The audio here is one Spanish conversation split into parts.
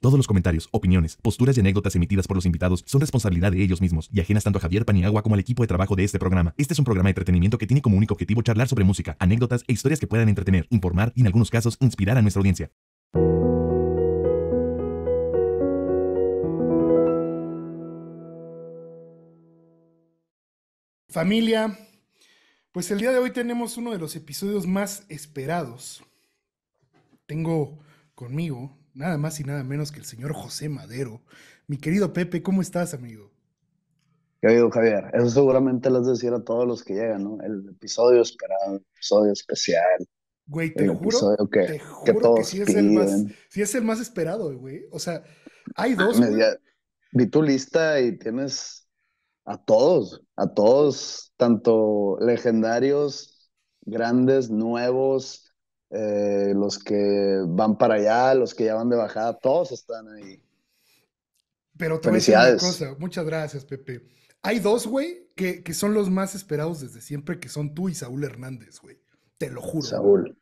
Todos los comentarios, opiniones, posturas y anécdotas emitidas por los invitados son responsabilidad de ellos mismos y ajenas tanto a Javier Paniagua como al equipo de trabajo de este programa. Este es un programa de entretenimiento que tiene como único objetivo charlar sobre música, anécdotas e historias que puedan entretener, informar y en algunos casos inspirar a nuestra audiencia. Familia, pues el día de hoy tenemos uno de los episodios más esperados. Tengo conmigo nada más y nada menos que el señor José Madero. Mi querido Pepe, ¿cómo estás, amigo? digo, Javier, eso seguramente lo les decir a todos los que llegan, ¿no? El episodio esperado, el episodio especial. Güey, te juro, que, todos sí, es el más, esperado, güey. O sea, hay ah, dos. Güey. vi tu lista y tienes a todos, a todos, tanto legendarios, grandes, nuevos, eh, los que van para allá, los que ya van de bajada, todos están ahí. Pero te una cosa, muchas gracias, Pepe. Hay dos, güey, que, son los más esperados desde siempre, que son tú y Saúl Hernández, güey. Te lo juro. Saúl.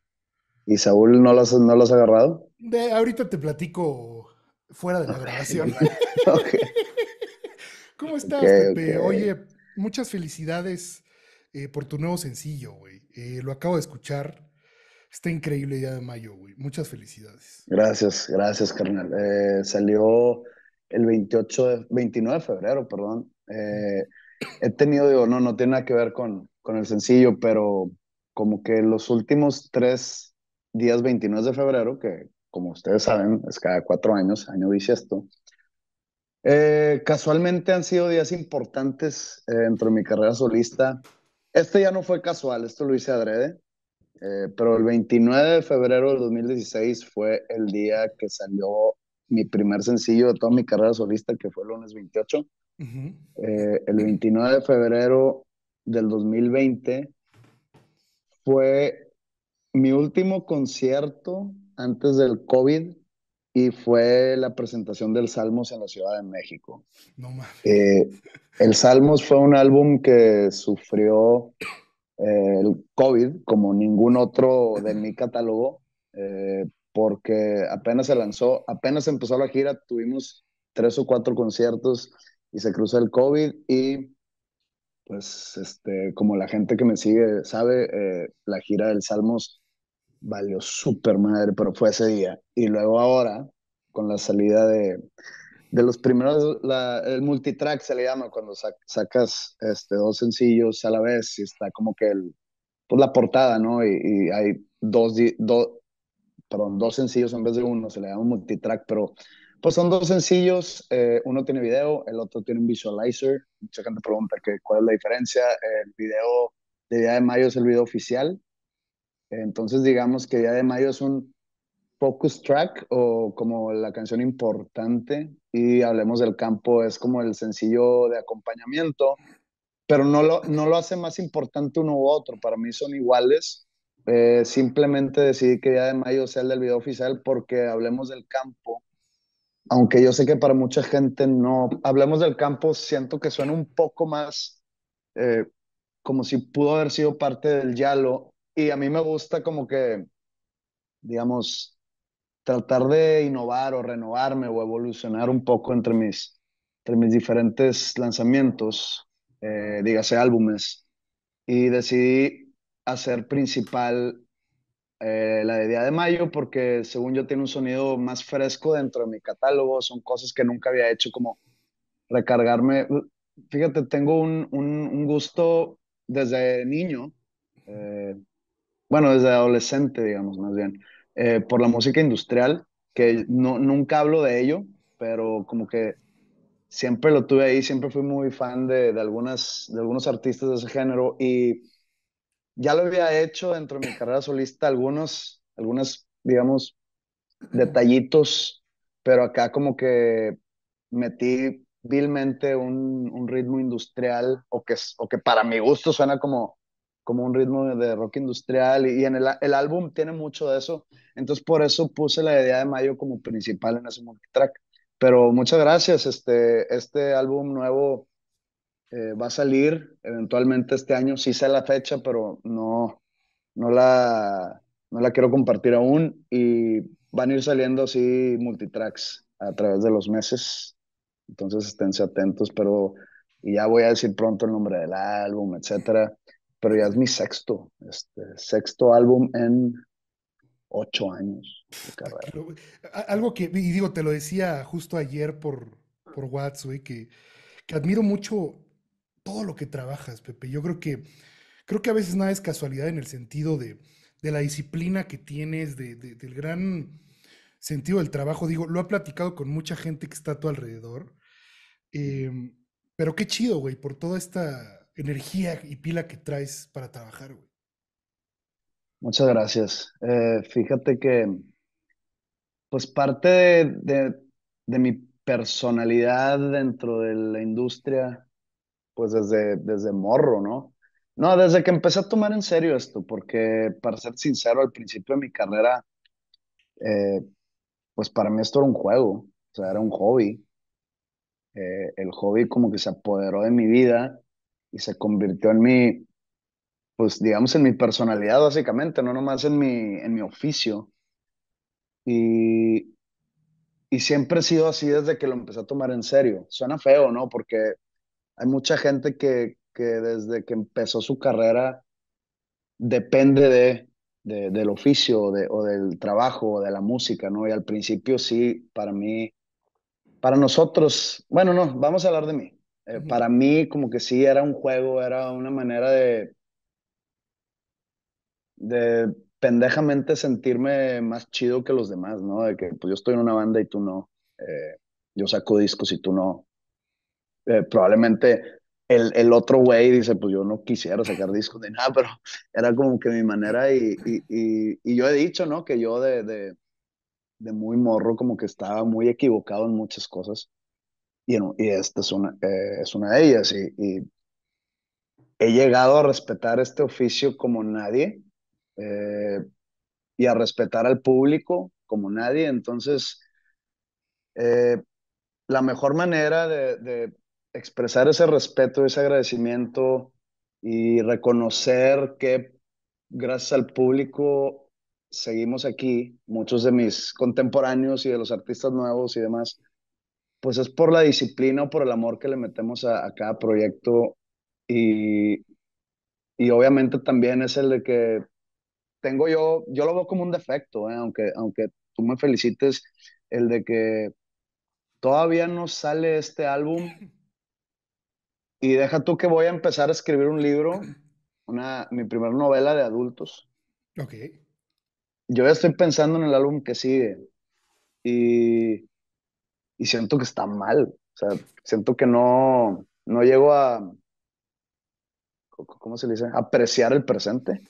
¿Y Saúl no los no los ha agarrado? De, ahorita te platico fuera de la grabación. ¿Cómo estás, Pepe? Oye, muchas felicidades eh, por tu nuevo sencillo, güey. Eh, lo acabo de escuchar esta increíble día de mayo, güey. Muchas felicidades. Gracias, gracias, carnal. Eh, salió el 28 29 de febrero, perdón. Eh, he tenido, digo, no, no tiene nada que ver con, con el sencillo, pero como que los últimos tres días 29 de febrero, que como ustedes saben, es cada cuatro años, año dice esto, eh, casualmente han sido días importantes dentro de mi carrera solista. Este ya no fue casual, esto lo hice adrede. Eh, pero el 29 de febrero del 2016 fue el día que salió mi primer sencillo de toda mi carrera solista, que fue el lunes 28. Eh, el 29 de febrero del 2020 fue mi último concierto antes del COVID y fue la presentación del Salmos en la Ciudad de México. Eh, el Salmos fue un álbum que sufrió eh, el COVID como ningún otro de mi catálogo, eh, porque apenas se lanzó, apenas empezó la gira, tuvimos tres o cuatro conciertos y se cruzó el COVID y pues este, como la gente que me sigue sabe, eh, la gira del Salmos valió súper madre, pero fue ese día. Y luego ahora, con la salida de, de los primeros, el multitrack se le llama cuando sacas este, dos sencillos a la vez y está como que el, pues, la portada, ¿no? Y, hay dos, dos, perdón, dos sencillos en vez de uno, se le llama multitrack, pero pues son dos sencillos, eh, uno tiene video, el otro tiene un visualizer, mucha gente pregunta cuál es la diferencia, el video de Día de Mayo es el video oficial, entonces digamos que Día de Mayo es un focus track o como la canción importante y Hablemos del Campo es como el sencillo de acompañamiento, pero no lo, no lo hace más importante uno u otro, para mí son iguales. Eh, simplemente decidí que Día de Mayo sea el del video oficial porque Hablemos del Campo, aunque yo sé que para mucha gente no, Hablemos del Campo siento que suena un poco más eh, como si pudo haber sido parte del Yalo y a mí me gusta como que, digamos, tratar de innovar o renovarme o evolucionar un poco entre mis, entre mis diferentes lanzamientos, eh, dígase álbumes, y decidí hacer principal eh, la de Día de Mayo porque según yo tiene un sonido más fresco dentro de mi catálogo, son cosas que nunca había hecho como recargarme. Fíjate, tengo un, gusto desde niño, eh, bueno, desde adolescente, digamos, más bien eh, por la música industrial, que no, nunca hablo de ello, pero como que siempre lo tuve ahí, siempre fui muy fan de, de, algunas, de algunos artistas de ese género y ya lo había hecho dentro de mi carrera solista, algunos, algunas, digamos, detallitos, pero acá como que metí vilmente un, un ritmo industrial o que, o que para mi gusto suena como como un ritmo de rock industrial y en el, el, álbum tiene mucho de eso. Entonces por eso puse la idea de Mayo como principal en ese multitrack. Pero muchas gracias, este, este álbum nuevo eh, va a salir eventualmente este año, sí sé la fecha, pero no, no, la, no la quiero compartir aún y van a ir saliendo así multitracks a través de los meses. Entonces esténse atentos, pero y ya voy a decir pronto el nombre del álbum, etcétera pero ya es mi sexto, este, sexto álbum en ocho años Algo que, y digo, te lo decía justo ayer por, por WhatsApp, que, admiro mucho todo lo que trabajas, Pepe. Yo creo que, creo que a veces nada es casualidad en el sentido de, la disciplina que tienes, del gran sentido del trabajo. Digo, lo he platicado con mucha gente que está a tu alrededor. Em, pero qué chido, güey, por toda esta energía y pila que traes para trabajar, güey. Muchas gracias. Eh, fíjate que, pues parte de, mi personalidad dentro de la industria, pues desde, desde morro, ¿no? No, desde que empecé a tomar en serio esto, porque para ser sincero, al principio de mi carrera, eh, pues para mí esto era un juego, o sea, era un hobby. Eh, el hobby como que se apoderó de mi vida y se convirtió en mi, pues digamos, en mi personalidad básicamente, no nomás en mi, en mi oficio. Y, y siempre he sido así desde que lo empecé a tomar en serio. Suena feo, ¿no? Porque hay mucha gente que, que desde que empezó su carrera depende de, de del oficio o del trabajo o de la música, ¿no? Y al principio sí, para mí, para nosotros, bueno, no, vamos a hablar de mí. Eh, para mí, como que sí, era un juego, era una manera de, de pendejamente sentirme más chido que los demás, ¿no? De que pues yo estoy en una banda y tú no, eh, yo saco discos y tú no. Eh, probablemente el, el, otro güey dice, pues yo no quisiera sacar discos ni nada, pero era como que mi manera y, y, y, y yo he dicho, ¿no? Que yo de, de, de, muy morro como que estaba muy equivocado en muchas cosas y, esta es una, eh, es una de ellas. Y, he llegado a respetar este oficio como nadie eh, y a respetar al público como nadie. Entonces, eh, la mejor manera de, expresar ese respeto, ese agradecimiento y reconocer que gracias al público seguimos aquí, muchos de mis contemporáneos y de los artistas nuevos y demás, pues es por la disciplina o por el amor que le metemos a, cada proyecto y, obviamente también es el de que tengo yo, yo lo veo como un defecto, ¿eh? aunque, aunque tú me felicites, el de que todavía no sale este álbum y deja tú que voy a empezar a escribir un libro, una, mi primera novela de adultos. Ok. Yo ya estoy pensando en el álbum que sigue y y siento que está mal. O sea, siento que no, no llego a, ¿cómo se dice? Apreciar el presente.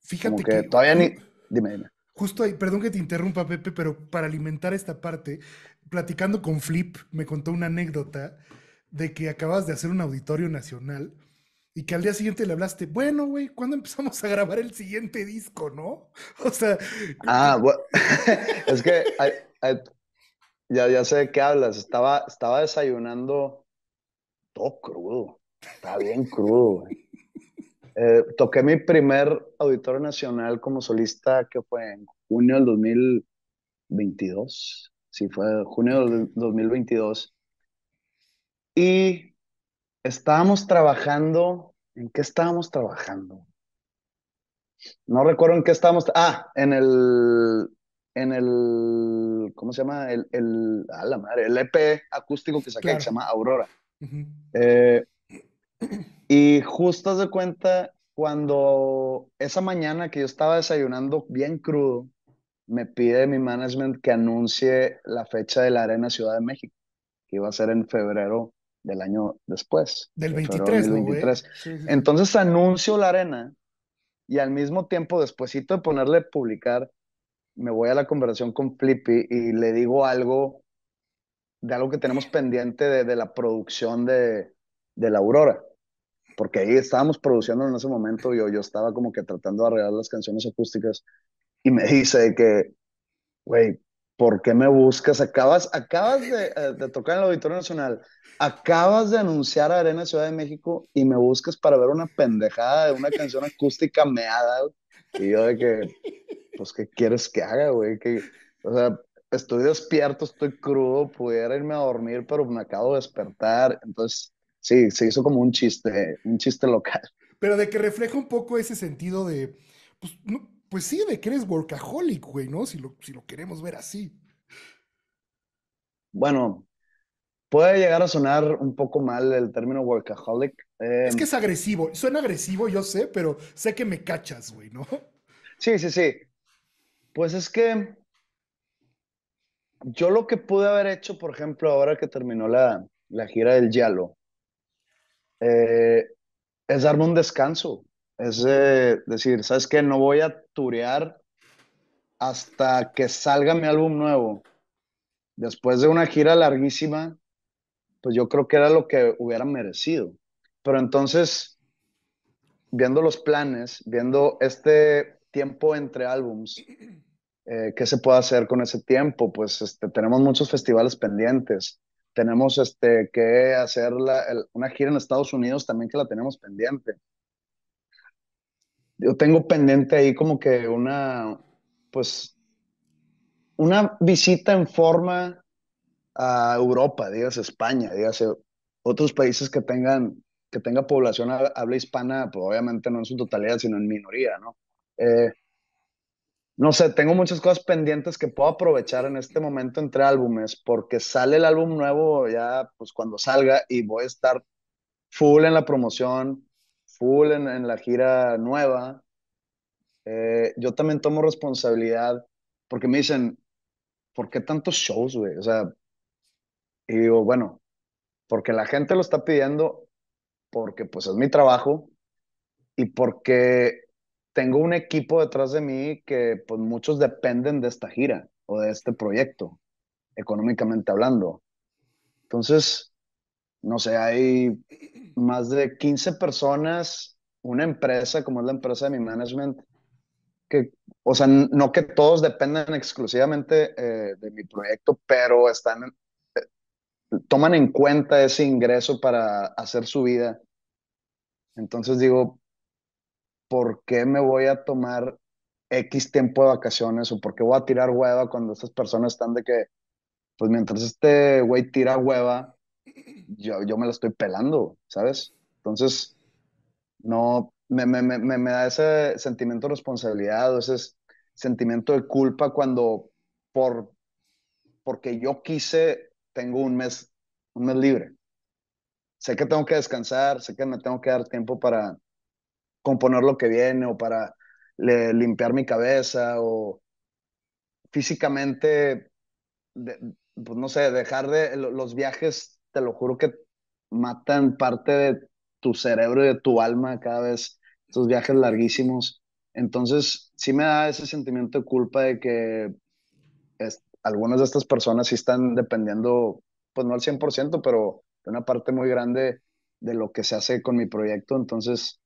Fíjate Como que, todavía ni... Dime, dime. Justo ahí, perdón que te interrumpa, Pepe, pero para alimentar esta parte, platicando con Flip, me contó una anécdota de que acabas de hacer un auditorio nacional y que al día siguiente le hablaste, bueno, güey, ¿cuándo empezamos a grabar el siguiente disco, no? O sea. Ah, bueno. es que ya, sé de qué hablas. Estaba, estaba desayunando todo crudo. Está bien crudo, eh, toqué mi primer auditorio nacional como solista, que fue en junio del 2022. Sí, fue junio del 2022. Y estábamos trabajando. ¿En qué estábamos trabajando? No recuerdo en qué estábamos. Ah, en el en el, ¿cómo se llama? El, el, a la madre, el EP acústico que saqué, que se llama Aurora. Eh, y justo de cuenta, cuando esa mañana que yo estaba desayunando bien crudo, me pide mi management que anuncie la fecha de la Arena Ciudad de México, que iba a ser en febrero del año después. Del 23, Entonces anuncio la Arena y al mismo tiempo, despuésito de ponerle publicar, me voy a la conversación con Flippy y le digo algo de algo que tenemos pendiente de, la producción de, la Aurora. Porque ahí estábamos produciendo en ese momento, yo, yo estaba como que tratando de arreglar las canciones acústicas y me dice que, güey, ¿por qué me buscas? Acabas, acabas eh, de, tocar en el Auditorio Nacional, acabas de anunciar Arena Ciudad de México y me buscas para ver una pendejada de una canción acústica meada. Y yo de que, pues, ¿qué quieres que haga, güey? Que, o sea, estoy despierto, estoy crudo, pudiera irme a dormir, pero me acabo de despertar. Entonces, sí, se hizo como un chiste, un chiste local. Pero de que refleja un poco ese sentido de, pues, pues sí, de que eres workaholic, güey, ¿no? Si lo, si lo queremos ver así. Bueno, puede llegar a sonar un poco mal el término workaholic, es em, que es agresivo. Suena agresivo, yo sé, pero sé que me cachas, güey, ¿no? Sí, sí, sí. Pues es que yo lo que pude haber hecho, por ejemplo, ahora que terminó la, gira del Yalo, eh, es darme un descanso. Es decir, ¿sabes qué? No voy a turear hasta que salga mi álbum nuevo. Después de una gira larguísima, pues yo creo que era lo que hubiera merecido. Pero entonces, viendo los planes, viendo este tiempo entre álbums, eh, qué se puede hacer con ese tiempo, pues este, tenemos muchos festivales pendientes. Tenemos este, que hacer una gira en Estados Unidos también que la tenemos pendiente. Yo tengo pendiente ahí como que una, pues, una visita en forma a Europa, digas España, digas otros países que tengan que tenga población habla hispana, pues obviamente no en su totalidad, sino en minoría, ¿no? Eh, no sé, tengo muchas cosas pendientes que puedo aprovechar en este momento entre álbumes, porque sale el álbum nuevo ya, pues cuando salga y voy a estar full en la promoción, full en, la gira nueva. Eh, yo también tomo responsabilidad, porque me dicen, ¿por qué tantos shows, güey? O sea, y digo, bueno, porque la gente lo está pidiendo porque pues es mi trabajo y porque tengo un equipo detrás de mí que pues muchos dependen de esta gira o de este proyecto, económicamente hablando. Entonces, no sé, hay más de 15 personas, una empresa como es la empresa de mi management, que, o sea, no que todos dependan exclusivamente eh, de mi proyecto, pero están, eh, toman en cuenta ese ingreso para hacer su vida entonces digo, ¿por qué me voy a tomar X tiempo de vacaciones o por qué voy a tirar hueva cuando esas personas están de que, pues mientras este güey tira hueva, yo, yo me la estoy pelando, ¿sabes? Entonces, no, me, me da ese sentimiento de responsabilidad, ese sentimiento de culpa cuando por, porque yo quise, tengo un mes, un mes libre sé que tengo que descansar, sé que me tengo que dar tiempo para componer lo que viene o para limpiar mi cabeza o físicamente, pues no sé, dejar de los viajes, te lo juro que matan parte de tu cerebro y de tu alma cada vez, esos viajes larguísimos. Entonces, sí me da ese sentimiento de culpa de que algunas de estas personas sí están dependiendo, pues no al 100%, pero una parte muy grande de lo que se hace con mi proyecto, entonces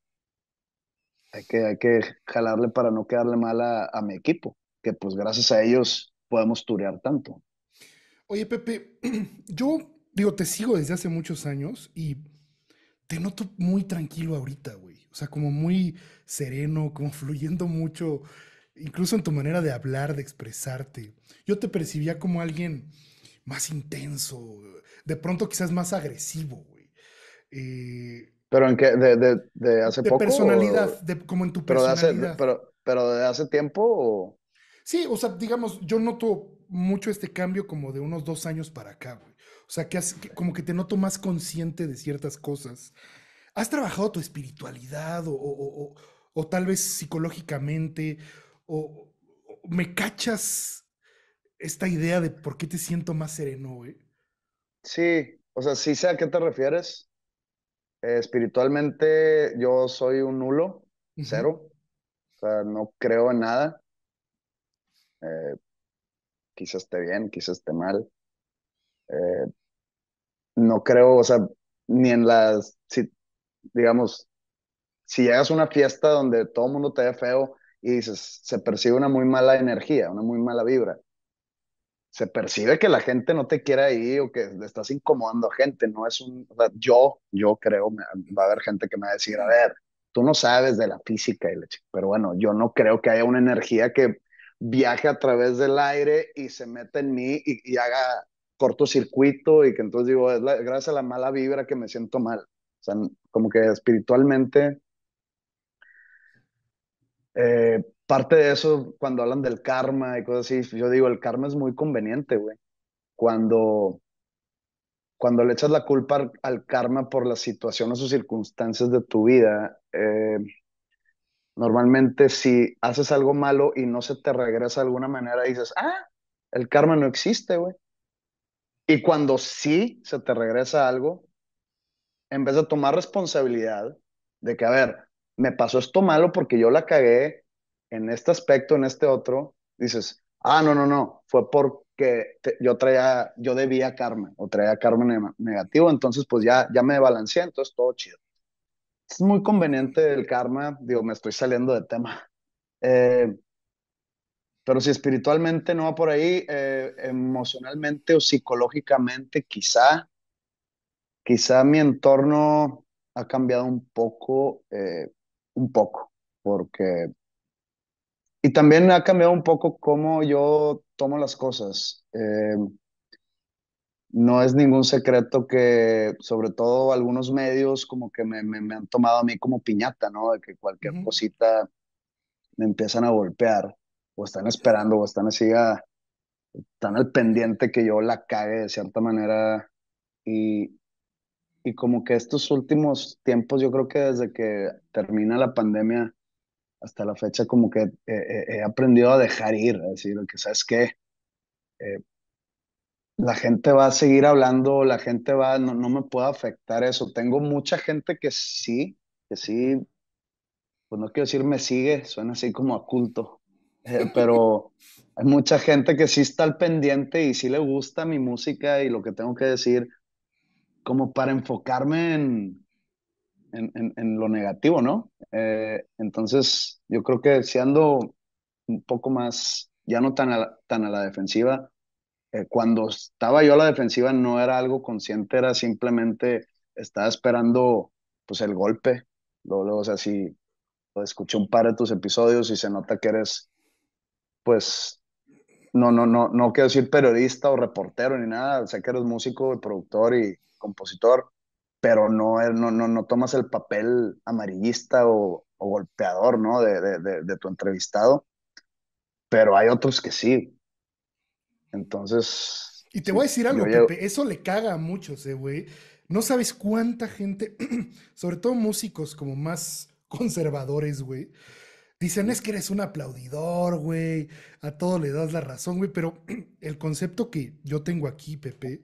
hay que, que jalarle para no quedarle mal a, a mi equipo, que pues gracias a ellos podemos turear tanto. Oye, Pepe, yo digo, te sigo desde hace muchos años y te noto muy tranquilo ahorita, güey. O sea, como muy sereno, como fluyendo mucho, incluso en tu manera de hablar, de expresarte. Yo te percibía como alguien más intenso, de pronto quizás más agresivo, güey. Eh, ¿Pero en qué? ¿De, de, hace poco? Personalidad, De como en tu pero personalidad. pero, de hace tiempo Sí, o sea, digamos, yo noto mucho este cambio como de unos dos años para acá, güey. O sea, que, como que te noto más consciente de ciertas cosas. ¿Has trabajado tu espiritualidad o, o tal vez psicológicamente? O, me cachas esta idea de por qué te siento más sereno, güey. Sí, o sea, sí sé a qué te refieres. Eh, espiritualmente yo soy un nulo, cero. O sea, no creo en nada. Eh, quizás esté bien, quizás esté mal. Eh, no creo, o sea, ni en las, si, digamos, si llegas a una fiesta donde todo el mundo te ve feo y dices, se percibe una muy mala energía, una muy mala vibra, se percibe que la gente no te quiere ahí o que le estás incomodando a gente, no es un, yo, yo creo, va a haber gente que me va a decir, a ver, tú no sabes de la física y la pero bueno, yo no creo que haya una energía que viaje a través del aire y se meta en mí y, haga cortocircuito y que entonces digo, es gracias a la mala vibra que me siento mal. O sea, como que espiritualmente eh, parte de eso, cuando hablan del karma y cosas así, yo digo, el karma es muy conveniente, güey. Cuando, cuando le echas la culpa al, karma por las situaciones o circunstancias de tu vida, eh, normalmente si haces algo malo y no se te regresa de alguna manera, dices, ah, el karma no existe, güey. Y cuando sí se te regresa algo, en vez de tomar responsabilidad de que, a ver, me pasó esto malo porque yo la cagué, en este aspecto, en este otro, dices, ah, no, no, no, fue porque yo traía, yo debía Carmen o traía Carmen negativo, entonces pues ya, ya me balanceé, entonces todo chido. Es muy conveniente el karma, digo, me estoy saliendo de tema. Eh, pero si espiritualmente no va por ahí, eh, emocionalmente o psicológicamente quizá, quizá mi entorno ha cambiado un poco, eh, un poco, porque y también ha cambiado un poco cómo yo tomo las cosas. Eh, no es ningún secreto que, sobre todo, algunos medios como que me, han tomado a mí como piñata, ¿no? De que cualquier cosita me empiezan a golpear, o están esperando, o están así, tan al pendiente que yo la cague de cierta manera. Y, y como que estos últimos tiempos, yo creo que desde que termina la pandemia, hasta la fecha como que eh, eh, he aprendido a dejar ir, a decir que sabes que eh, la gente va a seguir hablando, la gente va, no, no me puede afectar eso. Tengo mucha gente que sí, que sí, pues no quiero decir me sigue, suena así como a culto, pero hay mucha gente que sí está al pendiente y sí le gusta mi música y lo que tengo que decir, como para enfocarme en, en, lo negativo, ¿no? Eh, entonces, yo creo que siendo ando un poco más, ya no tan a la, tan a la defensiva, eh, cuando estaba yo a la defensiva no era algo consciente, era simplemente estaba esperando pues el golpe. Luego, o sea, si escuché un par de tus episodios y se nota que eres, pues, no, no, no, no quiero decir periodista o reportero ni nada, sé que eres músico, productor y compositor, pero no, eh, no, no, no tomas el papel amarillista o, golpeador, ¿no? De, de, tu entrevistado, pero hay otros que sí. Entonces... Y te voy a decir algo, Pepe, eso le caga a muchos, eh, güey. No sabes cuánta gente, sobre todo músicos como más conservadores, güey, dicen es que eres un aplaudidor, güey, a todo le das la razón, güey, pero el concepto que yo tengo aquí, Pepe,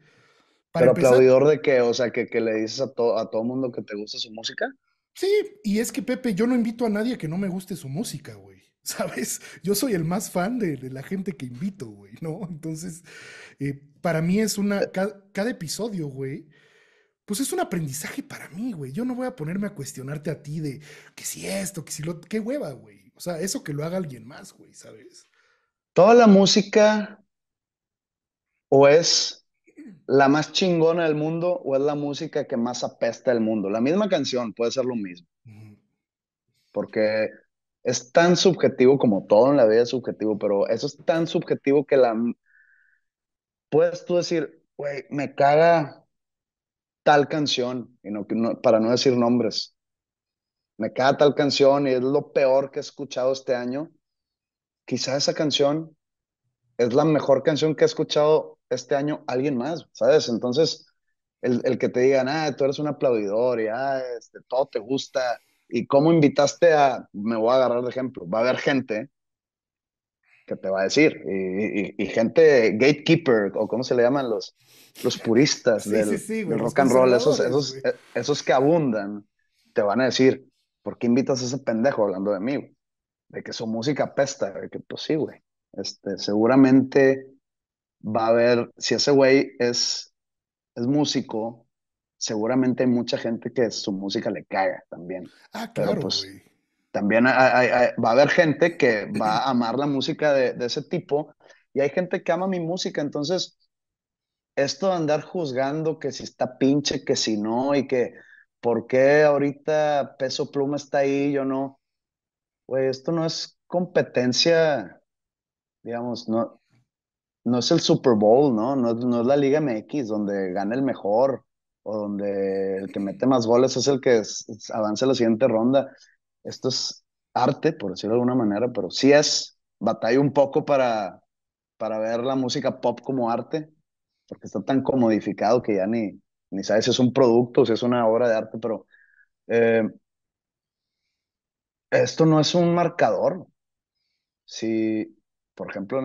pero aplaudidor de qué? O sea, que, le dices a, a todo mundo que te gusta su música. Sí, y es que Pepe, yo no invito a nadie que no me guste su música, güey. ¿Sabes? Yo soy el más fan de, la gente que invito, güey, ¿no? Entonces, eh, para mí es una. Cada, cada episodio, güey, pues es un aprendizaje para mí, güey. Yo no voy a ponerme a cuestionarte a ti de que si esto, que si lo. ¡Qué hueva, güey! O sea, eso que lo haga alguien más, güey, ¿sabes? Toda la música o es la más chingona del mundo o es la música que más apesta del mundo? La misma canción puede ser lo mismo. Porque es tan subjetivo como todo en la vida es subjetivo, pero eso es tan subjetivo que la... Puedes tú decir, güey, me caga tal canción, y no, para no decir nombres, me caga tal canción y es lo peor que he escuchado este año. Quizá esa canción es la mejor canción que he escuchado este año alguien más, ¿sabes? Entonces, el, que te digan, ah, tú eres un aplaudidor y ah, este, todo te gusta, y cómo invitaste a, me voy a agarrar de ejemplo, va a haber gente que te va a decir, y, gente gatekeeper, o cómo se le llaman los, los puristas del, rock and roll, esos, esos, eh, esos que abundan, te van a decir, ¿por qué invitas a ese pendejo hablando de mí? De que su música pesta, de que pues sí, güey. Este, seguramente va a haber, si ese güey es, es músico, seguramente hay mucha gente que su música le caga también. Ah, claro, pues, güey. También va a haber gente que va a amar la música de, ese tipo y hay gente que ama mi música, entonces esto de andar juzgando que si está pinche, que si no, y que por qué ahorita peso pluma está ahí, yo no, güey, esto no es competencia, digamos, no, no es el Super Bowl, ¿no? No, es la Liga MX donde gana el mejor o donde el que mete más goles es el que avanza la siguiente ronda. Esto es arte, por decirlo de alguna manera, pero sí es, batalla un poco para, para ver la música pop como arte, porque está tan comodificado que ya ni, ni sabes si es un producto, si es una obra de arte, pero eh, esto no es un marcador. Si por ejemplo,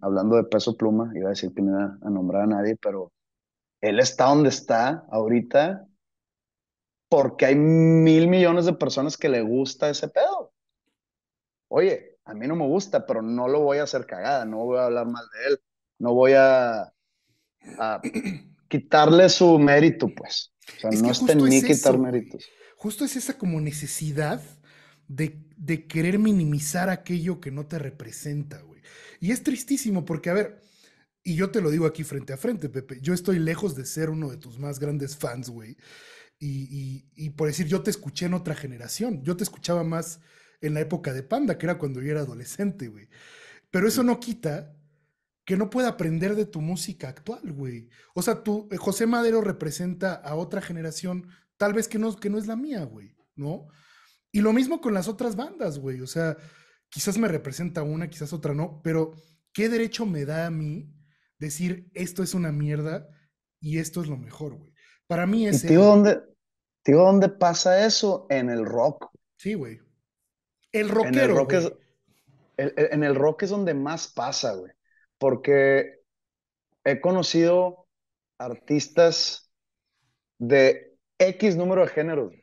hablando de peso pluma, iba a decir que no iba a nombrar a nadie, pero él está donde está ahorita porque hay mil millones de personas que le gusta ese pedo. Oye, a mí no me gusta, pero no lo voy a hacer cagada, no voy a hablar mal de él, no voy a, a quitarle su mérito, pues. O sea, no está ni quitar méritos. Justo es esa como necesidad de, de, querer minimizar aquello que no te representa. Y es tristísimo porque, a ver, y yo te lo digo aquí frente a frente, Pepe, yo estoy lejos de ser uno de tus más grandes fans, güey. Y, por decir, yo te escuché en otra generación, yo te escuchaba más en la época de Panda, que era cuando yo era adolescente, güey. Pero eso no quita que no pueda aprender de tu música actual, güey. O sea, tú, eh, José Madero representa a otra generación, tal vez que no, que no es la mía, güey, ¿no? Y lo mismo con las otras bandas, güey. O sea, Quizás me representa una, quizás otra no, pero ¿qué derecho me da a mí decir esto es una mierda y esto es lo mejor, güey? Para mí es... ¿Y tío, ¿dónde, pasa eso? En el rock. Sí, güey. El rockero. En el rock, es, en el rock es donde más pasa, güey. Porque he conocido artistas de X número de géneros.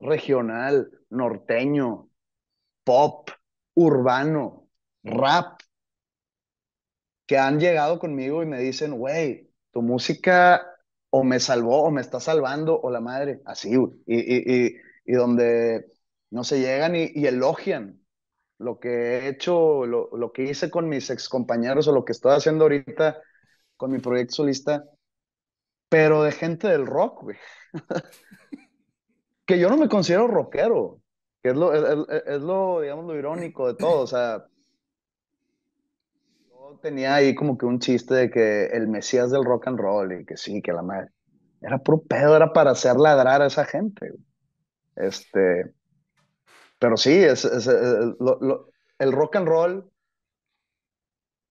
Regional, norteño, pop, urbano, rap, que han llegado conmigo y me dicen, güey, tu música o me salvó o me está salvando o la madre, así, Y, donde no se llegan y, elogian lo que he hecho, lo, que hice con mis excompañeros o lo que estoy haciendo ahorita con mi proyecto solista, pero de gente del rock, güey. que yo no me considero rockero, es lo, es, lo, digamos, irónico de todo, o sea, tenía ahí como que un chiste de que el Mesías del rock and roll y que sí, que la madre, era puro pedo, era para hacer ladrar a esa gente. Este, pero sí, es, el rock and roll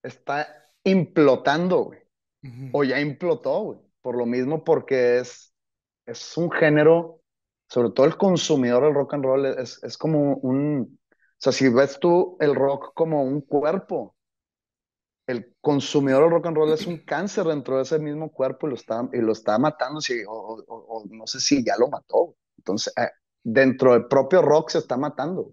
está implotando, güey. O ya implotó, Por lo mismo, porque es, es un género sobre todo el consumidor del rock and roll, es, como un, o sea, si ves tú el rock como un cuerpo, el consumidor del rock and roll es un cáncer dentro de ese mismo cuerpo y lo está, y lo está matando, o, no sé si ya lo mató. Entonces, eh, dentro del propio rock se está matando.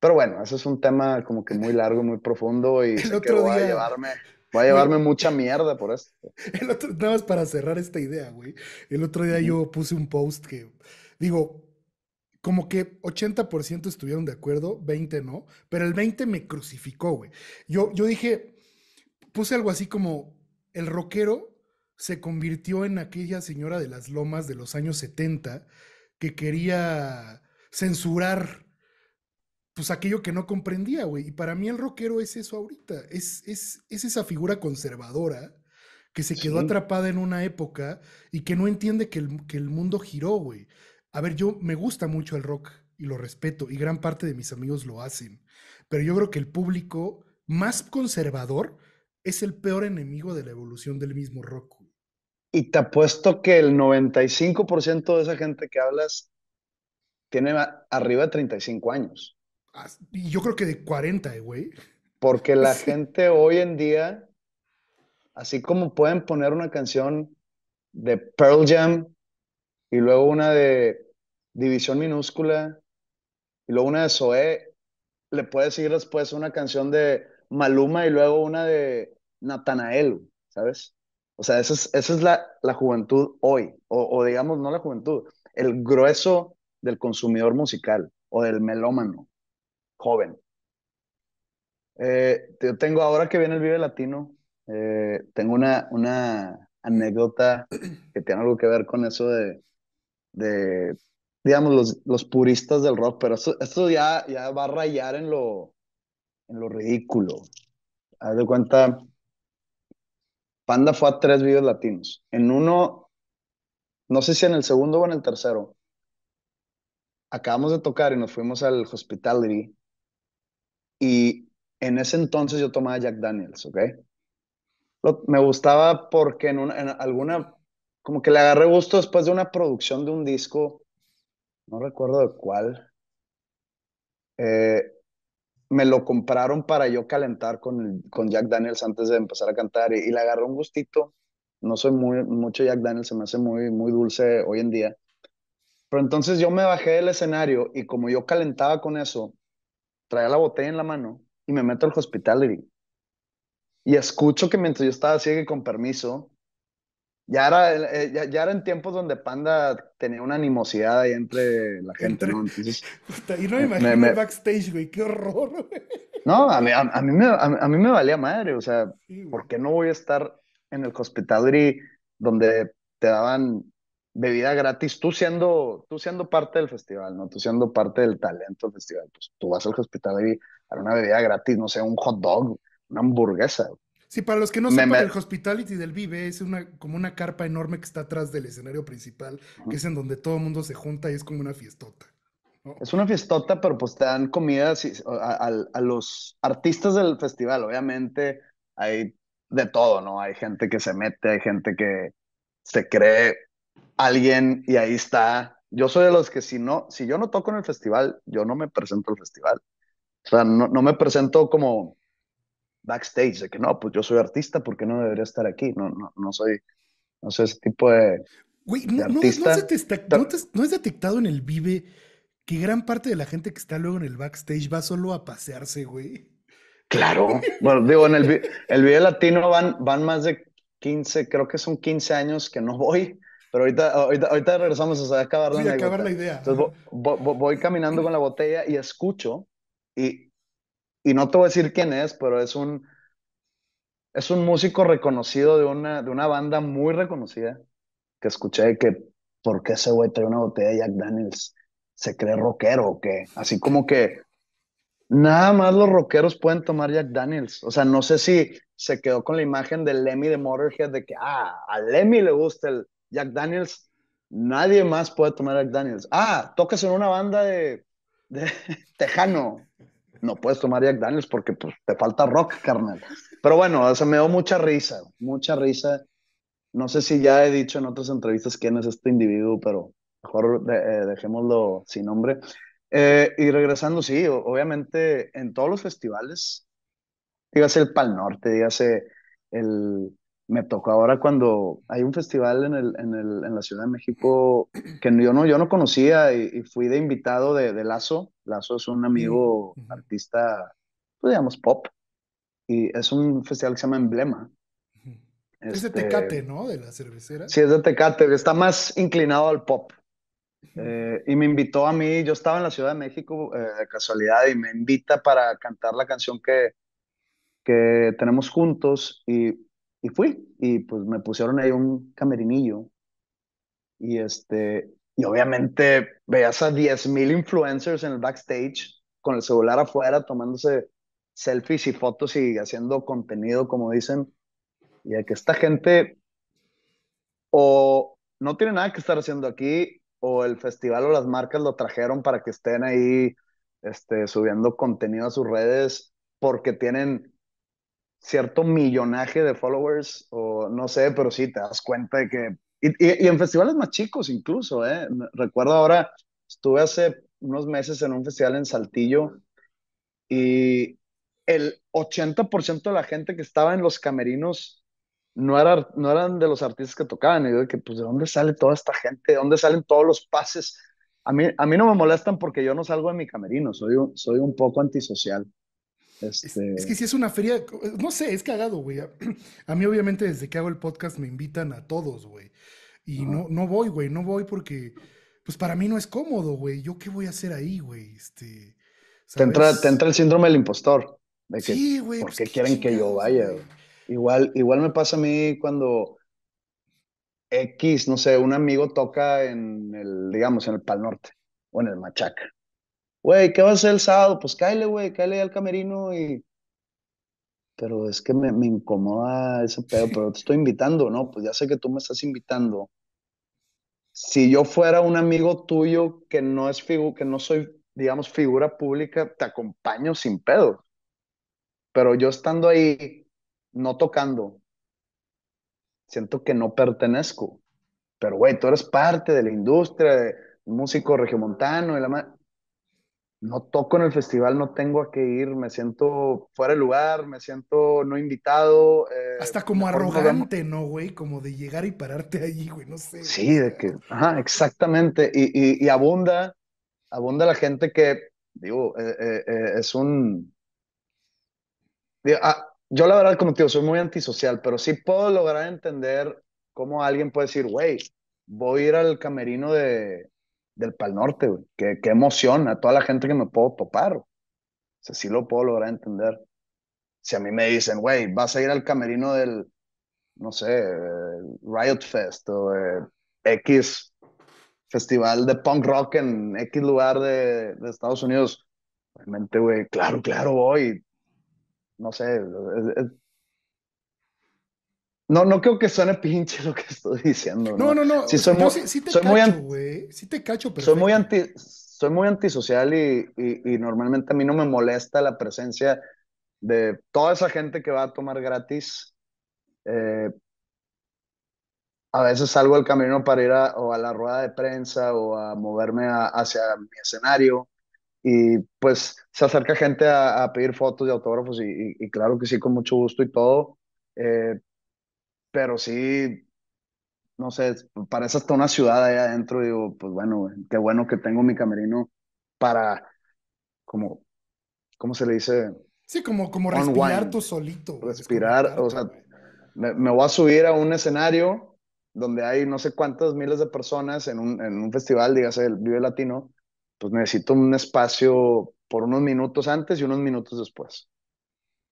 Pero bueno, eso es un tema como que muy largo, muy profundo y el que a llevarme. Va a llevarme mucha mierda por eso. El otro, nada más para cerrar esta idea, güey. El otro día yo puse un post que, digo, como que 80% estuvieron de acuerdo, 20 no, pero el 20 me crucificó, güey. Yo, yo dije, puse algo así como, el rockero se convirtió en aquella señora de las lomas de los años 70 que quería censurar pues aquello que no comprendía, güey. Y para mí el rockero es eso ahorita, es, es, esa figura conservadora que se quedó atrapada en una época y que no entiende que el, que el mundo giró, güey. A ver, yo me gusta mucho el rock y lo respeto y gran parte de mis amigos lo hacen, pero yo creo que el público más conservador es el peor enemigo de la evolución del mismo rock. Y te apuesto que el 95% de esa gente que hablas tiene arriba de 35 años yo creo que de 40, eh, güey. Porque la gente hoy en día, así como pueden poner una canción de Pearl Jam y luego una de División Minúscula y luego una de Zoé, le puedes seguir después una canción de Maluma y luego una de Natanael, ¿sabes? O sea, esa es, esa es la, la, juventud hoy, o digamos, no la juventud, el grueso del consumidor musical o del melómano joven. Yo eh, tengo ahora que viene el Vive Latino, eh, tengo una, una anécdota que tiene algo que ver con eso de, de digamos, los, los puristas del rock, pero esto, ya, ya va a rayar en lo, en lo ridículo. Haz de cuenta, Panda fue a tres videos latinos. En uno, no sé si en el segundo o en el tercero, acabamos de tocar y nos fuimos al Hospitality y en ese entonces yo tomaba Jack Daniels, ¿ok? me gustaba porque en, una, alguna, como que le agarré gusto después de una producción de un disco, no recuerdo de cuál. Eh, me lo compraron para yo calentar con, con Jack Daniels antes de empezar a cantar y, le agarré un gustito. No soy muy, mucho Jack Daniels, se me hace muy, muy dulce hoy en día. Pero entonces yo me bajé del escenario y como yo calentaba con eso, traía la botella en la mano y me meto al hospital Y escucho que mientras yo estaba ciego y con permiso, ya era, eh, eh, ya, en tiempos donde Panda tenía una animosidad ahí entre la gente, y no me imagino el backstage, güey, qué horror, No, a mí, a, mí me, valía madre, o sea, porque ¿por qué no voy a estar en el hospitality donde te daban bebida gratis, tú siendo, tú siendo parte del festival, ¿no? Tú siendo parte del talento del festival, pues tú vas al hospital a dar una bebida gratis, no sé, un hot dog, una hamburguesa. Sí, para los que no sepan, del el Hospitality del Vive es una, como una carpa enorme que está atrás del escenario principal, que es en donde todo el mundo se junta y es como una fiestota. Es una fiestota, pero pues te dan comida a los artistas del festival, obviamente hay de todo, ¿no? Hay gente que se mete, hay gente que se cree alguien y ahí está. Yo soy de los que si no, si yo no toco en el festival, yo no me presento al festival. O sea, no, no me presento como backstage, de que no, pues yo soy artista, ¿por qué no debería estar aquí? No, no, no soy, no soy ese tipo de, no, es detectado en el Vive que gran parte de la gente que está luego en el backstage va solo a pasearse, güey. Claro. Bueno, digo, en el, el Vive Latino van, van más de 15, creo que son 15 años que no voy. Pero ahorita, ahorita, ahorita regresamos, a acabar idea. Entonces, voy, caminando con la botella y escucho, y, y no te voy a decir quién es, pero es un, es un músico reconocido de una, de una banda muy reconocida, que escuché que, ¿por qué ese güey trae una botella de Jack Daniels? ¿Se cree rockero o Así como que nada más los rockeros pueden tomar Jack Daniels. O sea, no sé si se quedó con la imagen del Lemmy de Motorhead de que, ah, a Lemmy le gusta el, Jack Daniels, nadie más puede tomar Jack Daniels. Ah, tocas en una banda de, tejano. No puedes tomar Jack Daniels porque pues, te falta rock, carnal. Pero bueno, o me dio mucha risa, mucha risa. No sé si ya he dicho en otras entrevistas quién es este individuo, pero mejor eh, dejémoslo sin nombre. Eh, y regresando, sí, obviamente en todos los festivales, dígase el Pal Norte, dígase eh, el, me tocó ahora cuando hay un festival en, el, en, el, en la Ciudad de México que yo no, yo no conocía y, fui de invitado de, de, Lazo. Lazo es un amigo artista, pues, digamos, pop. Y es un festival que se llama Emblema. es de este, Tecate, ¿no? De la cervecera. Sí, es de Tecate, está más inclinado al pop. Eh, y me invitó a mí, yo estaba en la Ciudad de México eh, de casualidad y me invita para cantar la canción que, que tenemos juntos y y fui, y pues me pusieron ahí un camerinillo, y este, y obviamente veías a mil influencers en el backstage, con el celular afuera, tomándose selfies y fotos y haciendo contenido, como dicen, y a que esta gente o no tiene nada que estar haciendo aquí, o el festival o las marcas lo trajeron para que estén ahí este, subiendo contenido a sus redes porque tienen cierto millonaje de followers o no sé, pero sí te das cuenta de que... Y, en festivales más chicos incluso, ¿eh? Recuerdo ahora, estuve hace unos meses en un festival en Saltillo y el 80% de la gente que estaba en los camerinos no, era, no eran de los artistas que tocaban. Y yo de que, pues, ¿de dónde sale toda esta gente? ¿De dónde salen todos los pases? A mí, a mí no me molestan porque yo no salgo de mi camerino, soy soy un poco antisocial. Este, es, que si es una feria, no sé, es cagado, güey. A, mí, obviamente, desde que hago el podcast me invitan a todos, güey. Y no, no voy, güey, no voy porque, pues para mí no es cómodo, güey. ¿Yo qué voy a hacer ahí, güey? Este, te, entra, el síndrome del impostor. De sí, güey. ¿Por pues, qué quieren que yo vaya? Igual, igual me pasa a mí cuando X, no sé, un amigo toca en el, digamos, en el Pal Norte o en el Machaca güey, ¿qué va a hacer el sábado? Pues cáele, güey, cáele al camerino y... Pero es que me, me incomoda ese pedo, pero te estoy invitando, ¿no? Pues ya sé que tú me estás invitando. Si yo fuera un amigo tuyo que no es que no soy, digamos, figura pública, te acompaño sin pedo. Pero yo estando ahí, no tocando, siento que no pertenezco. Pero, güey, tú eres parte de la industria, de músico regiomontano y la no toco en el festival, no tengo a qué ir, me siento fuera de lugar, me siento no invitado. Eh, Hasta como arrogante, ¿no, güey? Como de llegar y pararte allí, güey, no sé. Sí, de que, ajá, exactamente. Y, y, abunda, abunda la gente que, digo, eh, eh, es un... Ah, yo la verdad, como te digo, soy muy antisocial, pero sí puedo lograr entender cómo alguien puede decir, güey, voy a ir al camerino de, del Pal Norte, güey. Qué, emoción a toda la gente que me puedo topar. O sea, sí lo puedo lograr entender. Si a mí me dicen, güey, vas a ir al camerino del, no sé, eh, Riot Fest o eh, X festival de punk rock en X lugar de, Estados Unidos, realmente, güey, claro, claro, voy. No sé, es, no, no creo que suene pinche lo que estoy diciendo. No, no, no. Sí, soy muy, te cacho, güey. Sí te cacho, Soy muy anti. Soy muy antisocial y, y, normalmente a mí no me molesta la presencia de toda esa gente que va a tomar gratis. Eh, a veces salgo al camino para ir a, o a la rueda de prensa o a moverme hacia mi escenario y pues se acerca gente a, a pedir fotos y autógrafos y, y, claro que sí, con mucho gusto y todo. Eh, pero sí, no sé, parece hasta una ciudad allá adentro. Digo, pues bueno, qué bueno que tengo mi camerino para, como, ¿cómo se le dice? Sí, como, como respirar tú solito. Respirar, o sea, me, me, voy a subir a un escenario donde hay no sé cuántas miles de personas en un, en un festival, dígase el Vive Latino, pues necesito un espacio por unos minutos antes y unos minutos después.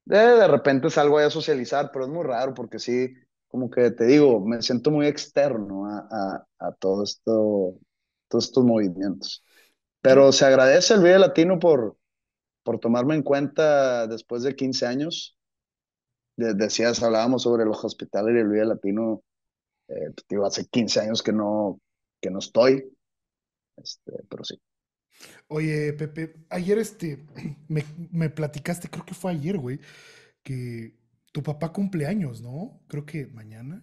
De, de repente salgo allá a socializar, pero es muy raro porque sí, como que te digo, me siento muy externo a, a, a todo esto, todos estos movimientos. Pero se agradece el Vive Latino por, por tomarme en cuenta después de 15 años. decías, hablábamos sobre los hospitales y el Vive Latino. Eh, pues, digo, hace 15 años que no, que no estoy. Este, pero sí. Oye, Pepe, ayer este, me, me platicaste, creo que fue ayer, güey, que tu papá cumpleaños, ¿no? Creo que mañana.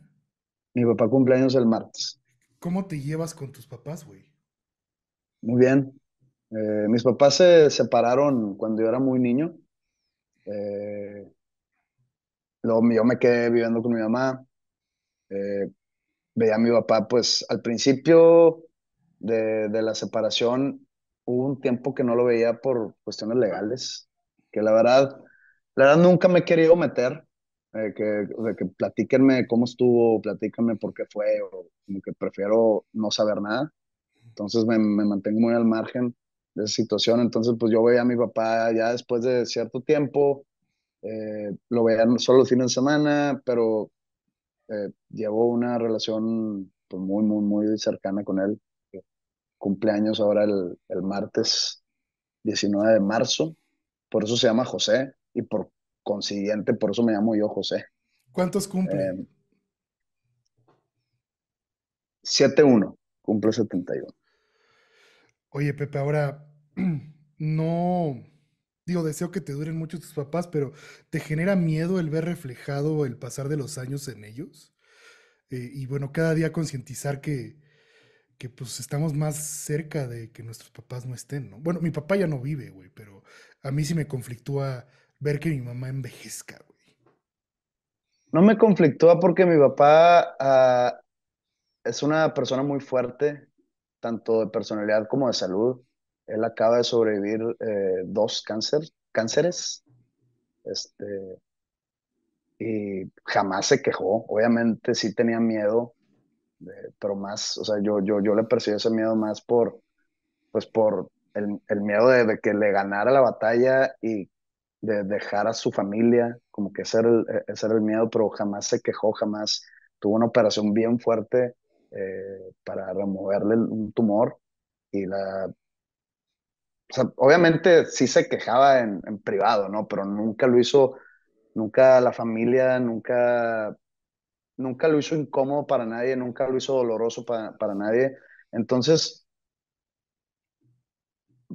Mi papá cumpleaños el martes. ¿Cómo te llevas con tus papás, güey? Muy bien. Eh, mis papás se separaron cuando yo era muy niño. Eh, luego yo me quedé viviendo con mi mamá. Eh, veía a mi papá, pues al principio de, de, la separación hubo un tiempo que no lo veía por cuestiones legales, que la verdad, la verdad nunca me he querido meter, eh, que, de que platíquenme cómo estuvo, platíquenme por qué fue, o como que prefiero no saber nada. Entonces me, me mantengo muy al margen de esa situación. Entonces, pues yo veía a mi papá ya después de cierto tiempo, eh, lo veía solo fin fin de semana, pero eh, llevo una relación pues, muy, muy, muy cercana con él. Cumpleaños ahora el, el martes 19 de marzo, por eso se llama José y por consiguiente, por eso me llamo yo José. ¿Cuántos cumplen? Eh, uno, 7-1, cumple 71. Oye, Pepe, ahora no, digo, deseo que te duren mucho tus papás, pero ¿te genera miedo el ver reflejado el pasar de los años en ellos? Eh, y bueno, cada día concientizar que, que pues estamos más cerca de que nuestros papás no estén, ¿no? Bueno, mi papá ya no vive, güey, pero a mí sí me conflictúa ver que mi mamá envejezca, güey. No me conflictúa porque mi papá ah, es una persona muy fuerte, tanto de personalidad como de salud. Él acaba de sobrevivir eh, dos cánceres. Este, y jamás se quejó. Obviamente sí tenía miedo, eh, pero más, o sea, yo, yo, yo le percibí ese miedo más por, pues por el, miedo de, de, que le ganara la batalla y de dejar a su familia, como que e, ese era el, miedo, pero jamás se quejó, jamás tuvo una operación bien fuerte eh, para removerle un tumor y la... O sea, obviamente sí se quejaba en, privado, ¿no? Pero nunca lo hizo, nunca la familia, nunca nunca lo hizo incómodo para nadie, nunca lo hizo doloroso para, nadie. Entonces,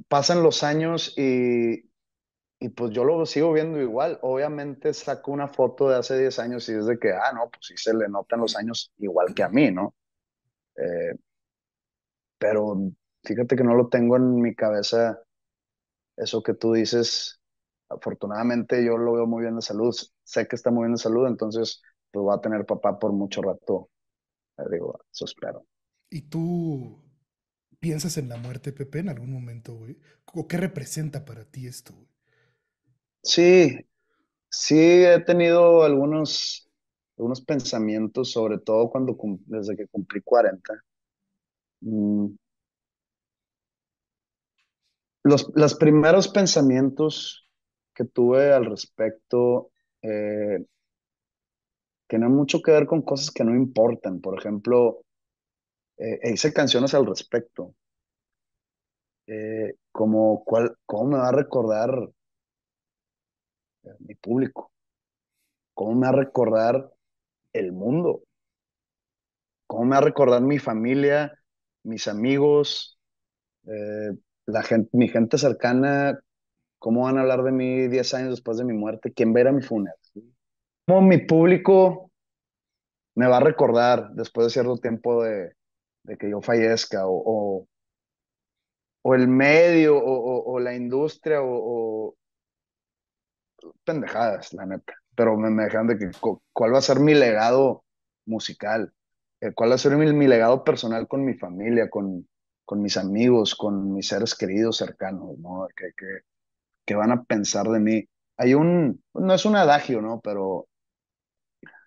pasan los años y y pues yo lo sigo viendo igual. Obviamente saco una foto de hace 10 años y es de que, ah, no, pues sí se le notan los años igual que a mí, ¿no? Eh, pero fíjate que no lo tengo en mi cabeza eso que tú dices. Afortunadamente yo lo veo muy bien de salud, sé que está muy bien de salud, entonces pues va a tener papá por mucho rato. Le eh, digo, eso espero. ¿Y tú piensas en la muerte, Pepe, en algún momento, güey? ¿O qué representa para ti esto, güey? Sí, sí he tenido algunos, algunos pensamientos, sobre todo cuando desde que cumplí 40. Mm. Los, primeros pensamientos que tuve al respecto eh, tienen mucho que ver con cosas que no importan. Por ejemplo, eh, e hice canciones al respecto, eh, como cómo me va a recordar mi público? ¿Cómo me va a recordar el mundo? ¿Cómo me va a recordar mi familia, mis amigos, eh, la mi gente cercana? ¿Cómo van a hablar de mí 10 años después de mi muerte? ¿Quién verá mi funeral? ¿Cómo mi público me va a recordar después de cierto tiempo de, que yo fallezca? o, o el medio o la industria o, pendejadas, la neta. Pero me, me dejan de que, ¿cuál va a ser mi legado musical? Eh, ¿Cuál va a ser mi, legado personal con mi familia, con, con mis amigos, con mis seres queridos cercanos, ¿no? Que, van a pensar de mí. Hay un, no es un adagio, ¿no? Pero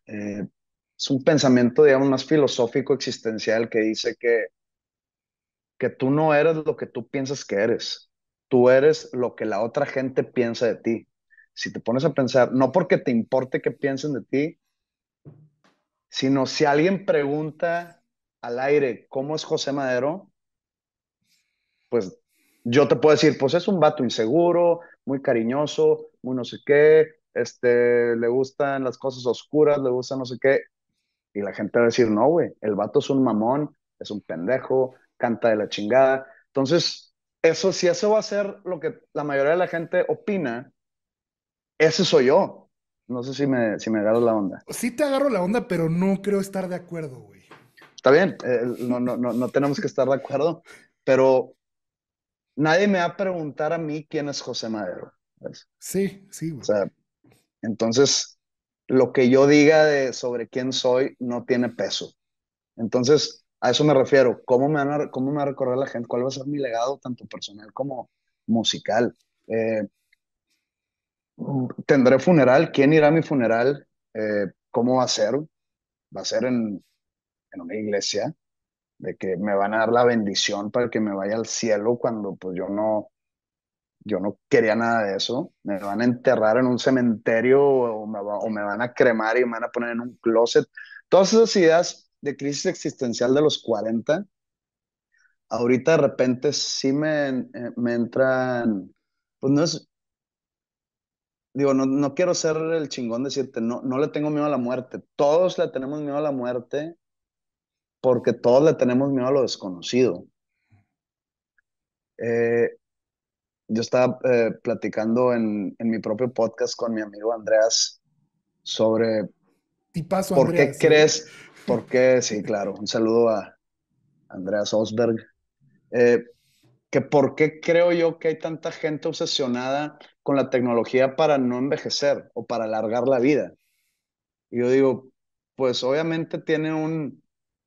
eh, es un pensamiento, digamos, más filosófico, existencial, que dice que, que tú no eres lo que tú piensas que eres, tú eres lo que la otra gente piensa de ti si te pones a pensar, no porque te importe que piensen de ti, sino si alguien pregunta al aire cómo es José Madero, pues yo te puedo decir, pues es un vato inseguro, muy cariñoso, muy no sé qué, este, le gustan las cosas oscuras, le gusta no sé qué. Y la gente va a decir, no, güey, el vato es un mamón, es un pendejo, canta de la chingada. Entonces, eso, si eso va a ser lo que la mayoría de la gente opina, ese soy yo. No sé si me, si me agarro la onda. Sí te agarro la onda, pero no creo estar de acuerdo, güey. Está bien, eh, no, tenemos que estar de acuerdo, pero nadie me va a preguntar a mí quién es José Madero. Sí, sí. O sea, entonces, lo que yo diga de, sobre quién soy no tiene peso. Entonces, a eso me refiero. ¿Cómo me, van a, ¿Cómo me va a recordar la gente? ¿Cuál va a ser mi legado, tanto personal como musical? Eh, ¿Tendré funeral? ¿Quién irá a mi funeral? Eh, ¿Cómo va a ser? Va a ser en, en una iglesia, de que me van a dar la bendición para que me vaya al cielo cuando pues yo no, yo no quería nada de eso. Me van a enterrar en un cementerio o me, van a cremar y me van a poner en un closet. Todas esas ideas de crisis existencial de los 40, ahorita de repente sí me, eh, me entran, pues no es, digo, no, quiero ser el chingón decirte, no, no le tengo miedo a la muerte. Todos le tenemos miedo a la muerte porque todos le tenemos miedo a lo desconocido. Eh, yo estaba eh, platicando en, en, mi propio podcast con mi amigo Andreas sobre por qué ¿eh? crees, por qué, sí, claro, un saludo a Andreas Osberg, que por qué creo yo que hay tanta gente obsesionada con la tecnología para no envejecer o para alargar la vida. Y yo digo, pues obviamente tiene un,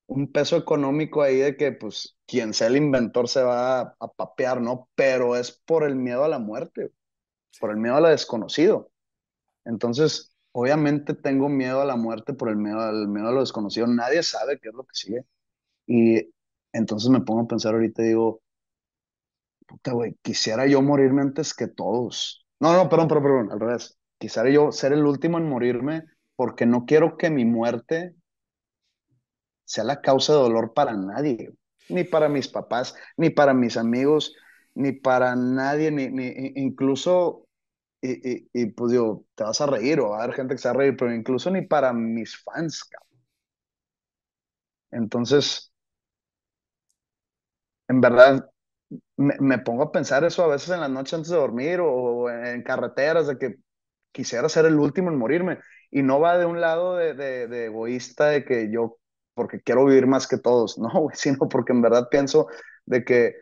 un peso económico ahí de que pues quien sea el inventor se va a, papear, ¿no? Pero es por el miedo a la muerte, por el miedo a lo desconocido. Entonces, obviamente tengo miedo a la muerte por el miedo, al miedo a lo desconocido. Nadie sabe qué es lo que sigue. Y entonces me pongo a pensar ahorita y digo, puta, güey, quisiera yo morirme antes que todos. No, no, perdón, perdón, al revés. Quisiera yo ser el último en morirme porque no quiero que mi muerte sea la causa de dolor para nadie, ni para mis papás, ni para mis amigos, ni para nadie, ni, incluso, y, y, pues digo, te vas a reír o va a haber gente que se va a reír, pero incluso ni para mis fans, Entonces, en verdad, me, pongo a pensar eso a veces en la noche antes de dormir o, en, carreteras, de que quisiera ser el último en morirme. Y no va de un lado de, egoísta, de que yo, porque quiero vivir más que todos, no, sino porque en verdad pienso de que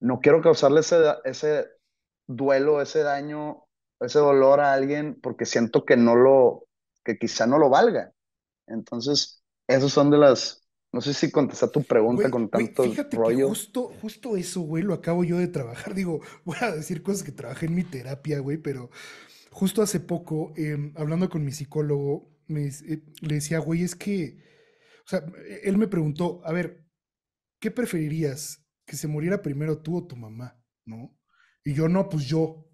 no quiero causarle ese, ese duelo, ese daño, ese dolor a alguien, porque siento que no lo, que quizá no lo valga. Entonces, esos son de las no sé si contestar tu pregunta con tanto güey, fíjate justo, justo eso, güey, lo acabo yo de trabajar. Digo, voy a decir cosas que trabajé en mi terapia, güey, pero justo hace poco, em, hablando con mi psicólogo, me, eh, le decía, güey, es que, o sea, e, él me preguntó, a ver, ¿qué preferirías? ¿Que se muriera primero tú o tu mamá? ¿No? Y yo, no, pues yo.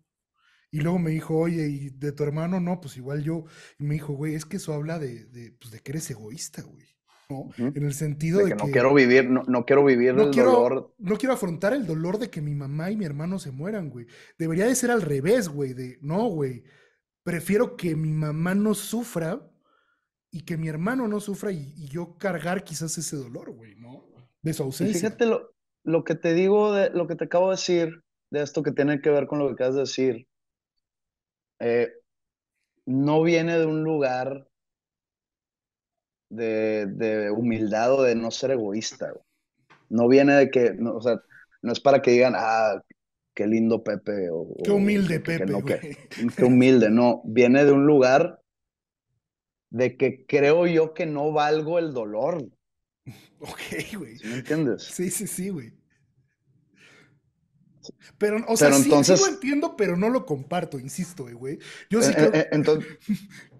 Y luego me dijo, oye, ¿y de tu hermano? No, pues igual yo. Y me dijo, güey, es que eso habla de, de, pues de que eres egoísta, güey. ¿no? En el sentido de, que, no quiero vivir, no, quiero vivir No quiero afrontar el dolor de que mi mamá y mi hermano se mueran, güey. Debería de ser al revés, güey, de no, güey. Prefiero que mi mamá no sufra y que mi hermano no sufra y, yo cargar quizás ese dolor, güey, ¿no? De su ausencia. fíjate lo, que te digo, lo que te acabo de decir, de esto que tiene que ver con lo que acabas de decir. Eh, no viene de un lugar de, de humildad o de no ser egoísta. No viene de que, o sea, no es para que digan, ah, qué lindo Pepe. O, qué humilde Pepe. qué humilde, no. Viene de un lugar de que creo yo que no valgo el dolor. Ok, güey. me entiendes? Sí, sí, sí, güey. Pero, o sea, entonces, entiendo, pero no lo comparto, insisto, güey. Yo sí eh, eh, creo... Eh, entonces,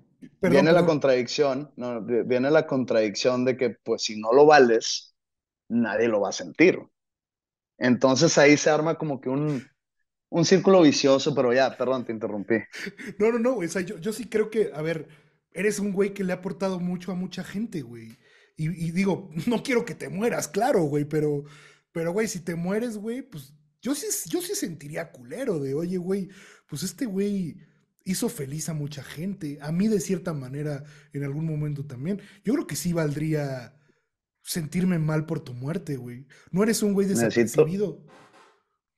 viene la contradicción, no, viene la contradicción de que pues si no lo vales, nadie lo va a sentir. Entonces ahí se arma como que un, un círculo vicioso, pero ya, perdón, te interrumpí. No, no, no, o sea, yo, yo sí creo que, a ver, eres un güey que le ha aportado mucho a mucha gente, güey. Y, digo, no quiero que te mueras, claro, güey, pero, pero, güey, si te mueres, güey, pues yo sí, yo sí sentiría culero de, oye, güey, pues este güey hizo feliz a mucha gente, a mí de cierta manera en algún momento también. Yo creo que sí valdría sentirme mal por tu muerte, güey. No eres un güey desapercibido.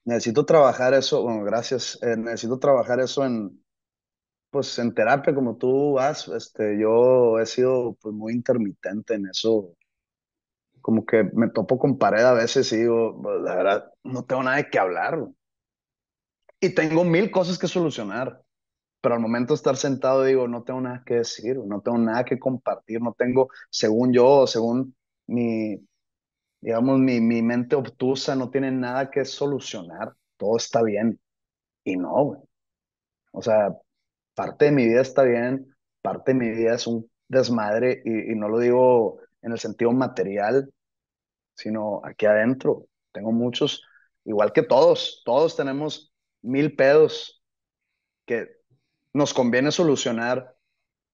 Necesito, trabajar eso, bueno, gracias. Eh, necesito trabajar eso en, pues, en terapia como tú vas. Este, yo he sido pues, muy intermitente en eso. Como que me topo con pared a veces y digo, pues, la verdad, no tengo nada de qué hablar. Y tengo mil cosas que solucionar pero al momento de estar sentado digo, no tengo nada que decir, no tengo nada que compartir, no tengo, según yo, según mi, digamos, mi, mi mente obtusa, no tiene nada que solucionar, todo está bien. Y no, güey. O sea, parte de mi vida está bien, parte de mi vida es un desmadre y, y no lo digo en el sentido material, sino aquí adentro. Tengo muchos, igual que todos, todos tenemos mil pedos que nos conviene solucionar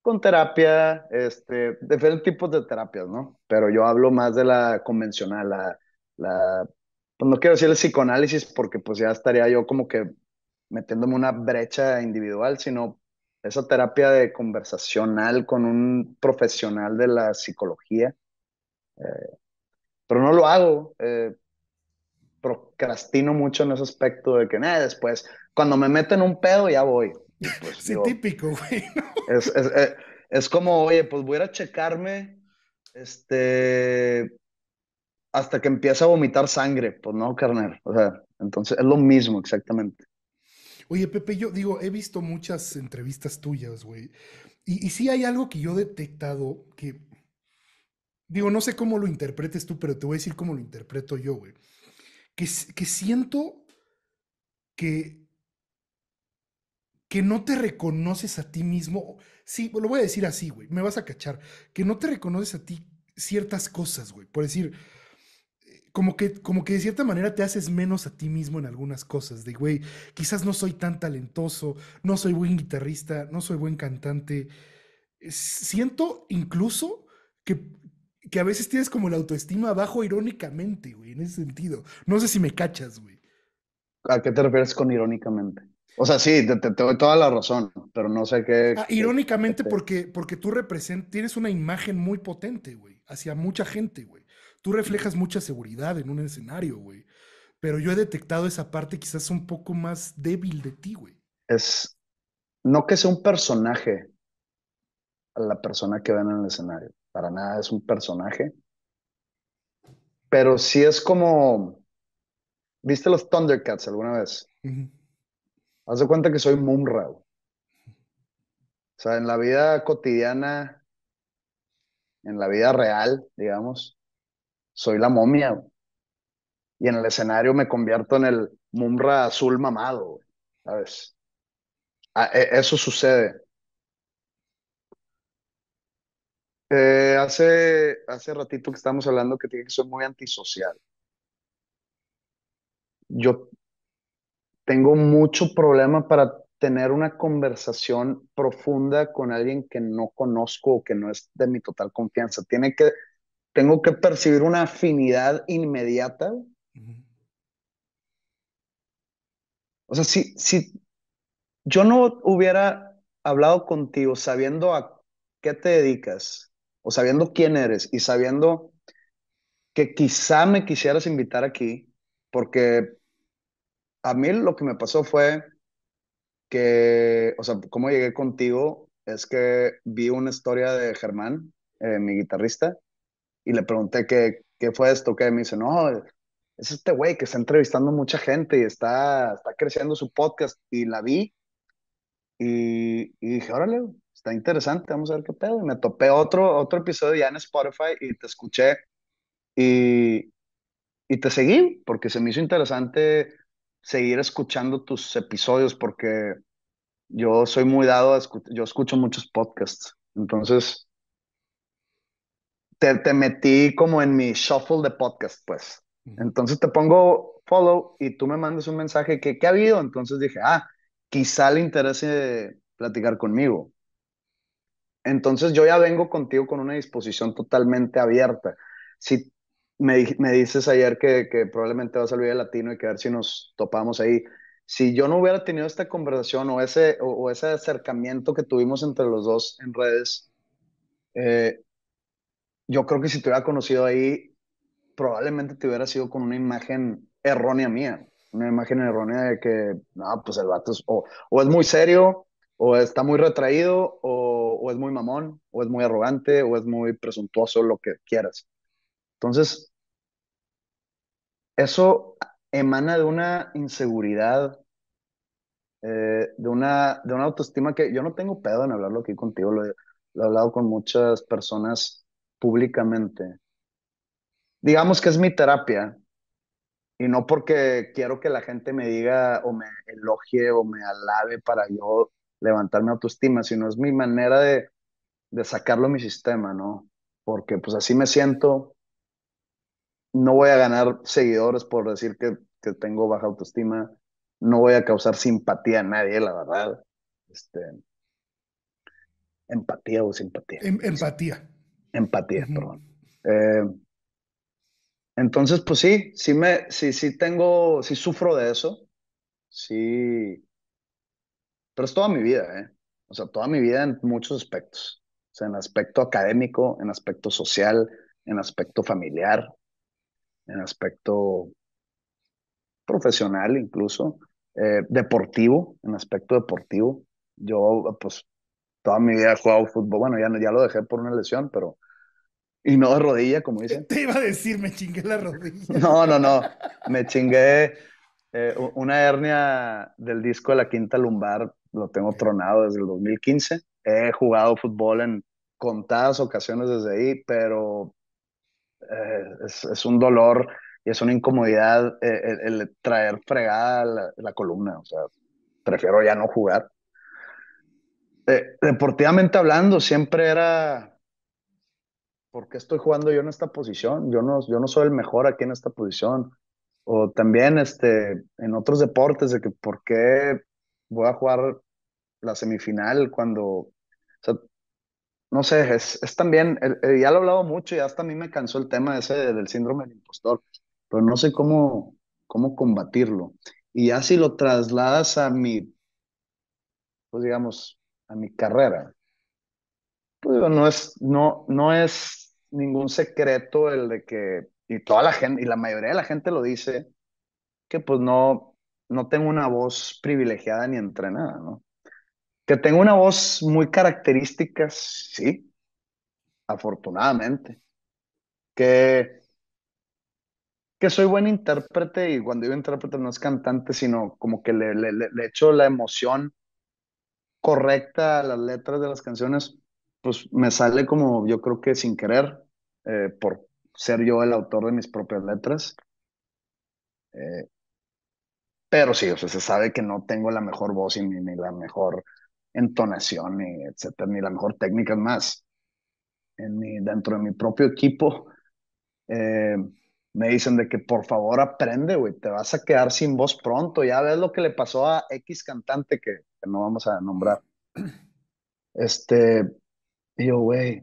con terapia, este, diferentes tipos de terapias, ¿no? Pero yo hablo más de la convencional, la, pues, no quiero decir el psicoanálisis porque pues ya estaría yo como que metiéndome una brecha individual, sino esa terapia de conversacional con un profesional de la psicología. Eh, pero no lo hago. Eh, procrastino mucho en ese aspecto de que, nada, después, cuando me meto en un pedo, ya voy. Pues, sí, típico, güey. Eh, es, como, oye, pues voy a ir checarme, este, hasta que empieza a vomitar sangre. Pues no, carnal. O sea, entonces es lo mismo exactamente. Oye, Pepe, yo digo, he visto muchas entrevistas tuyas, güey. Y, y sí hay algo que yo he detectado que, digo, no sé cómo lo interpretes tú, pero te voy a decir cómo lo interpreto yo, güey. Que, que siento que que no te reconoces a ti mismo. Sí, lo voy a decir así, güey, me vas a cachar. Que no te reconoces a ti ciertas cosas, güey. Por decir, eh, como que, como que de cierta manera te haces menos a ti mismo en algunas cosas. De, güey, quizás no soy tan talentoso, no soy buen guitarrista, no soy buen cantante. Siento incluso que, que a veces tienes como la autoestima abajo irónicamente, güey, en ese sentido. No sé si me cachas, güey. ¿A qué te refieres con irónicamente? O sea, sí, te, doy toda la razón, pero no sé qué. Ah, irónicamente, porque, porque tú representas, tienes una imagen muy potente, güey, hacia mucha gente, güey. Tú reflejas mucha seguridad en un escenario, güey. Pero yo he detectado esa parte quizás un poco más débil de ti, güey. Es. No que sea un personaje a la persona que ven en el escenario. Para nada es un personaje. Pero sí es como. ¿Viste los Thundercats alguna vez? Haz de cuenta que soy Mumra. O sea, en la vida cotidiana, en la vida real, digamos, soy la momia. Y en el escenario me convierto en el Mumra azul mamado, ¿sabes? Ah, e, eso sucede. Eh, hace, hace ratito que estábamos hablando que, tiene que ser muy antisocial. Yo, tengo mucho problema para tener una conversación profunda con alguien que no conozco o que no es de mi total confianza. Tiene que, tengo que percibir una afinidad inmediata. O sea, si, si yo no hubiera hablado contigo sabiendo a qué te dedicas o sabiendo quién eres y sabiendo que quizá me quisieras invitar aquí porque a mí lo que me pasó fue que, o sea, cómo llegué contigo es que vi una historia de Germán, eh, mi guitarrista, y le pregunté qué, qué fue esto, que me dice, no, es este güey que está entrevistando mucha gente y está, está creciendo su podcast y la vi y, dije, órale, está interesante, vamos a ver qué pedo. Y me topé otro, otro episodio ya en Spotify y te escuché y, y te seguí porque se me hizo interesante seguir escuchando tus episodios porque yo soy muy dado a escuchar, yo escucho muchos podcasts, entonces te, metí como en mi shuffle de podcast, pues. Entonces te pongo follow y tú me mandas un mensaje que ¿qué ha habido? Entonces dije, ah, quizá le interese platicar conmigo. Entonces yo ya vengo contigo con una disposición totalmente abierta. Si me, dices ayer que, probablemente vas a salir de latino y que a ver si nos topamos ahí. Si yo no hubiera tenido esta conversación o ese, o, ese acercamiento que tuvimos entre los dos en redes, eh, yo creo que si te hubiera conocido ahí, probablemente te hubiera sido con una imagen errónea mía, una imagen errónea de que, no, pues el vato es, o, es muy serio, o está muy retraído, o, o, es muy mamón, o es muy arrogante, o es muy presuntuoso, lo que quieras. Entonces, eso emana de una inseguridad, eh, de, una, de una autoestima que yo no tengo pedo en hablarlo aquí contigo, lo he, hablado con muchas personas públicamente. Digamos que es mi terapia, y no porque quiero que la gente me diga o me elogie o me alabe para yo levantar mi autoestima, sino es mi manera de, de sacarlo a mi sistema, ¿no? Porque pues así me siento, no voy a ganar seguidores por decir que, tengo baja autoestima, no voy a causar simpatía a nadie, la verdad. Este, empatía o simpatía. Em, empatía. Empatía, perdón. Eh, entonces, pues sí, sí me, sí, sí tengo, sí sufro de eso, sí, pero es toda mi vida, ¿eh? O sea, toda mi vida en muchos aspectos, o sea, en aspecto académico, en aspecto social, en aspecto familiar, en aspecto profesional incluso, eh, deportivo, en aspecto deportivo. Yo, pues, toda mi vida he jugado fútbol, bueno, ya, ya lo dejé por una lesión, pero... Y no de rodilla, como dicen. Te iba a decir, me chingué la rodilla. No, no, no, me chingué eh, una hernia del disco de la quinta lumbar, lo tengo tronado desde el 2015. He jugado fútbol en contadas ocasiones desde ahí, pero eh, es, es, un dolor y es una incomodidad eh, el, traer fregada la, columna. O sea, prefiero ya no jugar. Eh, deportivamente hablando, siempre era, ¿por qué estoy jugando yo en esta posición? Yo no, yo no soy el mejor aquí en esta posición. O también este, en otros deportes, de que ¿por qué voy a jugar la semifinal cuando... O sea, no sé, es, también, eh, eh, ya lo he hablado mucho y hasta a mí me cansó el tema ese del síndrome del impostor, pero no sé cómo, cómo combatirlo. Y ya si lo trasladas a mi, pues digamos, a mi carrera, pues no es, no, no es ningún secreto el de que, y toda la gente, y la mayoría de la gente lo dice, que pues no, no tengo una voz privilegiada ni entrenada, ¿no? Que tengo una voz muy característica, sí, afortunadamente. Que, que soy buen intérprete y cuando digo intérprete no es cantante, sino como que le, le, echo la emoción correcta a las letras de las canciones, pues me sale como yo creo que sin querer, eh, por ser yo el autor de mis propias letras. Eh, pero sí, o sea, se sabe que no tengo la mejor voz y ni, ni la mejor entonación, ni etcétera, ni la mejor técnica más. En dentro de mi propio equipo eh, me dicen de que por favor aprende, güey, te vas a quedar sin voz pronto, ya ves lo que le pasó a X cantante que, no vamos a nombrar. Este, yo, güey,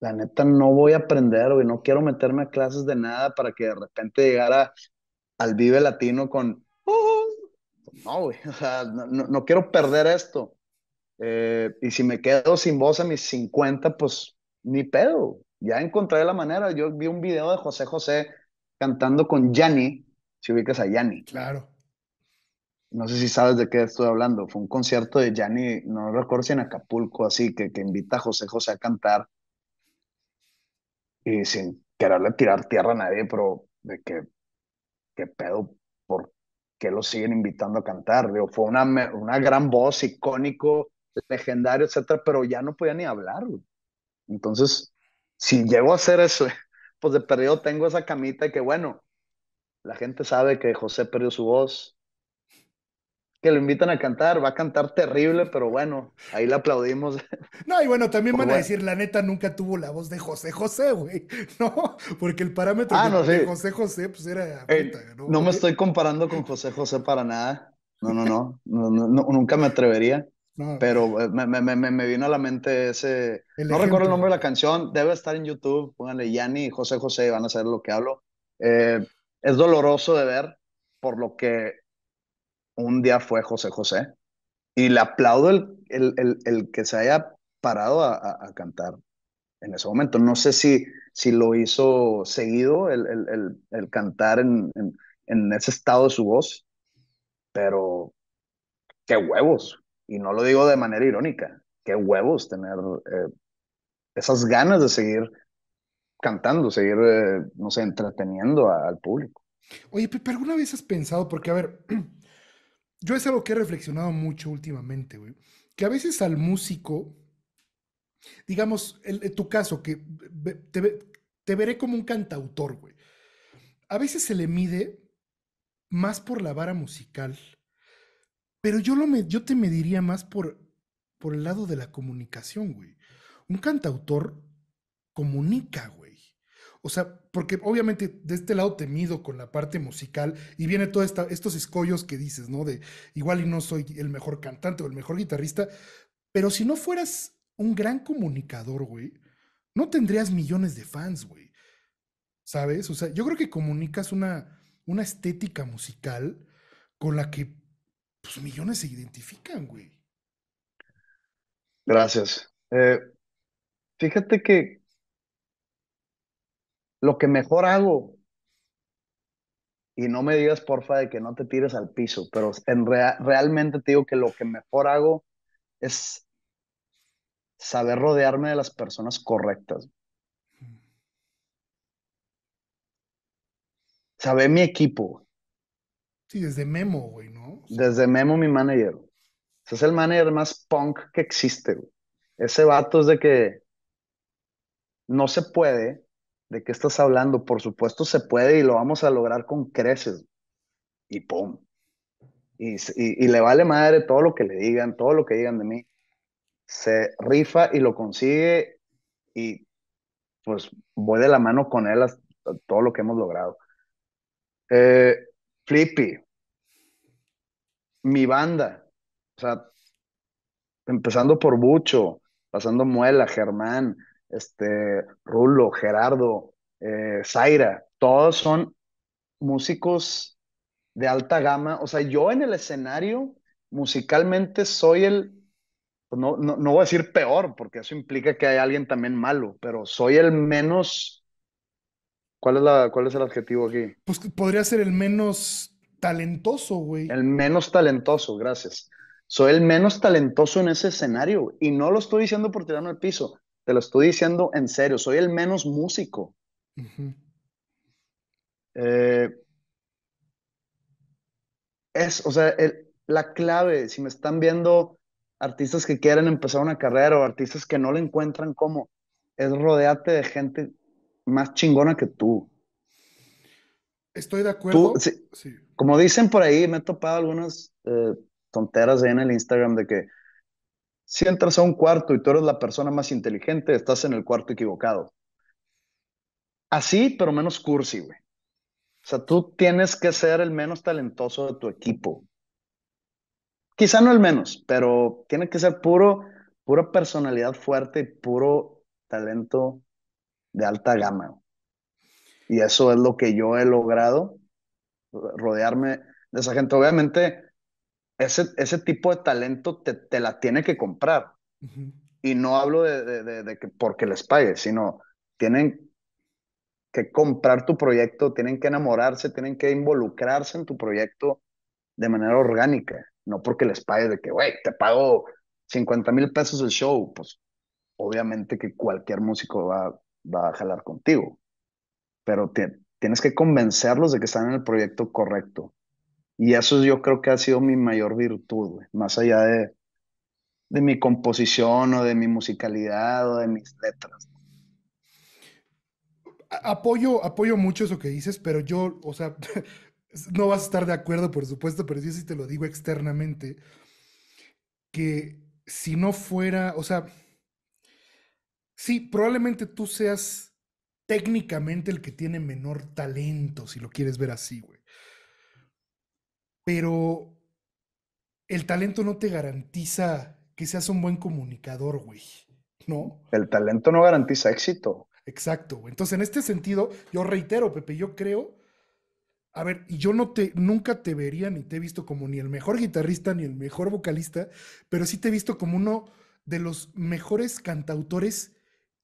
la neta no voy a aprender, güey, no quiero meterme a clases de nada para que de repente llegara al Vive Latino con... Oh, oh, no, no, quiero perder esto. Eh, y si me quedo sin voz a mis 50, pues ni pedo. Ya encontré la manera. Yo vi un video de José José cantando con Yanni, si ubicas a Yanni. Claro. No sé si sabes de qué estoy hablando. Fue un concierto de Yanni, no recuerdo si en Acapulco, así, que, que invita a José José a cantar. Y sin quererle tirar tierra a nadie, pero de que, qué pedo que lo siguen invitando a cantar. fue una, una gran voz, icónico, legendario, etcétera, pero ya no podía ni hablar. Entonces, si llego a hacer eso, pues de perdido tengo esa camita y que, bueno, la gente sabe que José perdió su voz, que lo invitan a cantar, va a cantar terrible, pero bueno, ahí le aplaudimos. No, y bueno, también pues van a decir, la neta nunca tuvo la voz de José José, güey, ¿no? Porque el parámetro ah, no, de, José José, pues era... Eh, ¿no? me estoy comparando con José José para nada, no, no, no, no, nunca me atrevería. Pero eh, me, me, me, me, vino a la mente ese. no recuerdo el nombre de la canción, debe estar en YouTube. Pónganle Yanni y José José, van a saber lo que hablo. Eh, es doloroso de ver por lo que un día fue José José y le aplaudo el, el, el, que se haya parado a, cantar en ese momento. No sé si, si lo hizo seguido el, el cantar en, en, ese estado de su voz, pero qué huevos. Y no lo digo de manera irónica, qué huevos tener eh, esas ganas de seguir cantando, seguir, eh, no sé, entreteniendo al público. Oye, pero ¿alguna vez has pensado, porque a ver, yo es algo que he reflexionado mucho últimamente, güey, que a veces al músico, digamos, en tu caso, que te, veré como un cantautor, güey, a veces se le mide más por la vara musical, pero yo, lo me, yo te mediría más por, por el lado de la comunicación, güey. Un cantautor comunica, güey o sea, porque obviamente de este lado te mido con la parte musical y viene todos estos escollos que dices, ¿no? De igual y no soy el mejor cantante o el mejor guitarrista, pero si no fueras un gran comunicador, güey, no tendrías millones de fans, güey. ¿Sabes? O sea, yo creo que comunicas una, una estética musical con la que pues, millones se identifican, güey. Gracias. Eh, fíjate que lo que mejor hago, y no me digas porfa de que no te tires al piso, pero en realmente te digo que lo que mejor hago es saber rodearme de las personas correctas. Saber mi equipo. Sí, desde Memo, güey, ¿no? Desde Memo, mi manager. Ese es el manager más punk que existe, güey. Ese vato es de que no se puede, ¿De qué estás hablando? Por supuesto se puede y lo vamos a lograr con creces. Y pum. Y, y, le vale madre todo lo que le digan, todo lo que digan de mí. Se rifa y lo consigue y pues voy de la mano con él a todo lo que hemos logrado. Eh, Flippy, mi banda, o sea, empezando por Bucho, pasando Muela, Germán, este, Rulo, Gerardo, eh, Zaira, todos son músicos de alta gama. O sea, yo en el escenario musicalmente soy el, no, no, voy a decir peor, porque eso implica que hay alguien también malo, pero soy el menos... ¿Cuál es, la, ¿Cuál es el adjetivo aquí? Pues podría ser el menos talentoso, güey. El menos talentoso, gracias. Soy el menos talentoso en ese escenario y no lo estoy diciendo por tirarme al piso. Te lo estoy diciendo en serio, soy el menos músico. Eh, es, o sea, la clave, si me están viendo artistas que quieren empezar una carrera o artistas que no le encuentran cómo, es rodearte de gente más chingona que tú. Estoy de acuerdo. Como dicen por ahí, me he topado algunas eh, tonteras ahí en el Instagram de que si entras a un cuarto y tú eres la persona más inteligente, estás en el cuarto equivocado. Así, pero menos cursi, güey. O sea, tú tienes que ser el menos talentoso de tu equipo. Quizá no el menos, pero tiene que ser puro, pura personalidad fuerte puro talento de alta gama. Y eso es lo que yo he logrado, rodearme de esa gente. Obviamente, ese, ese tipo de talento te, la tiene que comprar. Y no hablo de, que porque les pague, sino tienen que comprar tu proyecto, tienen que enamorarse, tienen que involucrarse en tu proyecto de manera orgánica, no porque les pague de que, güey, te pago 50 mil pesos el show, pues obviamente que cualquier músico va, va a jalar contigo, pero tienes que convencerlos de que están en el proyecto correcto y eso yo creo que ha sido mi mayor virtud, Más allá de, mi composición o de mi musicalidad o de mis letras. Apoyo, apoyo mucho eso que dices, pero yo, o sea, no vas a estar de acuerdo, por supuesto, pero yo sí te lo digo externamente, que si no fuera, o sea, sí, probablemente tú seas técnicamente el que tiene menor talento, si lo quieres ver así, güey pero el talento no te garantiza que seas un buen comunicador, güey, ¿no? El talento no garantiza éxito. Exacto, Entonces, en este sentido, yo reitero, Pepe, yo creo, a ver, yo no te, nunca te vería ni te he visto como ni el mejor guitarrista ni el mejor vocalista, pero sí te he visto como uno de los mejores cantautores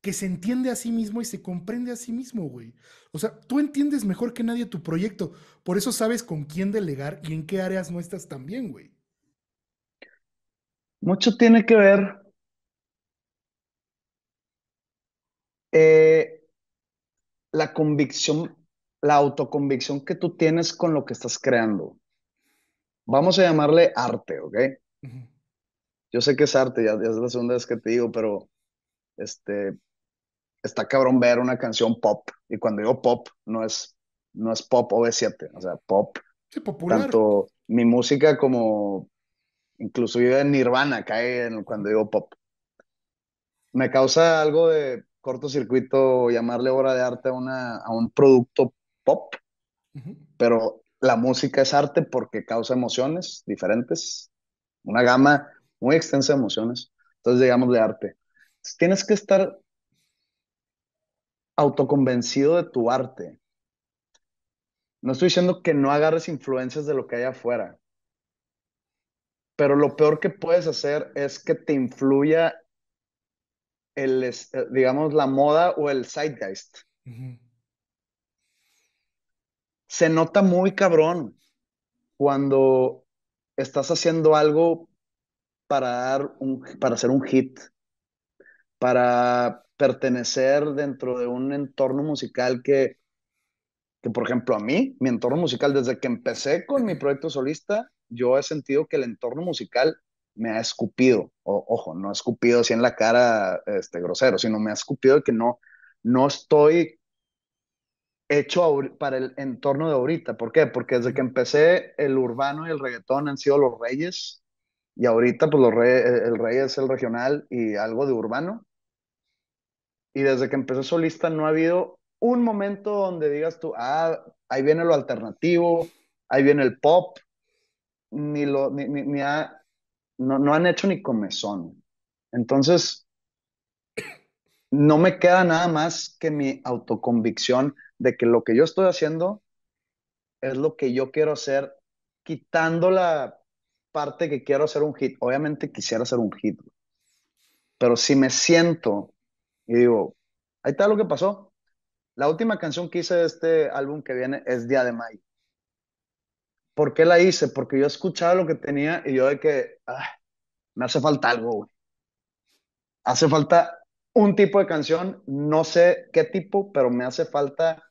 que se entiende a sí mismo y se comprende a sí mismo, güey. O sea, tú entiendes mejor que nadie tu proyecto, por eso sabes con quién delegar y en qué áreas no estás también, güey. Mucho tiene que ver. Eh, la convicción, la autoconvicción que tú tienes con lo que estás creando. Vamos a llamarle arte, ¿ok? Yo sé que es arte, ya, ya es la segunda vez que te digo, pero este, está cabrón ver una canción pop. Y cuando digo pop, no es, no es pop OV7, o sea, pop. Sí, popular. Tanto mi música como Incluso en Nirvana cae en, cuando digo pop. Me causa algo de cortocircuito llamarle obra de arte a, una, a un producto pop, pero la música es arte porque causa emociones diferentes, una gama muy extensa de emociones. Entonces, digamos, de arte. tienes que estar autoconvencido de tu arte. No estoy diciendo que no agarres influencias de lo que hay afuera, pero lo peor que puedes hacer es que te influya el, eh, digamos, la moda o el zeitgeist. Se nota muy cabrón cuando estás haciendo algo para dar un, para hacer un hit, para pertenecer dentro de un entorno musical que, que, por ejemplo, a mí, mi entorno musical, desde que empecé con mi proyecto solista, yo he sentido que el entorno musical me ha escupido, ojo, no ha escupido así en la cara este, grosero, sino me ha escupido que no, no estoy hecho para el entorno de ahorita. ¿Por qué? Porque desde que empecé el urbano y el reggaetón han sido los reyes y ahorita pues los el rey es el regional y algo de urbano y desde que empecé solista no ha habido un momento donde digas tú, ah, ahí viene lo alternativo, ahí viene el pop, ni lo, ni, ni, ni ha, no, no han hecho ni comezón. Entonces, no me queda nada más que mi autoconvicción de que lo que yo estoy haciendo es lo que yo quiero hacer, quitando la parte que quiero hacer un hit. Obviamente quisiera hacer un hit, pero si me siento y digo, ahí está lo que pasó. La última canción que hice de este álbum que viene es Día de Mayo. ¿Por qué la hice? Porque yo escuchaba lo que tenía y yo de que me hace falta algo, Hace falta un tipo de canción, no sé qué tipo, pero me hace falta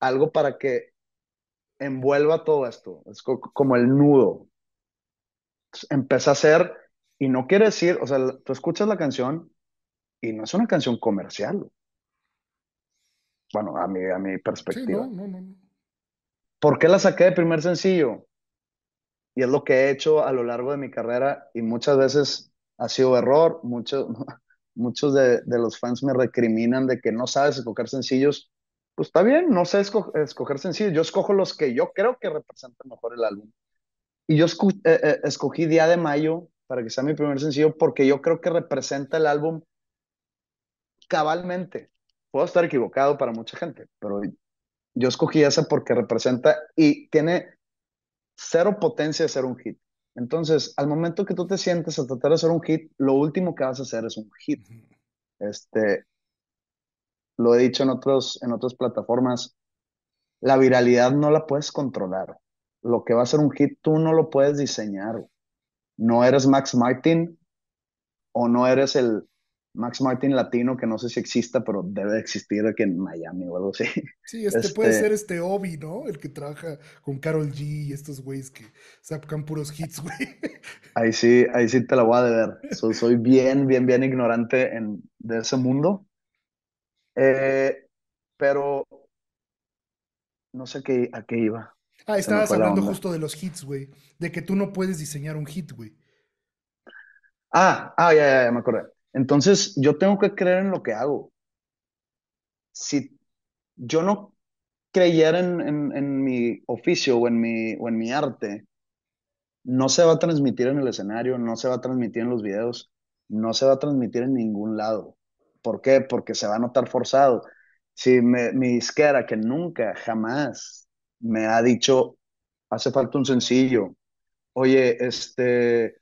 algo para que envuelva todo esto. Es como el nudo. empieza empecé a hacer, y no quiere decir, o sea, tú escuchas la canción y no es una canción comercial. Bueno, a mi, a mi perspectiva. ¿Por qué la saqué de primer sencillo? Y es lo que he hecho a lo largo de mi carrera y muchas veces ha sido error. muchos muchos de, de los fans me recriminan de que no sabes escoger sencillos. Pues está bien, no sé escoger sencillos. Yo escojo los que yo creo que representan mejor el álbum. Y yo eh, eh, escogí Día de Mayo para que sea mi primer sencillo porque yo creo que representa el álbum cabalmente. Puedo estar equivocado para mucha gente, pero yo escogí esa porque representa y tiene cero potencia de ser un hit. Entonces, al momento que tú te sientes a tratar de hacer un hit, lo último que vas a hacer es un hit. Este, lo he dicho en, otros, en otras plataformas, la viralidad no la puedes controlar. Lo que va a ser un hit, tú no lo puedes diseñar. No eres Max Martin o no eres el, Max Martin latino, que no sé si exista, pero debe existir aquí en Miami o algo así. Sí, este, puede este ser este Obi, ¿no? El que trabaja con Carol G y estos güeyes que sacan puros hits, güey. Ahí sí, ahí sí te la voy a deber. So, soy bien, bien, bien ignorante en, de ese mundo. Eh, pero no sé qué, a qué iba. Ah, estabas hablando justo de los hits, güey. De que tú no puedes diseñar un hit, güey. Ah, ah, ya, ya, ya, me acordé. Entonces, yo tengo que creer en lo que hago. Si yo no creyera en, mi oficio o en mi, en mi arte, no se va a transmitir en el escenario, no se va a transmitir en los videos, no se va a transmitir en ningún lado. ¿Por qué? Porque se va a notar forzado. Si mi disquera, que nunca, jamás me ha dicho, hace falta un sencillo, oye, este,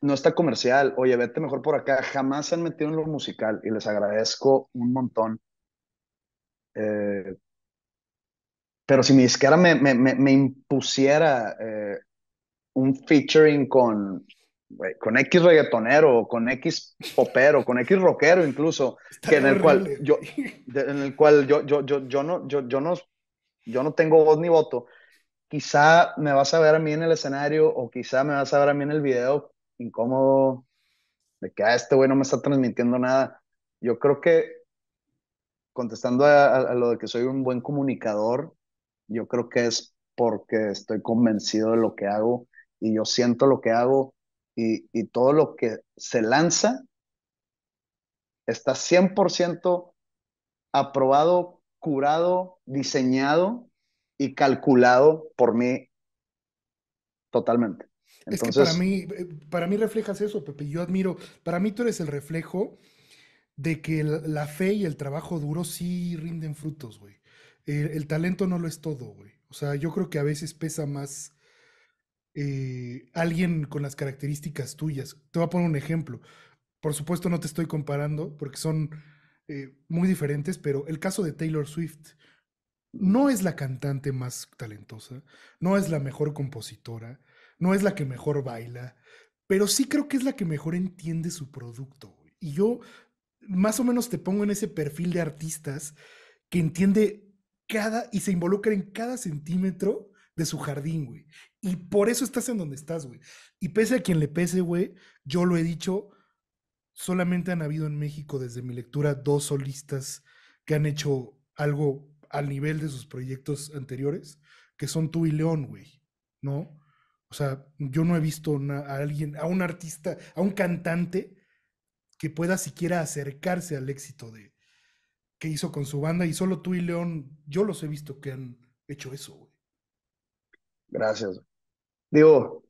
no está comercial, oye, vete mejor por acá, jamás se han metido en lo musical y les agradezco un montón. Eh, pero si mi disquera me, me, me, impusiera eh, un featuring con, con X reggaetonero, con X popero, con X rockero incluso, que en el, cual yo, en el cual yo, yo, yo, yo, no, yo, yo, no, yo no tengo voz ni voto, quizá me vas a ver a mí en el escenario o quizá me vas a ver a mí en el video incómodo, de que a ah, este güey no me está transmitiendo nada. Yo creo que, contestando a, lo de que soy un buen comunicador, yo creo que es porque estoy convencido de lo que hago y yo siento lo que hago y, y todo lo que se lanza está 100% aprobado, curado, diseñado y calculado por mí totalmente es que para mí, eh, para mí reflejas eso, Pepe. Yo admiro, para mí tú eres el reflejo de que la fe y el trabajo duro sí rinden frutos, güey. El, talento no lo es todo, güey. O sea, yo creo que a veces pesa más eh, alguien con las características tuyas. Te voy a poner un ejemplo. Por supuesto no te estoy comparando porque son eh, muy diferentes, pero el caso de Taylor Swift no es la cantante más talentosa, no es la mejor compositora, no es la que mejor baila, pero sí creo que es la que mejor entiende su producto. Y yo más o menos te pongo en ese perfil de artistas que entiende cada y se involucra en cada centímetro de su jardín, güey. Y por eso estás en donde estás, güey. Y pese a quien le pese, güey, yo lo he dicho, solamente han habido en México, desde mi lectura, dos solistas que han hecho algo al nivel de sus proyectos anteriores, que son tú y León, güey, ¿no? O sea, yo no he visto a alguien, a un artista, a un cantante que pueda siquiera acercarse al éxito de que hizo con su banda y solo tú y León, yo los he visto que han hecho eso. Güey. Gracias. Digo,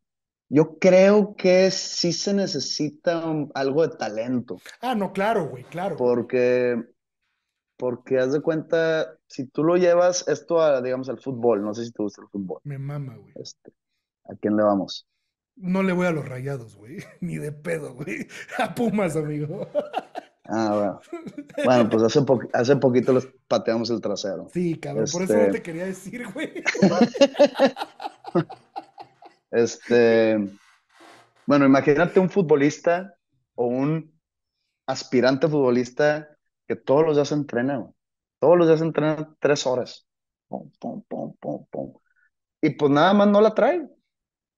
yo creo que sí se necesita algo de talento. Ah, no, claro, güey, claro. Porque, porque haz de cuenta, si tú lo llevas esto a, digamos, al fútbol, no sé si te gusta el fútbol. Me mama, güey. Este, ¿A quién le vamos? No le voy a los rayados, güey. Ni de pedo, güey. A Pumas, amigo. Ah, bueno. Bueno, pues hace, poquito les pateamos el trasero. Sí, cabrón. Por eso no este te quería decir, güey. este. Bueno, imagínate un futbolista o un aspirante futbolista que todos los días se entrena, güey. Todos los días se entrena tres horas. Pum, pum, pum, y pues nada más no la trae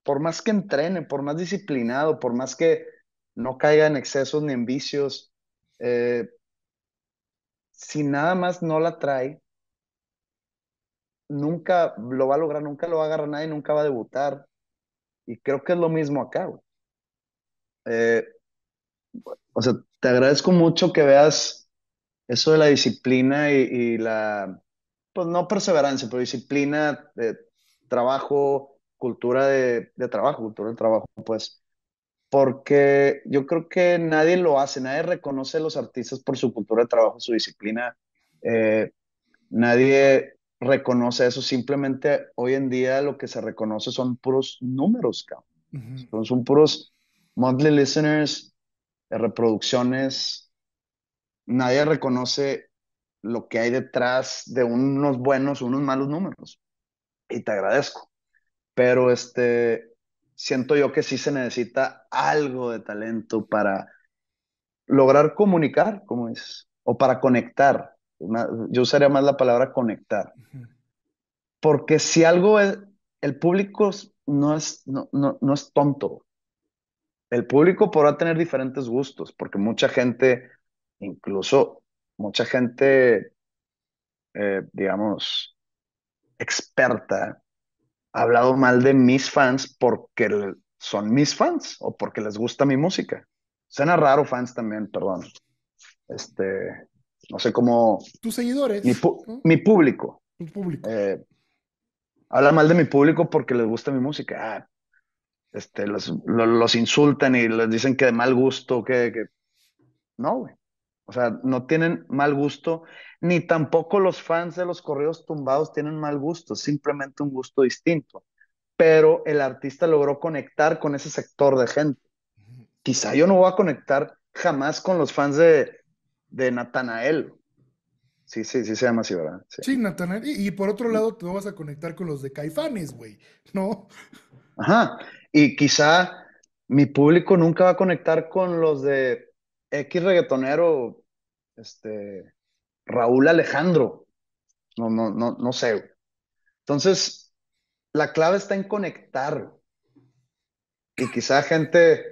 por más que entrene, por más disciplinado, por más que no caiga en excesos ni en vicios, eh, si nada más no la trae, nunca lo va a lograr, nunca lo va a agarrar nadie, nunca va a debutar. Y creo que es lo mismo acá, güey. Eh, o sea, te agradezco mucho que veas eso de la disciplina y, la, pues no perseverancia, pero disciplina, eh, trabajo, cultura de, de trabajo, cultura de trabajo, pues, porque yo creo que nadie lo hace, nadie reconoce a los artistas por su cultura de trabajo, su disciplina, eh, nadie reconoce eso, simplemente hoy en día lo que se reconoce son puros números, cabrón. Son puros monthly listeners, eh, reproducciones. Nadie reconoce lo que hay detrás de unos buenos, unos malos números. Y te agradezco pero este, siento yo que sí se necesita algo de talento para lograr comunicar, como es, o para conectar. yo usaría más la palabra conectar. Porque si algo es, el público no es, no, es tonto. El público podrá tener diferentes gustos, porque mucha gente, incluso mucha gente, eh, digamos, experta hablado mal de mis fans porque son mis fans o porque les gusta mi música. Suena raro fans también, perdón. Este, no sé cómo... Tus seguidores. Mi, mi público. Eh, habla mal de mi público porque les gusta mi música. Ah, este, los, los, insultan y les dicen que de mal gusto, que... que... No, güey. O sea, no tienen mal gusto, ni tampoco los fans de los corridos tumbados tienen mal gusto, simplemente un gusto distinto. Pero el artista logró conectar con ese sector de gente. Quizá yo no voy a conectar jamás con los fans de, de Natanael. Sí, sí, sí se llama así, ¿verdad? Sí, Natanael. Y, por otro mm. lado, tú vas a conectar con los de Caifanes, güey, ¿no? Ajá. Y quizá mi público nunca va a conectar con los de X reggaetonero, este, Raúl Alejandro. No, no, no, no sé. Entonces, la clave está en conectar. Y quizá gente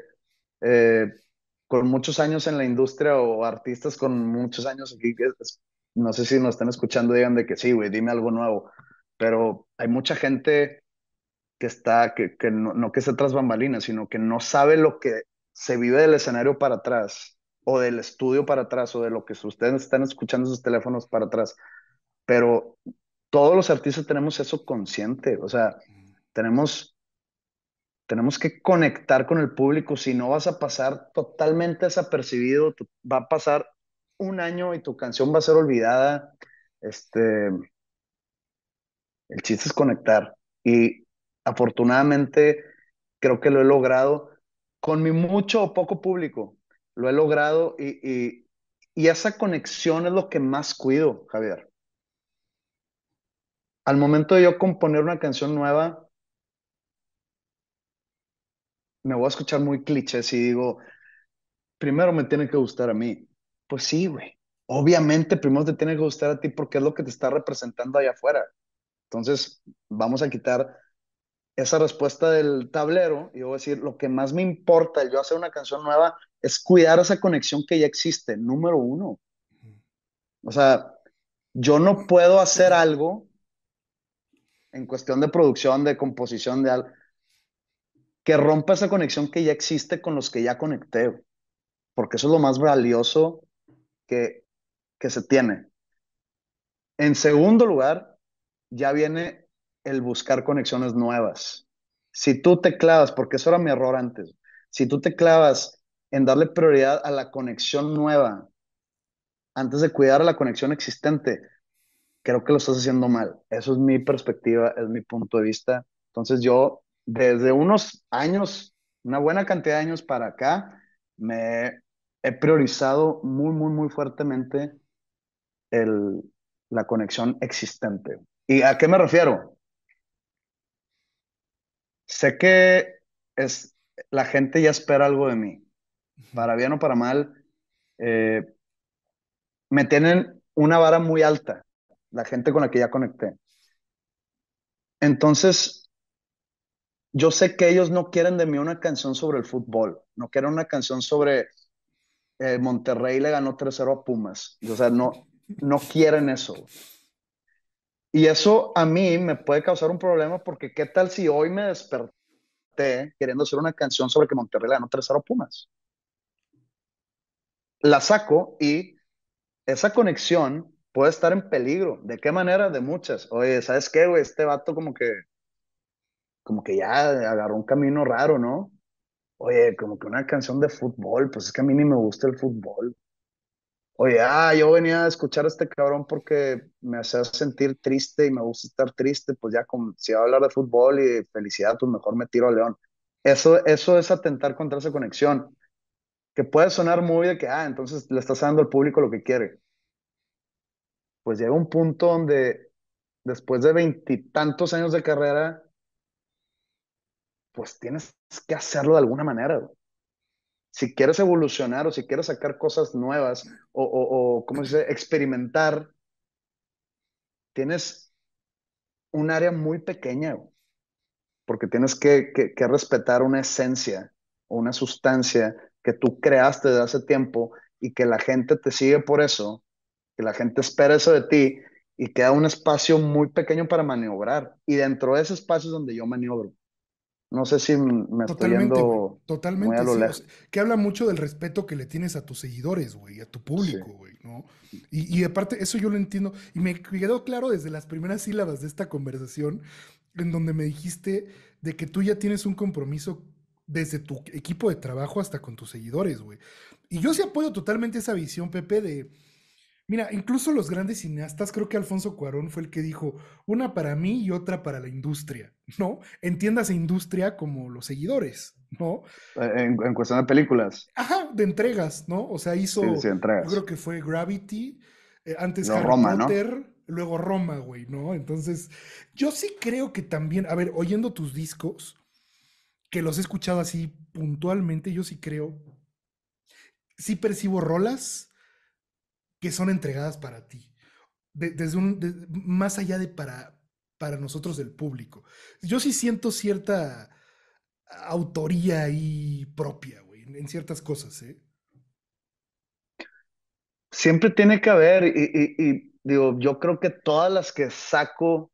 eh, con muchos años en la industria o artistas con muchos años aquí, no sé si nos están escuchando, digan de que sí, güey, dime algo nuevo. Pero hay mucha gente que está, que, no, que esté tras bambalinas, sino que no sabe lo que se vive del escenario para atrás o del estudio para atrás o de lo que ustedes están escuchando sus teléfonos para atrás. Pero todos los artistas tenemos eso consciente, o sea, tenemos, tenemos que conectar con el público, si no vas a pasar totalmente desapercibido, va a pasar un año y tu canción va a ser olvidada. Este, el chiste es conectar y afortunadamente creo que lo he logrado con mi mucho o poco público, lo he logrado y, esa conexión es lo que más cuido, Javier. Al momento de yo componer una canción nueva, me voy a escuchar muy clichés y digo, primero me tiene que gustar a mí. Pues sí, güey. Obviamente, primero te tiene que gustar a ti porque es lo que te está representando allá afuera. Entonces, vamos a quitar esa respuesta del tablero y yo voy a decir, lo que más me importa, yo hacer una canción nueva, es cuidar esa conexión que ya existe, número uno. O sea, yo no puedo hacer algo en cuestión de producción, de composición, de algo, que rompa esa conexión que ya existe con los que ya conecté, porque eso es lo más valioso que, que se tiene. En segundo lugar, ya viene el buscar conexiones nuevas. Si tú te clavas, porque eso era mi error antes, si tú te clavas en darle prioridad a la conexión nueva antes de cuidar la conexión existente, creo que lo estás haciendo mal. Eso es mi perspectiva, es mi punto de vista. Entonces yo desde unos años, una buena cantidad de años para acá, me he priorizado muy, muy, muy fuertemente la conexión existente. ¿Y a qué me refiero? Sé que es, la gente ya espera algo de mí para bien o para mal, eh, me tienen una vara muy alta, la gente con la que ya conecté. Entonces, yo sé que ellos no quieren de mí una canción sobre el fútbol, no quieren una canción sobre eh, Monterrey le ganó 3-0 a Pumas. O sea, no, no quieren eso. Y eso a mí me puede causar un problema porque qué tal si hoy me desperté queriendo hacer una canción sobre que Monterrey le ganó 3-0 a Pumas la saco y esa conexión puede estar en peligro. ¿De qué manera? De muchas. Oye, ¿sabes qué, güey? Este vato como que, como que ya agarró un camino raro, ¿no? Oye, como que una canción de fútbol, pues es que a mí ni me gusta el fútbol. Oye, ah, yo venía a escuchar a este cabrón porque me hacía sentir triste y me gusta estar triste, pues ya con, si va a hablar de fútbol y felicidad, pues mejor me tiro a León. Eso, eso es atentar contra esa conexión puede sonar muy de que, ah, entonces le estás dando al público lo que quiere. Pues llega un punto donde después de veintitantos años de carrera, pues tienes que hacerlo de alguna manera. Si quieres evolucionar o si quieres sacar cosas nuevas o, o, ¿cómo se dice?, experimentar, tienes un área muy pequeña, porque tienes que, que, que respetar una esencia o una sustancia que tú creaste desde hace tiempo y que la gente te sigue por eso, que la gente espera eso de ti y queda un espacio muy pequeño para maniobrar. Y dentro de ese espacio es donde yo maniobro. No sé si me estoy yendo totalmente, muy que habla mucho del respeto que le tienes a tus seguidores, güey, a tu público, güey, ¿no? Y, y, aparte, eso yo lo entiendo. Y me quedó claro desde las primeras sílabas de esta conversación, en donde me dijiste de que tú ya tienes un compromiso desde tu equipo de trabajo hasta con tus seguidores, güey. Y yo sí apoyo totalmente esa visión, Pepe, de... Mira, incluso los grandes cineastas, creo que Alfonso Cuarón fue el que dijo, una para mí y otra para la industria, ¿no? Entiéndase industria como los seguidores, ¿no? Eh, en, cuestión de películas. Ajá, de entregas, ¿no? O sea, hizo, sí, yo creo que fue Gravity, eh, antes no, Harry luego Roma, güey, ¿no? Entonces, yo sí creo que también, a ver, oyendo tus discos, que los he escuchado así puntualmente, yo sí creo, sí percibo rolas que son entregadas para ti, desde un, más allá de para, para nosotros del público. Yo sí siento cierta autoría ahí propia, güey, en, ciertas cosas, ¿eh? Siempre tiene que haber, y, digo, yo creo que todas las que saco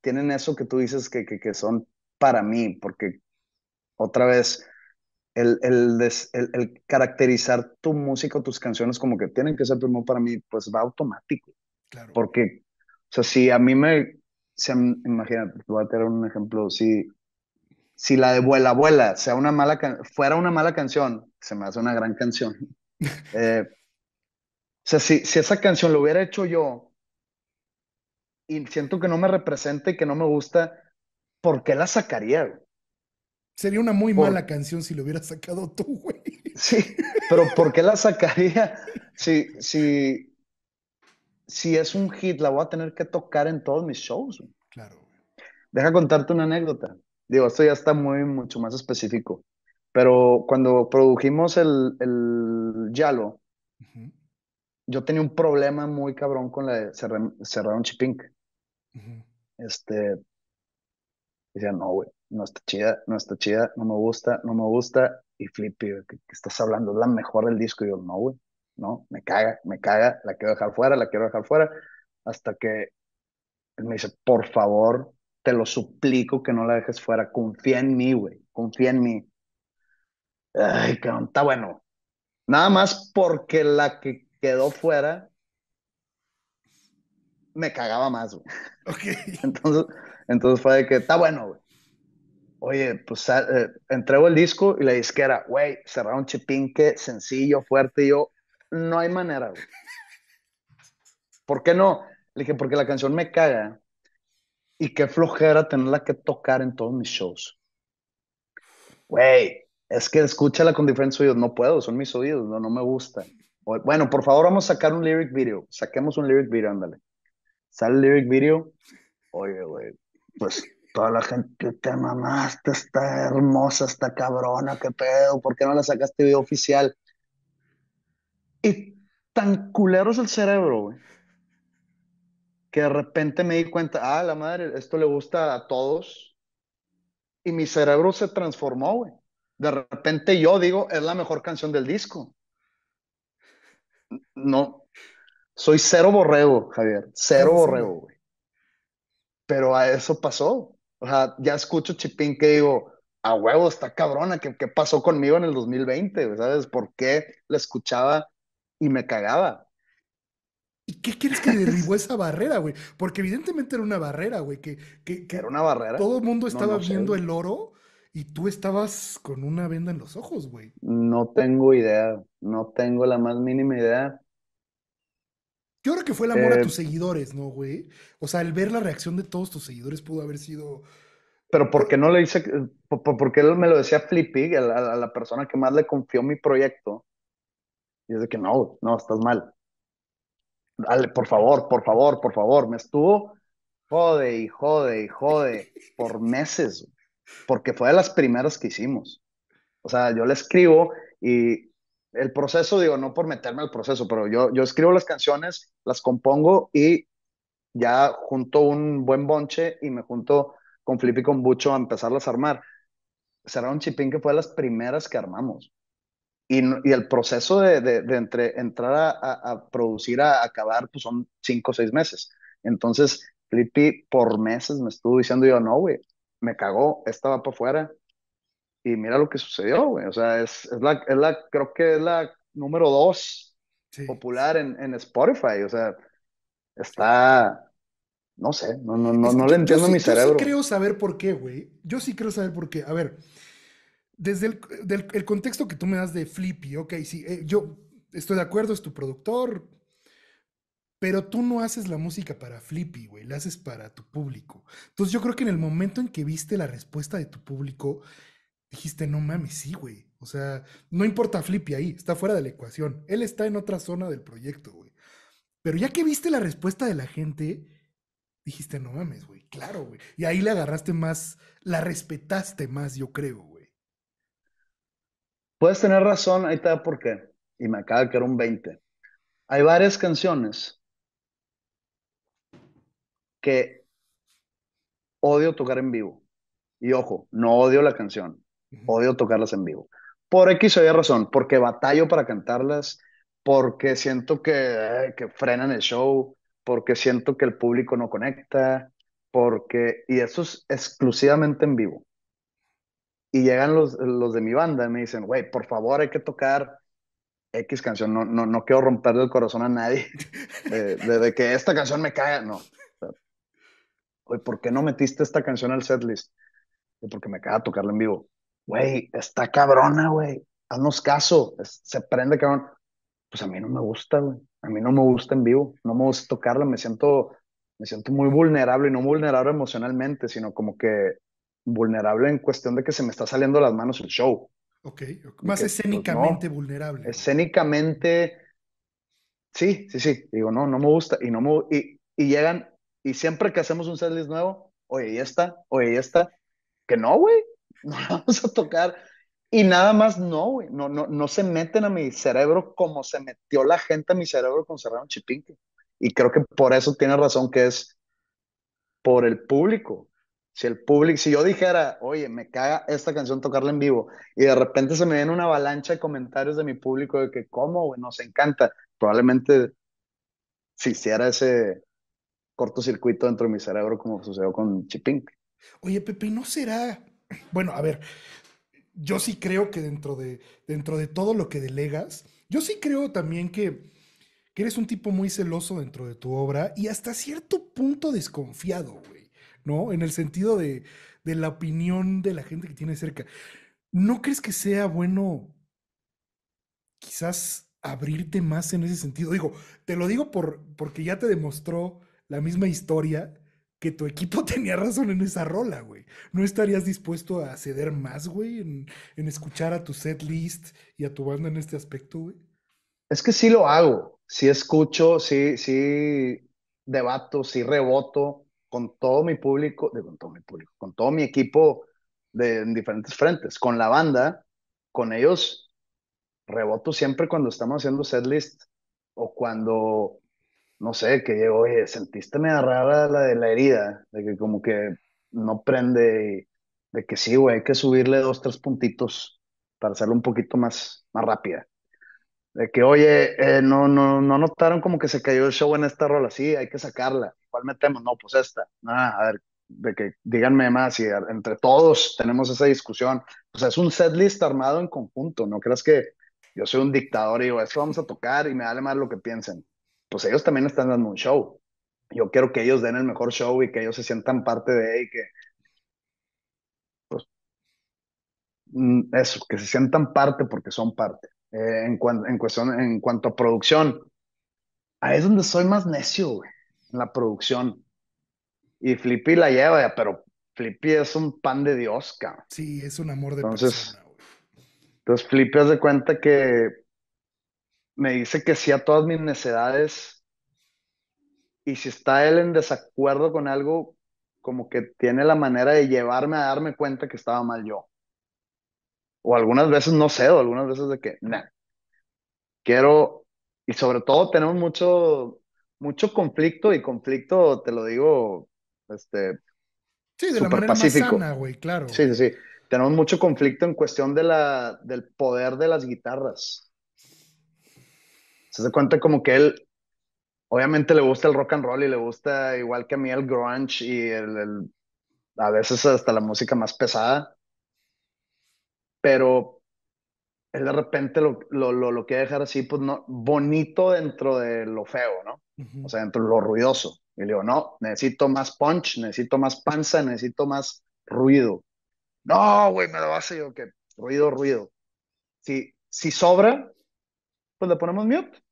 tienen eso que tú dices que son para mí, porque otra vez, el, el, el, caracterizar tu música o tus canciones como que tienen que ser primero para mí, pues va automático. Claro. Porque, o sea, si a mí me, imagínate, voy a tener un ejemplo, si, si la de Vuela Vuela sea una mala fuera una mala canción, se me hace una gran canción. Eh, o sea, si, si esa canción lo hubiera hecho yo y siento que no me representa y que no me gusta, ¿por qué la sacaría? Sería una muy mala canción si lo hubieras sacado tú, güey. Sí, pero ¿por qué la sacaría? Si, si, si es un hit, la voy a tener que tocar en todos mis shows. Claro. Deja contarte una anécdota. Digo, esto ya está muy, mucho más específico. Pero cuando produjimos el, el Yalo, yo tenía un problema muy cabrón con la de Cerraron Chipink. Este, decía, no, güey, no está chida, no está chida, no me gusta, no me gusta. Y Flippy, ¿qué, estás hablando? Es la mejor del disco. Y yo, no, güey, no, me caga, me caga, la quiero dejar fuera, la quiero dejar fuera. Hasta que él me dice, por favor, te lo suplico que no la dejes fuera, confía en mí, güey, confía en mí. Ay, qué está bueno. Nada más porque la que quedó fuera me cagaba más, güey. Ok. Entonces, entonces fue de que está bueno, güey. Oye, pues eh, entrego el disco y la disquera, güey, cerrar un chipinque sencillo, fuerte. Y yo, no hay manera, güey. ¿Por qué no? Le dije, porque la canción me caga y qué flojera tenerla que tocar en todos mis shows. Güey, es que escúchala con diferentes oídos. No puedo, son mis oídos, no, no me gustan. Bueno, por favor, vamos a sacar un lyric video. Saquemos un lyric video, ándale. Sale el lyric video. Oye, güey, pues toda la gente, te mamaste, está hermosa, está cabrona, qué pedo, ¿por qué no la sacaste video oficial? Y tan culero es el cerebro, güey, que de repente me di cuenta, ah, la madre, esto le gusta a todos. Y mi cerebro se transformó, güey. De repente yo digo, es la mejor canción del disco. No, soy cero borrego, Javier, cero borrego, güey pero a eso pasó. O sea, ya escucho Chipín que digo, a huevo, está cabrona, ¿qué, qué pasó conmigo en el 2020? ¿Sabes? ¿Por qué la escuchaba y me cagaba? ¿Y qué quieres que derribó esa barrera, güey? Porque evidentemente era una barrera, güey. Que, que, era una barrera. Todo el mundo estaba viendo el oro y tú estabas con una venda en los ojos, güey. No tengo idea, no tengo la más mínima idea. Yo creo que fue el amor a eh, tus seguidores, ¿no, güey? O sea, el ver la reacción de todos tus seguidores pudo haber sido. Pero ¿por qué no le hice. Porque él me lo decía Flippy, a la, la persona que más le confió mi proyecto. Y es de que no, no, estás mal. Dale, por favor, por favor, por favor. Me estuvo jode y jode y jode por meses, porque fue de las primeras que hicimos. O sea, yo le escribo y el proceso, digo, no por meterme al proceso, pero yo, yo escribo las canciones, las compongo y ya junto un buen bonche y me junto con Flippy y con Bucho a empezarlas a armar. Será un chipín que fue las primeras que armamos. Y, y el proceso de, entre, entrar a, a, producir, a acabar, pues son cinco o seis meses. Entonces, Flippy por meses me estuvo diciendo yo, no, güey, me cagó, estaba va para afuera, y mira lo que sucedió, güey. O sea, es, es, la, creo que es la número dos popular en, en, Spotify. O sea, está, no sé, no, no, no, le entiendo a mi cerebro. Yo sí creo saber por qué, güey. Yo sí creo saber por qué. A ver, desde el, el contexto que tú me das de Flippy, ok, sí, eh, yo estoy de acuerdo, es tu productor, pero tú no haces la música para Flippy, güey, la haces para tu público. Entonces yo creo que en el momento en que viste la respuesta de tu público dijiste, no mames, sí, güey. O sea, no importa Flippy ahí, está fuera de la ecuación. Él está en otra zona del proyecto, güey. Pero ya que viste la respuesta de la gente, dijiste, no mames, güey, claro, güey. Y ahí le agarraste más, la respetaste más, yo creo, güey. Puedes tener razón, ahí está por qué. Y me acaba de quedar un 20. Hay varias canciones que odio tocar en vivo. Y ojo, no odio la canción. Odio tocarlas en vivo. Por X o Y razón, porque batallo para cantarlas, porque siento que, eh, que frenan el show, porque siento que el público no conecta, porque... Y eso es exclusivamente en vivo. Y llegan los, los de mi banda y me dicen, güey, por favor, hay que tocar X canción, no, no, no quiero romperle el corazón a nadie de, que esta canción me caiga, no. Oye, ¿por qué no metiste esta canción al setlist? Porque me caga tocarla en vivo güey, está cabrona, güey, haznos caso, se prende, cabrón. Pues a mí no me gusta, güey, a mí no me gusta en vivo, no me gusta tocarla, me siento, me siento muy vulnerable y no vulnerable emocionalmente, sino como que vulnerable en cuestión de que se me está saliendo las manos el show. Ok, más pues, escénicamente vulnerable. Escénicamente, sí, sí, sí, digo, no, no me gusta y no me, y, y llegan, y siempre que hacemos un setlist nuevo, oye, ya está, oye, ya está, que no, güey, no la vamos a tocar. Y nada más no, güey, no, no, no se meten a mi cerebro como se metió la gente a mi cerebro con Serrano Chipinque. Y creo que por eso tiene razón que es por el público. Si el público, si yo dijera, oye, me caga esta canción tocarla en vivo, y de repente se me viene una avalancha de comentarios de mi público de que, ¿cómo, güey? Nos encanta. Probablemente si hiciera ese cortocircuito dentro de mi cerebro como sucedió con Chipinque. Oye, Pepe, ¿no será bueno, a ver, yo sí creo que dentro de, dentro de todo lo que delegas, yo sí creo también que, que eres un tipo muy celoso dentro de tu obra y hasta cierto punto desconfiado, güey, ¿no? En el sentido de, de la opinión de la gente que tiene cerca. ¿No crees que sea bueno quizás abrirte más en ese sentido? Digo, te lo digo por, porque ya te demostró la misma historia que tu equipo tenía razón en esa rola, güey. ¿No estarías dispuesto a ceder más, güey, en, escuchar a tu set list y a tu banda en este aspecto, güey? Es que sí lo hago, sí escucho, sí, sí debato, sí reboto con todo mi público, con todo mi público, con todo mi equipo de, en diferentes frentes, con la banda, con ellos reboto siempre cuando estamos haciendo set list o cuando no sé, que oye, sentiste rara la de la herida, de que como que no prende, de que sí, güey, hay que subirle dos, tres puntitos para hacerlo un poquito más, más rápida. De que, oye, eh, no, no, no notaron como que se cayó el show en esta rola, sí, hay que sacarla. ¿Cuál metemos? No, pues esta. a ver, de que díganme más y entre todos tenemos esa discusión. O sea, es un list armado en conjunto, no creas que yo soy un dictador y digo, esto vamos a tocar y me vale más lo que piensen pues ellos también están dando un show. Yo quiero que ellos den el mejor show y que ellos se sientan parte de y que pues, mm, eso, que se sientan parte porque son parte. Eh, en, en, cuestión, en cuanto a producción, ahí es donde soy más necio, güey, en la producción. Y Flippy la lleva, pero Flippy es un pan de Dios, cabrón. Sí, es un amor de entonces, persona, Entonces Flippy hace cuenta que me dice que sí a todas mis necedades y si está él en desacuerdo con algo, como que tiene la manera de llevarme a darme cuenta que estaba mal yo. O algunas veces no cedo, algunas veces de que, quiero, y sobre todo tenemos mucho, mucho conflicto y conflicto, te lo digo, este... Sí, de la manera pacífico. más sana, güey, claro. Sí, sí, sí. Tenemos mucho conflicto en cuestión de la, del poder de las guitarras se cuenta como que él, obviamente le gusta el rock and roll y le gusta igual que a mí el grunge y el, a veces hasta la música más pesada. Pero él de repente lo, lo, lo, lo quiere dejar así, pues no, bonito dentro de lo feo, ¿no? O sea, dentro de lo ruidoso. Y le digo, no, necesito más punch, necesito más panza, necesito más ruido. No, güey, me lo a yo que ruido, ruido. Si, si sobra, pues le ponemos mute.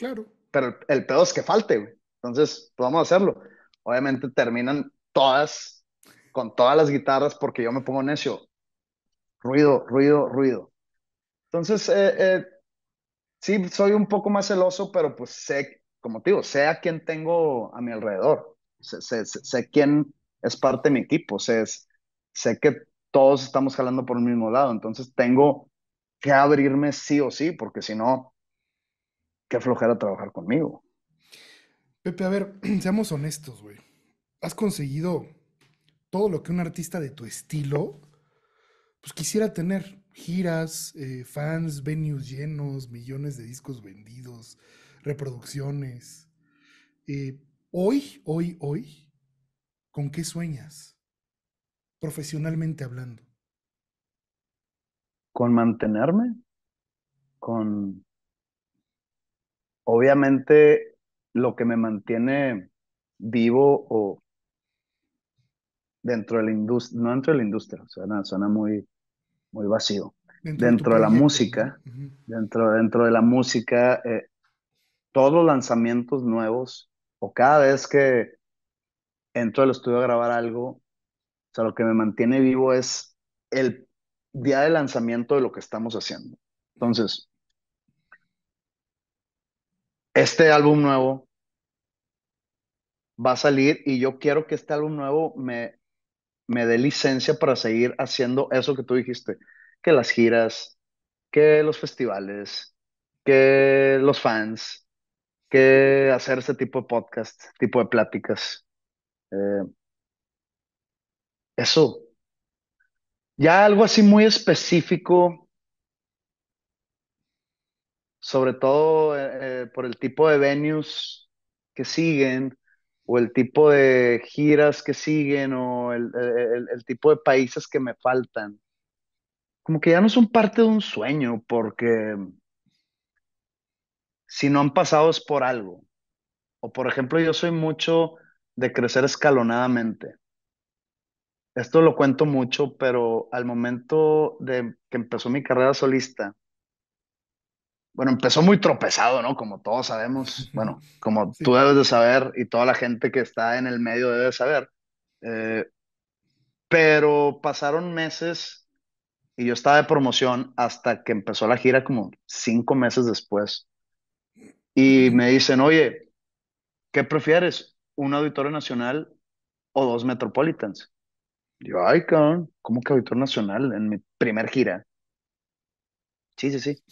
Claro. Pero el, pedo es que falte, Entonces, pues vamos a hacerlo. Obviamente terminan todas, con todas las guitarras, porque yo me pongo necio. Ruido, ruido, ruido. Entonces, eh, eh, sí, soy un poco más celoso, pero pues sé, como te digo, sé a quién tengo a mi alrededor. Sé, quién es parte de mi equipo. sé que todos estamos jalando por el mismo lado. Entonces, tengo que abrirme sí o sí, porque si no, qué flojera trabajar conmigo. Pepe, a ver, seamos honestos, güey. Has conseguido todo lo que un artista de tu estilo pues quisiera tener. Giras, eh, fans, venues llenos, millones de discos vendidos, reproducciones. Eh, hoy, hoy, hoy, ¿con qué sueñas? Profesionalmente hablando. Con mantenerme, con obviamente lo que me mantiene vivo o dentro de la industria, no dentro de la industria, suena, muy, muy vacío. Dentro, de, la música, dentro, dentro de la música, eh, todos los lanzamientos nuevos o cada vez que entro al estudio a grabar algo, o sea, lo que me mantiene vivo es el día de lanzamiento de lo que estamos haciendo. Entonces, este álbum nuevo va a salir y yo quiero que este álbum nuevo me, me dé licencia para seguir haciendo eso que tú dijiste, que las giras, que los festivales, que los fans, que hacer este tipo de podcast, tipo de pláticas. Eh, eso. Ya algo así muy específico, sobre todo eh, eh, por el tipo de venues que siguen o el tipo de giras que siguen o eh, el, tipo de países que me faltan. Como que ya no son parte de un sueño porque si no han pasado es por algo. O por ejemplo, yo soy mucho de crecer escalonadamente. Esto lo cuento mucho, pero al momento de que empezó mi carrera solista, bueno, empezó muy tropezado, ¿no? Como todos sabemos, bueno, como tú debes de saber y toda la gente que está en el medio debe saber. Eh, pero pasaron meses y yo estaba de promoción hasta que empezó la gira como cinco meses después. Y me dicen, oye, ¿qué prefieres? ¿Un auditorio nacional o dos Metropolitans? yo, ay, ¿cómo que auditorio nacional en mi primer gira? Sí, sí, sí.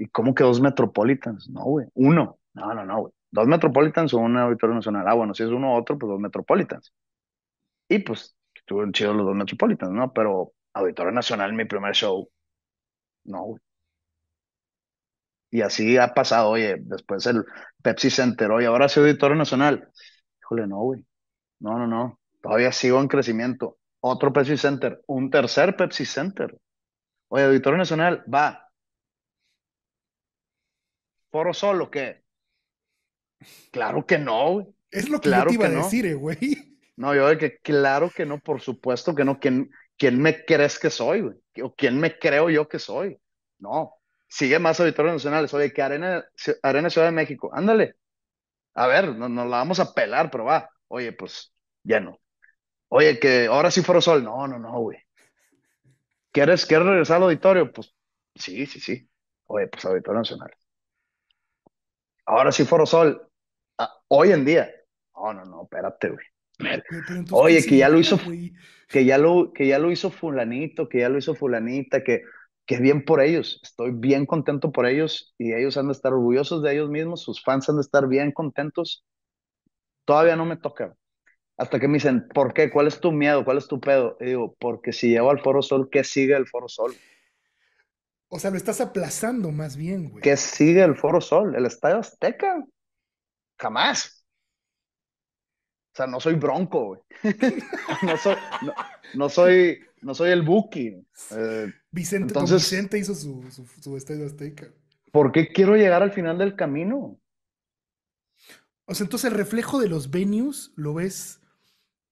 ¿Y cómo que dos Metropolitans? No, güey. Uno. No, no, no, güey. Dos Metropolitans o un Auditorio Nacional. Ah, bueno, si es uno u otro, pues dos Metropolitans. Y pues estuvieron chidos los dos Metropolitans, ¿no? Pero Auditorio Nacional, mi primer show. No, güey. Y así ha pasado, oye, después el Pepsi Center. Oye, y ahora soy Auditorio Nacional. Híjole, no, güey. No, no, no. Todavía sigo en crecimiento. Otro Pepsi Center, un tercer Pepsi Center. Oye, Auditorio Nacional, va, ¿Foro Sol o qué? Claro que no, güey. Es lo que iba a decir, eh, güey. No, yo que claro que no, por supuesto que no. ¿Quién, quién me crees que soy, güey? ¿O quién me creo yo que soy? No. Sigue más Auditorio nacionales. Oye, que Arena, Arena Ciudad de México. Ándale. A ver, nos, la vamos a pelar, pero va. Oye, pues ya no. Oye, que ahora sí Foro Sol. No, no, no, güey. ¿Quieres, ¿Quieres regresar al auditorio? Pues sí, sí, sí. Oye, pues Auditorio Nacional. Ahora sí, Foro Sol. Ah, hoy en día. No, no, no, espérate, güey. Oye, que ya lo hizo, que ya lo, que ya lo hizo fulanito, que ya lo hizo fulanita, que, que bien por ellos. Estoy bien contento por ellos y ellos han de estar orgullosos de ellos mismos, sus fans han de estar bien contentos. Todavía no me toca. Hasta que me dicen, ¿por qué? ¿Cuál es tu miedo? ¿Cuál es tu pedo? Y digo, porque si llevo al Foro Sol, ¿qué sigue el Foro Sol? O sea, lo estás aplazando más bien, güey. ¿Qué sigue el Foro Sol? ¿El Estadio Azteca? Jamás. O sea, no soy bronco, güey. no, soy, no, soy, no soy el Booking. Eh, Vicente, entonces, Vicente hizo su, su, Estadio Azteca. ¿Por qué quiero llegar al final del camino? O sea, entonces el reflejo de los venues lo ves.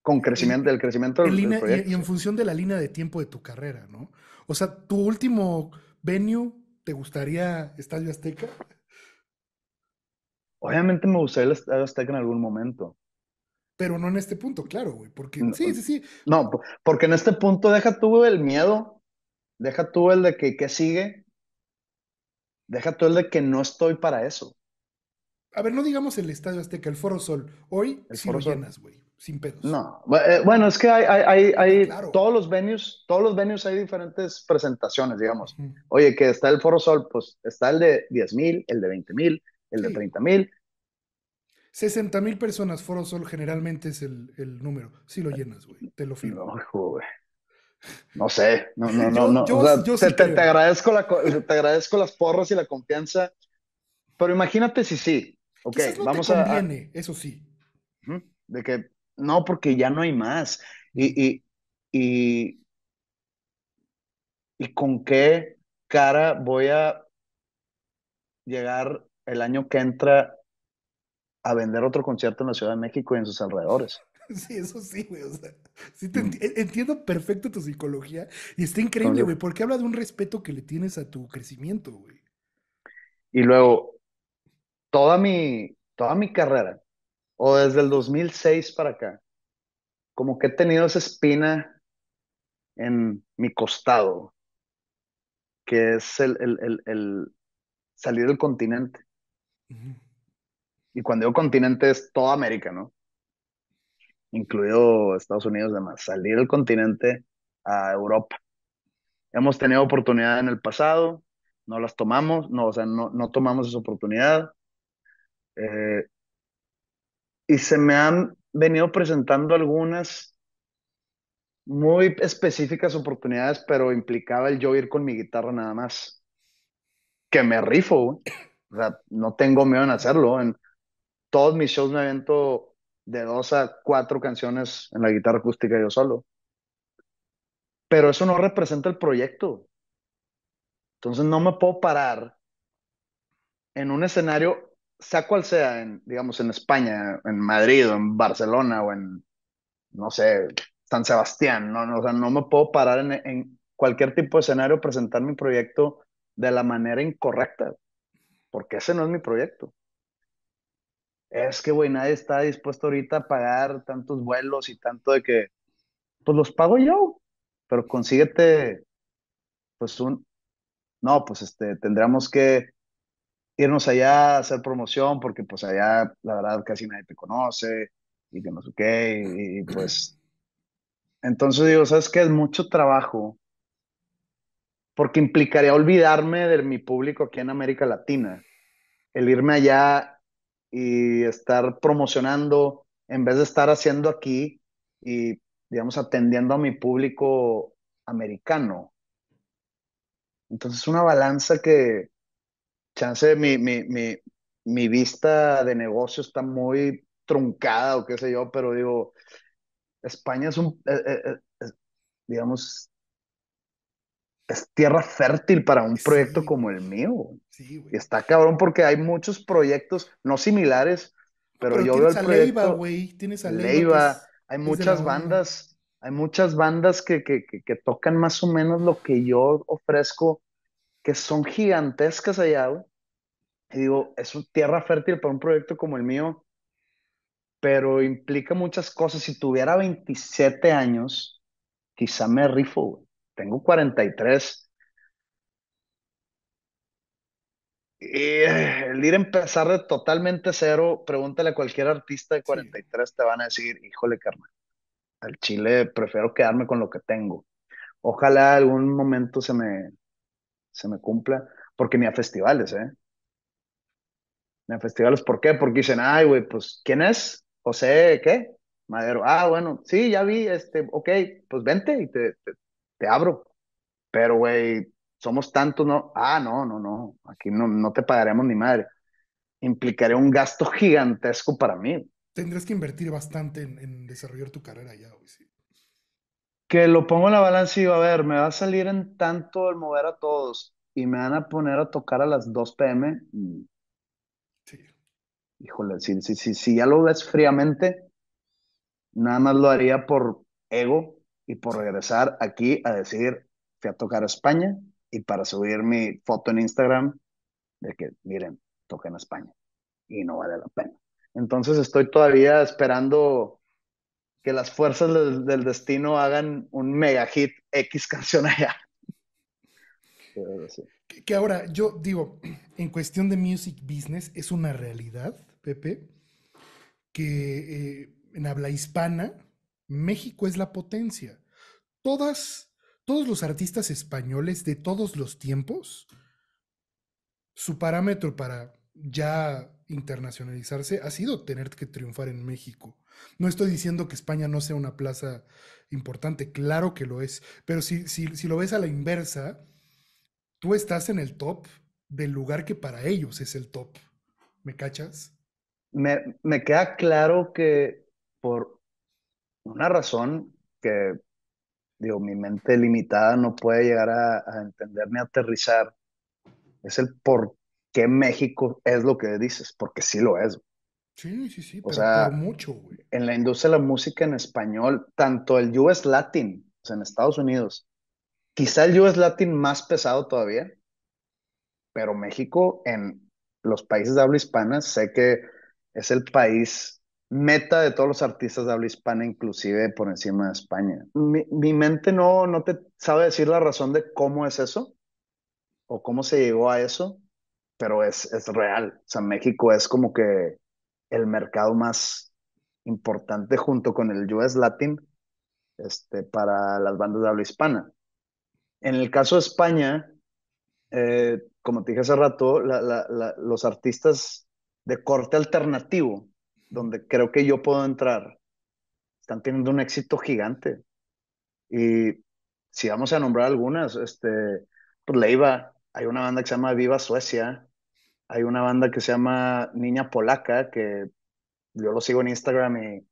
Con crecimiento, el crecimiento del, línea, y, en función de la línea de tiempo de tu carrera, ¿no? O sea, tu último ¿Venue? ¿Te gustaría Estadio Azteca? Obviamente me gustaría el Estadio Azteca en algún momento. Pero no en este punto, claro, güey. Porque sí, sí, sí. No, porque en este punto deja tú el miedo, deja tú el de que qué sigue, deja tú el de que no estoy para eso. A ver, no digamos el Estadio Azteca, el Foro Sol. Hoy el sí lo llenas, güey sin No, eh, bueno, es que hay, hay, hay ah, todos los venues, todos los venues hay diferentes presentaciones, digamos. Oye, que está el Foro Sol, pues está el de 10 mil, el de 20 mil, el de 30 mil. 60 mil personas, Foro Sol generalmente es el, número. Si lo llenas, güey, te lo firmo. No, sé, no, no, no. no. te, agradezco te agradezco las porras y la confianza, pero imagínate si sí. Ok, vamos a, a. Eso sí. De que no, porque ya no hay más. Y, y, y, con qué cara voy a llegar el año que entra a vender otro concierto en la Ciudad de México y en sus alrededores. Sí, eso sí, güey. O sea, sí te mm. entiendo perfecto tu psicología y está increíble, güey, porque habla de un respeto que le tienes a tu crecimiento, güey. Y luego, toda mi, toda mi carrera o desde el 2006 para acá, como que he tenido esa espina en mi costado, que es el, el, el, salir del continente. Y cuando digo continente es toda América, ¿no? Incluido Estados Unidos, demás. Salir del continente a Europa. Hemos tenido oportunidad en el pasado, no las tomamos, no, o sea, no, no tomamos esa oportunidad. Eh, y se me han venido presentando algunas muy específicas oportunidades, pero implicaba el yo ir con mi guitarra nada más. Que me rifo, o sea, no tengo miedo en hacerlo. En todos mis shows me avento de dos a cuatro canciones en la guitarra acústica yo solo. Pero eso no representa el proyecto. Entonces no me puedo parar en un escenario sea cual sea, en, digamos en España, en Madrid o en Barcelona o en, no sé, San Sebastián, ¿no? no no me puedo parar en, cualquier tipo de escenario, presentar mi proyecto de la manera incorrecta, porque ese no es mi proyecto. Es que, güey, nadie está dispuesto ahorita a pagar tantos vuelos y tanto de que, pues los pago yo, pero consíguete, pues un, no, pues este, tendríamos que irnos allá a hacer promoción, porque pues allá la verdad casi nadie te conoce y que no sé qué, y, pues... Entonces digo, ¿sabes qué? Es mucho trabajo, porque implicaría olvidarme de mi público aquí en América Latina, el irme allá y estar promocionando en vez de estar haciendo aquí y, digamos, atendiendo a mi público americano. Entonces, es una balanza que, chance mi, vista de negocio está muy truncada o qué sé yo, pero digo, España es un, eh, eh, eh, digamos, es tierra fértil para un proyecto como el mío. Y está cabrón porque hay muchos proyectos, no similares, pero, yo veo el proyecto. Leiva, güey. Tienes a Leiva. hay muchas bandas, hay muchas bandas que, tocan más o menos lo que yo ofrezco que son gigantescas allá, Y digo, es un tierra fértil para un proyecto como el mío, pero implica muchas cosas. Si tuviera 27 años, quizá me rifo, Tengo 43. Y eh, el ir a empezar de totalmente cero, pregúntale a cualquier artista de 43, te van a decir, híjole, carnal, al Chile prefiero quedarme con lo que tengo. Ojalá algún momento se me, se me cumpla, porque ni a festivales, ¿eh? Ni a festivales, ¿por qué? Porque dicen, ay, güey, pues, ¿quién es? José, ¿qué? Madero, ah, bueno, sí, ya vi, este, ok, pues vente y te, te, abro. Pero, güey, somos tantos, no, ah, no, no, no, aquí no, no te pagaremos ni madre. Implicaría un gasto gigantesco para mí. Tendrás que invertir bastante en, en desarrollar tu carrera ya, güey, sí que lo pongo en la balanza y digo, a ver, me va a salir en tanto el mover a todos y me van a poner a tocar a las 2 pm. Mm. Sí. Híjole, si, si, si, si ya lo ves fríamente, nada más lo haría por ego y por regresar aquí a decir, fui a tocar a España y para subir mi foto en Instagram de que, miren, toqué en España y no vale la pena. Entonces estoy todavía esperando que las fuerzas del, destino hagan un mega hit X canción allá. Que, ahora, yo digo, en cuestión de music business, es una realidad, Pepe, que eh, en habla hispana, México es la potencia. todos los artistas españoles de todos los tiempos, su parámetro para ya internacionalizarse ha sido tener que triunfar en México. No estoy diciendo que España no sea una plaza importante, claro que lo es, pero si, si lo ves a la inversa, tú estás en el top del lugar que para ellos es el top. ¿Me cachas? Me, queda claro que por una razón que, digo, mi mente limitada no puede llegar a, a entender ni a aterrizar, es el por qué México es lo que dices, porque sí lo es. Sí, sí, sí, o sea, mucho, güey. En la industria de la música en español, tanto el US Latin, en Estados Unidos, quizá el US Latin más pesado todavía, pero México en los países de habla hispana, sé que es el país meta de todos los artistas de habla hispana, inclusive por encima de España. Mi, mente no, no te sabe decir la razón de cómo es eso o cómo se llegó a eso, pero es, es real. O sea, México es como que el mercado más importante junto con el US Latin este, para las bandas de habla hispana. En el caso de España, eh, como te dije hace rato, los artistas de corte alternativo, donde creo que yo puedo entrar, están teniendo un éxito gigante. Y si vamos a nombrar algunas, este, pues Leiva, hay una banda que se llama Viva Suecia, hay una banda que se llama Niña Polaca, que yo lo sigo en Instagram y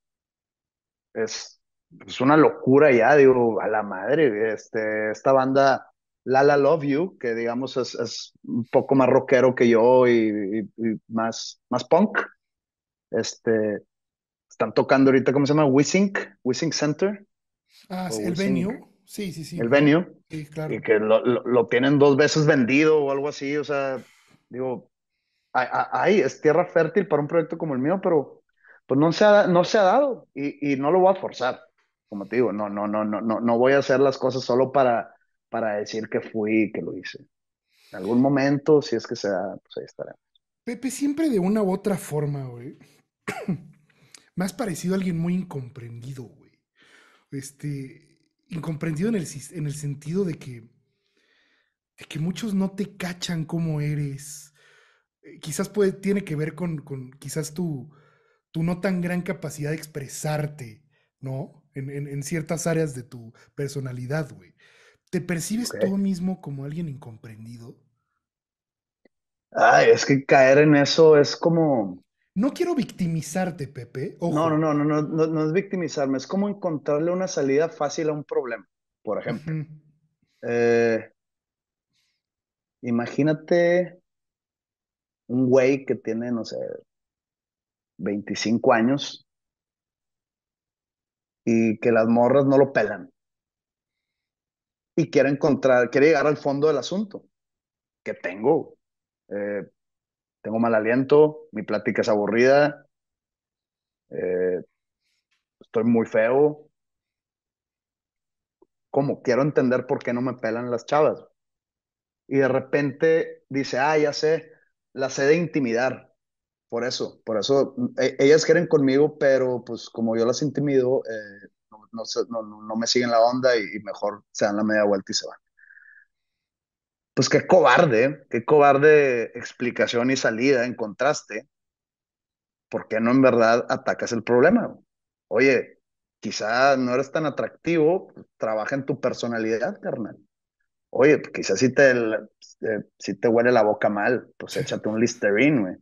es, es una locura ya, digo, a la madre, este, esta banda... Lala Love You, que digamos es, un poco más rockero que yo y, más, más punk. Este, están tocando ahorita, ¿cómo se llama? Wissink, Wissink Center. Ah, el venue. Sí, sí, sí. El venue. Sí, claro. Y que lo, tienen dos veces vendido o algo así, o sea, digo, ahí es tierra fértil para un proyecto como el mío, pero pues no se ha, no se ha dado y, no lo voy a forzar. Como te digo, no, no, no, no, no, voy a hacer las cosas solo para, para decir que fui que lo hice. En algún momento, si es que se da, pues ahí estaremos. Pepe, siempre de una u otra forma, güey. Me has parecido a alguien muy incomprendido, güey. Este, incomprendido en el, en el sentido de que, de que muchos no te cachan como eres eh, quizás puede, tiene que ver con, quizás tu, tu, no tan gran capacidad de expresarte, ¿no? En, ciertas áreas de tu personalidad, güey. ¿Te percibes tú mismo como alguien incomprendido? Ay, es que caer en eso es como... No quiero victimizarte, Pepe. No, no, no, no, no, no, es victimizarme, es como encontrarle una salida fácil a un problema, por ejemplo. Eh, imagínate un güey que tiene, no sé, 25 años y que las morras no lo pelan. Y quiere encontrar, quiere llegar al fondo del asunto. que tengo? Eh, tengo mal aliento, mi plática es aburrida, eh, estoy muy feo. ¿Cómo? Quiero entender por qué no me pelan las chavas. Y de repente dice, ah, ya sé, la sé de intimidar. Por eso, por eso, mm, e, ellas quieren conmigo, pero pues como yo las intimido, eh, no, me siguen la onda y, mejor se dan la media vuelta y se van. Pues qué cobarde, qué cobarde explicación y salida en contraste. ¿Por qué no en verdad atacas el problema? Oye, quizá no eres tan atractivo, trabaja en tu personalidad, carnal. Oye, pues, quizás si te, si pues, eh, te huele la boca mal, pues échate un Listerine, güey.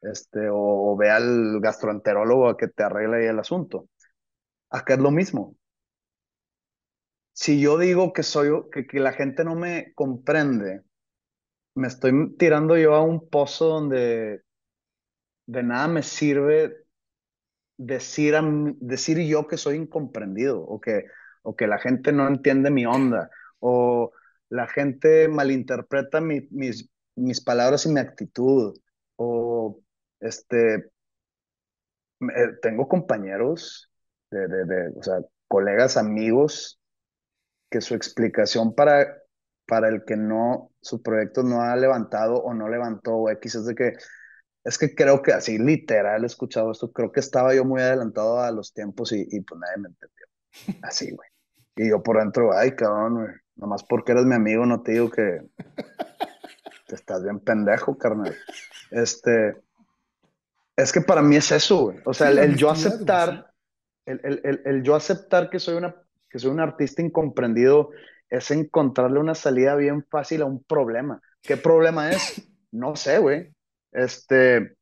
Este, o, ve al gastroenterólogo a que te arregle ahí el asunto. Acá es lo mismo. Si yo digo que soy, que, que la gente no me comprende, me estoy tirando yo a un pozo donde de nada me sirve decir, decir yo que soy incomprendido o que, o que la gente no entiende mi onda o, la gente malinterpreta mis, mis palabras y mi actitud. O este, eh, tengo compañeros, de, o sea, colegas, amigos, que su explicación para, para el que no, su proyecto no ha levantado o no levantó o X es de que, es que creo que así literal he escuchado esto, creo que estaba yo muy adelantado a los tiempos y, y pues nadie me entendió. Así, güey. Y yo por dentro, ay, cabrón, güey. Nomás porque eres mi amigo, no te digo que, estás bien pendejo, carnal. Este, es que para mí es eso, güey. O sea, el, yo aceptar, el, yo aceptar que soy, una, que soy un artista incomprendido es encontrarle una salida bien fácil a un problema. ¿Qué problema es? No sé, güey. Este,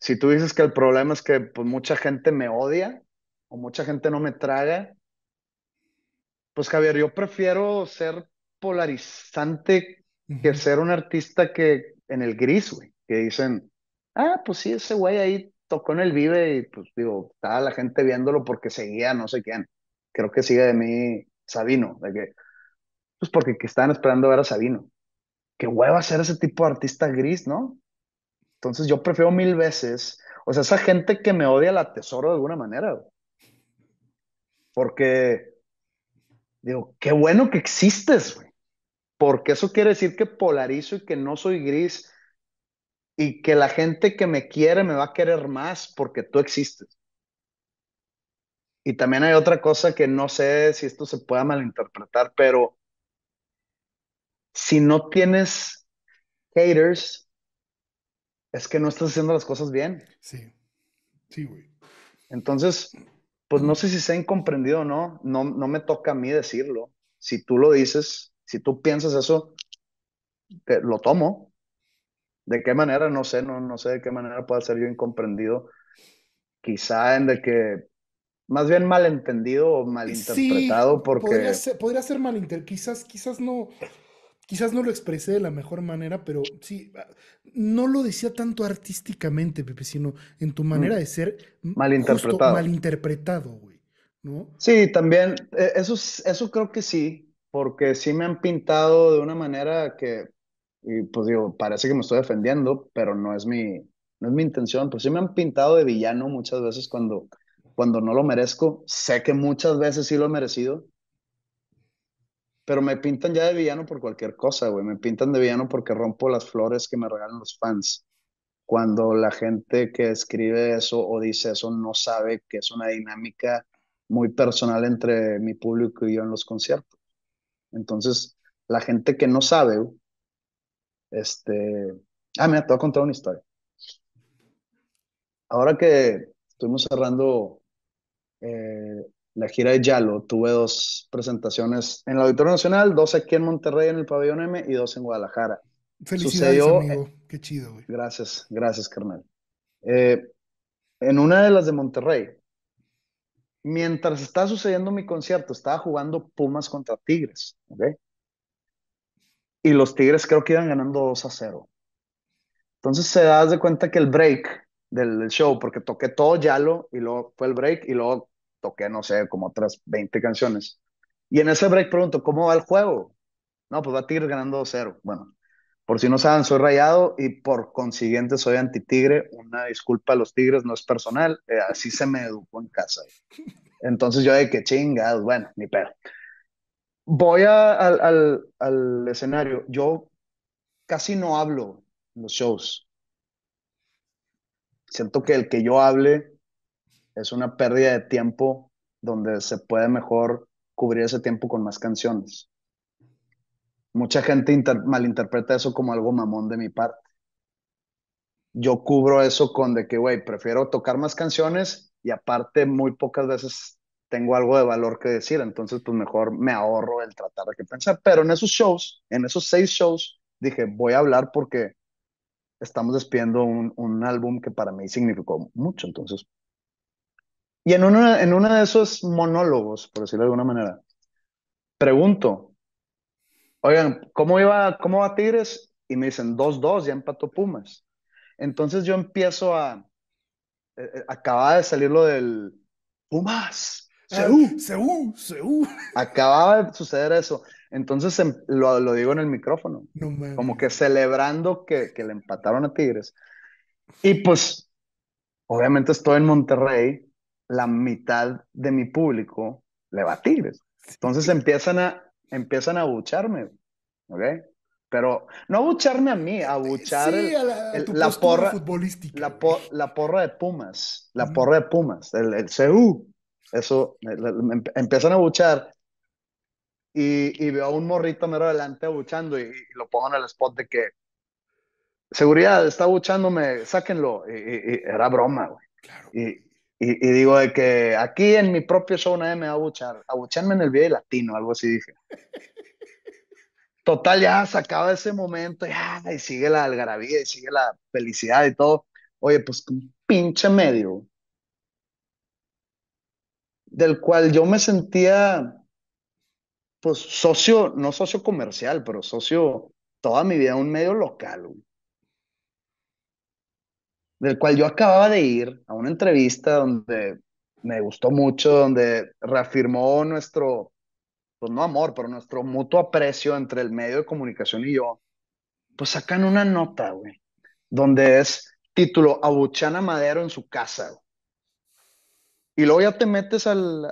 si tú dices que el problema es que pues, mucha gente me odia o mucha gente no me traga pues Javier, yo prefiero ser polarizante que ser un artista que en el gris, güey, que dicen, ah, pues sí, ese güey ahí tocó en el Vive y pues digo, estaba la gente viéndolo porque seguía no sé quién. Creo que sigue de mí Sabino, de que, pues porque que estaban esperando ver a Sabino. Qué hueva ser ese tipo de artista gris, ¿no? Entonces yo prefiero mil veces, o sea, esa gente que me odia la tesoro de alguna manera, porque Digo, qué bueno que existes, güey. Porque eso quiere decir que polarizo y que no soy gris y que la gente que me quiere me va a querer más porque tú existes. Y también hay otra cosa que no sé si esto se pueda malinterpretar, pero si no tienes haters, es que no estás haciendo las cosas bien. Sí, sí, güey. Entonces, pues no sé si sea incomprendido o no, no, no me toca a mí decirlo. Si tú lo dices, si tú piensas eso, te, lo tomo. ¿De qué manera? No sé, no, no sé de qué manera pueda ser yo incomprendido. Quizá en de que, más bien malentendido o malinterpretado, porque... Podría ser, podría ser malinterpretado, quizás, quizás no, quizás no lo expresé de la mejor manera, pero sí, ah, no lo decía tanto artísticamente, Pepe, sino en tu manera de ser mm, malinterpretado. malinterpretado, güey. ¿no? Sí, también, eh, eso, eso creo que sí, porque sí me han pintado de una manera que, y pues digo, parece que me estoy defendiendo, pero no es mi, no es mi intención, Pues sí me han pintado de villano muchas veces cuando, cuando no lo merezco. Sé que muchas veces sí lo he merecido, pero me pintan ya de villano por cualquier cosa, güey. Me pintan de villano porque rompo las flores que me regalan los fans. Cuando la gente que escribe eso o dice eso no sabe que es una dinámica muy personal entre mi público y yo en los conciertos. Entonces, la gente que no sabe, este... Ah, mira, te voy a contar una historia. Ahora que estuvimos cerrando eh, la gira de Yalo, tuve dos presentaciones en el Auditorio Nacional, dos aquí en Monterrey en el Pabellón M y dos en Guadalajara. Felicidades, amigo. Eh, Qué chido, Gracias, gracias, carnal. Eh, en una de las de Monterrey, mientras estaba sucediendo mi concierto, estaba jugando Pumas contra Tigres, ¿ok? Y los Tigres creo que iban ganando 2 a 0. Entonces se das de cuenta que el break del, del show, porque toqué todo Yalo y luego fue el break y luego toqué, no sé, como otras 20 canciones. Y en ese break pregunto, ¿cómo va el juego? No, pues va a ganando 2-0. Bueno, por si no saben, soy rayado y por consiguiente soy anti-Tigre. Una disculpa a los Tigres, no es personal. Eh, así se me educó en casa. Entonces yo de que chingados, bueno, ni pedo. Voy al, al, al escenario. Yo casi no hablo en los shows. Siento que el que yo hable es una pérdida de tiempo donde se puede mejor cubrir ese tiempo con más canciones. Mucha gente malinterpreta eso como algo mamón de mi parte. Yo cubro eso con de que, güey, prefiero tocar más canciones y aparte muy pocas veces tengo algo de valor que decir, entonces pues mejor me ahorro el tratar de que pensar. Pero en esos shows, en esos seis shows, dije, voy a hablar porque estamos despidiendo un, un álbum que para mí significó mucho, entonces y en uno en de esos monólogos, por decirlo de alguna manera, pregunto, oigan, ¿cómo, iba, cómo va Tigres? Y me dicen, 2-2, ya empató Pumas. Entonces yo empiezo a... Eh, eh, acababa de salir lo del Pumas. Seú, Seú, Seú. Acababa de suceder eso. Entonces em, lo, lo digo en el micrófono. como que celebrando que, que le empataron a Tigres. Y pues, obviamente estoy en Monterrey la mitad de mi público le va a Tigres. Entonces empiezan a, empiezan a abucharme, ¿ok? Pero no abucharme a mí, abuchar la, porra futbolística. La, porra de Pumas, la porra de Pumas, el, el eso, empiezan a abuchar y, veo a un morrito mero adelante abuchando y, lo pongo en el spot de que seguridad está abuchándome, sáquenlo. Y, era broma, güey. Y, y, digo de que aquí en mi propio show nadie me va a abuchar. Abucharme en el video latino, algo así dije. Total, ya se acaba ese momento, y sigue la algarabía, y sigue la felicidad y todo. Oye, pues un pinche medio, del cual yo me sentía, pues socio, no socio comercial, pero socio toda mi vida, un medio local del cual yo acababa de ir a una entrevista donde me gustó mucho, donde reafirmó nuestro, pues no amor, pero nuestro mutuo aprecio entre el medio de comunicación y yo, pues sacan una nota, güey, donde es título Abuchana Madero en su casa, Y luego ya te metes al,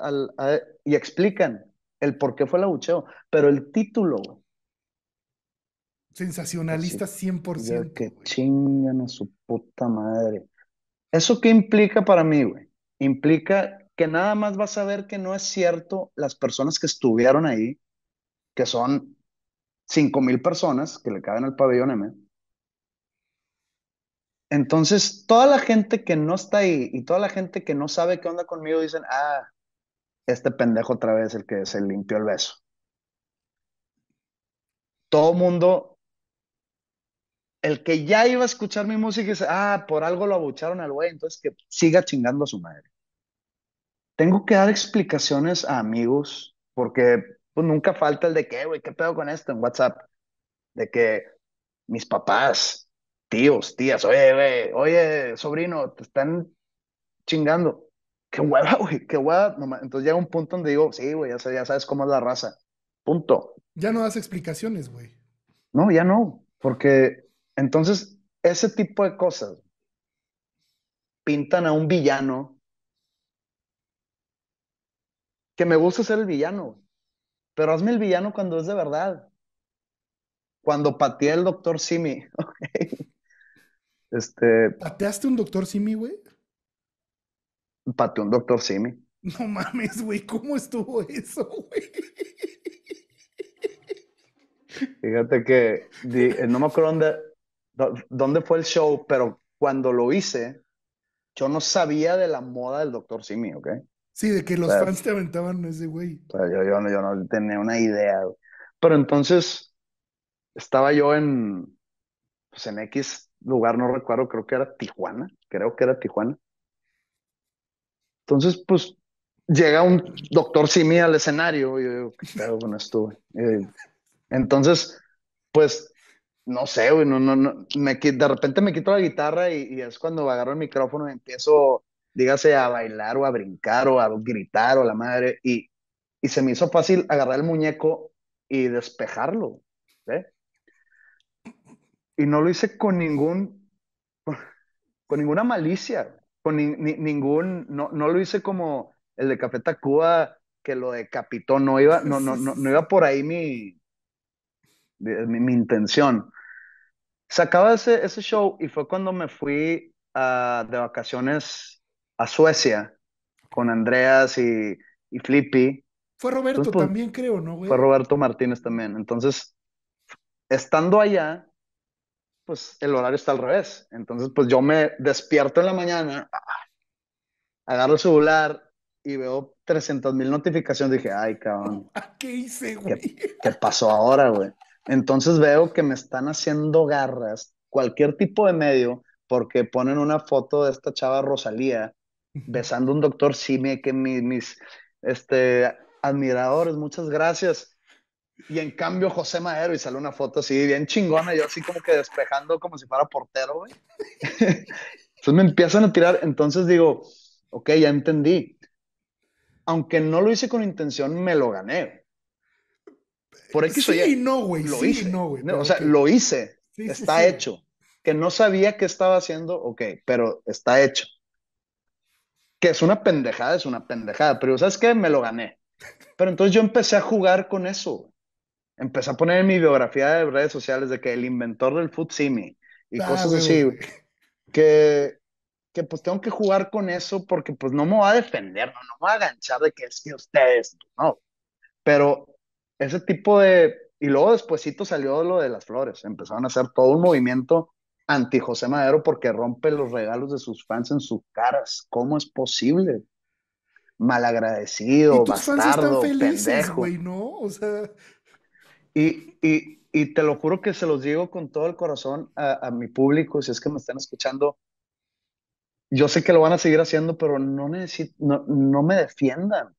y explican el por qué fue el abucheo, pero el título, güey, Sensacionalista 100%. que chingan a su puta madre. ¿Eso qué implica para mí, güey? Implica que nada más vas a ver que no es cierto las personas que estuvieron ahí, que son 5.000 mil personas que le caben al pabellón M. Entonces, toda la gente que no está ahí y toda la gente que no sabe qué onda conmigo dicen, ah, este pendejo otra vez el que se limpió el beso. Todo mundo el que ya iba a escuchar mi música y dice, ah, por algo lo abucharon al güey, entonces que siga chingando a su madre. Tengo que dar explicaciones a amigos, porque pues, nunca falta el de ¿qué güey, ¿qué pedo con esto en WhatsApp? De que mis papás, tíos, tías, oye, güey, oye, sobrino, te están chingando. Qué hueva, güey, qué hueva. Entonces llega un punto donde digo, sí, güey, ya, ya sabes cómo es la raza. Punto. Ya no das explicaciones, güey. No, ya no, porque entonces, ese tipo de cosas pintan a un villano que me gusta ser el villano, pero hazme el villano cuando es de verdad. Cuando pateé el doctor Simi, Este. ¿Pateaste un doctor Simi, güey? Pateó un doctor Simi. No mames, güey, ¿cómo estuvo eso, güey? Fíjate que no me acuerdo dónde, dónde fue el show, pero cuando lo hice, yo no sabía de la moda del Dr. Simi, ¿ok? Sí, de que los fans te aventaban ese güey. yo, no, tenía una idea. Pero entonces estaba yo en, pues en X lugar, no recuerdo, creo que era Tijuana, creo que era Tijuana. Entonces, pues llega un doctor Simi al escenario y yo digo, ¿qué pedo con esto? Entonces, pues no sé, güey, no, no, no, me, de repente me quito la guitarra y, es cuando agarro el micrófono y empiezo, dígase, a bailar o a brincar o a gritar o la madre, y, se me hizo fácil agarrar el muñeco y despejarlo, Y no lo hice con ningún, con, ninguna malicia, con ningún, no, lo hice como el de Café Tacuba, que lo decapitó, no iba, no, no, no iba por ahí mi, mi, intención. Se acaba ese, show y fue cuando me fui ah, de vacaciones a Suecia con Andreas y, y Flippy. Fue Roberto pues, también, creo, ¿no, güey? Fue Roberto Martínez también. Entonces, estando allá, pues el horario está al revés. Entonces, pues yo me despierto en la mañana, agarro el celular y veo 300 mil notificaciones. Dije, ay, cabrón. ¿Qué hice, güey? ¿qué pasó ahora, güey? Entonces veo que me están haciendo garras, cualquier tipo de medio, porque ponen una foto de esta chava Rosalía besando a un doctor Simi, que mis, este, admiradores, muchas gracias. Y en cambio José Madero, y sale una foto así bien chingona, yo así como que despejando como si fuera portero, güey. Entonces me empiezan a tirar, entonces digo, ok, ya entendí. Aunque no lo hice con intención, me lo gané. Por X sí, no, güey. Lo sí, hice. no, güey. o sea, lo hice. está hecho. Que no sabía qué estaba haciendo, ok, pero está hecho. Que es una pendejada, es una pendejada, pero ¿sabes qué? Me lo gané. Pero entonces yo empecé a jugar con eso. Empecé a poner en mi biografía de redes sociales de que el inventor del food simi y ah, cosas así, Que, que pues tengo que jugar con eso porque pues no me va a defender, no, me va a aganchar de que es que ustedes, no. Pero ese tipo de... Y luego despuesito salió lo de las flores, empezaron a hacer todo un movimiento anti José Madero porque rompe los regalos de sus fans en sus caras. ¿Cómo es posible? Malagradecido, ¿Y tus bastardo, fans pendejo. ¿no? O sea... y, te lo juro que se los digo con todo el corazón a, mi público, si es que me están escuchando. Yo sé que lo van a seguir haciendo, pero no, necesito, no me defiendan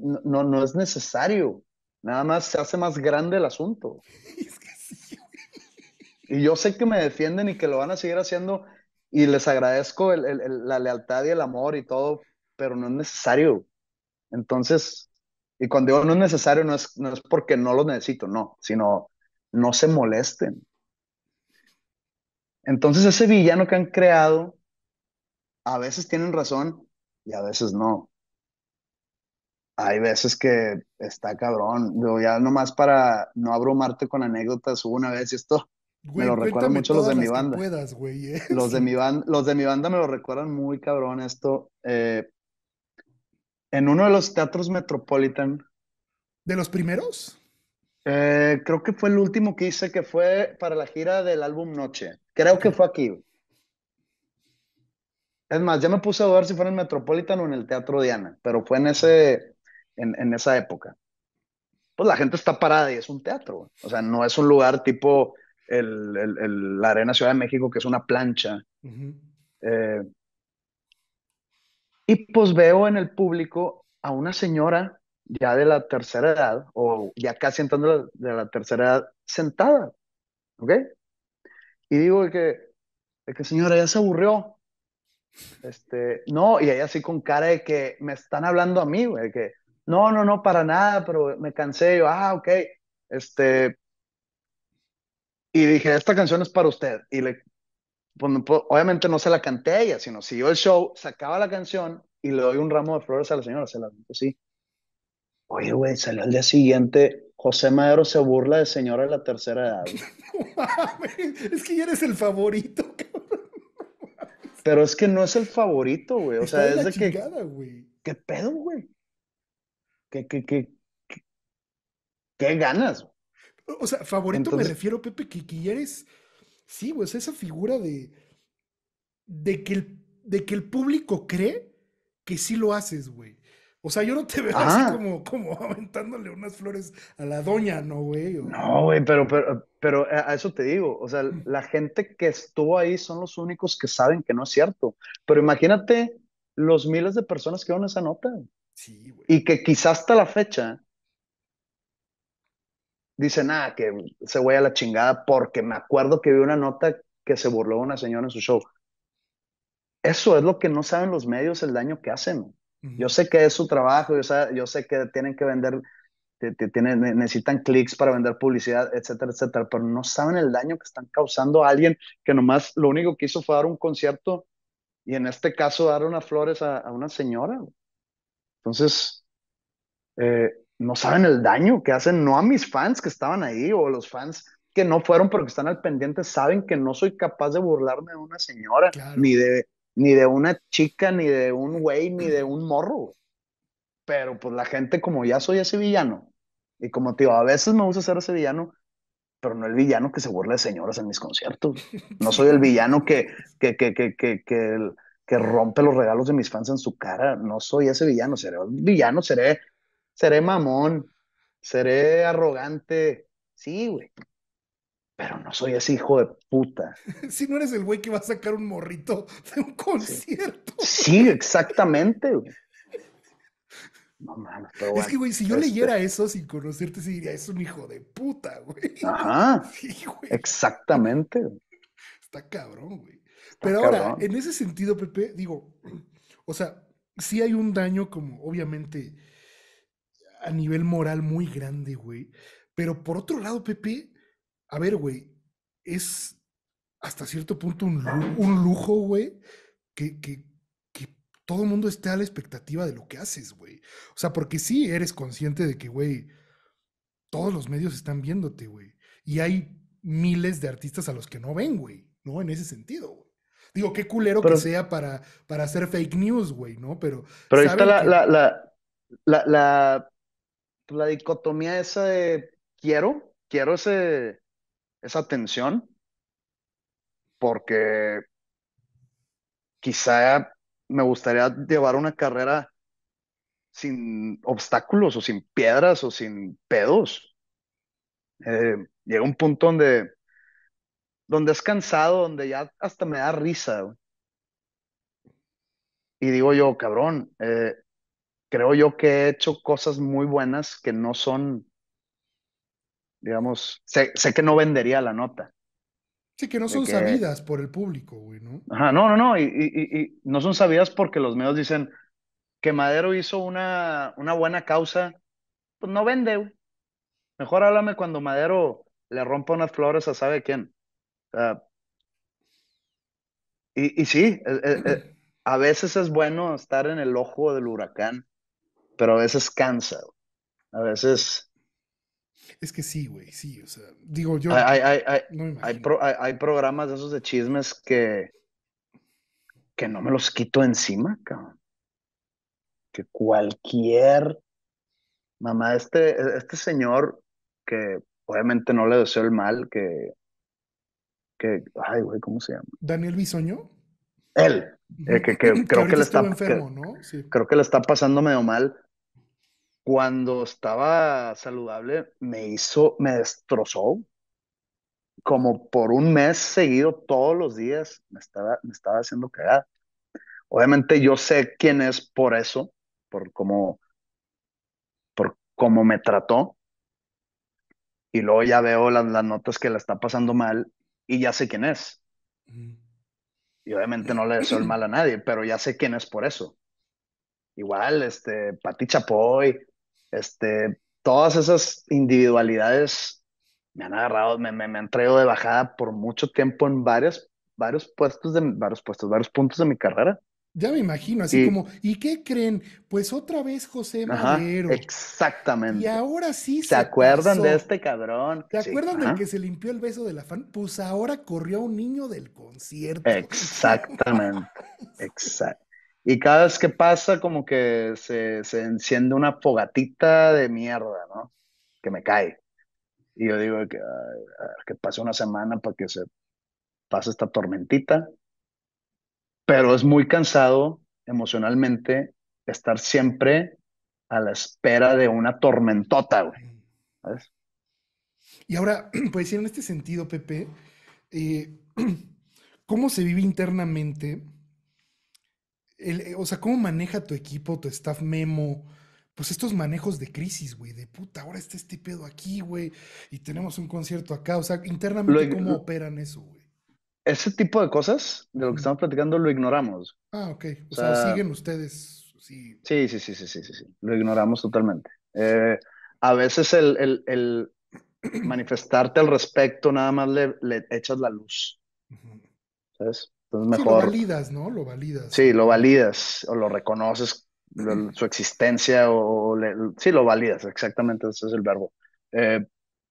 no, no es necesario. Nada más se hace más grande el asunto. Y yo sé que me defienden y que lo van a seguir haciendo y les agradezco la lealtad y el amor y todo, pero no es necesario. Entonces, y cuando digo no es necesario, no es, no es porque no lo necesito, no, sino no se molesten. Entonces ese villano que han creado, a veces tienen razón y a veces no hay veces que está cabrón. Yo ya nomás para no abrumarte con anécdotas, hubo una vez y esto me lo recuerdan mucho los de mi banda. ¿eh? los, de mi banda los de mi banda me lo recuerdan muy cabrón esto. Eh, en uno de los teatros Metropolitan. ¿De los primeros? Eh, creo que fue el último que hice, que fue para la gira del álbum Noche. Creo que fue aquí. Es más, ya me puse a dudar si fue en el Metropolitan o en el Teatro Diana, pero fue en ese, en, en esa época, pues la gente está parada y es un teatro. O sea, no es un lugar tipo el, el, el, la Arena Ciudad de México, que es una plancha. Eh, y pues veo en el público a una señora ya de la tercera edad, o ya casi entrando de la tercera edad, sentada. ¿Ok? Y digo que, que señora, ya se aburrió. Este, no, y ella así con cara de que me están hablando a mí, güey, de que no, no, no, para nada, pero me cansé. Yo, ah, ok. Este. Y dije, esta canción es para usted. Y le. Pues, obviamente no se la canté a ella, sino siguió el show, sacaba la canción y le doy un ramo de flores a la señora. Se la sí. Oye, güey, salió al día siguiente. José Madero se burla de señora de la tercera edad. es que ya eres el favorito, cabrón. Pero es que no es el favorito, güey. O sea, es de que. ¿Qué pedo, güey? ¿Qué, ganas? O sea, favorito me refiero, Pepe, que, que eres, sí, pues esa figura de, de, que el, de que el público cree que sí lo haces, güey. O sea, yo no te veo así como, como aventándole unas flores a la doña, ¿no, güey? No, güey, pero, pero, eh, a eso te digo. O sea, mm. la gente que estuvo ahí son los únicos que saben que no es cierto. Pero imagínate los miles de personas que van a esa nota. Y que quizás hasta la fecha dice nada, ah, que se voy a la chingada porque me acuerdo que vi una nota que se burló una señora en su show. Eso es lo que no saben los medios, el daño que hacen. Yo sé que es su trabajo, yo, sé, que tienen que vender, tienen, necesitan clics para vender publicidad, etcétera, etcétera, pero no saben el daño que están causando a alguien que nomás lo único que hizo fue dar un concierto y en este caso dar unas flores a una señora. Entonces, eh, no saben el daño que hacen, no a mis fans que estaban ahí o los fans que no fueron pero que están al pendiente, saben que no soy capaz de burlarme de una señora, ni, de, ni de una chica, ni de un güey, ni de un morro. Pero pues la gente, como ya soy ese villano, y como te a veces me gusta ser ese villano, pero no el villano que se burla de señoras en mis conciertos. No soy el villano que, que, que, que, que, que rompe los regalos de mis fans en su cara. No soy ese villano, seré villano, seré, seré mamón, seré arrogante. Sí, güey. Pero no soy ese hijo de puta. Si no eres el güey que va a sacar un morrito de un concierto. Sí, exactamente, güey. No mames, Es que, güey, si yo este leyera eso sin conocerte, sí diría, es un hijo de puta, güey. Ajá. Sí, güey. Exactamente. Está cabrón, güey. Pero ahora, en ese sentido, Pepe, digo, o sea, sí hay un daño como, obviamente, a nivel moral muy grande, güey. Pero por otro lado, Pepe, a ver, güey, es hasta cierto punto un, lujo, güey, que, que, que todo el mundo esté a la expectativa de lo que haces, güey. O sea, porque sí eres consciente de que, güey, todos los medios están viéndote, güey. Y hay miles de artistas a los que no ven, güey, ¿no? En ese sentido, güey. Digo, qué culero que sea para, para hacer fake news, güey, ¿no? Pero, pero ahí está la, la, dicotomía esa de quiero, quiero ese, esa atención porque quizá me gustaría llevar una carrera sin obstáculos o sin piedras o sin pedos. Eh, llega un punto donde donde es cansado, donde ya hasta me da risa. Y digo yo, cabrón, eh, creo yo que he hecho cosas muy buenas que no son, digamos, sé, que no vendería la nota. Sí, que no son sabidas por el público, güey, ¿no? Ajá, no, no, no, y, no son sabidas porque los medios dicen que Madero hizo una, una buena causa, pues no vende, güey. Mejor háblame cuando Madero le rompa unas flores a sabe quién y, y, sí, a veces es bueno estar en el ojo del huracán, pero a veces cansa. A veces. Es que sí, güey, sí. O sea, digo yo. Hay, hay, programas de esos de chismes que. que no me los quito encima, cabrón. Que cualquier. Mamá, este, este señor que obviamente no le deseo el mal, que que, ay, güey, ¿cómo se llama? Daniel Bisoño. Él, eh, que, creo que le está, ¿no? creo que le está pasando medio mal. Cuando estaba saludable, me hizo, me destrozó. Como por un mes seguido, todos los días, me estaba, me estaba haciendo cagada. Obviamente yo sé quién es por eso, por cómo, por cómo me trató. Y luego ya veo las, las notas que le está pasando mal y ya sé quién es. Y obviamente no le deseo el mal a nadie, pero ya sé quién es por eso. Igual, este, Pati Chapoy, este, todas esas individualidades me han agarrado, me, han traído de bajada por mucho tiempo en varios, varios puestos, de, varios puestos, varios puntos de mi carrera. Ya me imagino, así como, ¿y qué creen? Pues otra vez José Madero. exactamente. Y ahora sí se. acuerdan de este cabrón? ¿Se acuerdan del que se limpió el beso de la fan? Pues ahora corrió a un niño del concierto. Exactamente. exacto. Y cada vez que pasa, como que se, enciende una fogatita de mierda, ¿no? Que me cae. Y yo digo que, que pase una semana para que se pase esta tormentita pero es muy cansado emocionalmente estar siempre a la espera de una tormentota, güey. ¿Sabes? Y ahora, pues en este sentido, Pepe, eh, ¿cómo se vive internamente? Eh, o sea, ¿cómo maneja tu equipo, tu staff memo? Pues estos manejos de crisis, güey, de puta, ahora está este pedo aquí, güey, y tenemos un concierto acá, o sea, internamente, ¿cómo operan eso, güey? ese tipo de cosas de lo que estamos platicando lo ignoramos. Ah, ok. O, sea, siguen ustedes. Sí. sí. Sí, sí, sí, sí, sí, Lo ignoramos totalmente. Eh, a veces el, el, manifestarte al respecto nada más le, echas la luz. ¿Sabes? Entonces mejor. Sí, lo validas, ¿no? Lo validas. Sí, lo validas o lo reconoces su existencia o, sí, lo validas, exactamente, ese es el verbo. Eh,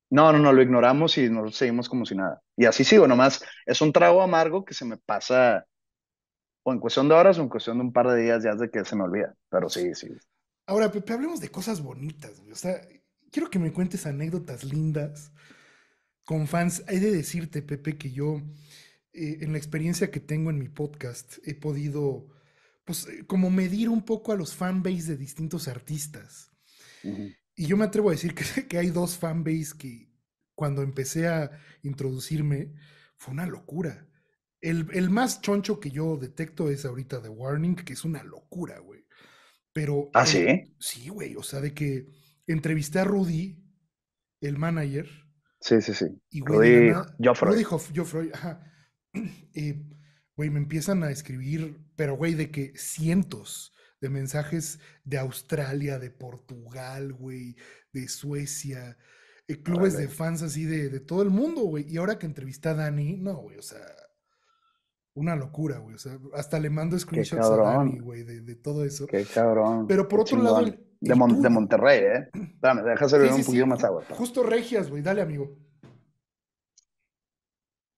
no, no, no, lo ignoramos y nos seguimos como si nada. Y así sigo, nomás es un trago amargo que se me pasa o en cuestión de horas o en cuestión de un par de días ya es de que se me olvida, pero sí, sí. Ahora, Pepe, hablemos de cosas bonitas, O sea, quiero que me cuentes anécdotas lindas con fans. Hay de decirte, Pepe, que yo, eh, en la experiencia que tengo en mi podcast, he podido, pues, eh, como medir un poco a los fanbase de distintos artistas. Y yo me atrevo a decir que, que hay dos fanbase que cuando empecé a introducirme fue una locura. El, más choncho que yo detecto es ahorita The Warning, que es una locura, güey. Pero. Ah, sí. sí, güey. O sea, de que entrevisté a Rudy, el manager. Sí, sí, sí. Y, güey, Rudy Rudy ajá. Eh, güey, me empiezan a escribir, pero, güey, de que cientos de mensajes de Australia, de Portugal, güey, de Suecia, eh, clubes de fans así de, de todo el mundo, güey. Y ahora que entrevista a Dani, no, güey, o sea, una locura, güey. O sea, hasta le mando screenshots a Dani, güey, de, de, todo eso. Qué cabrón. Pero por otro lado. de, Monterrey, ¿eh? Dame, deja servir un poquito más agua. Justo regias, güey, dale, amigo.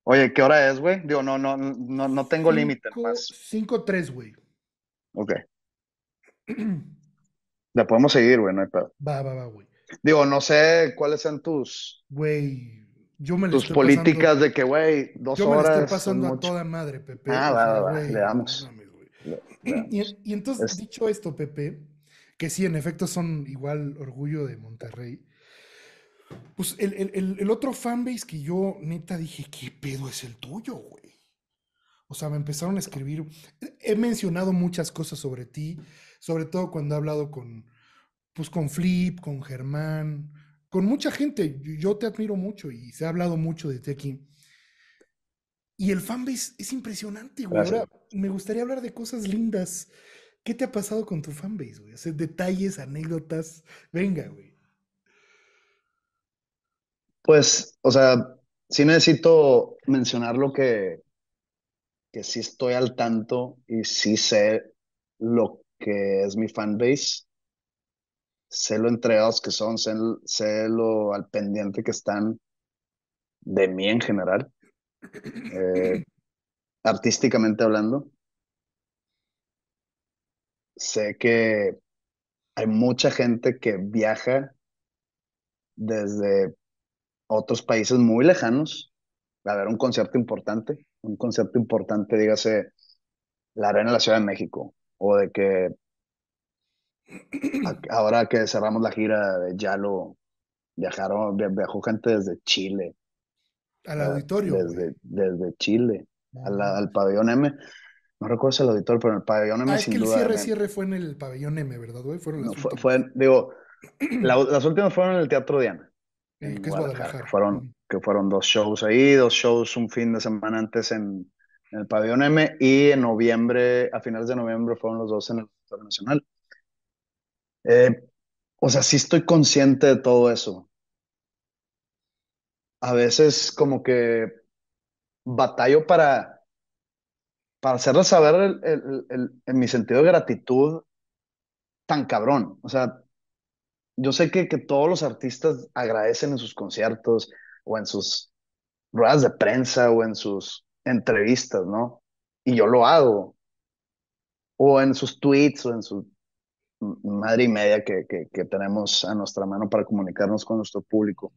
Oye, ¿qué hora es, güey? Digo, no, no, no, no tengo límite más. 5-3, güey. Ok. La podemos seguir, güey, no hay Va, va, va, güey. Digo, no sé cuáles son tus. Güey, yo me Tus políticas de que, güey, dos yo me horas. estoy pasando a toda madre, Pepe. Ah, va, va, le damos. y, entonces, dicho esto, Pepe, que sí, en efecto son igual orgullo de Monterrey. Pues el, el, el otro fanbase que yo neta dije, ¿qué pedo es el tuyo, güey? O sea, me empezaron a escribir. He mencionado muchas cosas sobre ti sobre todo cuando he hablado con, pues con Flip, con Germán, con mucha gente. Yo te admiro mucho y se ha hablado mucho de ti aquí. Y el fanbase es impresionante, güey. Ahora me gustaría hablar de cosas lindas. ¿Qué te ha pasado con tu fanbase, güey? O detalles, anécdotas. Venga, güey. Pues, o sea, sí necesito mencionar lo que, que sí estoy al tanto y sí sé lo que es mi fanbase, sé lo entregados que son, sé, lo al pendiente que están de mí en general, eh, artísticamente hablando. Sé que hay mucha gente que viaja desde otros países muy lejanos a ver un concierto importante, un concierto importante, dígase, la Arena de la Ciudad de México, o de que ahora que cerramos la gira de Yalo, viajaron, viajó gente desde Chile. Al auditorio. Desde, desde Chile, al, al, pabellón M. No recuerdo si el auditorio, pero en el pabellón M ah, sin es que el cierre, fue en el pabellón M, ¿verdad, güey? Fueron las últimas. digo, las últimas fueron en el Teatro Diana. fueron, que fueron dos shows ahí, dos shows un fin de semana antes en, en el pabellón M y en noviembre, a finales de noviembre fueron los dos en el internacional Nacional. Eh, o sea, sí estoy consciente de todo eso. A veces como que batallo para, para hacerle saber en mi sentido de gratitud tan cabrón. O sea, yo sé que, que todos los artistas agradecen en sus conciertos o en sus ruedas de prensa o en sus entrevistas, ¿no? Y yo lo hago. O en sus tweets o en su madre y media que, tenemos a nuestra mano para comunicarnos con nuestro público.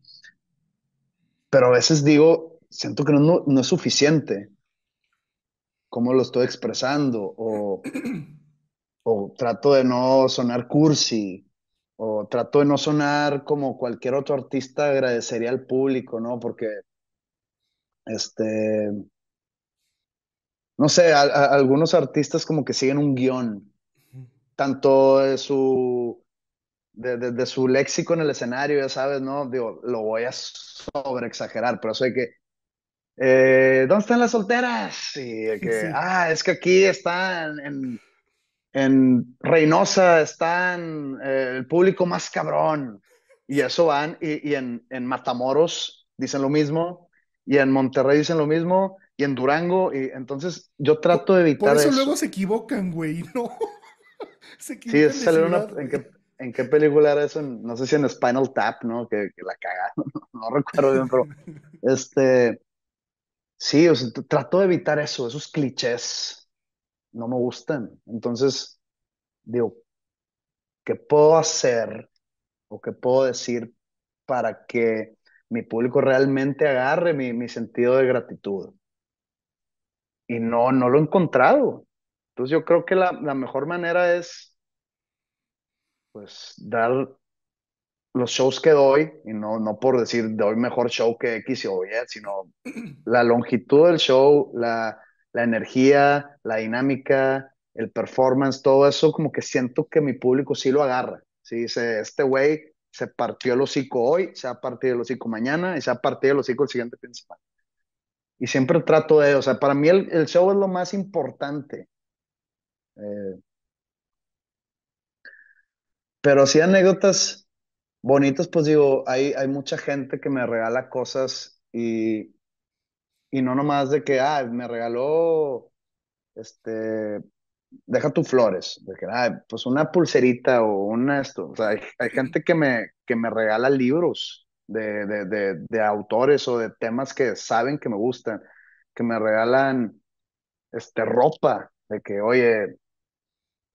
Pero a veces digo, siento que no, es suficiente cómo lo estoy expresando o, o trato de no sonar cursi o trato de no sonar como cualquier otro artista agradecería al público, ¿no? Porque este no sé, algunos artistas como que siguen un guión, tanto de su, su léxico en el escenario, ya sabes, ¿no? Digo, lo voy a sobreexagerar, pero sé que, eh, ¿dónde están las solteras? Y ah, es que aquí están en, en Reynosa, están eh, el público más cabrón. Y eso van, y, en, en Matamoros dicen lo mismo, y en Monterrey dicen lo mismo, y en Durango, y entonces yo trato de evitar Por eso, luego se equivocan, güey, ¿no? Sí, salió una, ¿en qué, película era eso? no sé si en Spinal Tap, ¿no? Que, la cagaron, no, recuerdo bien, pero este, sí, o sea, trato de evitar eso, esos clichés no me gustan. Entonces, digo, ¿qué puedo hacer o qué puedo decir para que mi público realmente agarre mi sentido de gratitud? y no, no lo he encontrado. Entonces yo creo que la, mejor manera es, pues, dar los shows que doy, y no, no por decir doy mejor show que X o Y, sino la longitud del show, la, energía, la dinámica, el performance, todo eso, como que siento que mi público sí lo agarra. Si dice, este güey se partió el hocico hoy, se ha a partir el hocico mañana y se ha a partir el hocico el siguiente fin y siempre trato de, o sea, para mí el, show es lo más importante. Eh, pero sí anécdotas bonitas, pues digo, hay, hay mucha gente que me regala cosas y, y no nomás de que, ah, me regaló, este, deja tus flores, de que, ah, pues una pulserita o una esto, o sea, hay, gente que me, que me regala libros de, de, de, autores o de temas que saben que me gustan, que me regalan este, ropa, de que, oye,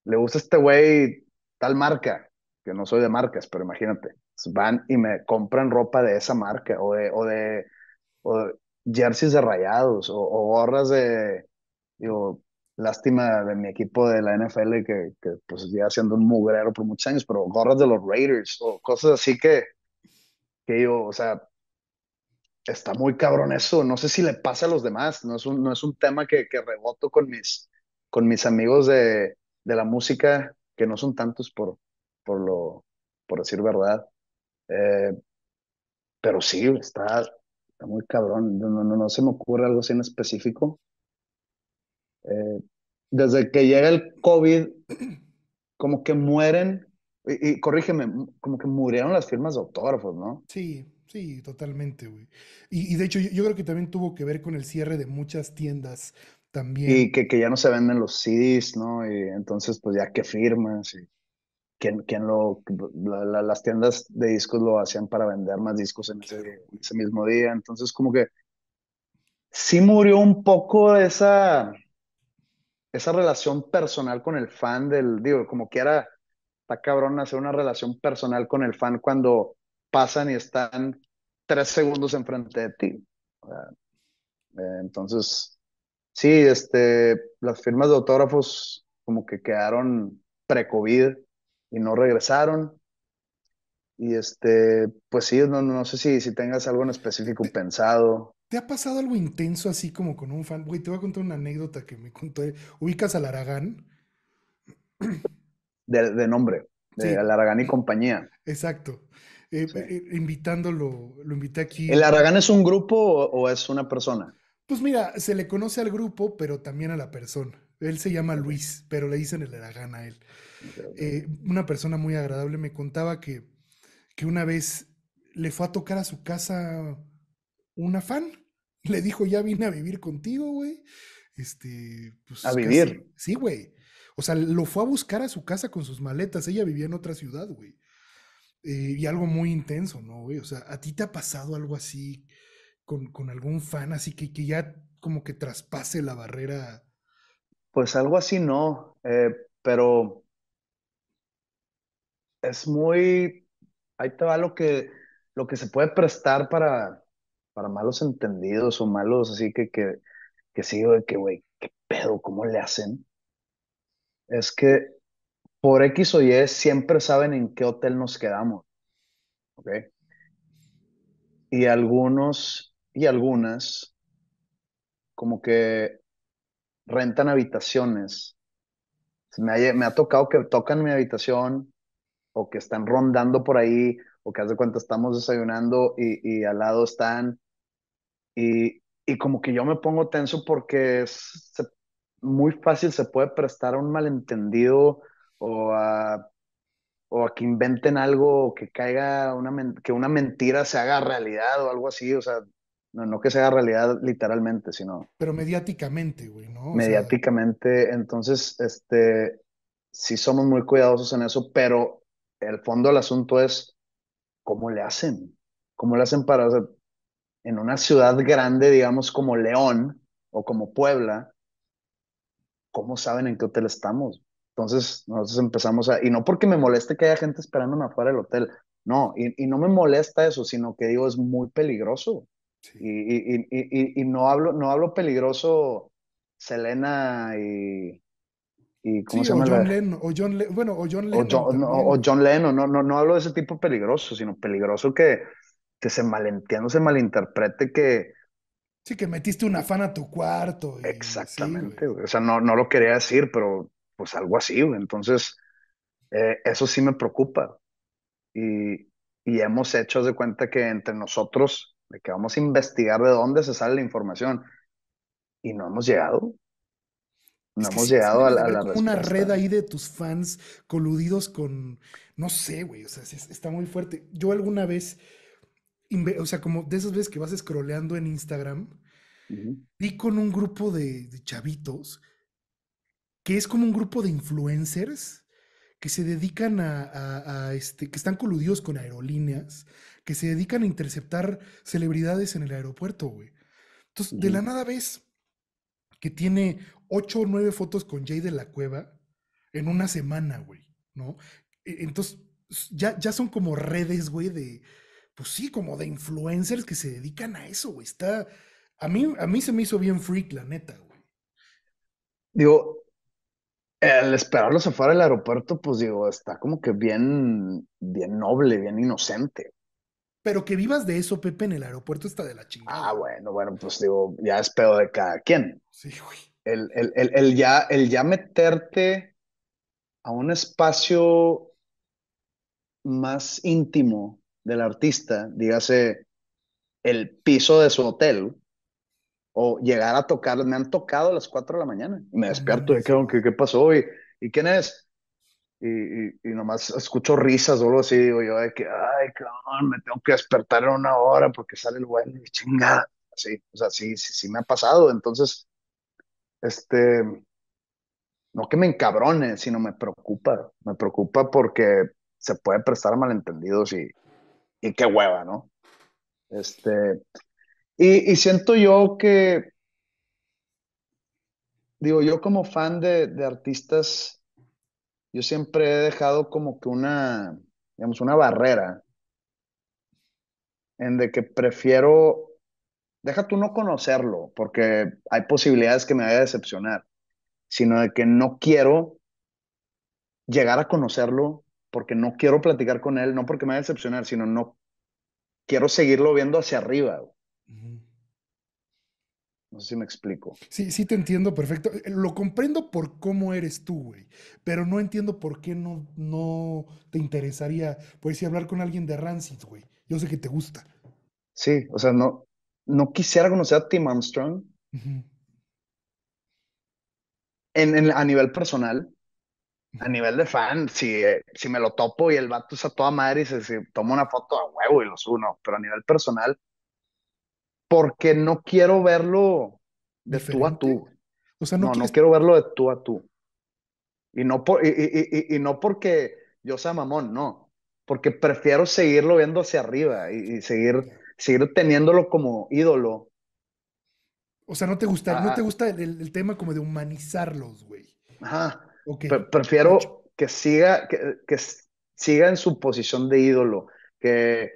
le gusta este güey tal marca, que no soy de marcas, pero imagínate, van y me compran ropa de esa marca o de, o de, jerseys de rayados o, gorras de, digo, lástima de mi equipo de la NFL que, que pues lleva siendo un mugrero por muchos años, pero gorras de los Raiders o cosas así que, que yo, o sea, está muy cabrón eso. No sé si le pasa a los demás. No es un, no es un tema que, que reboto con mis, con mis amigos de, la música, que no son tantos por, por, lo, por decir verdad. Eh, pero sí, está, está muy cabrón. No, no, se me ocurre algo así en específico. Eh, desde que llega el COVID, como que mueren y, corrígeme, como que murieron las firmas de autógrafos, ¿no? Sí, sí, totalmente, güey. Y, de hecho, yo, creo que también tuvo que ver con el cierre de muchas tiendas también. Y que, que ya no se venden los CDs, ¿no? Y entonces, pues ya que firmas. Y quién, lo. las tiendas de discos lo hacían para vender más discos en ese, ese mismo día. Entonces, como que. Sí murió un poco esa, esa relación personal con el fan del, digo, como que era, está cabrón hacer una relación personal con el fan cuando pasan y están tres segundos enfrente de ti. Eh, entonces, sí, este, las firmas de autógrafos como que quedaron pre-COVID y no regresaron. Y este, pues sí, no, no sé si, si tengas algo en específico pensado. ¿Te ha pasado algo intenso así como con un fan? Güey, te voy a contar una anécdota que me contó. ¿Ubicas al Aragán? de, nombre, de sí. y compañía. Exacto. Eh, eh, eh, invitándolo, lo invité aquí. ¿El Aragán es un grupo o, es una persona? Pues mira, se le conoce al grupo, pero también a la persona. Él se llama Luis, pero le dicen el Aragán a él. una persona muy agradable me contaba que, que una vez le fue a tocar a su casa una fan. Le dijo, ya vine a vivir contigo, güey. Este, pues a vivir. sí, güey. O sea, lo fue a buscar a su casa con sus maletas. Ella vivía en otra ciudad, güey. Eh, y algo muy intenso, ¿no, güey? O sea, ¿a ti te ha pasado algo así con, con algún fan así que, que, ya como que traspase la barrera? Pues algo así no, eh, pero es muy... Ahí te va lo que, lo que se puede prestar para, para malos entendidos o malos así que, que, que sí, que, güey, qué pedo, cómo le hacen es que por X o Y siempre saben en qué hotel nos quedamos. ¿Ok? Y algunos y algunas como que rentan habitaciones. Me ha, tocado que tocan mi habitación o que están rondando por ahí o que hace cuenta estamos desayunando y, al lado están y, y como que yo me pongo tenso porque se muy fácil se puede prestar a un malentendido o a, o que inventen algo o que caiga una, que una mentira se haga realidad o algo así, o sea, no, no que se haga realidad literalmente, sino... Pero mediáticamente, güey, ¿no? mediáticamente, entonces, este, sí somos muy cuidadosos en eso, pero el fondo del asunto es cómo le hacen, cómo le hacen para, en una ciudad grande, digamos, como León o como Puebla, ¿cómo saben en qué hotel estamos? Entonces, nosotros empezamos a, y no porque me moleste que haya gente esperándome afuera del hotel, no, y, y no me molesta eso, sino que digo, es muy peligroso. Y, y, y, no, hablo, no hablo peligroso Selena y... y ¿cómo se llama o, John Lennon, o John bueno, o John Lennon. O John, no, Lennon, no, no, hablo de ese tipo peligroso, sino peligroso que, que se malentienda, se malinterprete que, Sí, que metiste una fan a tu cuarto. Exactamente, güey. o sea, no, no lo quería decir, pero pues algo así, güey. Entonces, eh, eso sí me preocupa. Y, y hemos hecho de cuenta que entre nosotros, de que vamos a investigar de dónde se sale la información, y no hemos llegado. No hemos llegado a la, una red ahí de tus fans coludidos con, no sé, güey, o sea, está muy fuerte. Yo alguna vez o sea, como de esas veces que vas scrolleando en Instagram, vi con un grupo de, chavitos que es como un grupo de influencers que se dedican a, este, que están coludidos con aerolíneas, que se dedican a interceptar celebridades en el aeropuerto, güey. Entonces, de la nada ves que tiene ocho o nueve fotos con Jay de la Cueva en una semana, güey, ¿no? E-, entonces, ya, ya son como redes, güey, de, pues sí, como de influencers que se dedican a eso, güey. Está, a mí, a mí se me hizo bien freak, la neta, güey. Digo, el esperarlos afuera del aeropuerto, pues digo, está como que bien, bien noble, bien inocente. Pero que vivas de eso, Pepe, en el aeropuerto está de la chingada. Ah, bueno, bueno, pues digo, ya es pedo de cada quien. Sí, güey. ya, el ya meterte a un espacio más íntimo del artista, dígase el piso de su hotel, o llegar a tocar, me han tocado a las 4 de la mañana, y me despierto y creo qué, qué pasó hoy, ¿y quién es? Y, y, y, nomás escucho risas o algo así, digo yo, de que, ay, me tengo que despertar en una hora porque sale el vuelo y chingada, así, o sea, sí, sí, sí me ha pasado, entonces, este, no que me encabrone, sino me preocupa, me preocupa porque se puede prestar a malentendidos y, y qué hueva, ¿no? Este, y, siento yo que, digo, yo como fan de, de artistas, yo siempre he dejado como que una, digamos, una barrera en de que prefiero, deja tú no conocerlo, porque hay posibilidades que me vaya a decepcionar, sino de que no quiero llegar a conocerlo porque no quiero platicar con él, no porque me va a decepcionar, sino no quiero seguirlo viendo hacia arriba. No sé si me explico. Sí, sí te entiendo perfecto. Eh, lo comprendo por cómo eres tú, güey. Pero no entiendo por qué no, no te interesaría, pues, hablar con alguien de Rancid, güey. Yo sé que te gusta. Sí, o sea, no, no quisiera conocer a Tim Armstrong. a nivel personal, a nivel de fan, si, eh, si me lo topo y el vato es a toda madre y se toma una foto a huevo y los uno, pero a nivel personal, porque no quiero verlo de tú a tú. O sea, no, no, quiero verlo de tú a tú. Y no, por, y, y, y, y, no porque yo sea mamón, no. Porque prefiero seguirlo viendo hacia arriba y, seguir, seguir teniéndolo como ídolo. O sea, no te gusta, no te ah. gusta el, el tema como de humanizarlos, güey. Ajá prefiero que siga, que, que, siga en su posición de ídolo, que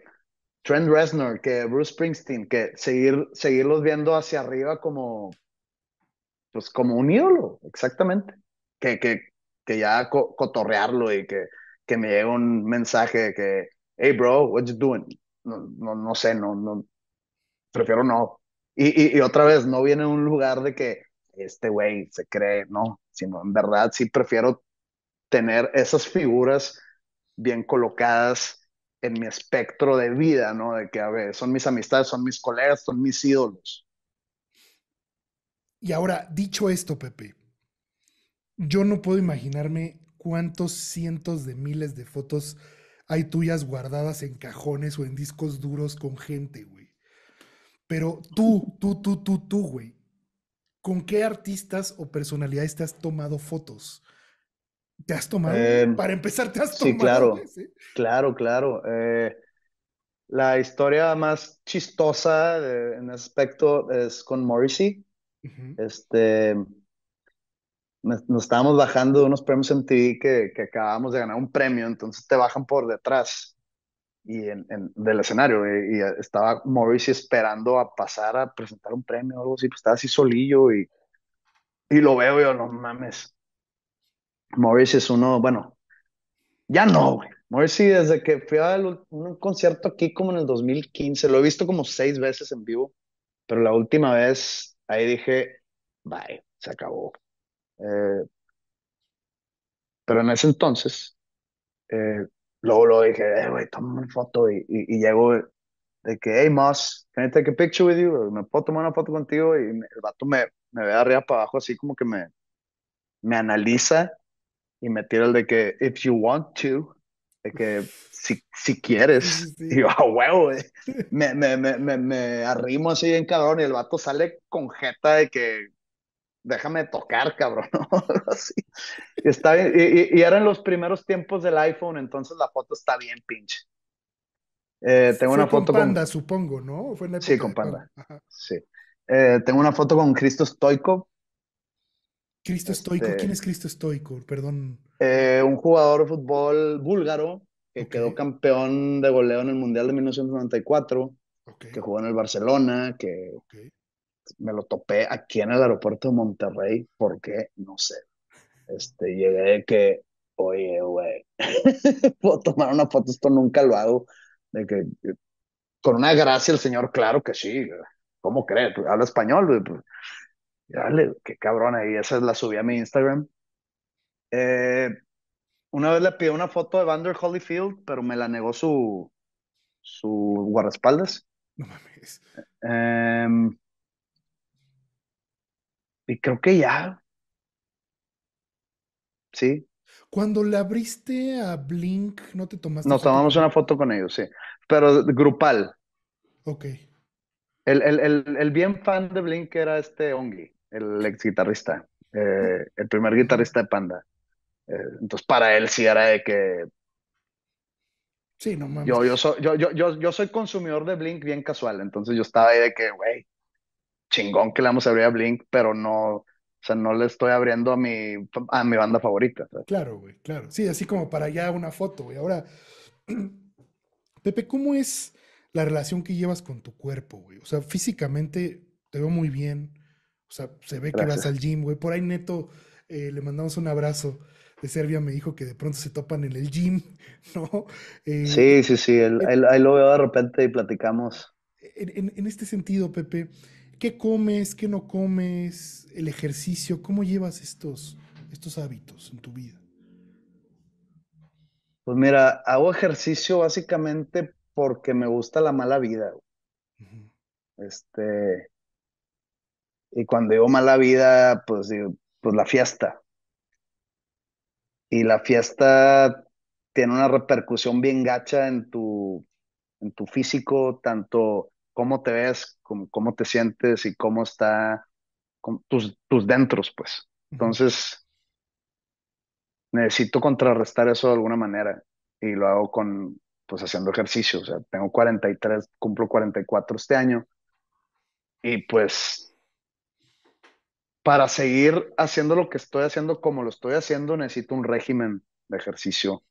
Trent Reznor, que Bruce Springsteen, que seguir, seguirlos viendo hacia arriba como, pues como un ídolo, exactamente. Que, que, que ya cotorrearlo y que, que me llegue un mensaje que, hey bro, what you doing? No, no, no sé, no, no, prefiero no. y, otra vez, no viene un lugar de que, este güey se cree, ¿no? Sino en verdad sí prefiero tener esas figuras bien colocadas en mi espectro de vida, ¿no? De que, a ver, son mis amistades, son mis colegas, son mis ídolos. Y ahora, dicho esto, Pepe, yo no puedo imaginarme cuántos cientos de miles de fotos hay tuyas guardadas en cajones o en discos duros con gente, güey. Pero tú, tú, tú, tú, tú, güey, ¿con qué artistas o personalidades te has tomado fotos? ¿Te has tomado? Em, para empezar, ¿te has tomado? Sí, eh? claro. Claro, claro. Eh, la historia más chistosa en aspecto es con Morrissey. Este. Nos estábamos bajando unos premios MTV que, que acabamos de ganar un premio, entonces te bajan por detrás y en, en, del escenario. Y, eh, estaba Morrissey esperando a pasar a presentar un premio o algo así, pues estaba así solillo y, y lo veo y yo, no mames. Morrissey es uno, bueno, ya no, güey. desde que fui a un concierto aquí como en el 2015, lo he visto como seis veces en vivo, pero la última vez ahí dije, bye, se acabó. Eh, pero en ese entonces, eh, luego lo dije, eh, güey, toma una foto. Y, y, llego de que, hey, Moss, can I take a picture with you? ¿Me puedo tomar una foto contigo? Y el vato me, me ve de arriba para abajo, así como que me, me analiza y me tira el de que, if you want to, de que si, si quieres. Y yo, a huevo, Me, me, me, me, arrimo así en cabrón y el vato sale con jeta de que déjame tocar, cabrón. Está Y, era en los primeros tiempos del iPhone, entonces la foto está bien pinche. Eh, tengo una foto con Panda, supongo, ¿no? sí, con Panda. Sí. Eh, tengo una foto con Cristo Stoico. Cristo Stoico, este ¿quién es Cristo Stoico? Perdón. Eh, un jugador de fútbol búlgaro que quedó campeón de goleo en el Mundial de 1994, que jugó en el Barcelona, que me lo topé aquí en el aeropuerto de Monterrey, porque no sé. Este, llegué que, oye, güey, puedo tomar una foto, esto nunca lo hago. De que, con una gracia el señor, claro que sí. ¿Cómo cree pues, Habla español, Dale, pues, qué cabrón ahí. Esa es la subí a mi Instagram. Eh, una vez le pidió una foto de Vander Holyfield, pero me la negó su, su guardaespaldas. No mames. Eh, y creo que ya. Sí. Cuando le abriste a Blink, ¿no te tomaste? Nos tomamos una foto con ellos, sí. Pero grupal. Ok. El, el, bien fan de Blink era este Ongi, el ex guitarrista, eh, el primer guitarrista de Panda. Eh, entonces, para él sí era de que. Sí, no mames. Yo, yo, soy, yo, yo, yo soy consumidor de Blink bien casual, entonces yo estaba ahí de que, güey, chingón que le vamos a abrir a Blink, pero no, o sea, no le estoy abriendo a mi, a mi banda favorita. Claro, güey, claro. Sí, así como para allá una foto, güey. Ahora, Pepe, ¿cómo es la relación que llevas con tu cuerpo, güey? O sea, físicamente te veo muy bien. O sea, se ve que vas al gym, güey. Por ahí Neto eh, le mandamos un abrazo de Serbia me dijo que de pronto se topan en el gym, ¿no? Eh, sí, sí, sí. Eh, ahí lo veo de repente y platicamos. en este sentido, Pepe, ¿Qué comes? ¿Qué no comes? ¿El ejercicio? ¿Cómo llevas estos, estos hábitos en tu vida? Pues mira, hago ejercicio básicamente porque me gusta la mala vida. Este. Y cuando digo mala vida, pues pues la fiesta. Y la fiesta tiene una repercusión bien gacha en tu, en tu físico, tanto cómo te ves, cómo, te sientes y cómo está tus, tus dentros, pues. Entonces, necesito contrarrestar eso de alguna manera y lo hago con, pues haciendo ejercicio, o sea, tengo 43, cumplo 44 este año y pues para seguir haciendo lo que estoy haciendo como lo estoy haciendo necesito un régimen de ejercicio,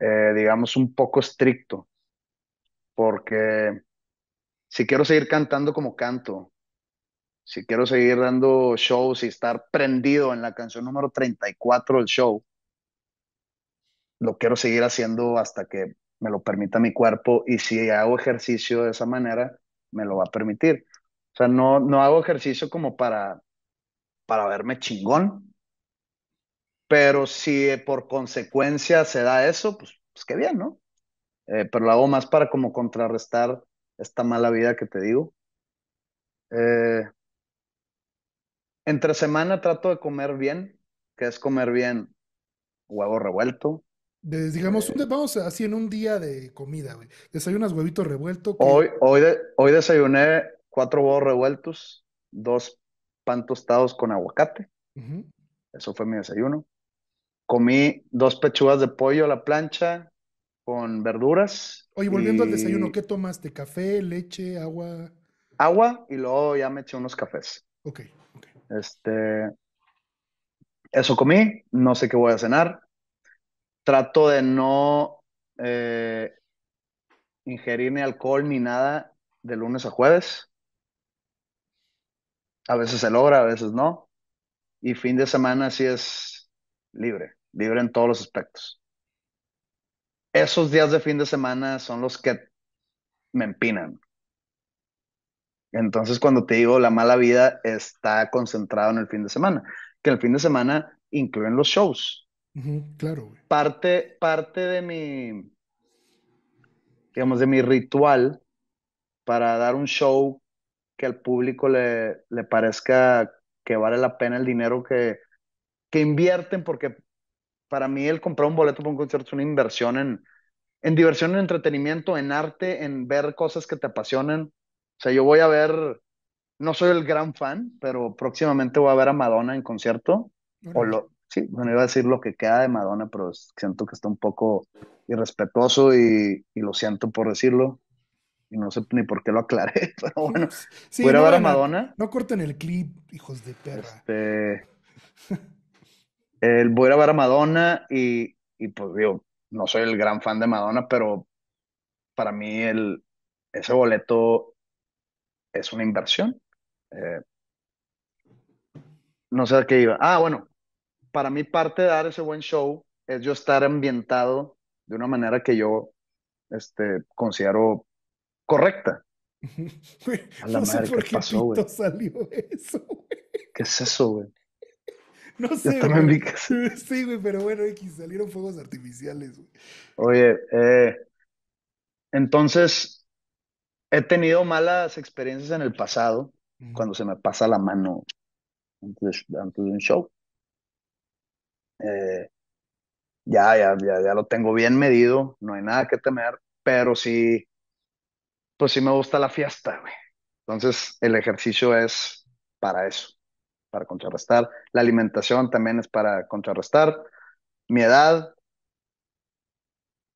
eh, digamos, un poco estricto, porque si quiero seguir cantando como canto, si quiero seguir dando shows y estar prendido en la canción número 34 del show, lo quiero seguir haciendo hasta que me lo permita mi cuerpo y si hago ejercicio de esa manera, me lo va a permitir. O sea, no, no hago ejercicio como para, para verme chingón, pero si por consecuencia se da eso, pues, pues qué bien, ¿no? Eh, pero lo hago más para como contrarrestar esta mala vida que te digo. Eh, entre semana trato de comer bien, que es comer bien huevo revuelto. digamos, eh, vamos así en un día de comida, güey. Desayunas huevito revuelto. Hoy, hoy, de, hoy desayuné cuatro huevos revueltos, dos pan tostados con aguacate. Eso fue mi desayuno. Comí dos pechugas de pollo a la plancha, con verduras. Oye, volviendo al desayuno, ¿qué tomaste? ¿Café, leche, agua? Agua y luego ya me eché unos cafés. Ok, Este, eso comí, no sé qué voy a cenar. Trato de no eh, ingerir ni alcohol ni nada de lunes a jueves. A veces se logra, a veces no. Y fin de semana sí es libre, libre en todos los aspectos esos días de fin de semana son los que me empinan. Entonces, cuando te digo la mala vida está concentrado en el fin de semana, que el fin de semana incluyen los shows. claro. Parte, parte de mi, digamos, de mi ritual para dar un show que al público le, le parezca que vale la pena el dinero que, que invierten, porque para mí el comprar un boleto para un concierto es una inversión en, en diversión, en entretenimiento, en arte, en ver cosas que te apasionan. O sea, yo voy a ver, no soy el gran fan, pero próximamente voy a ver a Madonna en concierto. O lo, sí, bueno, iba a decir lo que queda de Madonna, pero siento que está un poco irrespetuoso y, lo siento por decirlo. Y no sé ni por qué lo aclaré, pero bueno. voy a ver a Madonna. No, no corten el clip, hijos de perra. Este... El, voy a ver a Madonna y, y pues digo, no soy el gran fan de Madonna, pero para mí el, ese boleto es una inversión. Eh, no sé a qué iba. Ah, bueno, para mí parte de dar ese buen show es yo estar ambientado de una manera que yo este, considero correcta. no sé por ¿qué, salió eso, ¿Qué es eso, güey? No sé. Sí, güey, pero bueno, salieron fuegos artificiales. Oye, eh, entonces, he tenido malas experiencias en el pasado, cuando se me pasa la mano antes, de un show. Eh, ya, ya, ya, ya lo tengo bien medido, no hay nada que temer, pero sí, pues sí me gusta la fiesta, güey. Entonces, el ejercicio es para eso para contrarrestar. La alimentación también es para contrarrestar. Mi edad,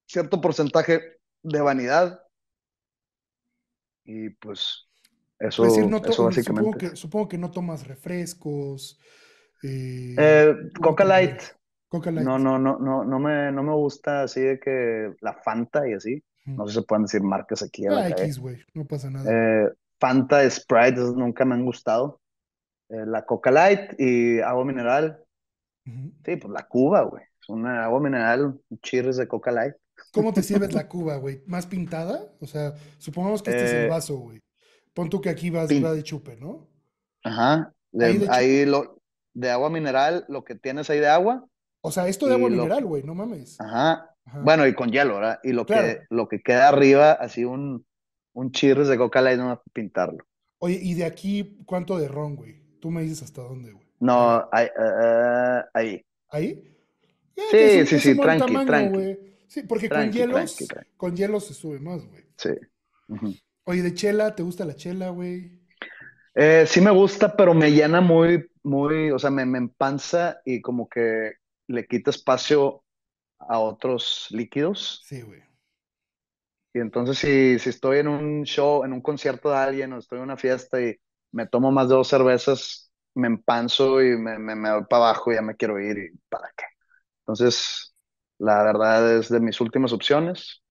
cierto porcentaje de vanidad. Y pues eso, pues, básicamente. Supongo que, no tomas refrescos. Eh, eh, Coca Light. No, no, no, no, no me, no me gusta así de que la Fanta y así. No sé si se pueden decir marcas aquí. Ah, eh, Fanta, Sprite, nunca me han gustado. Eh, la Coca Light y agua mineral. Sí, pues la Cuba, güey. Es una agua mineral, chirres de Coca Light. ¿Cómo te sirves la Cuba, güey? ¿Más pintada? O sea, supongamos que este es el eh, vaso, güey. Pon tú que aquí vas va de chupe, ¿no? Ajá. De, ahí, lo, de agua mineral, lo que tienes ahí de agua. O sea, esto de agua mineral, güey, no mames. Ajá. Bueno, y con hielo, ¿verdad? Y lo, que, lo que queda arriba, así un, un chirres de coca light, no pintarlo. Oye, ¿y de aquí cuánto de ron, güey? Tú me dices hasta dónde, güey. No, ahí. Eh, eh, ahí. Eh, sí, sí, sí, tranqui, tranqui. Sí, porque con hielos, con hielos se sube más, güey. Sí. Oye, de chela, ¿te gusta la chela, güey? Eh, sí me gusta, pero me llena muy, muy, o sea, me, me empanza y como que le quita espacio a otros líquidos. Sí, güey. Y entonces si, si estoy en un show, en un concierto de alguien o estoy en una fiesta y me tomo más de dos cervezas, me empanzo y me, me, voy para abajo, y ya me quiero ir y para qué. Entonces, la verdad es de mis últimas opciones.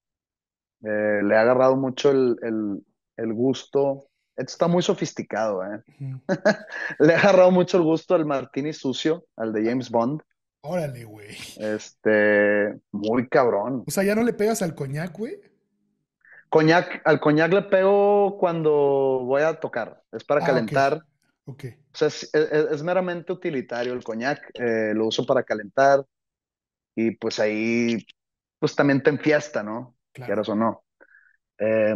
Eh, le ha agarrado mucho el, el, el gusto. Esto está muy sofisticado, ¿eh? le ha agarrado mucho el gusto al martini sucio, al de James Bond. Órale, güey. Este, muy cabrón. O sea, ya no le pegas al coñac, güey. Coñac, al coñac le pego cuando voy a tocar, es para ah, calentar. O sea, es, meramente utilitario el coñac, eh, lo uso para calentar y pues ahí, pues también te enfiesta, ¿no? Claro. Quieras o no. Eh,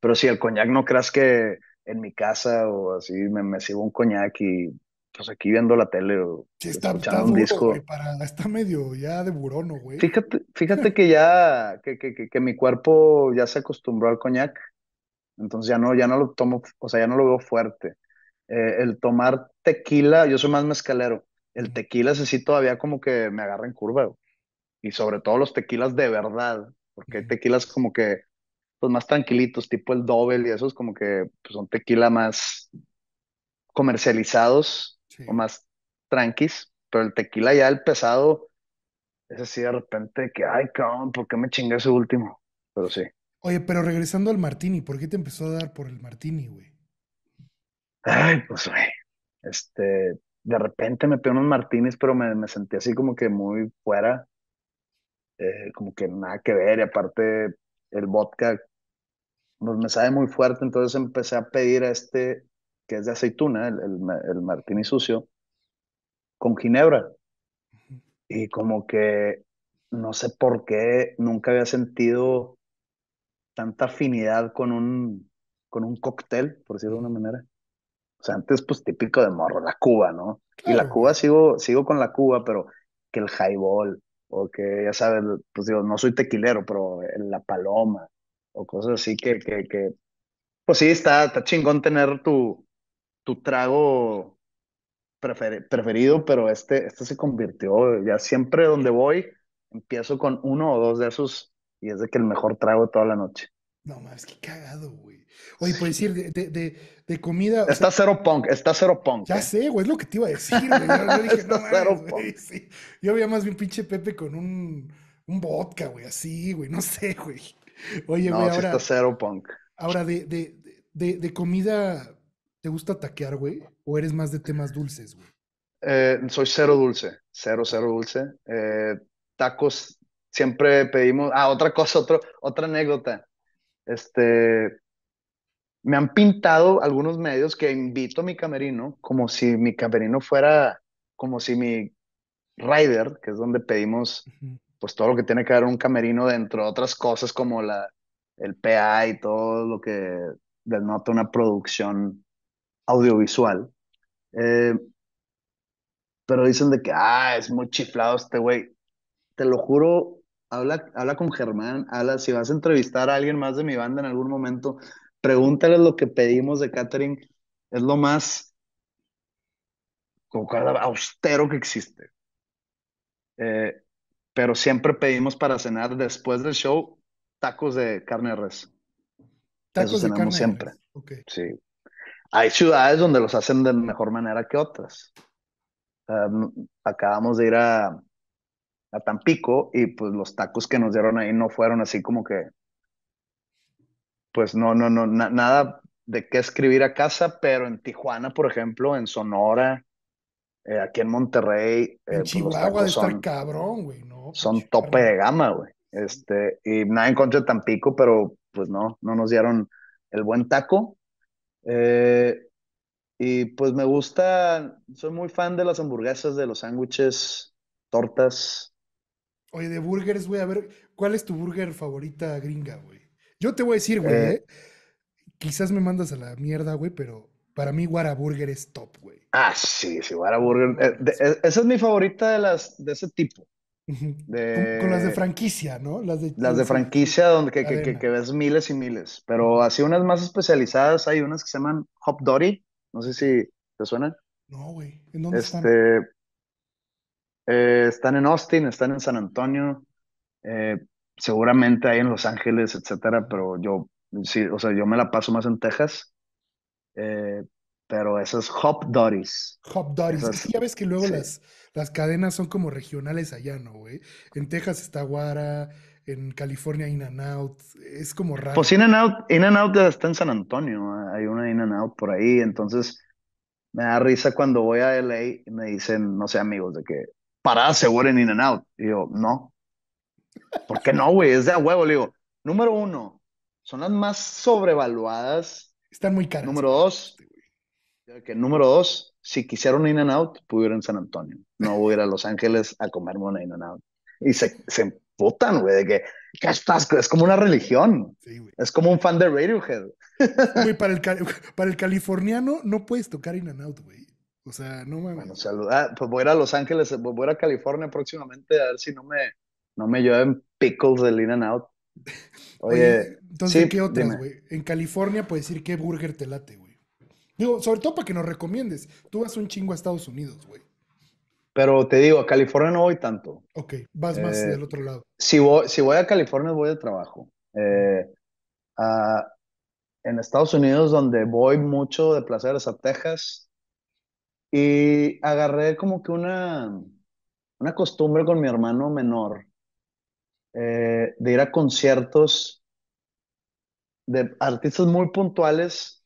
pero si el coñac no creas que en mi casa o así me, sigo sirvo un coñac y pues aquí viendo la tele o está, escuchando un disco. está medio ya de burono, güey. Fíjate, fíjate que ya, que, mi cuerpo ya se acostumbró al coñac, entonces ya no, ya no lo tomo, o sea, ya no lo veo fuerte. Eh, el tomar tequila, yo soy más mezcalero, el tequila ese sí todavía como que me agarra en curva, y sobre todo los tequilas de verdad, porque hay tequilas como que pues más tranquilitos, tipo el doble y esos como que pues, son tequila más comercializados o más tranquis, pero el tequila ya el pesado, es así de repente que, ay, cabrón, ¿por qué me chingué ese último? Pero sí. Oye, pero regresando al martini, ¿por qué te empezó a dar por el martini, güey? Ay, pues, güey, este, de repente me pedí unos martinis, pero me, sentí así como que muy fuera, eh, como que nada que ver, y aparte el vodka pues, me sabe muy fuerte, entonces empecé a pedir a este que es de aceituna, el, el, martini sucio, con ginebra. Y como que no sé por qué nunca había sentido tanta afinidad con un, con un cóctel, por decirlo de una manera. O sea, antes pues típico de morro, la Cuba, ¿no? Y la Cuba sigo, sigo con la Cuba, pero que el highball, o que ya sabes, pues digo, no soy tequilero, pero la paloma, o cosas así que, que, que pues sí, está, está chingón tener tu, tu trago preferido, pero este, este se convirtió, ya siempre donde voy, empiezo con uno o dos de esos y es de que el mejor trago de toda la noche. No mames, qué cagado, güey. Oye, por decir, de, de, comida. Está cero punk, está cero punk. Ya eh. sé, güey, es lo que te iba a decir, güey. está cero punk. sí. Yo veía más bien pinche Pepe con un, un vodka, güey, así, güey, no sé, güey. Oye, güey, ahora. esto está cero punk. Ahora, de, de, de, comida ¿Te gusta taquear, güey? ¿O eres más de temas dulces, güey? Eh, soy cero dulce, cero, cero dulce. Eh, tacos siempre pedimos. Ah, otra cosa, otro, otra anécdota. Este, me han pintado algunos medios que invito a mi camerino como si mi camerino fuera, como si mi rider, que es donde pedimos pues todo lo que tiene que ver un camerino dentro de otras cosas como la, el PA y todo lo que denota una producción audiovisual. Eh, pero dicen de que, ah, es muy chiflado este güey. Te lo juro, habla, habla con Germán, habla, si vas a entrevistar a alguien más de mi banda en algún momento, pregúntale lo que pedimos de catering. Es lo más austero que existe. Eh, pero siempre pedimos para cenar después del show tacos de carne de res. Tacos de cenamos carne siempre. res. Sí. Hay ciudades donde los hacen de mejor manera que otras. Em, acabamos de ir a, a Tampico y pues los tacos que nos dieron ahí no fueron así como que, pues no, no, no, nada de qué escribir a casa, pero en Tijuana, por ejemplo, en Sonora, eh, aquí en Monterrey. Eh, pues, Chihuahua de estar cabrón, güey, no, Son tope de gama, güey. Este, y nada en contra de Tampico, pero pues no, no nos dieron el buen taco eh, y pues me gusta, soy muy fan de las hamburguesas, de los sándwiches, tortas. Oye, de burgers, güey, a ver, ¿cuál es tu burger favorita gringa, güey? Yo te voy a decir, güey, eh. ¿eh? quizás me mandas a la mierda, güey, pero para mí burger es top, güey. Ah, sí, sí, Whataburger. E, esa es mi favorita de las de ese tipo con, las de franquicia, ¿no? Las de, las de franquicia donde que, ves miles y miles, pero así unas más especializadas, hay unas que se llaman Hop Dory, no sé si te suena. No, güey, ¿en dónde están? Este, eh, están en Austin, están en San Antonio, eh, seguramente hay en Los Ángeles, etcétera, pero yo, sí, o sea, yo me la paso más en Texas, eh, pero esas Hop Dories. Hop Dories, esas, ya ves que luego las las cadenas son como regionales allá, ¿no, güey? En Texas está Guara, en California In n Out, es como raro. Pues In n Out, In n Out está en San Antonio, hay una In n Out por ahí, entonces me da risa cuando voy a LA y me dicen, no sé, amigos, de que parada segura In n Out. Y yo, no. ¿Por qué no, güey? Es de a huevo, le digo. Número uno, son las más sobrevaluadas. Están muy caras. Número dos, que número dos, si quisieron In n Out, pudieran en San Antonio no voy a ir a Los Ángeles a comerme una in out Y se, se emputan, güey, de que, ¿qué estás? Es como una religión. Sí, es como un fan de Radiohead. Güey, para el, californiano no puedes tocar in n out, güey. O sea, no mames. Bueno, saluda. Ah, pues voy a ir a Los Ángeles, voy a ir a California próximamente a ver si no me, no me lleven pickles del in n out Oye, entonces, ¿qué otras, güey? En California puedes decir qué burger te late, güey. Digo, sobre todo para que nos recomiendes. Tú vas un chingo a Estados Unidos, güey. Pero te digo, a California no voy tanto. Ok, vas más eh, del otro lado. Si voy, si voy a California, voy de trabajo. Eh, en Estados Unidos, donde voy mucho de placeres a Texas, y agarré como que una, una costumbre con mi hermano menor eh, de ir a conciertos de artistas muy puntuales,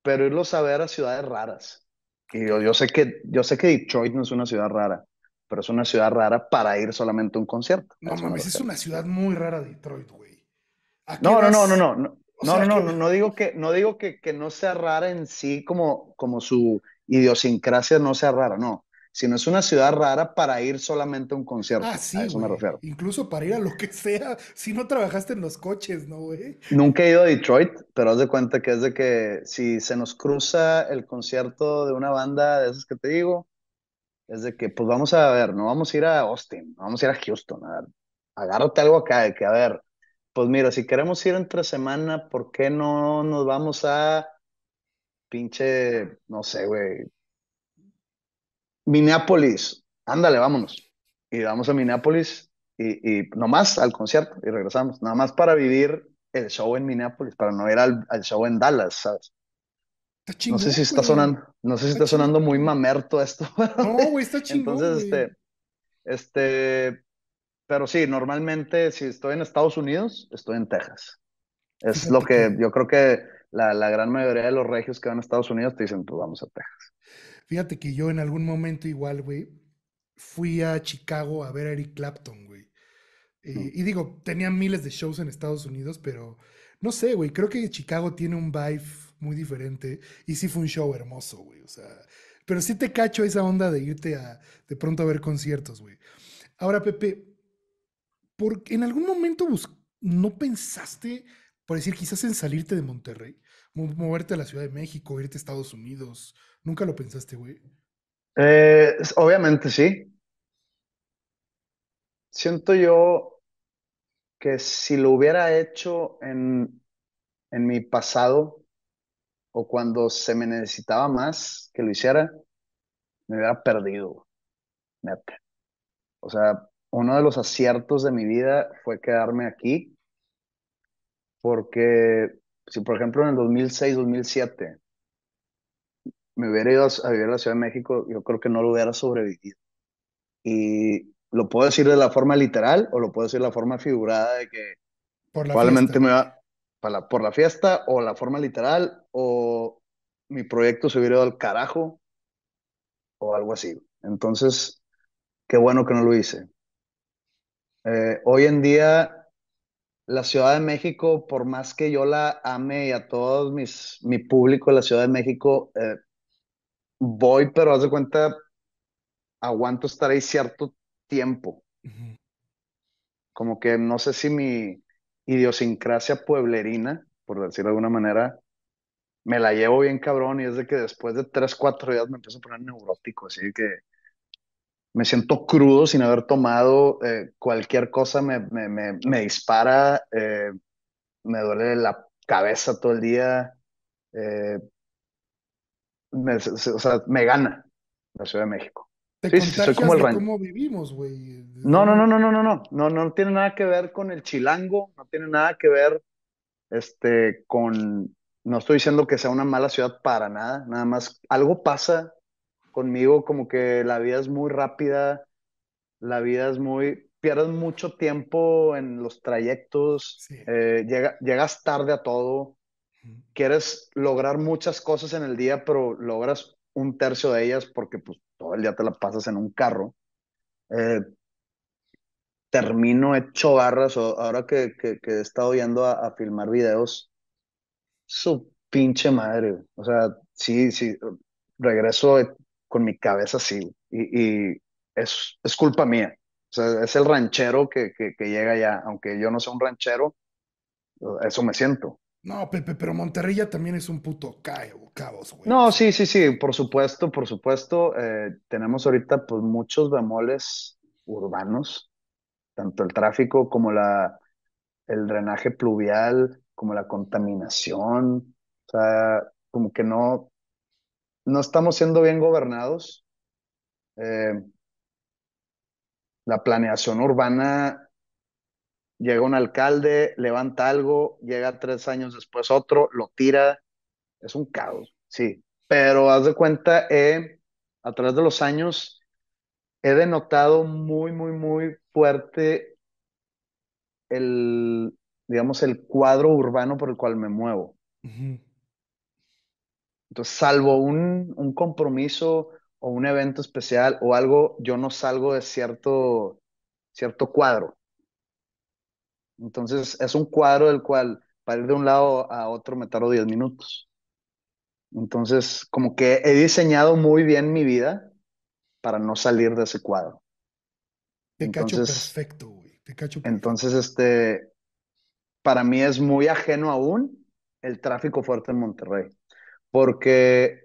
pero irlos a ver a ciudades raras. Y yo, yo, sé que, yo sé que Detroit no es una ciudad rara, pero es una ciudad rara para ir solamente a un concierto. No mames, es una ciudad muy rara Detroit, güey. No, no, no, no, no, no. No, no, no, no digo que no digo que, que no sea rara en sí como, como su idiosincrasia no sea rara, no. Si no es una ciudad rara para ir solamente a un concierto. Ah, sí, a eso me refiero. Incluso para ir a lo que sea, si no trabajaste en los coches, ¿no, güey? Nunca he ido a Detroit, pero haz de cuenta que es de que si se nos cruza el concierto de una banda de esas que te digo, es de que, pues vamos a ver, no vamos a ir a Austin, vamos a ir a Houston, a ver, agárrate algo acá, de que a ver, pues mira, si queremos ir entre semana, ¿por qué no nos vamos a pinche, no sé, güey, Minneapolis, ándale, vámonos. Y vamos a Minneapolis y, nomás al concierto y regresamos, nada más para vivir el show en Minneapolis, para no ir al, show en Dallas, ¿sabes? no sé si está sonando, no sé si está, sonando muy mamerto esto. No, güey, está chingón. Entonces, este, este, pero sí, normalmente si estoy en Estados Unidos, estoy en Texas. Es lo que, yo creo que la, la, gran mayoría de los regios que van a Estados Unidos te dicen, pues vamos a Texas. Fíjate que yo en algún momento igual, güey, fui a Chicago a ver a Eric Clapton, güey. Eh, mm. Y digo, tenía miles de shows en Estados Unidos, pero no sé, güey, creo que Chicago tiene un vibe muy diferente y sí fue un show hermoso, güey, o sea, pero sí te cacho esa onda de irte a de pronto a ver conciertos, güey. Ahora, Pepe, ¿en algún momento no pensaste, por decir, quizás en salirte de Monterrey, moverte a la Ciudad de México, irte a Estados Unidos, ¿Nunca lo pensaste, güey? Eh, obviamente sí. Siento yo que si lo hubiera hecho en, en mi pasado o cuando se me necesitaba más que lo hiciera, me hubiera perdido. O sea, uno de los aciertos de mi vida fue quedarme aquí porque si por ejemplo en el 2006, 2007 me hubiera ido a, vivir en la Ciudad de México, yo creo que no lo hubiera sobrevivido. Y lo puedo decir de la forma literal o lo puedo decir de la forma figurada de que probablemente me va para por la fiesta o la forma literal o mi proyecto se hubiera ido al carajo o algo así. Entonces, qué bueno que no lo hice. Eh, hoy en día, la Ciudad de México, por más que yo la ame y a todos mis, mi público de la Ciudad de México, eh, voy, pero haz de cuenta, aguanto estar ahí cierto tiempo. Como que no sé si mi idiosincrasia pueblerina, por decirlo de alguna manera, me la llevo bien cabrón y es de que después de tres, cuatro días me empiezo a poner neurótico, así que me siento crudo sin haber tomado, eh, cualquier cosa me, me, me, me dispara, eh, me duele la cabeza todo el día, eh, me, o sea, me gana la Ciudad de México. sí, soy como el rancho. vivimos, güey. No, no, no, no, no, no, no, no, no tiene nada que ver con el chilango, no tiene nada que ver, este, con, no estoy diciendo que sea una mala ciudad para nada, nada más algo pasa conmigo, como que la vida es muy rápida, la vida es muy, pierdes mucho tiempo en los trayectos, eh, llegas tarde a todo, quieres lograr muchas cosas en el día, pero logras un tercio de ellas porque pues todo el día te la pasas en un carro. Eh, termino hecho barras, ahora que, que, he estado yendo a, a, filmar videos, su pinche madre, o sea, sí, sí, regreso eh, con mi cabeza así, y, y es, es culpa mía, o sea, es el ranchero que, que, que llega ya, aunque yo no sea un ranchero, eso me siento. No, Pepe, pero Monterrey también es un puto cabo, cabos, güey. No, sí, sí, sí, por supuesto, por supuesto. Eh, tenemos ahorita pues muchos bemoles urbanos, tanto el tráfico como la, el drenaje pluvial, como la contaminación. O sea, como que no, no estamos siendo bien gobernados. Eh, la planeación urbana llega un alcalde, levanta algo, llega tres años después otro, lo tira, es un caos, sí. Pero haz de cuenta, eh, a través de los años, he denotado muy, muy, muy fuerte el, digamos, el cuadro urbano por el cual me muevo. Entonces, salvo un, un, compromiso o un evento especial o algo, yo no salgo de cierto, cierto cuadro. Entonces es un cuadro del cual para ir de un lado a otro me tardo 10 minutos. Entonces como que he diseñado muy bien mi vida para no salir de ese cuadro. Te cacho perfecto, güey. Te cacho Entonces este, para mí es muy ajeno aún el tráfico fuerte en Monterrey. Porque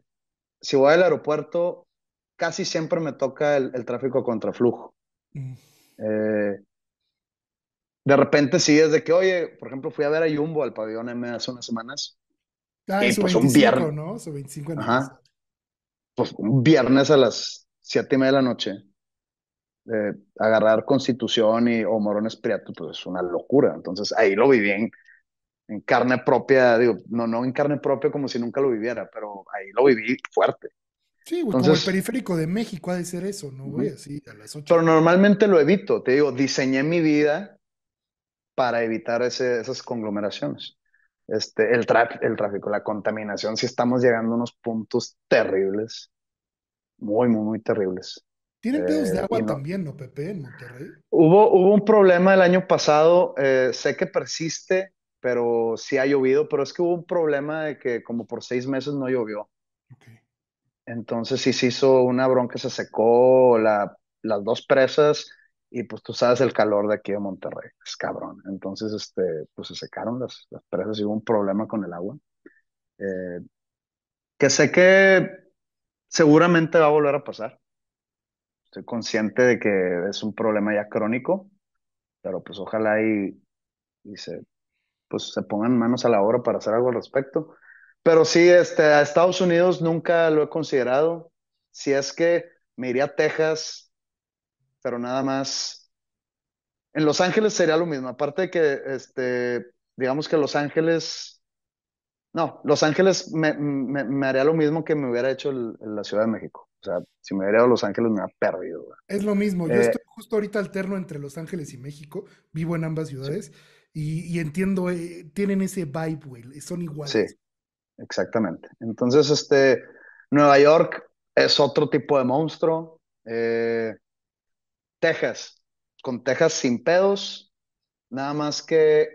si voy al aeropuerto, casi siempre me toca el, tráfico a contraflujo. Mm. Eh, de repente sí es de que, oye, por ejemplo, fui a ver a Jumbo al pabellón M hace unas semanas. Ah, y pues 25, un viernes, ¿no? Su 25 años. Ajá. Pues un viernes a las siete y media de la noche, de agarrar Constitución y, o Morones Priato, pues es una locura. Entonces ahí lo viví en, en carne propia, digo, no, no en carne propia como si nunca lo viviera, pero ahí lo viví fuerte. Sí, Entonces, el periférico de México ha de ser eso, ¿no, voy Así, a las 8. Pero normalmente lo evito, te digo, diseñé mi vida para evitar ese, esas conglomeraciones. Este, el, tráfico, la contaminación, si estamos llegando a unos puntos terribles, muy, muy, muy terribles. Tienen pedos de eh, agua también, ¿no, Pepe, Hubo, hubo un problema el año pasado, eh, sé que persiste, pero sí ha llovido, pero es que hubo un problema de que como por seis meses no llovió. Entonces sí se hizo una bronca, se secó la, las dos presas, y pues tú sabes el calor de aquí de Monterrey, es cabrón. Entonces, este, pues se secaron las, presas y hubo un problema con el agua. Eh, que sé que seguramente va a volver a pasar. Estoy consciente de que es un problema ya crónico, pero pues ojalá y, y se, pues se pongan manos a la obra para hacer algo al respecto. Pero sí, este, a Estados Unidos nunca lo he considerado. Si es que me iría a Texas, pero nada más. En Los Ángeles sería lo mismo, aparte de que, este, digamos que Los Ángeles, no, Los Ángeles me, me, haría lo mismo que me hubiera hecho en la Ciudad de México. O sea, si me hubiera dado Los Ángeles me hubiera perdido. Es lo mismo, yo eh, estoy justo ahorita alterno entre Los Ángeles y México, vivo en ambas ciudades y, y, entiendo, eh, tienen ese vibe, güey, son iguales. Sí, exactamente. Entonces, este, Nueva York es otro tipo de monstruo. Eh, Texas, con Texas sin pedos, nada más que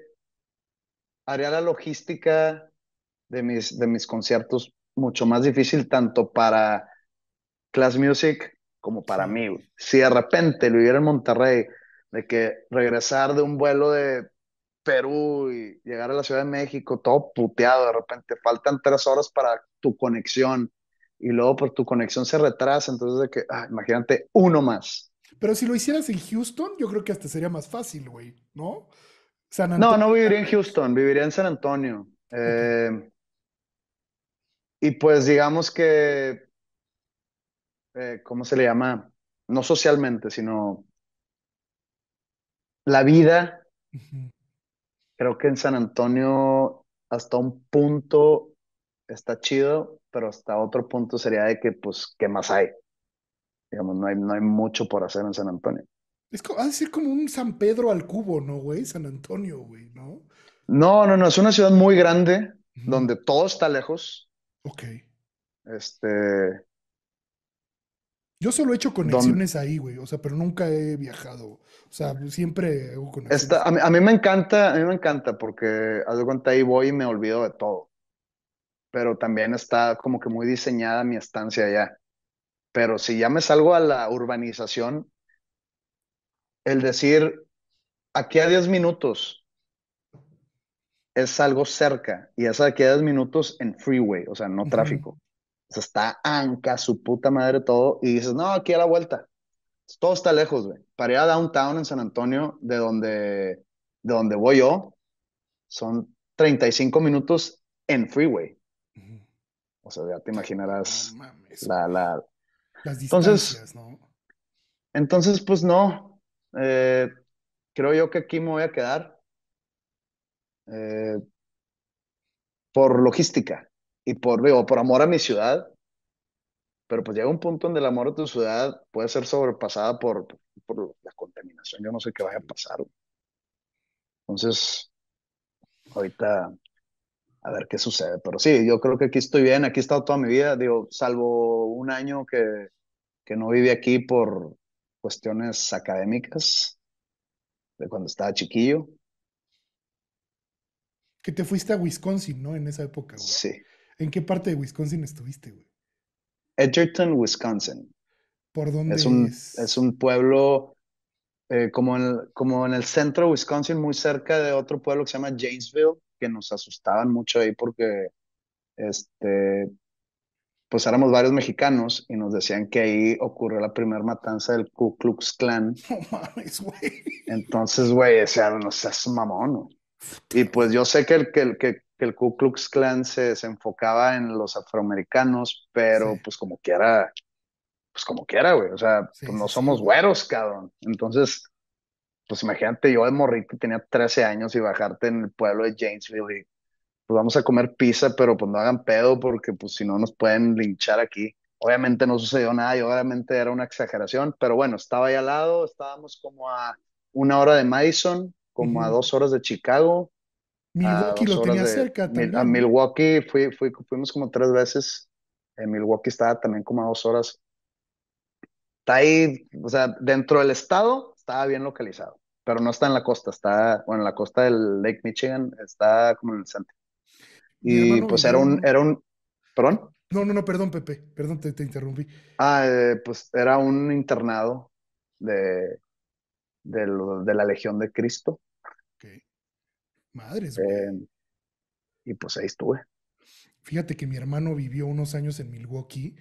haría la logística de mis, de mis conciertos mucho más difícil, tanto para Class Music como para mí. Si de repente lo hubiera en Monterrey, de que regresar de un vuelo de Perú y llegar a la Ciudad de México, todo puteado, de repente faltan tres horas para tu conexión y luego por tu conexión se retrasa, entonces de que, ah, imagínate uno más. Pero si lo hicieras en Houston, yo creo que hasta sería más fácil, güey, ¿no? No, no viviría en Houston, viviría en San Antonio. Eh, y pues digamos que, eh, ¿cómo se le llama? No socialmente, sino la vida. Creo que en San Antonio hasta un punto está chido, pero hasta otro punto sería de que, pues, ¿qué más hay? Digamos, no hay, mucho por hacer en San Antonio. Es como, un San Pedro al cubo, ¿no, güey? San Antonio, güey, ¿no? No, no, no, es una ciudad muy grande donde todo está lejos. Ok. Este. Yo solo he hecho conexiones ahí, güey, o sea, pero nunca he viajado. O sea, siempre hago conexiones. a, mí, me encanta, a mí me encanta porque, haz de cuenta, ahí voy y me olvido de todo. Pero también está como que muy diseñada mi estancia allá. Pero si ya me salgo a la urbanización, el decir aquí a 10 minutos es algo cerca y es aquí a 10 minutos en freeway, o sea, no tráfico. está anca, su puta madre todo, y dices, no, aquí a la vuelta. Todo está lejos, güey. Para ir a downtown en San Antonio, de donde, donde voy yo, son 35 minutos en freeway. O sea, ya te imaginarás la, entonces, ¿no? Entonces, pues no. Eh, creo yo que aquí me voy a quedar eh, por logística y por, digo, por amor a mi ciudad. Pero pues llega un punto donde el amor a tu ciudad puede ser sobrepasada por, por, por la contaminación. Yo no sé qué vaya a pasar. Entonces, ahorita a ver qué sucede. Pero sí, yo creo que aquí estoy bien, aquí he estado toda mi vida, digo, salvo un año que que no vive aquí por cuestiones académicas de cuando estaba chiquillo. Que te fuiste a Wisconsin, ¿no? En esa época, Sí. ¿En qué parte de Wisconsin estuviste, güey? Edgerton, Wisconsin. ¿Por dónde es? Un, es, un pueblo eh, como, en el, como en el centro de Wisconsin, muy cerca de otro pueblo que se llama Janesville, que nos asustaban mucho ahí porque este, pues éramos varios mexicanos y nos decían que ahí ocurrió la primera matanza del Ku Klux Klan. No mames, güey. Entonces, güey, decían, no seas mamón. Y pues yo sé que el, que, el, que, el Ku Klux Klan se, enfocaba en los afroamericanos, pero pues como quiera, pues como quiera, güey. O sea, pues no somos güeros, cabrón. Entonces, pues imagínate, yo de morrito tenía 13 años y bajarte en el pueblo de Janesville y pues vamos a comer pizza, pero pues no hagan pedo porque pues si no nos pueden linchar aquí. Obviamente no sucedió nada y obviamente era una exageración, pero bueno, estaba ahí al lado, estábamos como a una hora de Madison, como a dos horas de Chicago. Milwaukee lo tenía cerca A Milwaukee fuimos como tres veces. En Milwaukee estaba también como a dos horas. Está ahí, o sea, dentro del estado estaba bien localizado, pero no está en la costa, está, bueno, en la costa del Lake Michigan, está como en el centro. Y pues era un, era un, perdón. No, no, no, perdón, Pepe, perdón, te, interrumpí. Ah, eh, pues era un internado de, de, la Legión de Cristo. Okay. Madres, eh, y pues ahí estuve. Fíjate que mi hermano vivió unos años en Milwaukee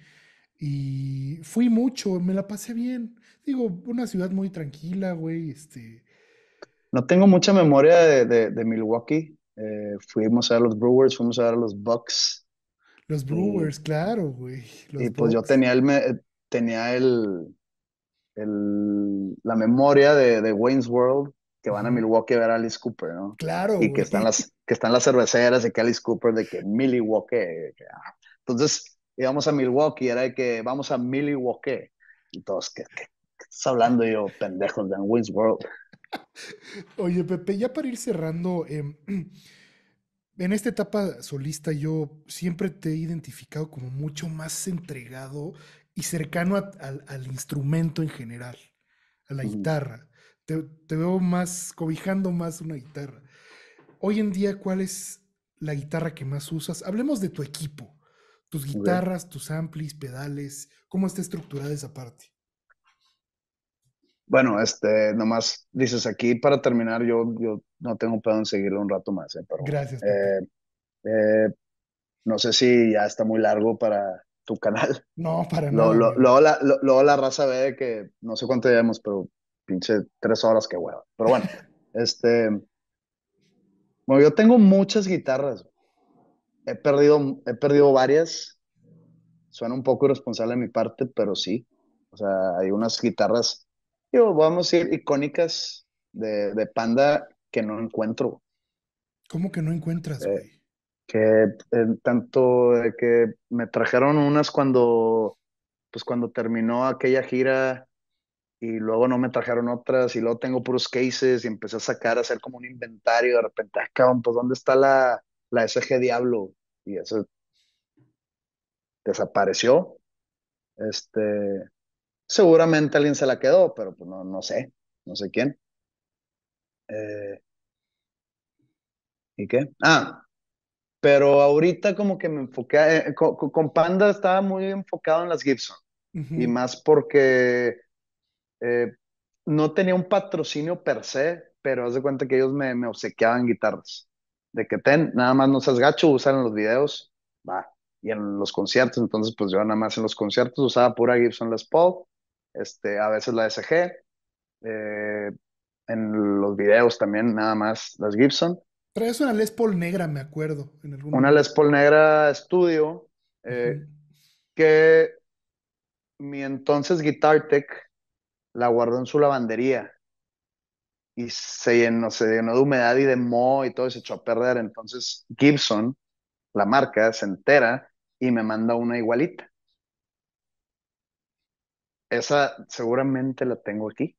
y fui mucho, me la pasé bien. Digo, una ciudad muy tranquila, güey, este... No tengo mucha memoria de Milwaukee. Eh, fuimos a los Brewers, fuimos a ver a los Bucks. Los Brewers, claro, güey. y pues yo tenía el, tenía el, la memoria de, de, Wayne's World que van a Milwaukee a ver a Alice Cooper, ¿no? Claro. Y que están las que están las cerveceras de que Alice Cooper de que Milwaukee. Ah. Entonces íbamos a Milwaukee, era de que vamos a Milwaukee. Entonces, ¿qué, estás hablando yo, pendejos de Wayne's World? Oye, Pepe, ya para ir cerrando, em, en esta etapa solista yo siempre te he identificado como mucho más entregado y cercano al instrumento en general, a la guitarra. Te, te, veo más cobijando más una guitarra. Hoy en día, ¿cuál es la guitarra que más usas? Hablemos de tu equipo, tus guitarras, tus amplis, pedales, ¿cómo está estructurada esa parte? Bueno, este, nomás dices aquí para terminar, yo, yo no tengo pedo en seguirlo un rato más, eh, Gracias. Eh, eh, no sé si ya está muy largo para tu canal. No, para nada. Luego, la, raza ve que no sé cuánto llevamos, pero pinche tres horas, que hueva. Pero bueno, este. Bueno, yo tengo muchas guitarras. He perdido, he perdido varias. Suena un poco irresponsable de mi parte, pero sí. O sea, hay unas guitarras yo, vamos a ir icónicas de, Panda que no encuentro. ¿Cómo que no encuentras, eh, que en eh, tanto que me trajeron unas cuando, pues cuando terminó aquella gira y luego no me trajeron otras y luego tengo puros cases y empecé a sacar, a hacer como un inventario de repente, ah, cabrón, pues ¿dónde está la, la SG Diablo? Y eso desapareció. Este, Seguramente alguien se la quedó, pero pues no, no sé, no sé quién. Eh, ¿Y qué? Ah, pero ahorita como que me enfoqué, eh, con, Panda estaba muy enfocado en las Gibson, y más porque eh, no tenía un patrocinio per se, pero haz de cuenta que ellos me, me obsequiaban guitarras, de que ten, nada más no seas gacho, usan los videos, va, y en los conciertos, entonces pues yo nada más en los conciertos usaba pura Gibson Les Paul, este, a veces la SG, eh, en los videos también nada más las Gibson. Traes una Les Paul negra, me acuerdo. una Les Paul negra estudio eh, que mi entonces Guitar Tech la guardó en su lavandería y se llenó, se llenó de humedad y de moho y todo se echó a perder. Entonces Gibson, la marca, se entera y me manda una igualita. Esa seguramente la tengo aquí.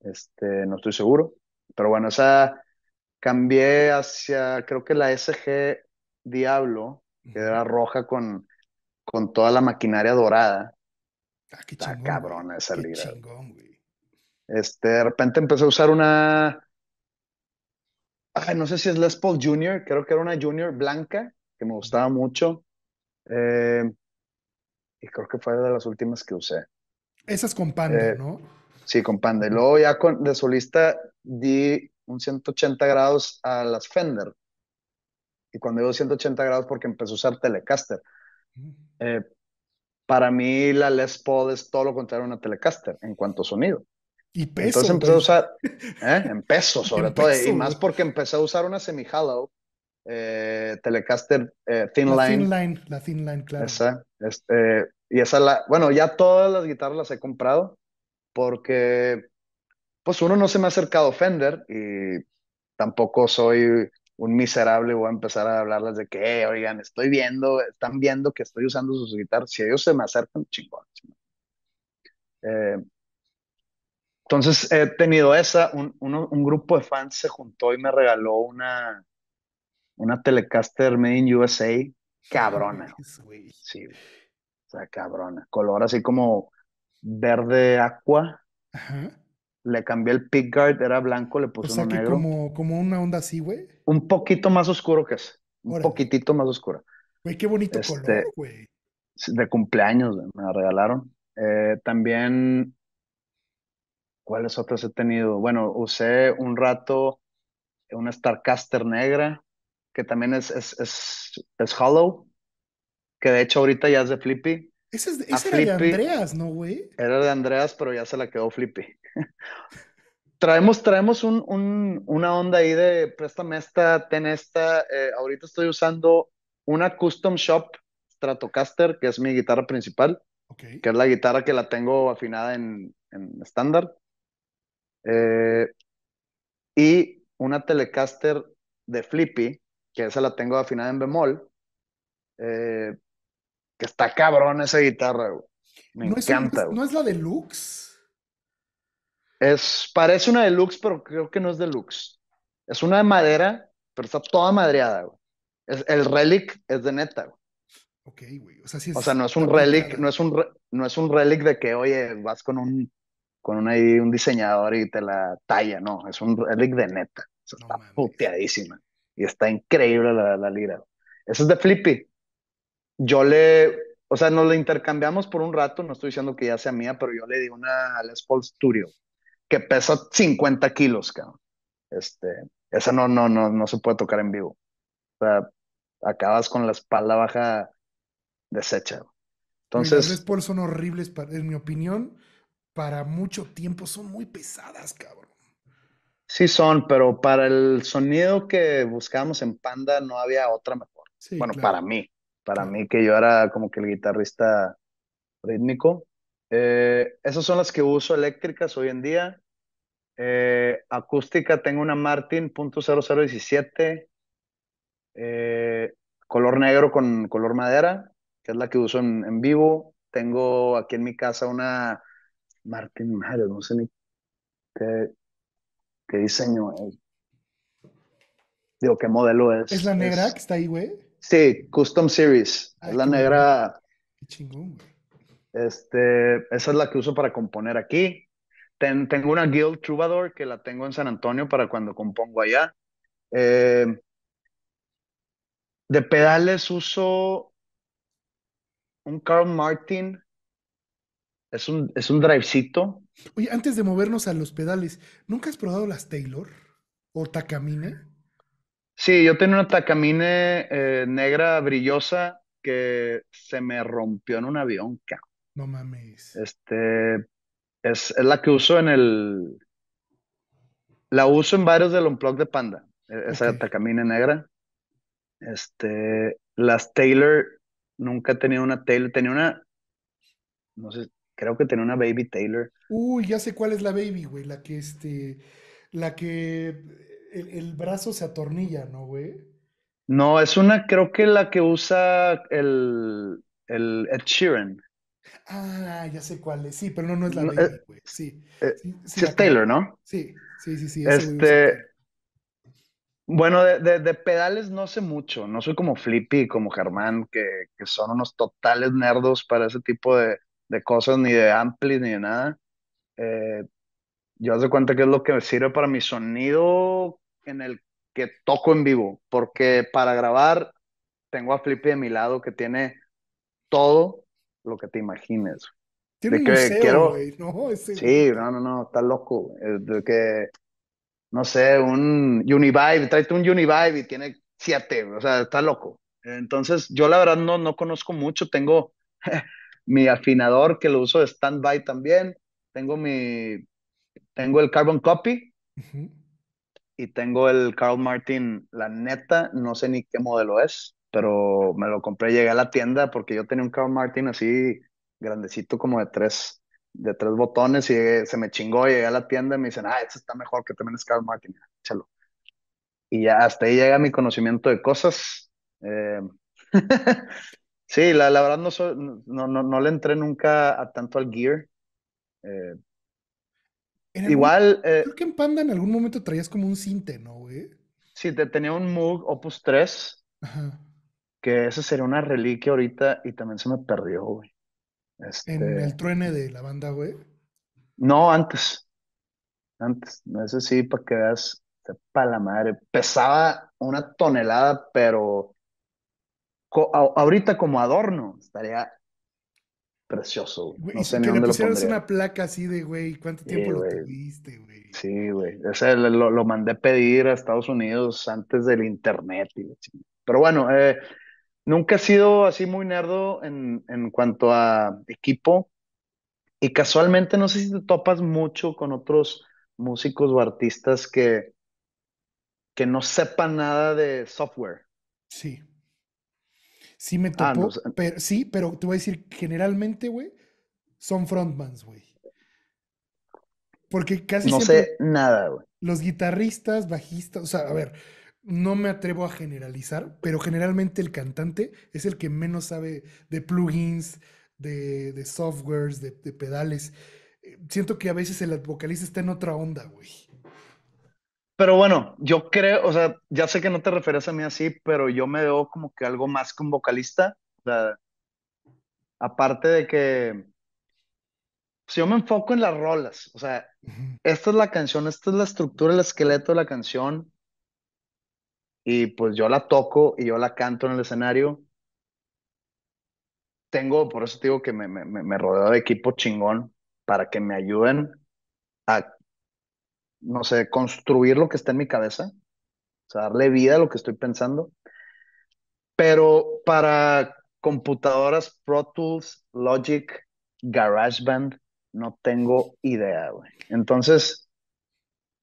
Este, no estoy seguro. Pero bueno, esa cambié hacia, creo que la SG Diablo, que era roja con, con toda la maquinaria dorada. Ah, Está cabrona esa liga Este, de repente empecé a usar una. Ay, no sé si es Les Paul Junior, creo que era una Junior blanca, que me gustaba mucho. Eh, y creo que fue de las últimas que usé. Esas con Panda, eh, ¿no? Sí, con Panda. Y luego ya con, de solista di un 180 grados a las Fender. Y cuando digo 180 grados porque empecé a usar Telecaster. Eh, para mí la Les Paul es todo lo contrario a una Telecaster en cuanto a sonido. Y peso. Entonces empecé a usar, ¿eh? en peso sobre todo, y más porque empecé a usar una semi-hollow eh, Telecaster eh, thin, la line. La Thin Line, claro. Esa, este, y esa la, bueno, ya todas las guitarras las he comprado porque, pues uno no se me ha acercado Fender y tampoco soy un miserable voy a empezar a hablarles de que, eh, oigan, estoy viendo, están viendo que estoy usando sus guitarras. Si ellos se me acercan, chingón. entonces he tenido esa, un, grupo de fans se juntó y me regaló una, una Telecaster Made in USA cabrona. Sí, o sea, cabrona. Color así como verde aqua. Le cambié el pickguard, era blanco, le puse o negro. Como, como una onda así, güey. Un poquito más oscuro que es. Un poquitito más oscuro. Güey, qué bonito este, color, güey. De cumpleaños, me la regalaron. Eh, también, ¿cuáles otras he tenido? Bueno, usé un rato una Starcaster negra, que también es, es, es, Hollow, que de hecho ahorita ya es de Flippy. Ese, es, era de Andreas, ¿no, güey? Era de Andreas, pero ya se la quedó Flippy. traemos, traemos un, un, una onda ahí de préstame esta, ten esta. Eh, ahorita estoy usando una Custom Shop Stratocaster, que es mi guitarra principal, que es la guitarra que la tengo afinada en estándar. Eh, y una Telecaster de Flippy, que esa la tengo afinada en bemol, eh, que está cabrón esa guitarra, Me ¿No encanta, es, ¿No es la deluxe? Es, parece una deluxe, pero creo que no es deluxe. Es una de madera, pero está toda madreada, güey. Es, el relic es de neta, güey. Ok, güey. O sea, o sea no es un relic, no es un, no es un relic de que, oye, vas con un, con un, un diseñador y te la talla, no. Es un relic de neta. está puteadísima y está increíble la, la lira. Eso es de Flippy. Yo le, o sea, nos la intercambiamos por un rato, no estoy diciendo que ya sea mía, pero yo le di una al Paul Studio que pesa 50 kilos, cabrón. Este, esa no, no, no, no se puede tocar en vivo. O sea, acabas con la espalda baja deshecha. Entonces. Las Paul son horribles, en mi opinión, para mucho tiempo son muy pesadas, cabrón. Sí son, pero para el sonido que buscábamos en Panda no había otra mejor. bueno, para mí, para mí que yo era como que el guitarrista rítmico. Eh, esas son las que uso eléctricas hoy en día. Eh, acústica tengo una Martin .0017, eh, color negro con color madera, que es la que uso en, en vivo. Tengo aquí en mi casa una Martin, no sé ni qué, ¿Qué diseño es? Eh, digo, ¿qué modelo es? ¿Es la negra que está ahí, güey? Sí, Custom Series. Ah, es la negra. Qué chingón, Este, esa es la que uso para componer aquí. tengo una Guild Troubadour que la tengo en San Antonio para cuando compongo allá. Eh, de pedales uso un Carl Martin. Es un, es un drivecito Oye, antes de movernos a los pedales, ¿nunca has probado las Taylor o Takamine? Sí, yo tenía una Takamine eh, negra brillosa que se me rompió en un avión, No mames. Este es, la que uso en el. La uso en varios del Unplug de Panda. E, esa tacamine negra. Este. Las Taylor. Nunca he tenido una Taylor. Tenía una. No sé, creo que tenía una Baby Taylor. Uy, ya sé cuál es la baby, güey. La que este. La que el, brazo se atornilla, ¿no, güey? No, es una, creo que la que usa el, el Ed Sheeran. Ah, ya sé cuál es. Sí, pero no, no es la baby, eh, güey. Sí. Eh, sí, es Taylor, ¿no? Sí, sí, sí, sí. Este. Bueno, de, pedales no sé mucho, no soy como Flippy, como Germán, que, son unos totales nerdos para ese tipo de, de, cosas, ni de amplis, ni de nada. Eh, yo hace cuenta que es lo que me sirve para mi sonido en el que toco en vivo, porque para grabar tengo a Flippy de mi lado que tiene todo lo que te imagines. Tiene que un quiero... no, Sí, no, no, no, está loco. De que, no sé, un Univibe, tráete un Univibe y tiene siete, o sea, está loco. Entonces, yo la verdad no, no conozco mucho, tengo mi afinador que lo uso de stand-by también, tengo mi, tengo el Carbon Copy y tengo el Carl Martin. La neta, no sé ni qué modelo es, pero me lo compré, llegué a la tienda porque yo tenía un Carl Martin así grandecito como de tres, de tres botones y se me chingó, llegué a la tienda y me dicen, ah, este está mejor que también es Carl Martin, échalo. Y ya hasta ahí llega mi conocimiento de cosas. Eh, sí, la, la, verdad no, no, no, no, le entré nunca a tanto al gear. Eh, igual. Eh, creo que en Panda en algún momento traías como un cinte, ¿no, güey? Sí, te, tenía un Moog Opus 3. Que esa sería una reliquia ahorita y también se me perdió, güey. En este el truene de la banda, güey. No, antes. Antes. no Ese sí, para que veas. Para la madre. Pesaba una tonelada, pero. ahorita como adorno estaría precioso. No sé ni dónde una placa así de, güey, ¿cuánto tiempo lo tuviste, güey? Sí, güey. O lo, lo, mandé pedir a Estados Unidos antes del internet. Y Pero bueno, eh, nunca he sido así muy nerdo en, en cuanto a equipo. Y casualmente, no sé si te topas mucho con otros músicos o artistas que, que no sepan nada de software. Sí. Sí me ah, topó, eh, pero, sí, pero te voy a decir, generalmente, güey, son frontmans, güey. Porque casi no sé nada, güey. Los guitarristas, bajistas, o sea, a ver, no me atrevo a generalizar, pero generalmente el cantante es el que menos sabe de plugins, de, de softwares, de, de pedales. Eh, siento que a veces el vocalista está en otra onda, güey. Pero bueno, yo creo, o sea, ya sé que no te refieres a mí así, pero yo me veo como que algo más que un vocalista. aparte de que si pues, yo me enfoco en las rolas, o sea, esta es la canción, esta es la estructura, el esqueleto de la canción, y pues yo la toco y yo la canto en el escenario. Tengo, por eso te digo que me, me, me rodeo de equipo chingón para que me ayuden a no sé, construir lo que está en mi cabeza, o sea, darle vida a lo que estoy pensando. Pero para computadoras Pro Tools, Logic, GarageBand, no tengo idea, güey. Entonces,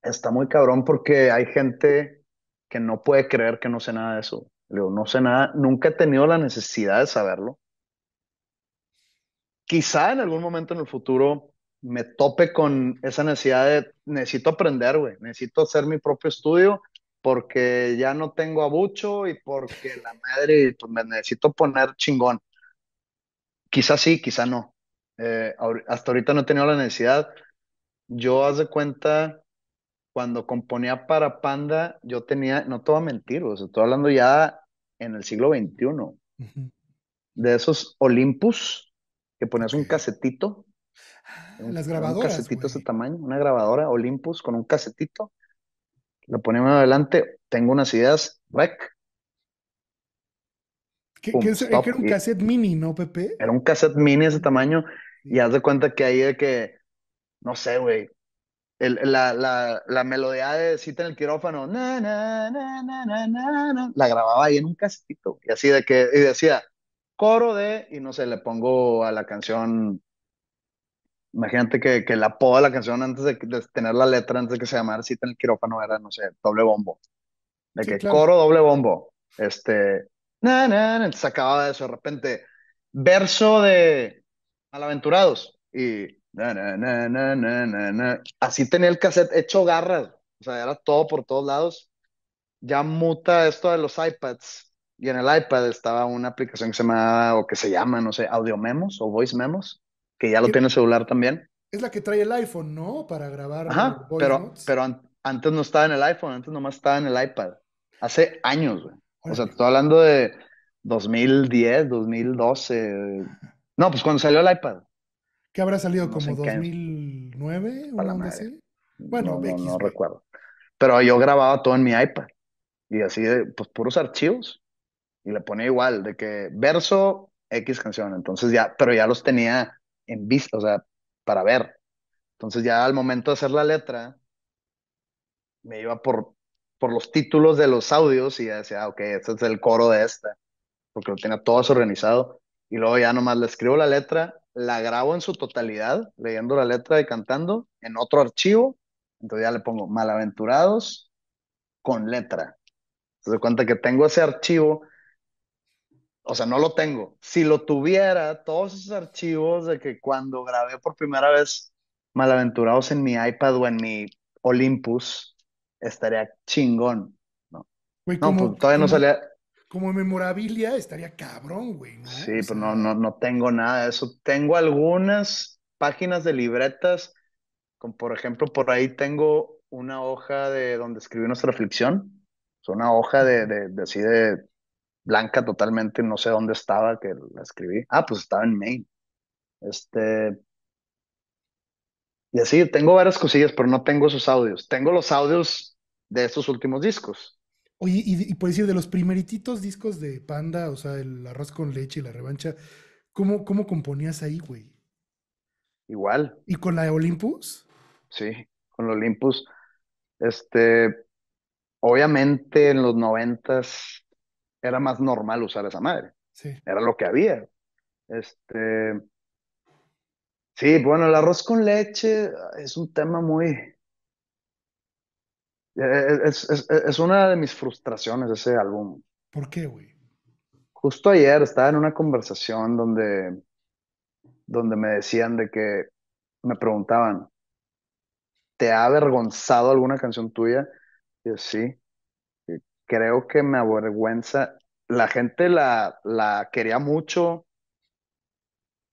está muy cabrón porque hay gente que no puede creer que no sé nada de eso. Le digo, no sé nada, nunca he tenido la necesidad de saberlo. Quizá en algún momento en el futuro me tope con esa necesidad de, necesito aprender, güey, necesito hacer mi propio estudio porque ya no tengo abucho y porque la madre, pues me necesito poner chingón. Quizás sí, quizás no. Eh, hasta ahorita no he tenido la necesidad. Yo, haz de cuenta, cuando componía para Panda, yo tenía, no te voy a mentir, o sea, estoy hablando ya en el siglo XXI, de esos Olympus, que ponías un casetito las grabadoras. Un casetito de ese tamaño, una grabadora Olympus con un casetito. Lo ponemos adelante, tengo unas ideas, rec. era un cassette mini, ¿no, Pepe? Era un cassette mini ese tamaño y haz de cuenta que ahí de que, no sé, güey, la, melodía de cita en el quirófano, na, la grababa ahí en un casetito, y así de que, y decía, coro de, y no sé, le pongo a la canción Imagínate que, que la poda la canción antes de, tener la letra, antes de que se llamara cita en el quirófano, era, no sé, doble bombo. De que coro, doble bombo. Este, na, se acababa eso de repente. Verso de Malaventurados. Y na, na, na, así tenía el cassette hecho garras. O sea, era todo por todos lados. Ya muta esto de los iPads. Y en el iPad estaba una aplicación que se llama, o que se llama, no sé, Audio Memos o Voice Memos que ya lo tiene celular también. Es la que trae el iPhone, ¿no? Para grabar. Ajá, pero, pero antes no estaba en el iPhone, antes nomás estaba en el iPad. Hace años, güey. O sea, estoy hablando de 2010, 2012. No, pues cuando salió el iPad. ¿Qué habrá salido? ¿Como 2009? o Bueno, no, recuerdo. Pero yo grababa todo en mi iPad. Y así, pues puros archivos. Y le ponía igual, de que verso X canción. Entonces ya, pero ya los tenía en vista, o sea, para ver. Entonces ya al momento de hacer la letra, me iba por, por los títulos de los audios y decía, ah, ok, este es el coro de esta, porque lo tenía todo organizado. Y luego ya nomás le escribo la letra, la grabo en su totalidad, leyendo la letra y cantando en otro archivo. Entonces ya le pongo malaventurados con letra. Se cuenta que tengo ese archivo o sea, no lo tengo. Si lo tuviera, todos esos archivos de que cuando grabé por primera vez Malaventurados en mi iPad o en mi Olympus, estaría chingón, ¿no? no, pues, todavía no salía... Como memorabilia estaría cabrón, güey. Sí, pero pues, no, no, no tengo nada de eso. Tengo algunas páginas de libretas, como por ejemplo, por ahí tengo una hoja de donde escribí nuestra ficción, Es una hoja de así de blanca totalmente, no sé dónde estaba que la escribí. Ah, pues estaba en Maine. Este. Y así, tengo varias cosillas, pero no tengo esos audios. Tengo los audios de estos últimos discos. Oye, y, y puedes decir, de los primerititos discos de Panda, o sea, el arroz con leche y la revancha, ¿cómo, cómo componías ahí, güey? Igual. ¿Y con la Olympus? Sí, con la Olympus. Este, obviamente en los noventas era más normal usar esa madre. Sí. Era lo que había. Este. Sí, bueno, el arroz con leche es un tema muy. Eh, es, una de mis frustraciones ese álbum. ¿Por qué, güey? Justo ayer estaba en una conversación donde, donde me decían de que me preguntaban, ¿te ha avergonzado alguna canción tuya? Y yo, sí creo que me avergüenza. La gente la, la quería mucho,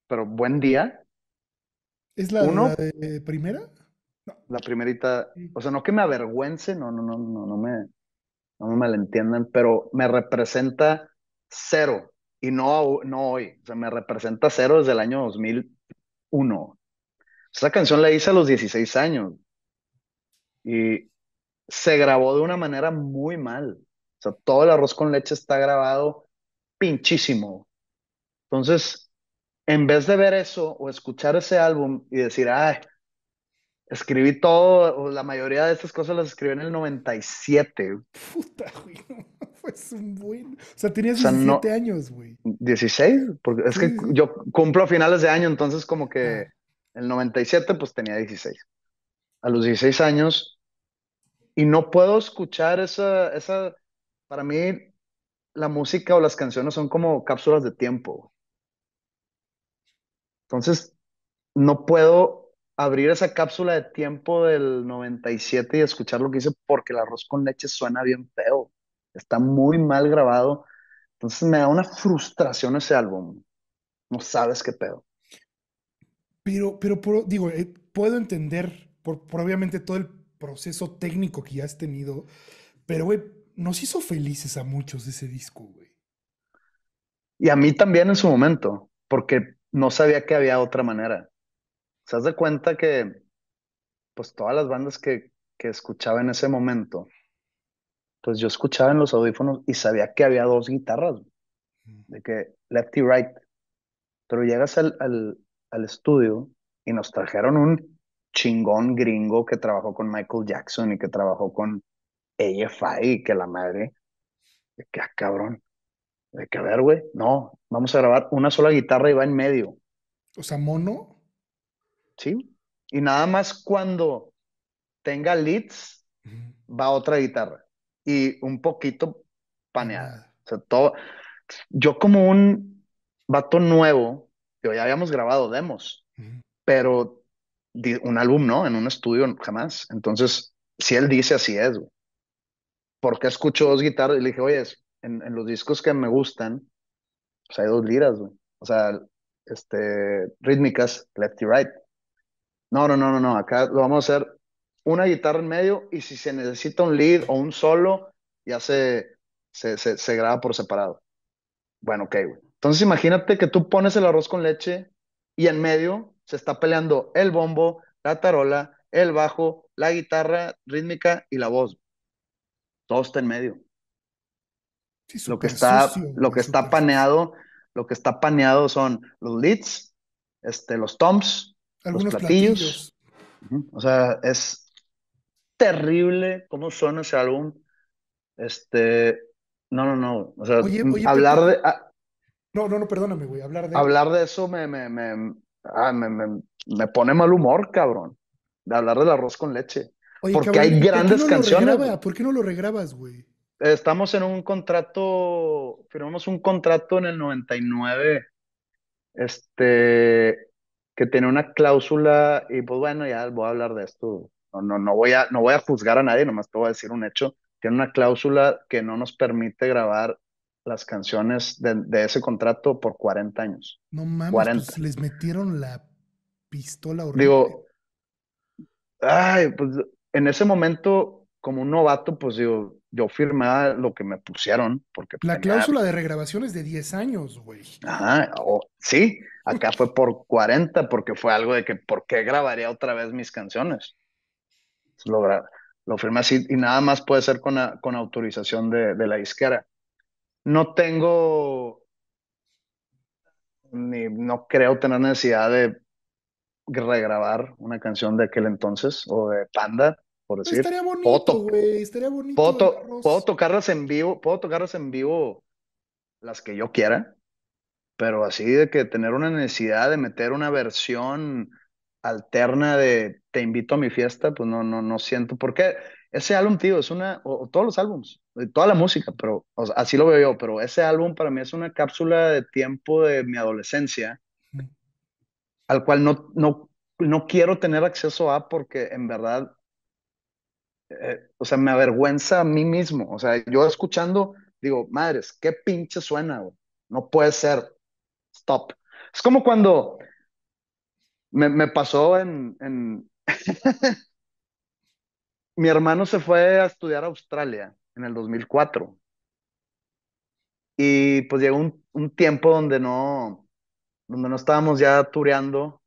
pero buen día. ¿Es la, de primera? La primerita, o sea, no que me avergüence, no, no, no, no, no me, no me malentiendan, pero me representa cero y no, no hoy, o sea, me representa cero desde el año 2001. Esa canción la hice a los 16 años y se grabó de una manera muy mal. O sea, todo el arroz con leche está grabado pinchísimo. Entonces, en vez de ver eso o escuchar ese álbum y decir, ay, escribí todo, o la mayoría de estas cosas las escribí en el 97. Puta, güey. Fue un buen. O sea, tenías 17 años, güey. 16, porque es que yo cumplo a finales de año, entonces como que ah. el 97 pues tenía 16. A los 16 años y no puedo escuchar esa, esa, para mí la música o las canciones son como cápsulas de tiempo. Entonces, no puedo abrir esa cápsula de tiempo del 97 y escuchar lo que hice porque el arroz con leche suena bien feo. Está muy mal grabado. Entonces me da una frustración ese álbum. No sabes qué pedo. Pero, pero, digo, eh, puedo entender por, por obviamente todo el proceso técnico que ya has tenido. Pero, güey, nos hizo felices a muchos ese disco, güey. Y a mí también en su momento, porque no sabía que había otra manera. Se das de cuenta que, pues, todas las bandas que, escuchaba en ese momento, pues yo escuchaba en los audífonos y sabía que había dos guitarras, de que left y right. Pero llegas al, al estudio y nos trajeron un chingón gringo que trabajó con Michael Jackson y que trabajó con AFI y que la madre, de que ah, cabrón, de que a ver, güey, no, vamos a grabar una sola guitarra y va en medio. O sea, mono. Sí, y nada más cuando tenga leads, va otra guitarra y un poquito paneada. Ah. O sea, todo. Yo, como un vato nuevo, yo ya habíamos grabado demos, pero un álbum no, en un estudio jamás. Entonces, si él dice así es, güey. ¿Por escucho dos guitarras? Y le dije, oye, en, los discos que me gustan, pues hay dos liras, güey. O sea, este, rítmicas, left y right. No, no, no, no, no. Acá lo vamos a hacer una guitarra en medio y si se necesita un lead o un solo, ya se, se, se graba por separado. Bueno, ok, güey. Entonces imagínate que tú pones el arroz con leche y en medio se está peleando el bombo, la tarola, el bajo, la guitarra rítmica y la voz. Todo está en medio. lo que está, lo que está paneado, lo que está paneado son los leads, este, los toms, los platillos. O sea, es terrible cómo suena ese álbum. Este, no, no, no. O sea, hablar de. Ah, no, no, no, perdóname, güey. Hablar de. Hablar de eso me, me, ah, pone mal humor, cabrón. De hablar del arroz con leche. Porque hay grandes canciones. ¿Por qué no lo regrabas, güey? Estamos en un contrato, firmamos un contrato en el 99, este, que tiene una cláusula, y pues bueno, ya voy a hablar de esto. No, no, no, voy, a, no voy a juzgar a nadie, nomás te voy a decir un hecho. Tiene una cláusula que no nos permite grabar las canciones de, ese contrato por 40 años. No mames, pues, les metieron la pistola horrible. Digo, ay, pues en ese momento, como un novato, pues digo, yo firmaba lo que me pusieron. porque La cláusula de regrabación es de 10 años, güey. Ajá, sí, acá fue por 40, porque fue algo de que, ¿por qué grabaría otra vez mis canciones? Lo, lo firmé así, y nada más puede ser con, con autorización de, de la disquera no tengo ni no creo tener necesidad de regrabar una canción de aquel entonces o de Panda, por decir. estaría bonito, güey, estaría bonito. Puedo, tocarlas en vivo, puedo tocarlas en vivo las que yo quiera, pero así de que tener una necesidad de meter una versión alterna de te invito a mi fiesta, pues no, no, no siento. ¿Por qué? ese álbum, tío, es una, o, todos los álbums, eh, toda la música, pero o sea, así lo veo yo, pero ese álbum para mí es una cápsula de tiempo de mi adolescencia, al cual no, no, no quiero tener acceso a porque en verdad, eh, o sea, me avergüenza a mí mismo, o sea, yo escuchando, digo, madres, qué pinche suena, no puede ser, stop. Es como cuando me, me pasó en, en mi hermano se fue a estudiar a Australia en el 2004. Y pues llegó un, un tiempo donde no, donde no estábamos ya tureando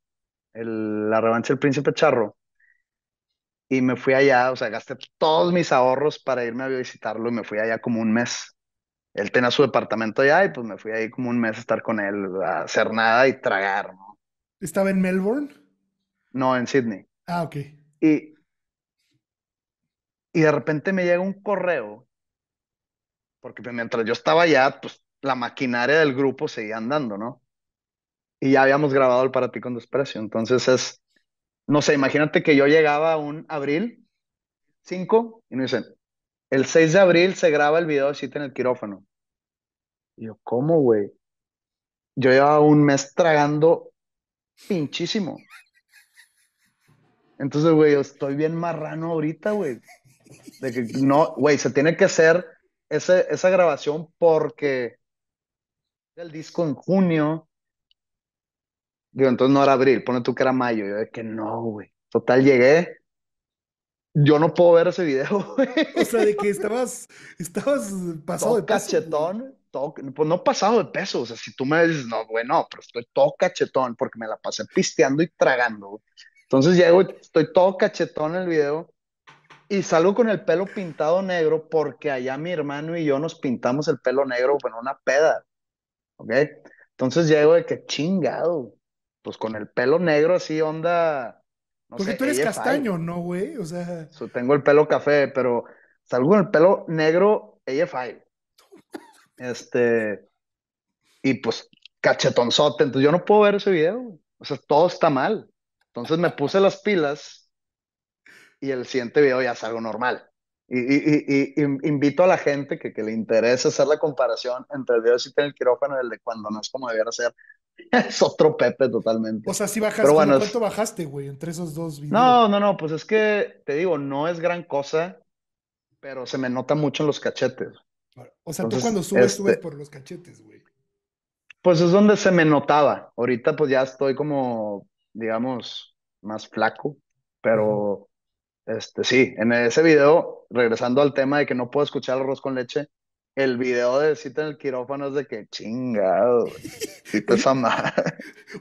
el, la revancha del Príncipe Charro. Y me fui allá, o sea, gasté todos mis ahorros para irme a visitarlo y me fui allá como un mes. Él tenía su departamento allá y pues me fui ahí como un mes a estar con él, a hacer nada y tragar, ¿no? ¿Estaba en Melbourne? No, en Sydney. Ah, ok. Y, y de repente me llega un correo, porque pues, mientras yo estaba allá, pues la maquinaria del grupo seguía andando, ¿no? Y ya habíamos grabado el Para ti con desprecio. Entonces es, no sé, imagínate que yo llegaba un abril 5 y me dicen, el 6 de abril se graba el video de cita en el quirófano. Y yo, ¿cómo, güey? Yo llevaba un mes tragando pinchísimo. Entonces, güey, yo estoy bien marrano ahorita, güey. De que no, güey, se tiene que hacer ese, esa grabación porque el disco en junio. Digo, entonces no era abril, pone tú que era mayo. Yo de que no, güey. Total, llegué. Yo no puedo ver ese video, güey. O sea, de que estabas, estabas pasado de peso. cachetón, pues no pasado de peso. O sea, si tú me dices, no, güey, no, pero estoy todo cachetón porque me la pasé pisteando y tragando, Entonces llego, estoy todo cachetón en el video y salgo con el pelo pintado negro porque allá mi hermano y yo nos pintamos el pelo negro con una peda. ¿Ok? Entonces llego de que chingado. Pues con el pelo negro así onda. No porque tú eres castaño, ¿no, güey? O sea. tengo el pelo café, pero salgo con el pelo negro AFI. Este. Y pues cachetonzote. Entonces yo no puedo ver ese video. O sea, todo está mal. Entonces me puse las pilas y el siguiente video ya es algo normal. Y, y, y, invito a la gente que, que, le interese hacer la comparación entre el video de cita en el quirófano y el de cuando no es como debiera ser. Es otro Pepe totalmente. O sea, si bajaste, ¿cuánto bajaste, güey, entre esos dos videos? No, no, no, pues es que te digo, no es gran cosa pero se me nota mucho en los cachetes. O sea, tú cuando subes, este subes por los cachetes, güey. Pues es donde se me notaba. Ahorita pues ya estoy como, digamos, más flaco, pero este, sí, en ese video, regresando al tema de que no puedo escuchar arroz con leche, el video de cita en el quirófano es de que chingado, Cita pesa más.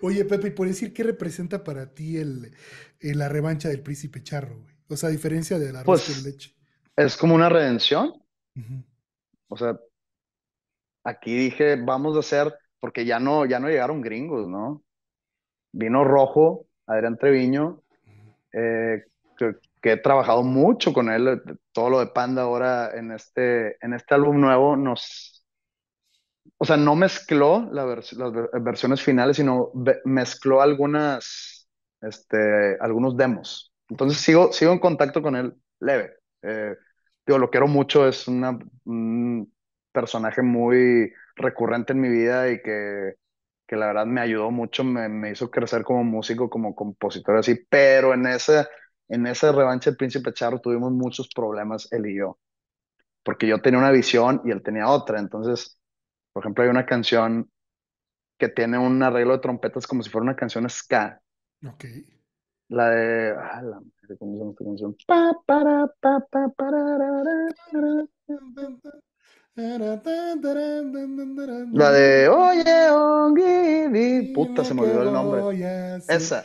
Oye, Pepe, por decir qué representa para ti el, la revancha del príncipe charro, güey? O sea, a diferencia de la arroz con pues, leche. Es como una redención. O sea, aquí dije, vamos a hacer, porque ya no, ya no llegaron gringos, ¿no? Vino Rojo, Adrián Treviño, que he trabajado mucho con él, todo lo de Panda ahora en este, en este álbum nuevo nos... O sea, no mezcló las versiones finales, sino mezcló algunas, este, algunos demos. Entonces sigo, sigo en contacto con él leve. Eh, digo, lo quiero mucho, es una, un personaje muy recurrente en mi vida y que, que la verdad me ayudó mucho, me, me hizo crecer como músico, como compositor, así, pero en ese en esa revancha el Príncipe Charro tuvimos muchos problemas él y yo, porque yo tenía una visión y él tenía otra. Entonces, por ejemplo, hay una canción que tiene un arreglo de trompetas como si fuera una canción ska. Ok. La de. ¿cómo se la de Oye, puta, se me olvidó el nombre. Esa.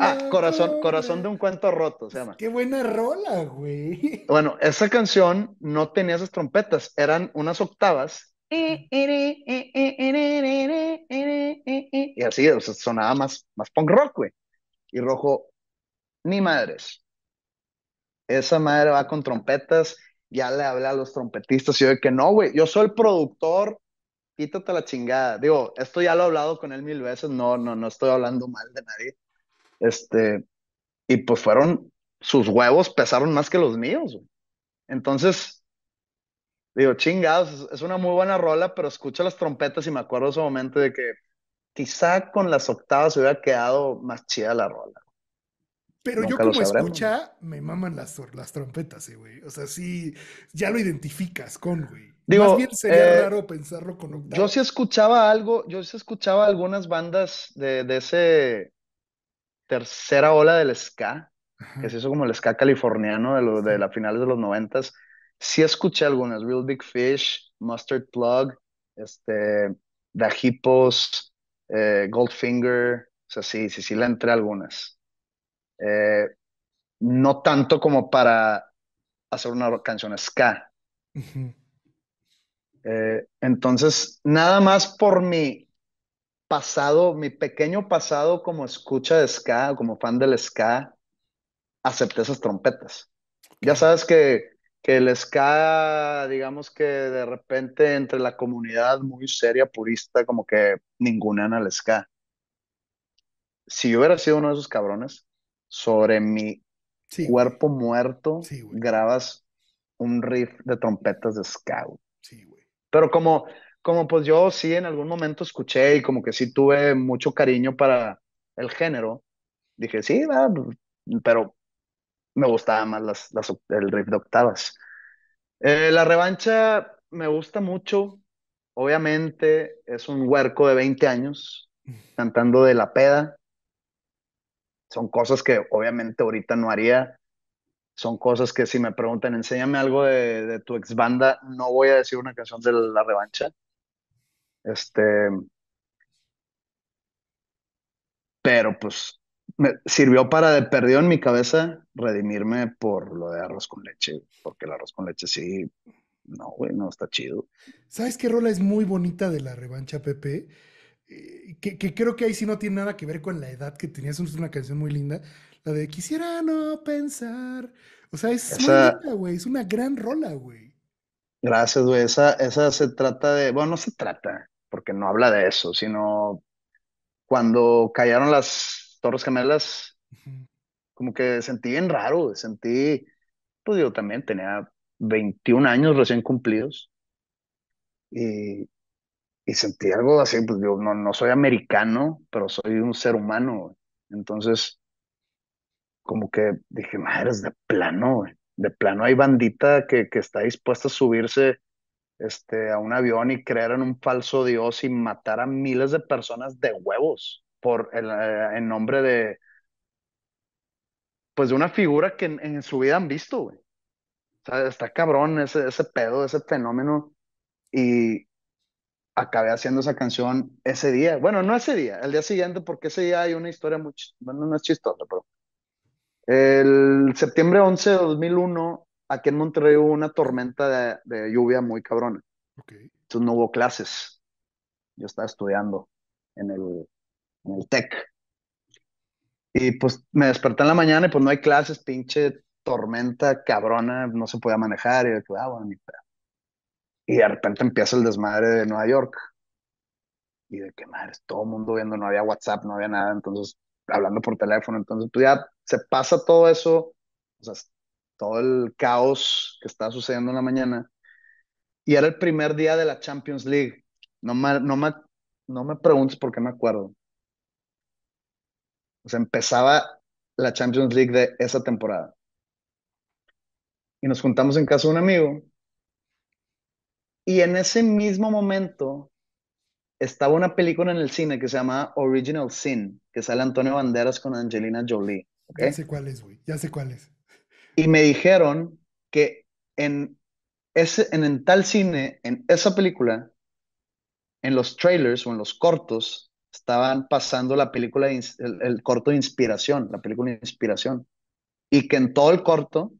Ah, Corazón, Corazón de un cuento roto se llama. Qué buena rola, güey. Bueno, esa canción no tenía esas trompetas, eran unas octavas. Y así, o sea, sonaba más, más punk rock, güey. Y rojo, ni madres. Esa madre va con trompetas ya le hablé a los trompetistas y yo de que no, güey, yo soy el productor, quítate la chingada. Digo, esto ya lo he hablado con él mil veces, no, no, no estoy hablando mal de nadie. Este, y pues fueron, sus huevos pesaron más que los míos, Entonces, digo, chingados, es una muy buena rola, pero escucho las trompetas y me acuerdo ese momento de que quizá con las octavas hubiera quedado más chida la rola. Pero yo como escucha, me maman las, las trompetas, eh, güey. O sea, sí, ya lo identificas con, güey. Más bien sería eh, raro pensarlo con Yo sí escuchaba algo, yo sí escuchaba algunas bandas de, ese tercera ola del ska, que se hizo como el ska californiano de, los, de la finales de los noventas. Sí escuché algunas, Real Big Fish, Mustard Plug, este, The Hippos, eh, Goldfinger, o sea, sí, sí, sí le entré algunas. Eh, no tanto como para hacer una canción ska. Eh, entonces, nada más por mi pasado, mi pequeño pasado como escucha de ska, como fan del ska, acepté esas trompetas. Ya sabes que, el ska, digamos que de repente entre la comunidad muy seria, purista, como que ninguna al ska. Si yo hubiera sido uno de esos cabrones, sobre mi cuerpo muerto, grabas un riff de trompetas de scout. Pero como, como pues yo sí en algún momento escuché y como que sí tuve mucho cariño para el género, dije, sí, pero me gustaba más las, las, el riff de octavas. Eh, la revancha me gusta mucho. Obviamente es un huerco de 20 años cantando de la peda. Son cosas que obviamente ahorita no haría. Son cosas que si me preguntan, enséñame algo de, de tu ex banda, no voy a decir una canción de La Revancha. Este. Pero pues me sirvió para de perdido en mi cabeza redimirme por lo de arroz con leche, porque el arroz con leche sí, no, güey, no está chido. ¿Sabes qué rola es muy bonita de la revancha, Pepe? Eh, que, creo que ahí sí no tiene nada que ver con la edad que tenías, es una canción muy linda, la de Quisiera no pensar. O sea, es muy linda, güey, es una gran rola, güey. Gracias, güey. Esa, esa se trata de, bueno, no se trata, porque no habla de eso, sino cuando cayeron las Torres Gemelas, como que sentí bien raro, sentí, pues yo también tenía 21 años recién cumplidos. Y, y sentí algo así, pues digo, no, no soy americano, pero soy un ser humano, Entonces, como que dije, es de plano, De plano hay bandita que, que está dispuesta a subirse este, a un avión y creer en un falso dios y matar a miles de personas de huevos por el, eh, en nombre de, pues de una figura que en, su vida han visto, güey. O sea, está cabrón ese, ese pedo, ese fenómeno. Y, acabé haciendo esa canción ese día. Bueno, no ese día, el día siguiente, porque ese día hay una historia muy, bueno, no es chistosa, pero el septiembre 11 de 2001, aquí en Monterrey hubo una tormenta de, lluvia muy cabrona. Entonces no hubo clases. Yo estaba estudiando en el, en el TEC. Y pues me desperté en la mañana y pues no hay clases, pinche tormenta cabrona, no se podía manejar. Y yo, ah, bueno, ni y de repente empieza el desmadre de Nueva York. Y de qué madre, todo el mundo viendo, no había WhatsApp, no había nada, entonces hablando por teléfono, entonces pues, ya se pasa todo eso, o sea, todo el caos que está sucediendo en la mañana. Y era el primer día de la Champions League. No me, no no me preguntes por qué me acuerdo. O sea, empezaba la Champions League de esa temporada. Y nos juntamos en casa de un amigo y en ese mismo momento estaba una película en el cine que se llama Original Sin, que sale Antonio Banderas con Angelina Jolie. Ya sé cuál es, güey, ya sé cuál es. Y me dijeron que en, ese, en, tal cine, en esa película, en los trailers o en los cortos, estaban pasando la película, el, el, corto de inspiración, la película de inspiración. Y que en todo el corto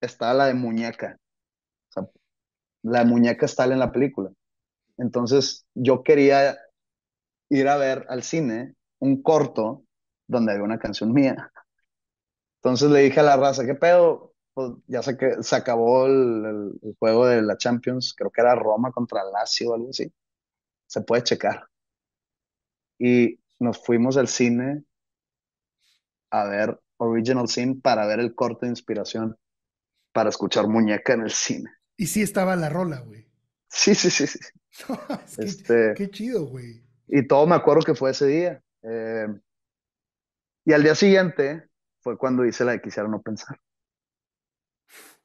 estaba la de muñeca la muñeca está en la película. Entonces yo quería ir a ver al cine un corto donde había una canción mía. Entonces le dije a la raza, ¿qué pedo? Pues, ya sé que, se acabó el, juego de la Champions, creo que era Roma contra Lazio o algo así. Se puede checar. Y nos fuimos al cine a ver Original Sin para ver el corto de inspiración, para escuchar muñeca en el cine. Y sí estaba la rola, güey. Sí, sí, sí. sí. Este, qué chido, güey. Y todo me acuerdo que fue ese día. Eh, y al día siguiente fue cuando hice la de Quisiera no pensar.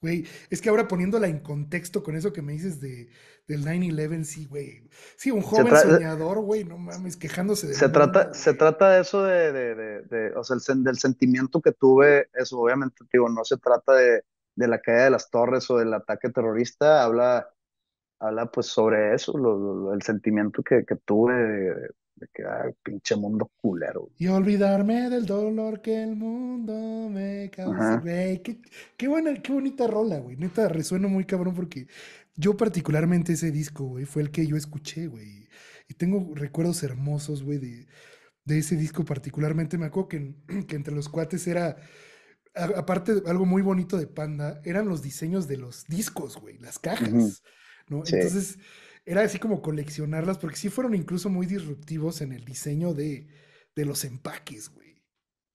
Güey, es que ahora poniéndola en contexto con eso que me dices de, del 9-11, sí, güey. Sí, un joven soñador, güey, no mames, quejándose de. Se, trata, se trata de eso, de, de, o sea, el, del sentimiento que tuve, eso obviamente, digo, no se trata de de la caída de las torres o del ataque terrorista, habla, habla pues sobre eso, el sentimiento que, tuve de, de que, ah, pinche mundo culero. Y olvidarme del dolor que el mundo me causa, güey. Qué, qué, buena, qué bonita rola, güey. Neta, resueno muy cabrón porque yo particularmente ese disco, güey, fue el que yo escuché, güey. Y tengo recuerdos hermosos, güey, de, ese disco particularmente. Me acuerdo que, que entre los cuates era aparte, algo muy bonito de Panda eran los diseños de los discos, güey, las cajas, ¿no? Entonces, era así como coleccionarlas, porque sí fueron incluso muy disruptivos en el diseño de, de los empaques, güey.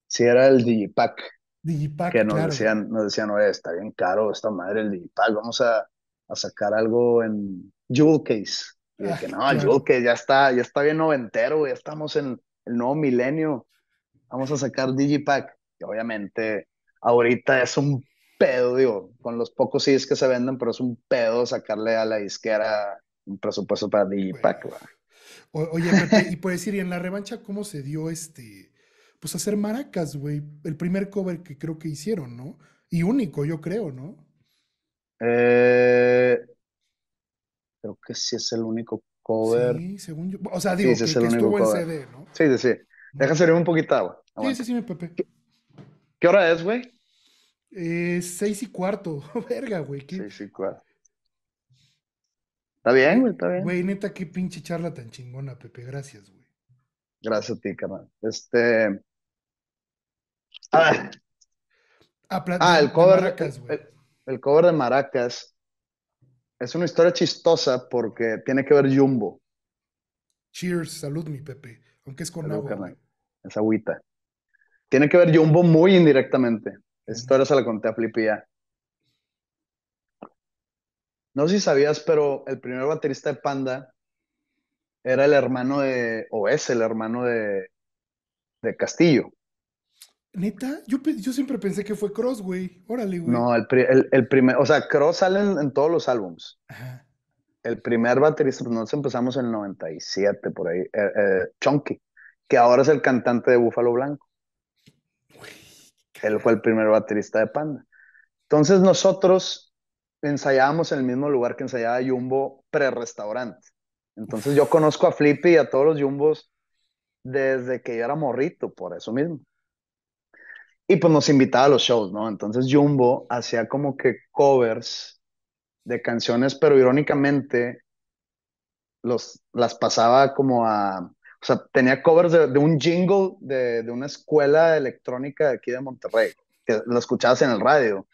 Sí, era el Digipack. Digipack, Que nos decían, nos decían, oye, está bien caro esta madre el Digipack, vamos a, sacar algo en Jewel Case. Y ah, que no, el Jewel Case ya está, ya está bien noventero, ya estamos en el nuevo milenio, vamos a sacar Digipack. Y obviamente ahorita es un pedo, digo, con los pocos CDs que se venden, pero es un pedo sacarle a la disquera un presupuesto para Digipack. güey. Oye, oye, y puedes decir, y en la revancha, ¿cómo se dio este? Pues hacer maracas, güey. El primer cover que creo que hicieron, ¿no? Y único, yo creo, ¿no? Eh, creo que sí es el único cover. Sí, según yo. O sea, digo que, es el CD, ¿no? Sí, sí, sí. Deja servir un poquito de agua. Sí, Sí, sí, mi Pepe. ¿Qué hora es, güey? Es seis y cuarto. Verga, güey. Seis y cuarto. Está bien, güey, está bien. Güey, neta, qué pinche charla tan chingona, Pepe. Gracias, güey. Gracias a ti, carnal. Este. Ah, ah el cover. Maracas, el, el cover de Maracas es una historia chistosa porque tiene que ver Jumbo. Cheers, salud, mi Pepe. Aunque es con agua. Es agüita. Tiene que ver Jumbo muy indirectamente. Esto ahora se la conté a Flippy No sé si sabías, pero el primer baterista de Panda era el hermano de, o es el hermano de, Castillo. Neta, yo, siempre pensé que fue Cross, güey. Órale, güey. No, el, primer, o sea, Cross sale en, todos los álbums. El primer baterista, nosotros empezamos en el 97, por ahí, eh, eh, Chunky, que ahora es el cantante de Búfalo Blanco. Él fue el primer baterista de Panda. Entonces nosotros ensayábamos en el mismo lugar que ensayaba Jumbo pre-restaurante. Entonces yo conozco a Flippy y a todos los Jumbos desde que yo era morrito, por eso mismo. Y pues nos invitaba a los shows, ¿no? Entonces Jumbo hacía como que covers de canciones, pero irónicamente los, las pasaba como a o sea, tenía covers de, un jingle de, una escuela electrónica de aquí de Monterrey, que lo escuchabas en el radio.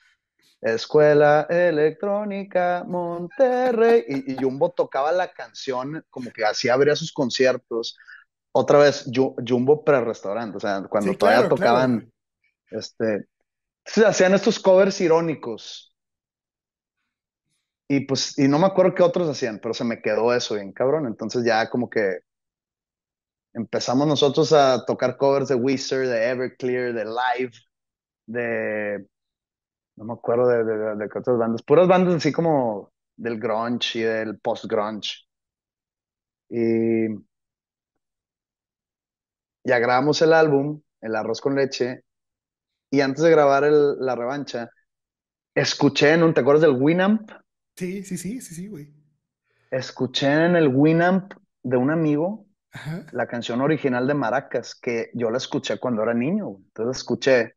Escuela Electrónica Monterrey. Y, Jumbo tocaba la canción, como que así abría sus conciertos. Otra vez, Jumbo pre-restaurante, o sea, cuando todavía tocaban, este, hacían estos covers irónicos. Y pues, y no me acuerdo qué otros hacían, pero se me quedó eso bien cabrón. Entonces ya como que empezamos nosotros a tocar covers de wizard de Everclear, de Live, de... No me acuerdo de, de, de otras bandas. Puras bandas así como del grunge y del post-grunge. Y ya grabamos el álbum, El Arroz con Leche, y antes de grabar la revancha, escuché en un, ¿te acuerdas del Winamp? Sí, sí, sí, sí, sí, güey. Escuché en el Winamp de un amigo la canción original de Maracas, que yo la escuché cuando era niño, Entonces escuché,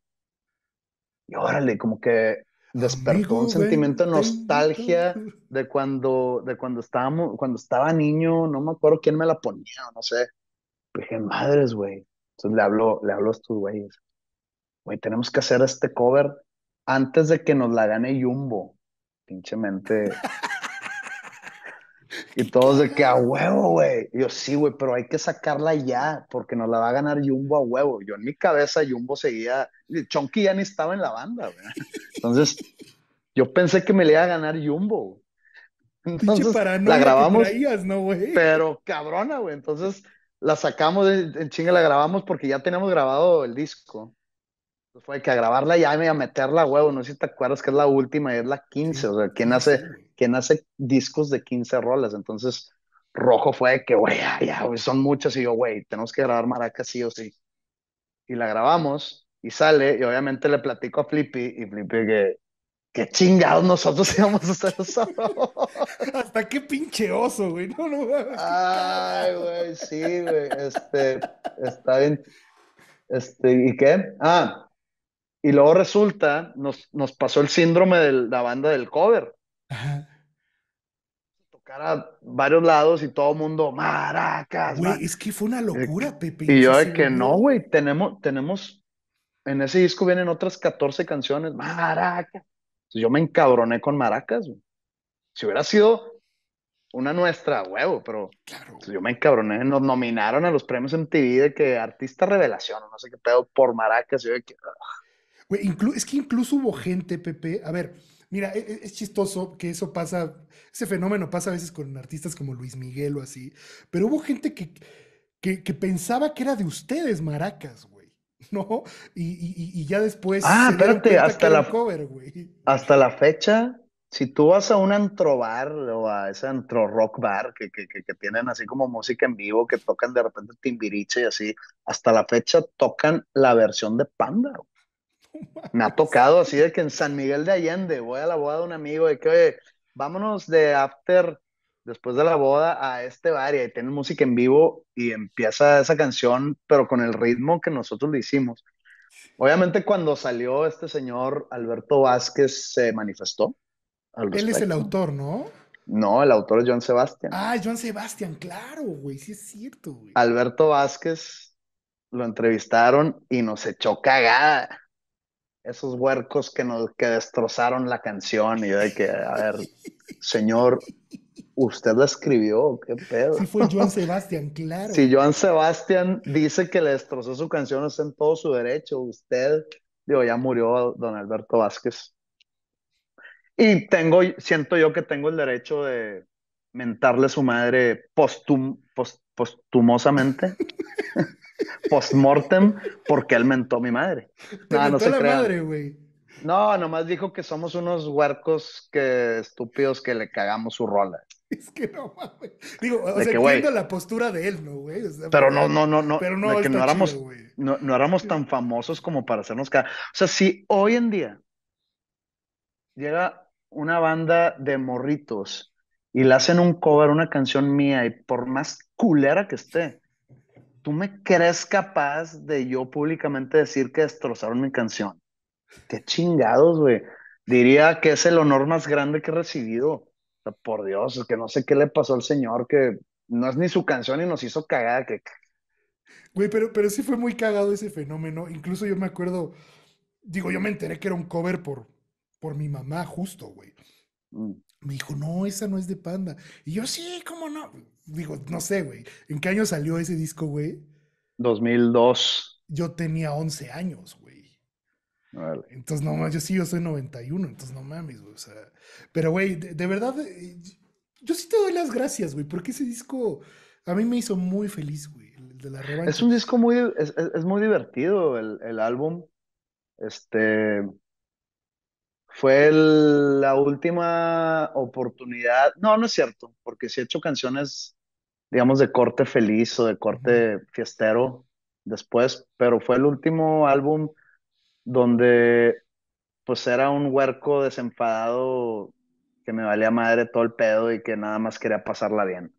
y órale, como que despertó un sentimiento de nostalgia de cuando, de cuando estábamos, cuando estaba niño, no me acuerdo quién me la ponía, no sé. Pero dije, madres, güey. Entonces le hablo, le hablo a estos güeyes. Güey, tenemos que hacer este cover antes de que nos la gane Jumbo. Pinche mente y todos de que a huevo, güey. Yo sí, güey, pero hay que sacarla ya, porque nos la va a ganar Jumbo a huevo. Yo en mi cabeza, Jumbo seguía. Chonky ya ni estaba en la banda, güey. Entonces, yo pensé que me le iba a ganar Jumbo. Entonces, la grabamos. ¿no, pero cabrona, güey. Entonces, la sacamos, en chinga la grabamos porque ya teníamos grabado el disco. Entonces, fue que a grabarla ya y a meterla, huevo. No sé si te acuerdas que es la última y es la 15. O sea, ¿quién hace.? quien hace discos de 15 rolas. Entonces, Rojo fue que, güey, ya, son muchas. Y yo, güey, tenemos que grabar maracas sí o sí. Y la grabamos y sale. Y obviamente le platico a Flippy y Flippy que, qué chingados nosotros íbamos a hacer eso. Hasta qué pinche oso, güey. No, no, Ay, güey, sí, güey. Este, está bien. Este, ¿y qué? Ah, y luego resulta, nos, nos pasó el síndrome de la banda del cover. Ajá a varios lados y todo el mundo, maracas. Güey, es que fue una locura, Pepe. Y yo de que no, güey, tenemos, tenemos, en ese disco vienen otras 14 canciones, maracas. yo me encabroné con maracas, güey. Si hubiera sido una nuestra, huevo, pero yo me encabroné, nos nominaron a los premios MTV de que artista revelación, no sé qué pedo, por maracas, yo de que... Güey, es que incluso hubo gente, Pepe, a ver, Mira, e, e, es, chistoso que eso pasa, ese fenómeno pasa a veces con artistas como Luis Miguel o así, pero hubo gente que, que, pensaba que era de ustedes, maracas, güey. ¿No? Y, ya después. Ah, espérate, hasta la, cover, hasta la fecha, si tú vas a un antro bar o a ese antro rock bar que, que, que, tienen así como música en vivo, que tocan de repente timbiriche y así, hasta la fecha tocan la versión de Panda. Me ha tocado así de que en San Miguel de Allende voy a la boda de un amigo de que, oye, vámonos de after después de la boda a este bar y ahí tienen música en vivo y empieza esa canción, pero con el ritmo que nosotros le hicimos. Obviamente cuando salió este señor, Alberto Vázquez se manifestó. Él es el autor, ¿no? No, el autor es John Sebastián. Ah, John Sebastián, claro, güey, sí es cierto, güey. Alberto Vázquez lo entrevistaron y nos echó cagada esos huercos que nos que destrozaron la canción y yo de que, a ver, señor, usted la escribió, qué pedo. Sí fue Joan Sebastián, claro. Si Joan Sebastián dice que le destrozó su canción, es en todo su derecho. Usted, digo, ya murió don Alberto Vázquez. Y tengo, siento yo que tengo el derecho de mentarle a su madre postum, post, postumosamente. postmortem porque él mentó a mi madre. Te no, mentó no la madre, güey. No, nomás dijo que somos unos huercos que estúpidos que le cagamos su rola. Es que no mames. Digo, o sea, la postura de él, ¿no, güey? pero no, no, no, no. no, que no no, no, éramos tan famosos como para hacernos cagar. O sea, si hoy en día llega una banda de morritos y le hacen un cover, una canción mía, y por más culera que esté, ¿tú me crees capaz de yo públicamente decir que destrozaron mi canción? Qué chingados, güey. Diría que es el honor más grande que he recibido. por Dios, es que no sé qué le pasó al señor, que no es ni su canción y nos hizo cagada. Güey, pero, pero sí fue muy cagado ese fenómeno. Incluso yo me acuerdo, digo, yo me enteré que era un cover por, por mi mamá, justo, güey. Mm. Me dijo, no, esa no es de Panda. Y yo, sí, ¿cómo no? digo, no sé, güey, ¿en qué año salió ese disco, güey? 2002. Yo tenía 11 años, güey. Entonces, no mames, yo sí, yo soy 91, entonces no mames, güey. O sea, pero, güey, de, verdad, eh, yo sí te doy las gracias, güey, porque ese disco a mí me hizo muy feliz, güey, de la revancha. Es un disco muy, es, muy divertido el, álbum. Este, fue la última oportunidad. No, no es cierto, porque sí he hecho canciones digamos, de corte feliz o de corte fiestero después, pero fue el último álbum donde pues era un huerco desenfadado que me valía madre todo el pedo y que nada más quería pasarla bien.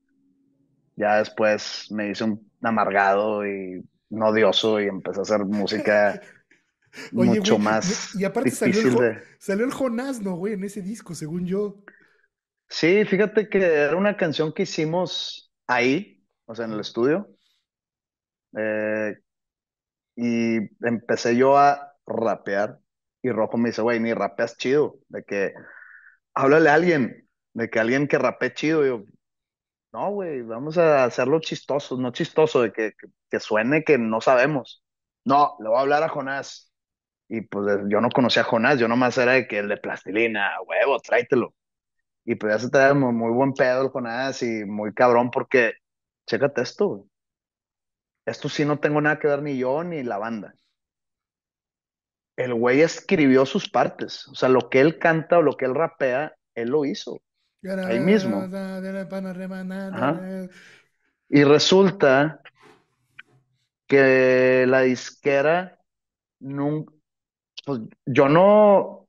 Ya después me hice un amargado y no odioso y empecé a hacer música mucho más. Y aparte difícil salió, el, de... salió el Jonás, ¿no, güey? En ese disco, según yo. Sí, fíjate que era una canción que hicimos ahí, o sea, en el estudio. Eh, y empecé yo a rapear. Y Rojo me dice, güey, ni rapeas chido. De que, háblale a alguien. De que alguien que rapee chido. yo, no, güey, vamos a hacerlo chistoso. No chistoso, de que, que, suene que no sabemos. No, le voy a hablar a Jonás. Y pues yo no conocía a Jonás. Yo nomás era de que el de plastilina, huevo, tráetelo. Y pues ya se muy, buen pedo con Jonás y muy cabrón porque, chécate esto, Esto sí no tengo nada que ver ni yo ni la banda. El güey escribió sus partes. O sea, lo que él canta o lo que él rapea, él lo hizo. Ahí mismo. Y resulta que la disquera nunca, pues yo no,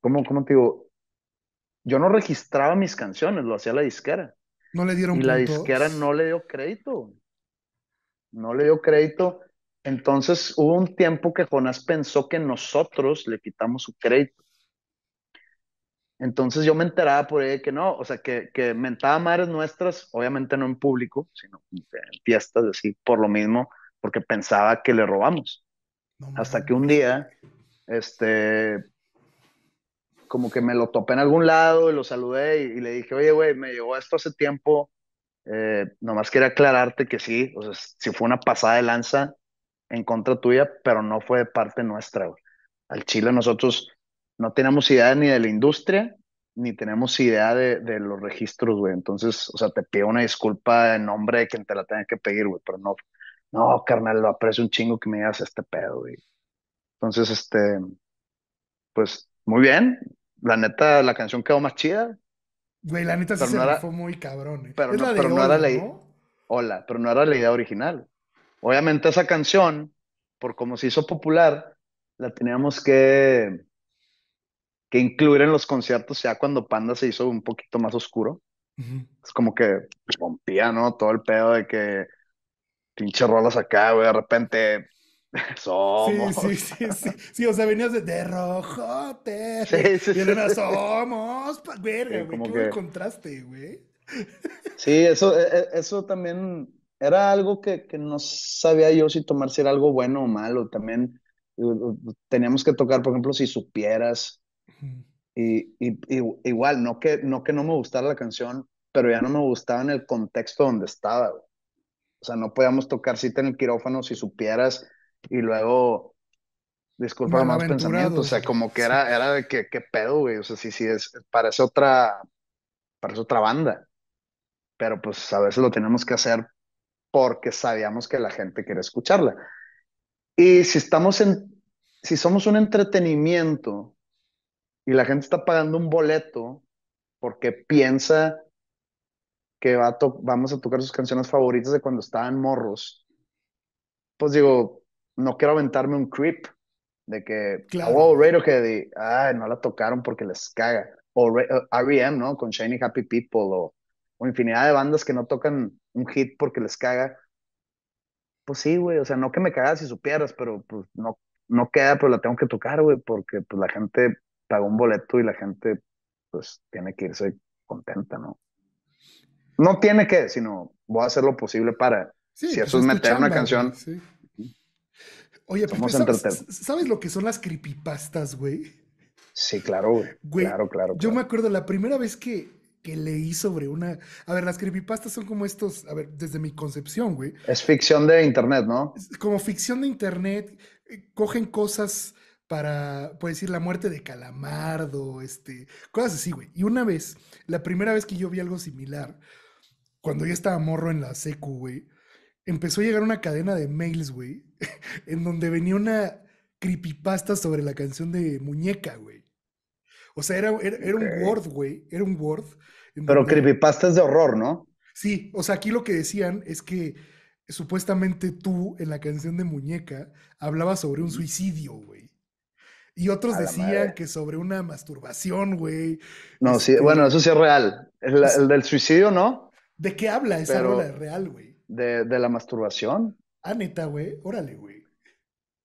¿cómo, cómo te digo? yo no registraba mis canciones, lo hacía la disquera. No le dieron Y la disquera no le dio crédito. No le dio crédito. Entonces hubo un tiempo que Jonás pensó que nosotros le quitamos su crédito. Entonces yo me enteraba por ahí que no, o sea, que, que mentaba madres nuestras, obviamente no en público, sino en fiestas, así, por lo mismo, porque pensaba que le robamos. Hasta que un día, este, como que me lo topé en algún lado y lo saludé y, le dije, oye, güey, me llegó esto hace tiempo, eh, nomás quería aclararte que sí, o sea, si fue una pasada de lanza en contra tuya, pero no fue de parte nuestra, güey. Al Chile nosotros no tenemos idea ni de la industria, ni tenemos idea de, de los registros, güey. Entonces, o sea, te pido una disculpa en nombre de quien te la tenga que pedir, güey, pero no, no, carnal, lo aprecio un chingo que me digas este pedo, güey. Entonces, este, pues, muy bien, la neta, la canción quedó más chida. Güey, la neta se fue muy cabrón. Eh. Pero, no, era la idea. Hola, pero no era la idea original. Obviamente esa canción, por como se hizo popular, la teníamos que, que incluir en los conciertos ya cuando Panda se hizo un poquito más oscuro. Es como que rompía, ¿no? Todo el pedo de que pinche rolas acá, güey, de repente Somos. Sí, sí, sí, sí, o sea, venías de, de rojote. Sí, sí, somos. Verga, güey, qué contraste, güey. Sí, eso, e, e, eso también era algo que, que, no sabía yo si tomar si era algo bueno o malo. También teníamos que tocar, por ejemplo, si supieras. Y, y, igual, no que, no que no me gustara la canción, pero ya no me gustaba en el contexto donde estaba. O sea, no podíamos tocar cita en el quirófano si supieras y luego, disculpa más pensamiento, o sea, como que era, era de que, qué pedo, güey, o sea, sí, sí, es, parece otra, parece otra banda, pero pues a veces lo tenemos que hacer porque sabíamos que la gente quiere escucharla. Y si estamos en, si somos un entretenimiento y la gente está pagando un boleto porque piensa que va vamos a tocar sus canciones favoritas de cuando estaban morros, pues digo, no quiero aventarme un creep de que, claro. oh, Radiohead, y, ay, no la tocaron porque les caga. O REM, eh, e ¿no? Con Shiny Happy People, o, o infinidad de bandas que no tocan un hit porque les caga. Pues sí, güey, o sea, no que me cagas si supieras, pero pues no, no queda, pero pues la tengo que tocar, güey, porque pues la gente pagó un boleto y la gente pues tiene que irse contenta, ¿no? No tiene que, sino voy a hacer lo posible para, si pues, eso es meter una canción, sí. Oye, ¿sabes, lo que son las creepypastas, güey? Sí, claro, güey. claro, claro, Yo me acuerdo la primera vez que, leí sobre una. A ver, las creepypastas son como estos. A ver, desde mi concepción, güey. Es ficción de internet, ¿no? Como ficción de internet. Eh, cogen cosas para, pues decir, la muerte de Calamardo, este, cosas así, güey. Y una vez, la primera vez que yo vi algo similar, cuando yo estaba morro en la secu, güey, empezó a llegar una cadena de mails, güey, en donde venía una creepypasta sobre la canción de Muñeca, güey. O sea, era, un Word, güey. Era un Word. Pero creepypasta es de horror, ¿no? Sí, o sea, aquí lo que decían es que supuestamente tú en la canción de Muñeca hablabas sobre un suicidio, güey. Y otros decían que sobre una masturbación, güey. No, sí, bueno, eso sí es real. El, del suicidio, ¿no? ¿De qué habla esa Pero... real, güey. De, de, la masturbación. Ah, neta, güey. Órale, güey.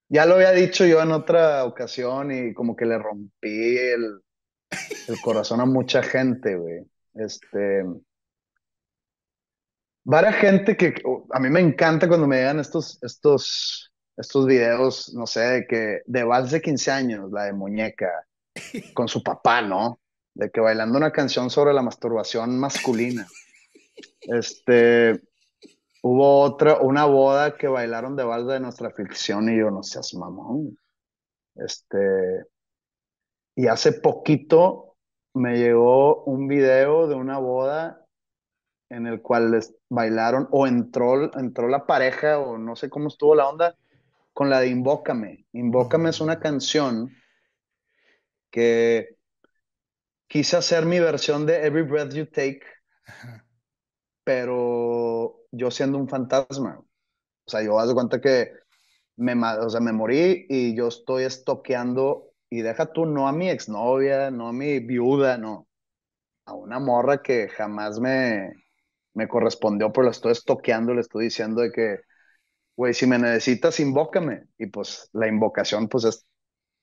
Ya lo había dicho yo en otra ocasión y como que le rompí el, corazón a mucha gente, güey. Este. Varia gente que a mí me encanta cuando me llegan estos, estos, estos videos, no sé, de que de vals de 15 años, la de muñeca, con su papá, ¿no? De que bailando una canción sobre la masturbación masculina. Este, Hubo otra, una boda que bailaron de balda de nuestra ficción y yo no seas mamón. Este, y hace poquito me llegó un video de una boda en el cual les bailaron o entró, entró la pareja o no sé cómo estuvo la onda con la de Invócame. Invócame es una canción que quise hacer mi versión de Every Breath You Take, pero yo siendo un fantasma. O sea, yo me cuenta que me, o sea, me morí y yo estoy estoqueando y deja tú no a mi exnovia, no a mi viuda, no. A una morra que jamás me, me correspondió, pero la estoy estoqueando, le estoy diciendo de que, güey, si me necesitas, invócame. Y pues la invocación, pues es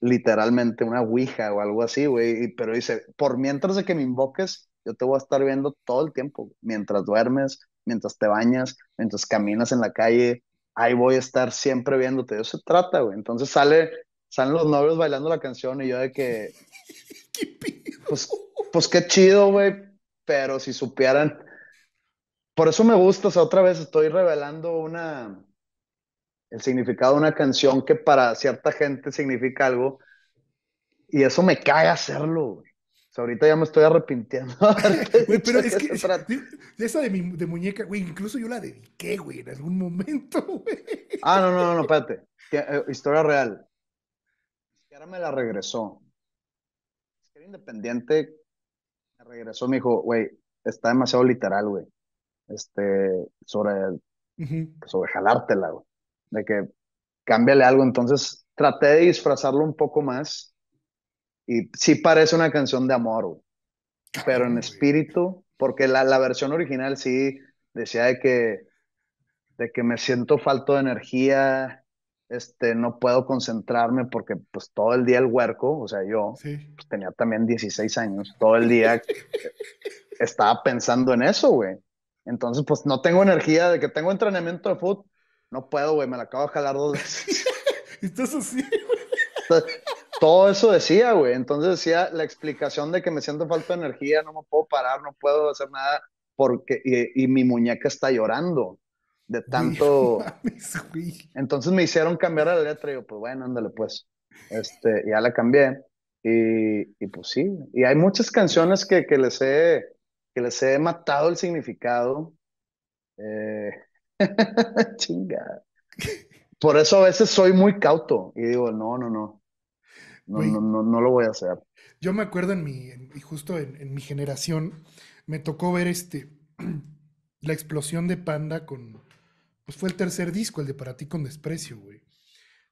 literalmente una ouija o algo así, güey. Pero dice, por mientras de que me invoques, yo te voy a estar viendo todo el tiempo, mientras duermes, mientras te bañas, mientras caminas en la calle, ahí voy a estar siempre viéndote. eso se trata, güey. Entonces sale, salen los novios bailando la canción y yo de que... Pues, pues qué chido, güey, pero si supieran... Por eso me gusta, o sea, otra vez estoy revelando una... el significado de una canción que para cierta gente significa algo y eso me cae hacerlo, güey ahorita ya me estoy arrepintiendo. pero es que, esa de, mi, muñeca, güey, incluso yo la dediqué, güey, en algún momento, Ah, no, no, no, espérate. Eh, historia real. Ahora me la regresó. Era independiente, me regresó, me dijo, güey, está demasiado literal, güey. Este, sobre, sobre jalártela, güey. De que cámbiale algo. Entonces traté de disfrazarlo un poco más y sí parece una canción de amor, Pero en espíritu, porque la, la, versión original sí decía de que, de que me siento falto de energía, este, no puedo concentrarme porque pues todo el día el huerco, o sea, yo pues, tenía también 16 años, todo el día estaba pensando en eso, güey. Entonces, pues no tengo energía de que tengo entrenamiento de fútbol, no puedo, güey, me la acabo de jalar dos veces. Estás así, güey todo eso decía, güey. Entonces decía la explicación de que me siento falta de energía, no me puedo parar, no puedo hacer nada, porque, y, mi muñeca está llorando de tanto. Entonces me hicieron cambiar la letra y yo, pues bueno, ándale, pues. Este, ya la cambié. Y, y pues sí, y hay muchas canciones que, que, les, he, que les he matado el significado. Eh... Chinga. Por eso a veces soy muy cauto y digo, no, no, no. No, no, no, no, lo voy a hacer. Yo me acuerdo en mi, justo en, mi generación, me tocó ver este, la explosión de Panda con, pues fue el tercer disco, el de Para ti con desprecio, güey.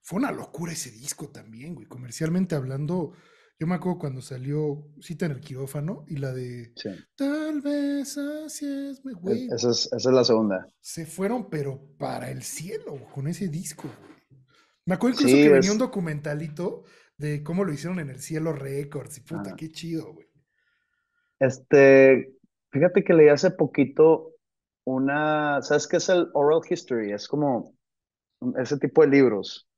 Fue una locura ese disco también, güey. Comercialmente hablando, yo me acuerdo cuando salió Cita en el quirófano y la de Tal vez así es, güey. E-, esa es, la segunda. Se fueron, pero para el cielo, con ese disco, Me acuerdo incluso que venía un documentalito de cómo lo hicieron en el Cielo Records. Y puta, ah. qué chido, güey. Este, fíjate que leí hace poquito una, ¿sabes qué es el Oral History? Es como ese tipo de libros,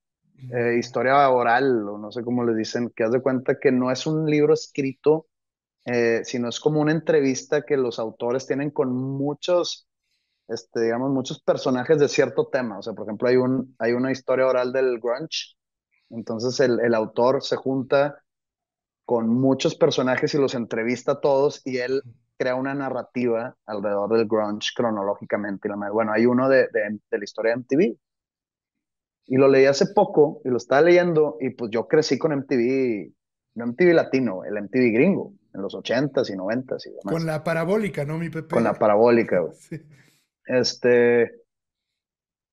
eh, historia oral, o no sé cómo le dicen, que haz de cuenta que no es un libro escrito, eh, sino es como una entrevista que los autores tienen con muchos, este, digamos, muchos personajes de cierto tema. O sea, por ejemplo, hay, un, hay una historia oral del grunge entonces el, autor se junta con muchos personajes y los entrevista a todos y él crea una narrativa alrededor del grunge cronológicamente. Bueno, hay uno de, la historia de MTV. Y lo leí hace poco y lo estaba leyendo y pues yo crecí con MTV, no MTV latino, el MTV gringo, en los 80s y 90s y demás. Con la parabólica, ¿no, mi Pepe? Con la parabólica, Este,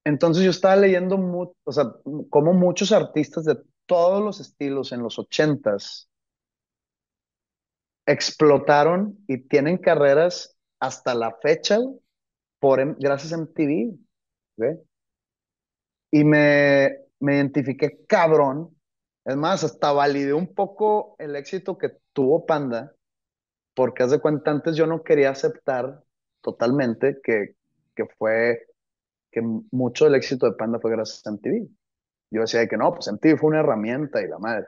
entonces yo estaba leyendo cómo o sea, como muchos artistas de todos los estilos en los ochentas explotaron y tienen carreras hasta la fecha por gracias a MTV. Y me, me identifiqué cabrón. Es más, hasta validé un poco el éxito que tuvo Panda, porque hace cuenta antes yo no quería aceptar totalmente que, que fue que mucho del éxito de Panda fue gracias a MTV. Yo decía que no, pues MTV fue una herramienta y la madre.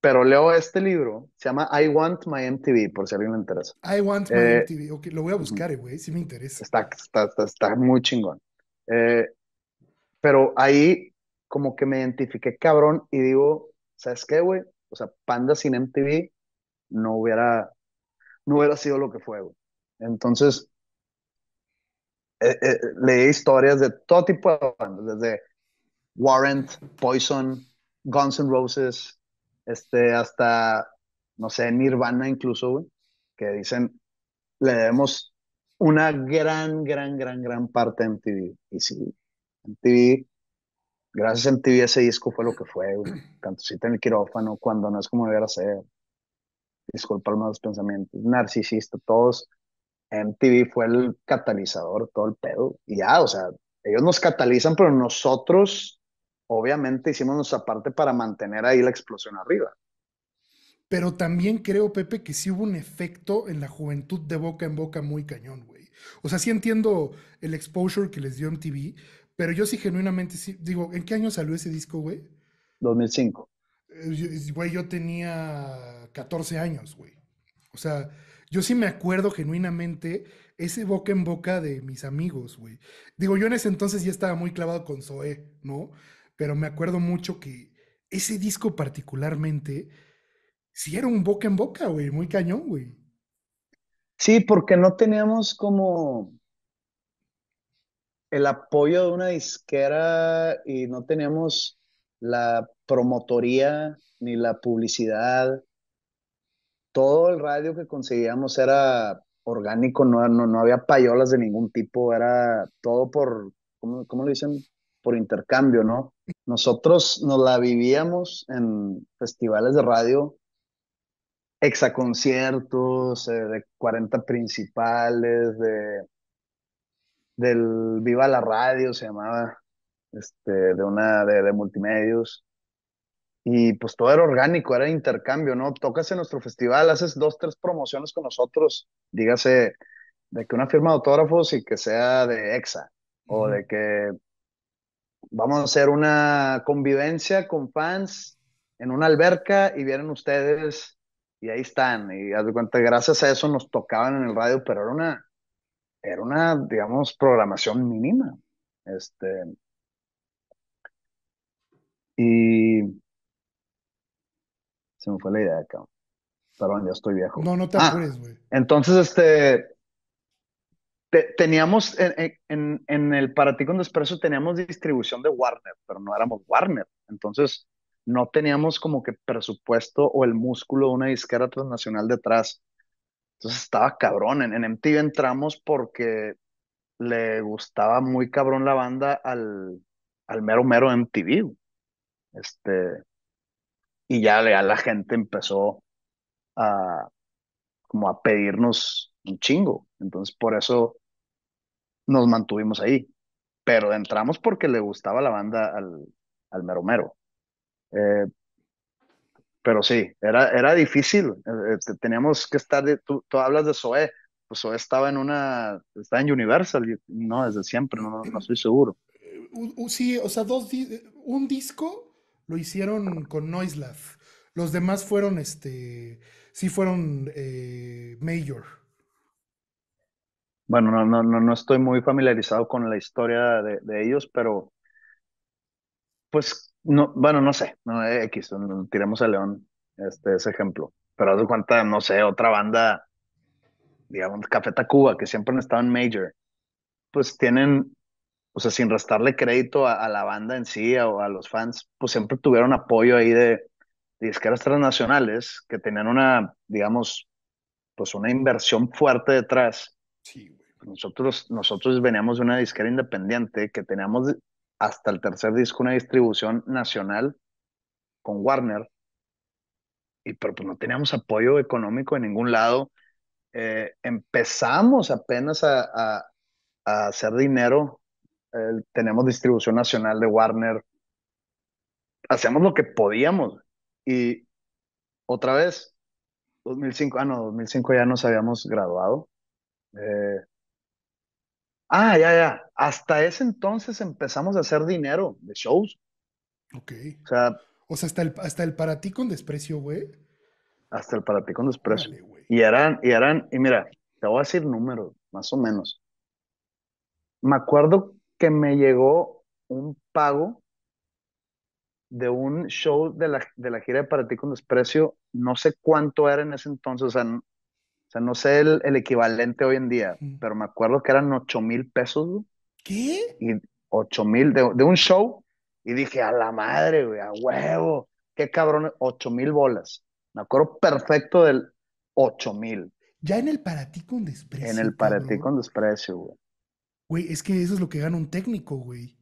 Pero leo este libro, se llama I Want My MTV, por si a alguien le interesa. I Want My eh, MTV, lo voy a buscar, güey, si me interesa. Está, está, está, muy chingón. Eh, pero ahí como que me identifiqué cabrón y digo, ¿sabes qué, güey? O sea, Panda sin MTV no hubiera, no hubiera sido lo que fue, güey. Entonces, eh, eh, leí historias de todo tipo de desde Warrant, Poison, Guns N' Roses, este, hasta, no sé, Nirvana incluso, que dicen, le debemos una gran, gran, gran, gran parte a MTV. Y sí, MTV, gracias a MTV ese disco fue lo que fue, tanto si en el quirófano, cuando no es como debería ser. Disculparme los pensamientos, narcisista, todos MTV fue el catalizador, todo el pedo. Y ya, o sea, ellos nos catalizan, pero nosotros obviamente hicimos nuestra parte para mantener ahí la explosión arriba. Pero también creo, Pepe, que sí hubo un efecto en la juventud de boca en boca muy cañón, güey. O sea, sí entiendo el exposure que les dio MTV, pero yo sí genuinamente, sí, digo, ¿en qué año salió ese disco, güey? 2005. Eh, güey, yo tenía 14 años, güey. O sea, yo sí me acuerdo genuinamente ese boca en boca de mis amigos, güey. Digo, yo en ese entonces ya estaba muy clavado con Zoé, ¿no? Pero me acuerdo mucho que ese disco particularmente, sí era un boca en boca, güey, muy cañón, güey. Sí, porque no teníamos como el apoyo de una disquera y no teníamos la promotoría ni la publicidad todo el radio que conseguíamos era orgánico, no, no, había payolas de ningún tipo, era todo por, ¿cómo, cómo dicen? Por intercambio, ¿no? Nosotros nos la vivíamos en festivales de radio, exaconciertos, eh, de 40 principales, de del Viva la Radio se llamaba, este, de una de multimedios y pues todo era orgánico, era intercambio, ¿no? Tocas en nuestro festival, haces dos, tres promociones con nosotros, dígase de que una firma de autógrafos y que sea de EXA, o de que vamos a hacer una convivencia con fans en una alberca y vienen ustedes y ahí están. Y haz de cuenta, gracias a eso nos tocaban en el radio, pero era una, era una, digamos, programación mínima. Este. Y se me fue la idea, cabrón. Perdón, ya estoy viejo. No, no te ah, apures, güey. Entonces, este. teníamos en, en, el Paratico ti con teníamos distribución de Warner, pero no éramos Warner. Entonces, no teníamos como que presupuesto o el músculo de una disquera transnacional detrás. Entonces estaba cabrón. En, en MTV entramos porque le gustaba muy cabrón la banda al, al mero mero MTV. Este, y ya, la gente empezó a como a pedirnos un chingo. Entonces por eso nos mantuvimos ahí. Pero entramos porque le gustaba la banda al, al mero mero. Eh, pero sí, era, era difícil. Eh, teníamos que estar, de, tú, hablas de Zoé, pues estaba en una, está en Universal, no, desde siempre, no, no estoy seguro. Eh, sí, o sea, dos, un disco lo hicieron con Noislav. Los demás fueron, este, sí fueron eh, Major. Bueno, no, no, no, estoy muy familiarizado con la historia de, ellos, pero pues, no, bueno, no sé, no, X, tiremos a León este, ese ejemplo. Pero haz de cuenta, no sé, otra banda, digamos, Café Tacuba, que siempre han estado en Major, pues tienen o sea, sin restarle crédito a, la banda en sí o a, los fans, pues siempre tuvieron apoyo ahí de, disqueras transnacionales que tenían una, digamos, pues una inversión fuerte detrás. Sí, Nosotros, nosotros veníamos de una disquera independiente que teníamos hasta el tercer disco una distribución nacional con Warner, y, pero pues no teníamos apoyo económico en ningún lado. Eh, empezamos apenas a, a, a hacer dinero tenemos distribución nacional de Warner, hacíamos lo que podíamos. Y otra vez, 2005, ah, no, 2005 ya nos habíamos graduado. Eh, ah, ya, ya. Hasta ese entonces empezamos a hacer dinero de shows. Ok. O sea, o sea hasta, el, hasta el para ti con desprecio, güey. Hasta el para ti con desprecio. y eran, y eran, y mira, te voy a decir números, más o menos. Me acuerdo que me llegó un pago de un show de la, de la gira de Para ti con desprecio, no sé cuánto era en ese entonces, o sea, no, sé el, equivalente hoy en día, pero me acuerdo que eran 8 mil pesos. ¿Qué? Y 8 mil de, de, un show. Y dije, a la madre, güey, a huevo, qué cabrón, 8 mil bolas. Me acuerdo perfecto del 8 mil. Ya en el para ti con desprecio. En el para ti con desprecio, güey. Güey, es que eso es lo que gana un técnico, güey.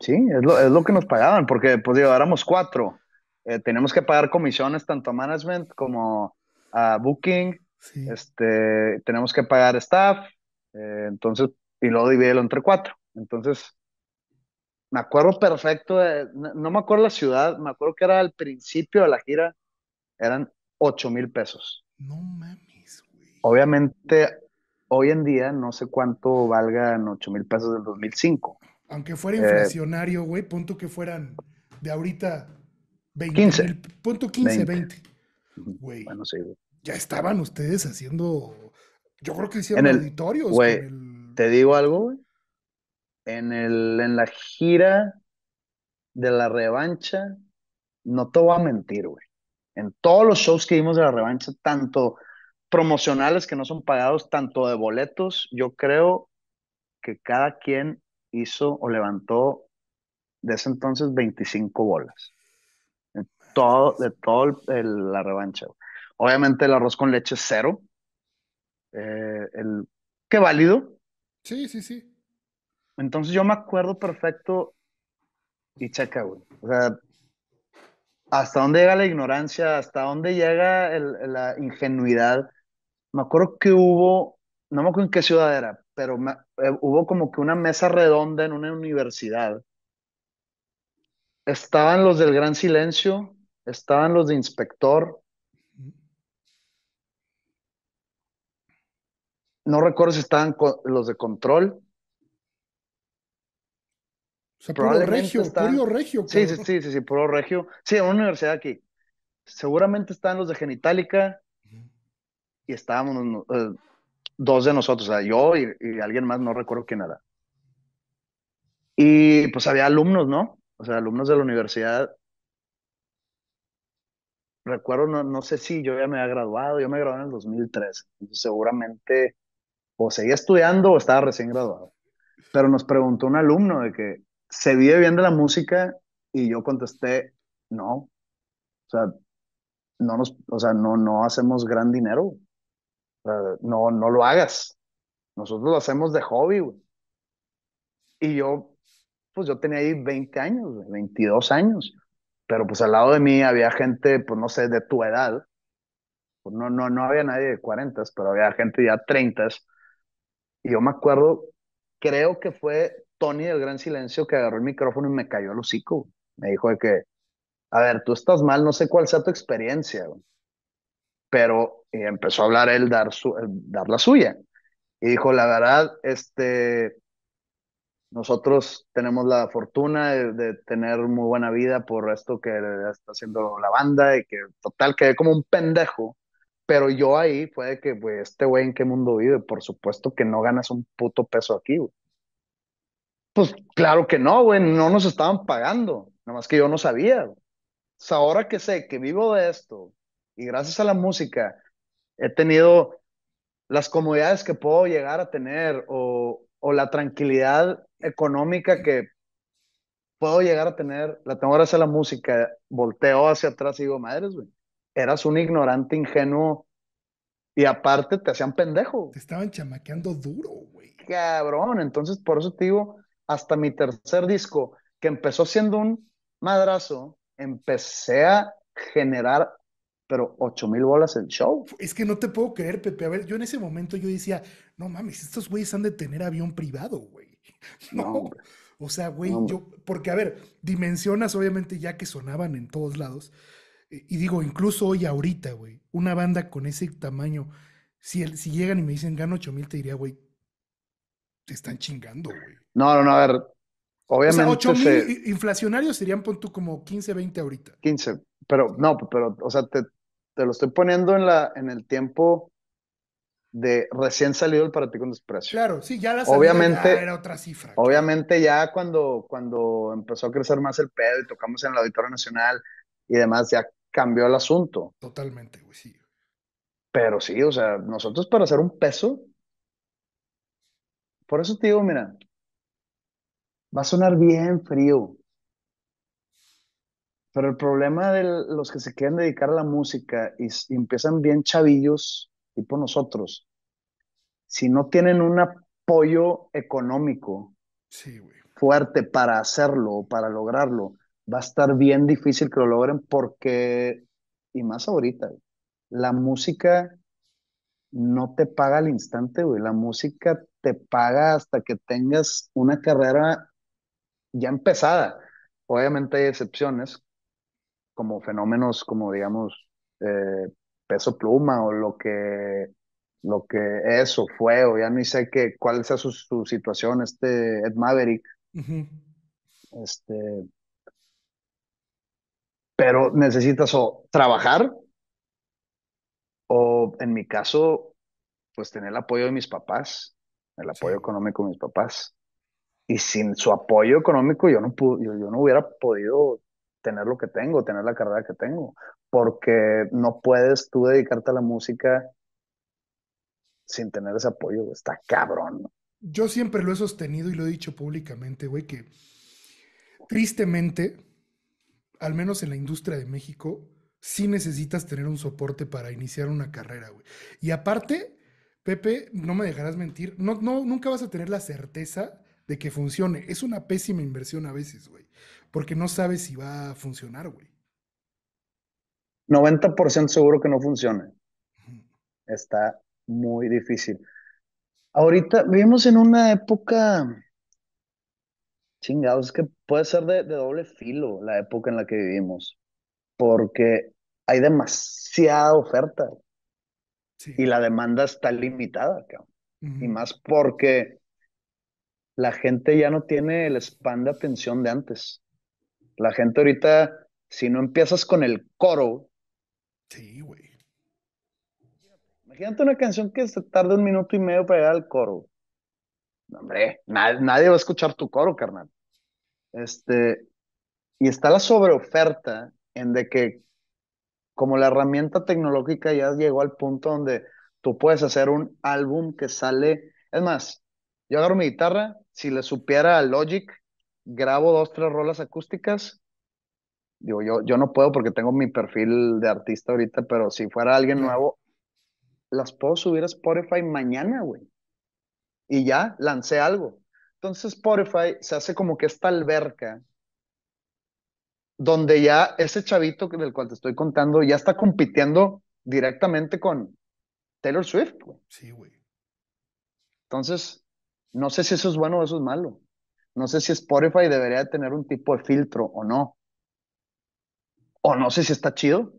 Sí, es lo, que nos pagaban, porque pues digo, éramos cuatro. Eh, tenemos que pagar comisiones tanto a management como a booking. Este, tenemos que pagar staff. Eh, entonces, y luego dividirlo entre cuatro. Entonces, me acuerdo perfecto, no, me acuerdo la ciudad, me acuerdo que era al principio de la gira, eran ocho mil pesos. No mames, güey. Obviamente, hoy en día no sé cuánto valgan 8 mil pesos del 2005. Aunque fuera eh, inflacionario, güey, punto que fueran de ahorita 20, 15. punto 15, 20. bueno, sí, Ya estaban ustedes haciendo, yo creo que hicieron en el, auditorios. Güey, te digo algo, güey. En, el, en la gira de la revancha, no te voy a mentir, güey. En todos los shows que vimos de la revancha, tanto promocionales que no son pagados, tanto de boletos, yo creo que cada quien hizo o levantó de ese entonces 25 bolas. De todo, de todo la revancha. Obviamente el arroz con leche es cero. Eh, el, qué válido. Sí, sí, sí. Entonces yo me acuerdo perfecto y chaca O sea, hasta dónde llega la ignorancia, hasta dónde llega la ingenuidad me acuerdo que hubo, no me acuerdo en qué ciudad era, pero eh, hubo como que una mesa redonda en una universidad. Estaban los del Gran Silencio, estaban los de Inspector. No recuerdo si estaban los de Control. O sea, regio, Sí, sí, sí, sí, sí, puro regio. Sí, en una universidad aquí. Seguramente estaban los de Genitalica, y estábamos eh, dos de nosotros, o sea, yo y, alguien más, no recuerdo quién era. Y pues había alumnos, ¿no? O sea, alumnos de la universidad. Recuerdo, no, no sé si yo ya me había graduado, yo me gradué en el 2003, seguramente o seguía estudiando o estaba recién graduado. Pero nos preguntó un alumno de que se vive bien de la música y yo contesté, no, o sea, no nos, o sea, no, no hacemos gran dinero no, no lo hagas. Nosotros lo hacemos de hobby, Y yo, pues yo tenía ahí 20 años, 22 años. Pero pues al lado de mí había gente, pues no sé, de tu edad. Pues, no, no, no había nadie de 40, pero había gente ya 30. Y yo me acuerdo, creo que fue Tony del Gran Silencio que agarró el micrófono y me cayó el hocico. Me dijo de que, a ver, tú estás mal, no sé cuál sea tu experiencia, pero eh, empezó a hablar él, dar, dar la suya. Y dijo, la verdad, este, nosotros tenemos la fortuna de, tener muy buena vida por esto que está haciendo la banda y que total quedé como un pendejo. Pero yo ahí fue de que, pues, este güey en qué mundo vive, por supuesto que no ganas un puto peso aquí, güey. Pues claro que no, güey, no nos estaban pagando, nada más que yo no sabía. O ahora que sé que vivo de esto, y gracias a la música he tenido las comodidades que puedo llegar a tener o, o la tranquilidad económica que puedo llegar a tener, la tengo gracias a la música, volteo hacia atrás y digo, madres, güey, eras un ignorante ingenuo y aparte te hacían pendejo. Te estaban chamaqueando duro, güey. Cabrón, entonces por eso te digo, hasta mi tercer disco, que empezó siendo un madrazo, empecé a generar pero 8 mil bolas el show. Es que no te puedo creer, Pepe. A ver, yo en ese momento yo decía, no mames, estos güeyes han de tener avión privado, güey. No, o sea, güey, yo, porque a ver, dimensionas obviamente ya que sonaban en todos lados. Eh, y digo, incluso hoy, ahorita, güey, una banda con ese tamaño, si, el, si llegan y me dicen gano ocho mil, te diría, güey, te están chingando, güey. No, no, no, a ver, Obviamente. O sea, inflacionarios serían, pon como 15, 20 ahorita. 15, pero no, pero, o sea, te, lo estoy poniendo en, la, en el tiempo de recién salido el para ti con desprecio. Claro, sí, ya la obviamente, era otra cifra. Obviamente ya cuando, cuando empezó a crecer más el pedo y tocamos en la Auditoria Nacional y demás, ya cambió el asunto. Totalmente, güey, sí. Pero sí, o sea, nosotros para hacer un peso, por eso te digo, mira, va a sonar bien frío. Pero el problema de los que se quieren dedicar a la música y, empiezan bien chavillos, tipo nosotros, si no tienen un apoyo económico fuerte para hacerlo, para lograrlo, va a estar bien difícil que lo logren porque, y más ahorita, la música no te paga al instante, güey. La música te paga hasta que tengas una carrera ya empezada. Obviamente hay excepciones, como fenómenos como, digamos, eh, peso pluma o lo que, lo que es fue, o ya no sé qué, cuál sea su, situación, este Ed Maverick. Este, pero necesitas o trabajar o en mi caso, pues tener el apoyo de mis papás, el apoyo económico de mis papás y sin su apoyo económico yo no, yo, no hubiera podido tener lo que tengo, tener la carrera que tengo, porque no puedes tú dedicarte a la música sin tener ese apoyo, está cabrón. Yo siempre lo he sostenido y lo he dicho públicamente, güey, que tristemente, al menos en la industria de México, sí necesitas tener un soporte para iniciar una carrera, güey. Y aparte, Pepe, no me dejarás mentir, no, no, nunca vas a tener la certeza de que funcione. Es una pésima inversión a veces, güey, porque no sabes si va a funcionar, güey. 90% seguro que no funcione. Está muy difícil. Ahorita vivimos en una época chingados, es que puede ser de, doble filo la época en la que vivimos, porque hay demasiada oferta y la demanda está limitada, cabrón. Y más porque la gente ya no tiene el span de atención de antes. La gente ahorita, si no empiezas con el coro. Sí, güey. Imagínate una canción que se tarda un minuto y medio para llegar al coro. Hombre, nadie, va a escuchar tu coro, carnal. Este, y está la sobreoferta en de que como la herramienta tecnológica ya llegó al punto donde tú puedes hacer un álbum que sale, es más, yo agarro mi guitarra, si le supiera a Logic, grabo dos, tres rolas acústicas. Digo, yo, yo no puedo porque tengo mi perfil de artista ahorita, pero si fuera alguien nuevo, las puedo subir a Spotify mañana, güey. Y ya lancé algo. Entonces Spotify se hace como que esta alberca donde ya ese chavito del cual te estoy contando ya está compitiendo directamente con Taylor Swift, güey. Sí, güey. Entonces, no sé si eso es bueno o eso es malo. No sé si Spotify debería tener un tipo de filtro o no. O no sé si está chido.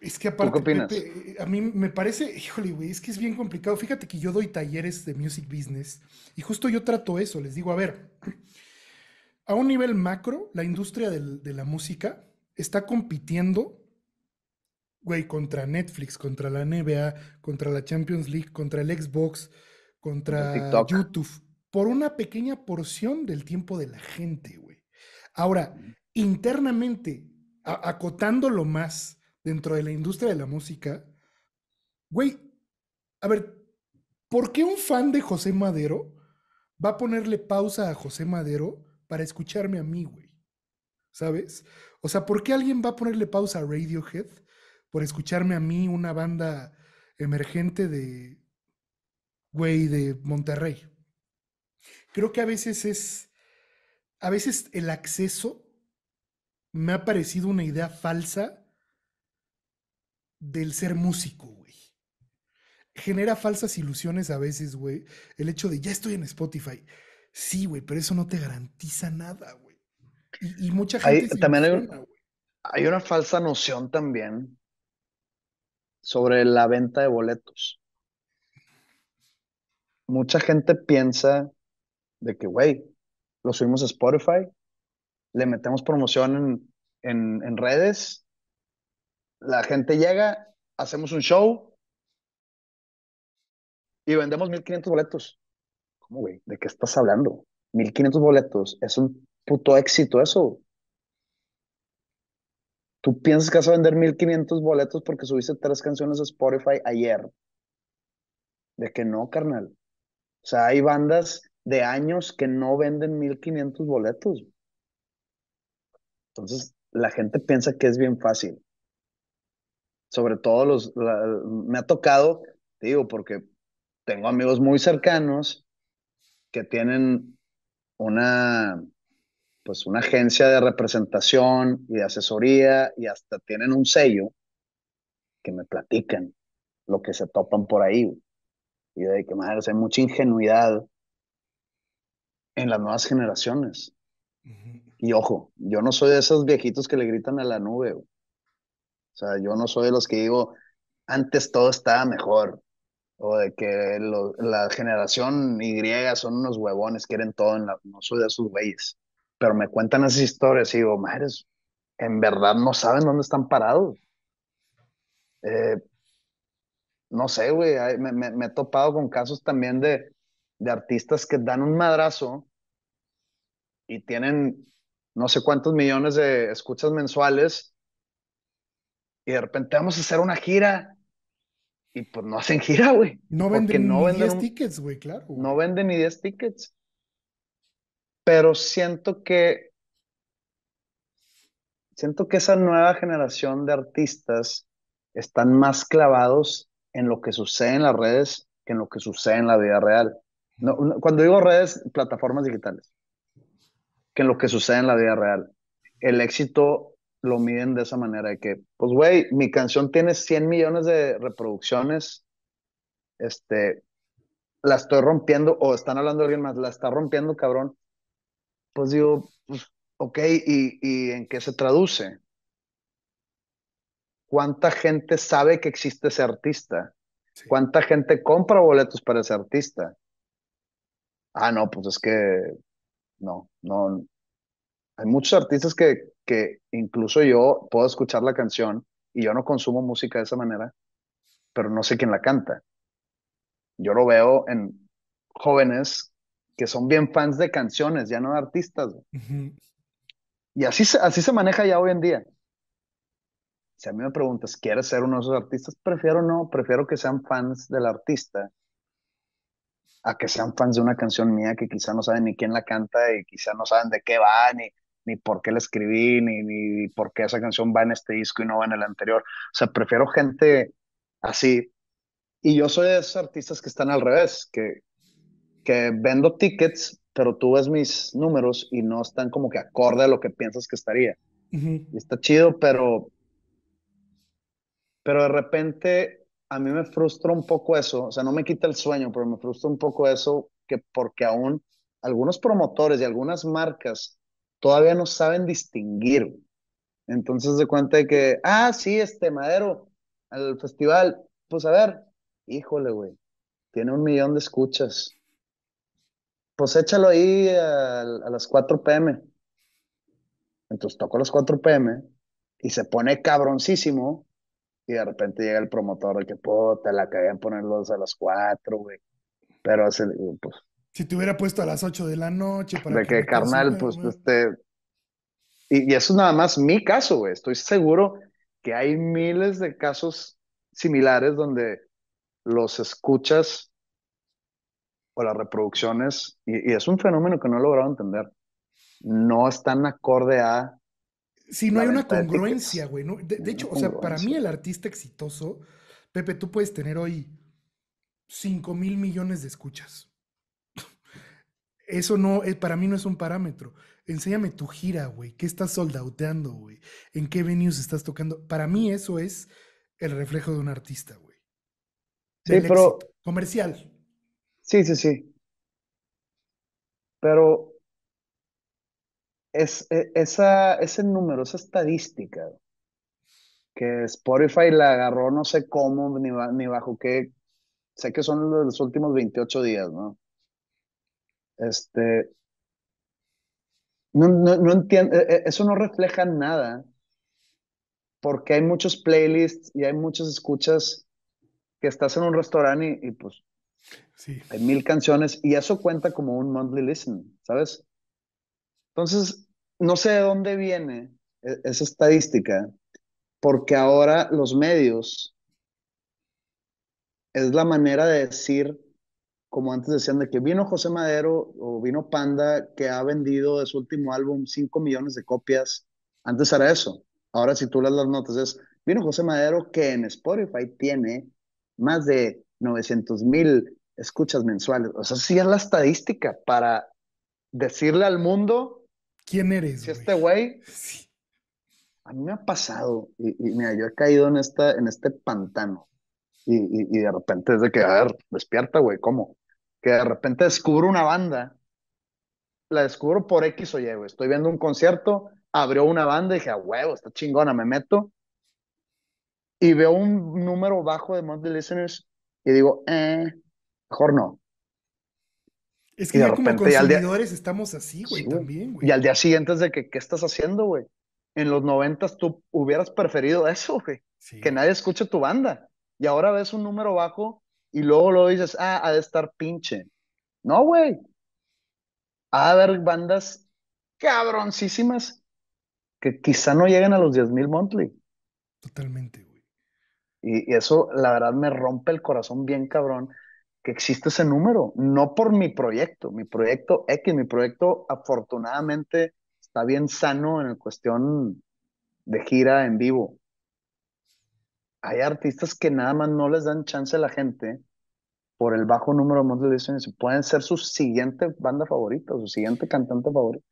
Es que aparte, a mí me parece, híjole, güey, es que es bien complicado. Fíjate que yo doy talleres de music business y justo yo trato eso. Les digo, a ver, a un nivel macro, la industria de la música está compitiendo, güey, contra Netflix, contra la NBA, contra la Champions League, contra el Xbox, contra YouTube por una pequeña porción del tiempo de la gente, güey. Ahora, internamente, acotándolo más dentro de la industria de la música, güey, a ver, ¿por qué un fan de José Madero va a ponerle pausa a José Madero para escucharme a mí, güey? ¿Sabes? O sea, ¿por qué alguien va a ponerle pausa a Radiohead por escucharme a mí, una banda emergente de, güey de Monterrey. Creo que a veces es, a veces el acceso me ha parecido una idea falsa del ser músico, güey. Genera falsas ilusiones a veces, güey. El hecho de ya estoy en Spotify. Sí, güey, pero eso no te garantiza nada, güey. Y, mucha gente. también hay una falsa noción también sobre la venta de boletos mucha gente piensa de que, güey, lo subimos a Spotify, le metemos promoción en, redes, la gente llega, hacemos un show y vendemos 1500 boletos. ¿Cómo, güey? ¿De qué estás hablando? 1500 boletos, es un puto éxito eso. Tú piensas que vas a vender 1500 boletos porque subiste tres canciones a Spotify ayer. De que no, carnal. O sea, hay bandas de años que no venden 1500 boletos. Entonces, la gente piensa que es bien fácil. Sobre todo los, me ha tocado, digo, porque tengo amigos muy cercanos que tienen una, pues una agencia de representación y de asesoría y hasta tienen un sello que me platican lo que se topan por ahí y de que hay mucha ingenuidad en las nuevas generaciones. Y ojo, yo no soy de esos viejitos que le gritan a la nube. O sea, yo no soy de los que digo, antes todo estaba mejor. O de que la generación Y son unos huevones, quieren todo. En la, no soy de esos güeyes. Pero me cuentan esas historias y digo, madres, en verdad no saben dónde están parados. Eh, no sé, güey, me, he topado con casos también de, artistas que dan un madrazo y tienen no sé cuántos millones de escuchas mensuales y de repente vamos a hacer una gira y pues no hacen gira, güey. No venden ni 10 tickets, güey, claro. No venden ni 10 tickets. Pero siento que siento que esa nueva generación de artistas están más clavados en lo que sucede en las redes que en lo que sucede en la vida real. No, cuando digo redes, plataformas digitales, que en lo que sucede en la vida real. El éxito lo miden de esa manera, de que, pues, güey, mi canción tiene 100 millones de reproducciones, este, la estoy rompiendo, o están hablando de alguien más, la está rompiendo, cabrón. Pues digo, pues, ok, ¿y, y en qué se traduce? cuánta gente sabe que existe ese artista, cuánta gente compra boletos para ese artista. Ah, no, pues es que no, no. Hay muchos artistas que, que incluso yo puedo escuchar la canción y yo no consumo música de esa manera, pero no sé quién la canta. Yo lo veo en jóvenes que son bien fans de canciones, ya no artistas. Y así así se maneja ya hoy en día si a mí me preguntas, ¿quieres ser uno de esos artistas? Prefiero no, prefiero que sean fans del artista a que sean fans de una canción mía que quizá no saben ni quién la canta y quizá no saben de qué va, ni, por qué la escribí, ni, por qué esa canción va en este disco y no va en el anterior. O sea, prefiero gente así. Y yo soy de esos artistas que están al revés, que, que vendo tickets, pero tú ves mis números y no están como que acorde a lo que piensas que estaría. está chido, pero pero de repente a mí me frustra un poco eso, o sea, no me quita el sueño, pero me frustra un poco eso, que porque aún algunos promotores y algunas marcas todavía no saben distinguir. Entonces se cuenta de que, ah, sí, este Madero, al festival, pues a ver, híjole, güey, tiene un millón de escuchas. Pues échalo ahí a, las 4 pm. Entonces toco a las 4 pm y se pone cabroncísimo y de repente llega el promotor de que, puta, la cagué en ponerlos a las 4, güey. Pero hace, pues. Si te hubiera puesto a las 8 de la noche para. De que, carnal, pues, este. Y, y, eso es nada más mi caso, güey. Estoy seguro que hay miles de casos similares donde los escuchas o las reproducciones, y, y es un fenómeno que no he logrado entender, no están acorde a si no hay una congruencia, güey. De, hecho, o sea, para mí el artista exitoso, Pepe, tú puedes tener hoy 5 mil millones de escuchas. Eso no, eh, para mí no es un parámetro. Enséñame tu gira, güey. ¿Qué estás soldauteando, güey? ¿En qué venues estás tocando? Para mí eso es el reflejo de un artista, güey. Sí, pero... Comercial. Sí, sí, sí. Pero es, e, esa, ese número, esa estadística que Spotify la agarró no sé cómo ni, bajo qué, sé que son los últimos 28 días, ¿no? Este, no, no, entiendo, e, e, eso no refleja nada porque hay muchos playlists y hay muchas escuchas que estás en un restaurante y, pues hay mil canciones y eso cuenta como un monthly listen, ¿sabes? Entonces, no sé de dónde viene e-, esa estadística, porque ahora los medios es la manera de decir, como antes decían, de que vino José Madero o vino Panda, que ha vendido de su último álbum 5 millones de copias. Antes era eso. Ahora si tú lees las notas es, vino José Madero que en Spotify tiene más de 900 mil escuchas mensuales. O sea, sí es la estadística para decirle al mundo ¿Quién eres? Si este güey. A mí me ha pasado, y, mira, yo he caído en, esta, en este pantano, y, de repente es de que, a ver, despierta, güey, ¿cómo? Que de repente descubro una banda, la descubro por X o Y, güey, estoy viendo un concierto, abrió una banda y dije, a huevo, está chingona, me meto, y veo un número bajo de monthly listeners y digo, eh, mejor no. Es que como consumidores estamos así, güey, también, güey. Y al día siguiente es de que, ¿qué estás haciendo, güey? En los noventas tú hubieras preferido eso, güey. Que nadie escuche tu banda. Y ahora ves un número bajo y luego lo dices, ah, ha de estar pinche. No, güey. Ha de haber bandas cabroncísimas que quizá no lleguen a los 10 mil monthly. Totalmente, güey. y eso, la verdad, me rompe el corazón bien cabrón que existe ese número, no por mi proyecto, mi proyecto X, mi proyecto afortunadamente está bien sano en cuestión de gira en vivo. Hay artistas que nada más no les dan chance a la gente por el bajo número de monthly y pueden ser su siguiente banda favorita, su siguiente cantante favorito.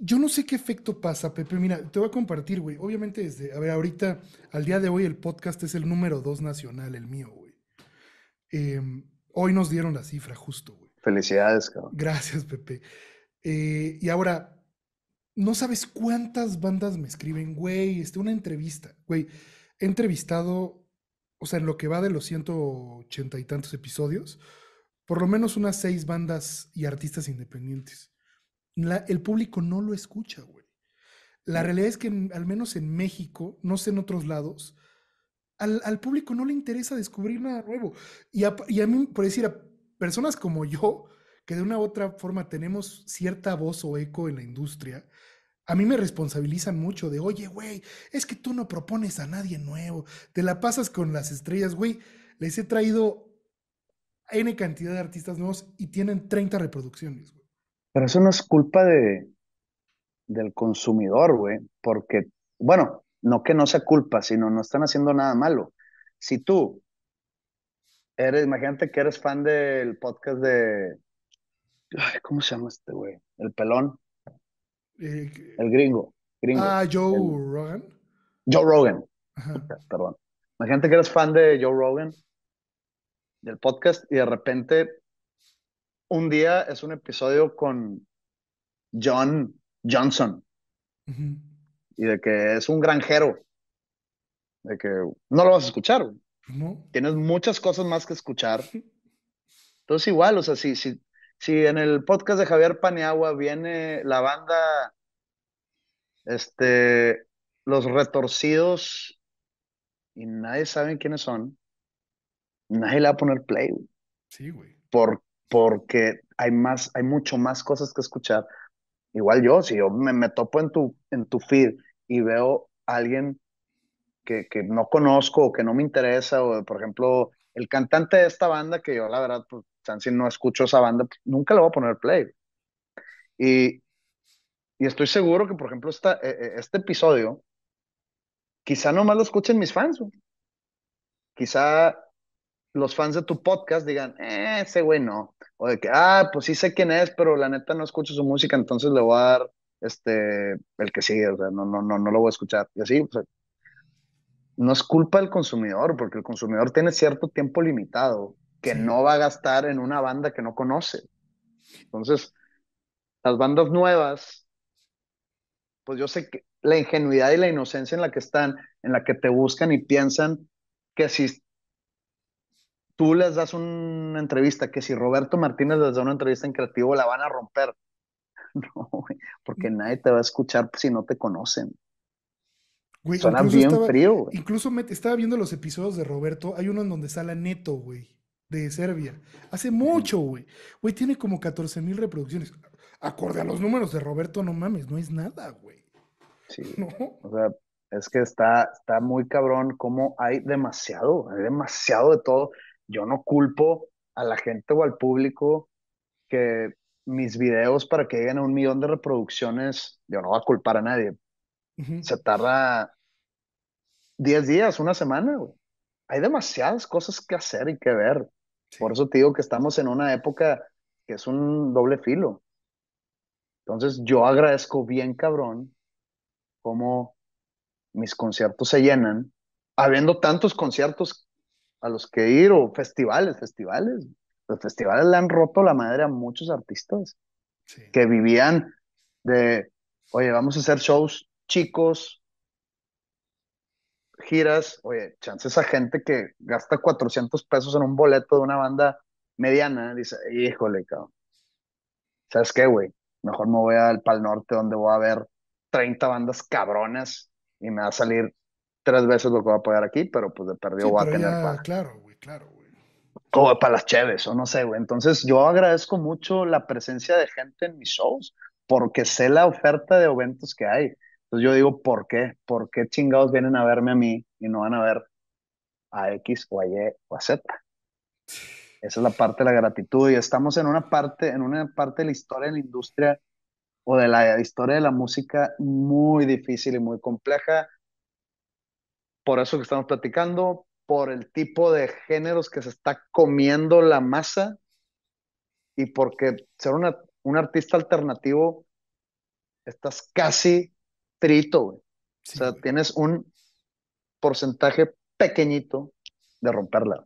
yo no sé qué efecto pasa, Pepe. Mira, te voy a compartir, güey. Obviamente, desde, a ver, ahorita, al día de hoy, el podcast es el número dos nacional, el mío, güey. Eh, Hoy nos dieron la cifra, justo, güey. Felicidades, cabrón. Gracias, Pepe. Eh, y ahora, no sabes cuántas bandas me escriben, güey, este, una entrevista, güey. He entrevistado, o sea, en lo que va de los 180 y tantos episodios, por lo menos unas seis bandas y artistas independientes. el público no lo escucha, güey. La mm. realidad es que, al menos en México, no sé en otros lados, al, público no le interesa descubrir nada nuevo. Y a, y a, mí, por decir, a personas como yo, que de una u otra forma tenemos cierta voz o eco en la industria, a mí me responsabilizan mucho de, oye, güey, es que tú no propones a nadie nuevo, te la pasas con las estrellas, güey, les he traído N cantidad de artistas nuevos y tienen 30 reproducciones, Pero eso no es culpa de, del consumidor, güey, porque, bueno, no que no sea culpa, sino no están haciendo nada malo. Si tú eres, imagínate que eres fan del podcast de, ¿cómo se llama este güey? El pelón. Eh, el gringo, Ah, Joe Rogan. Joe Rogan. Perdón. Imagínate que eres fan de Joe Rogan, del podcast, y de repente un día es un episodio con John Johnson. Ajá y de que es un granjero, de que no lo vas a escuchar. ¿No? Tienes muchas cosas más que escuchar. Entonces igual, o sea, si, en el podcast de Javier Paniagua viene la banda, este, los retorcidos, y nadie sabe quiénes son, nadie le va a poner play, Sí, güey. Por, porque hay más, hay mucho más cosas que escuchar. Igual yo, si yo me, me topo en tu, en tu feed y veo a alguien que, no conozco o que no me interesa, o por ejemplo, el cantante de esta banda, que yo la verdad, pues, si no escucho esa banda, pues, nunca le voy a poner play. Y, estoy seguro que, por ejemplo, esta, e, e, este episodio, quizá nomás lo escuchen mis fans. Quizá los fans de tu podcast digan, eh, ese güey no. O de que, ah, pues sí sé quién es, pero la neta no escucho su música, entonces le voy a dar este, el que sigue, o sea, no, no, no, no lo voy a escuchar. Y así, no es culpa del consumidor, porque el consumidor tiene cierto tiempo limitado que no va a gastar en una banda que no conoce. Entonces, las bandas nuevas, pues yo sé que la ingenuidad y la inocencia en la que están, en la que te buscan y piensan que si tú les das una entrevista, que si Roberto Martínez les da una entrevista en creativo, la van a romper. No, güey, porque nadie te va a escuchar si no te conocen. Güey, Suena bien frío, güey. Incluso estaba viendo los episodios de Roberto, hay uno en donde sale Neto, güey, de Serbia. Hace mucho, güey. Güey, tiene como 14 mil reproducciones. Acorde a los números de Roberto, no mames, no es nada, güey. Sí. O sea, es que está, está muy cabrón como hay demasiado, hay demasiado de todo. Yo no culpo a la gente o al público que mis videos para que lleguen a un millón de reproducciones, yo no voy a culpar a nadie. Se tarda 10 días, una semana. Hay demasiadas cosas que hacer y que ver. Por eso te digo que estamos en una época que es un doble filo. Entonces yo agradezco bien cabrón cómo mis conciertos se llenan, habiendo tantos conciertos a los que ir o festivales, festivales los festivales le han roto la madre a muchos artistas que vivían de, oye, vamos a hacer shows chicos, giras, oye, chance esa gente que gasta 400 pesos en un boleto de una banda mediana, dice, híjole, cabrón. ¿Sabes qué, güey? Mejor me voy al Pal Norte donde voy a ver 30 bandas cabronas y me va a salir tres veces lo que voy a pagar aquí, pero pues de perdido a tener Claro, güey, claro o para las chéves o no sé, güey. Entonces, yo agradezco mucho la presencia de gente en mis shows, porque sé la oferta de eventos que hay. Entonces, yo digo, ¿por qué? ¿Por qué chingados vienen a verme a mí y no van a ver a X o a Y o a Z? Esa es la parte de la gratitud y estamos en una parte, en una parte de la historia de la industria o de la historia de la música muy difícil y muy compleja. Por eso que estamos platicando, por el tipo de géneros que se está comiendo la masa y porque ser una, un artista alternativo estás casi trito, güey. o sea, tienes un porcentaje pequeñito de romperla.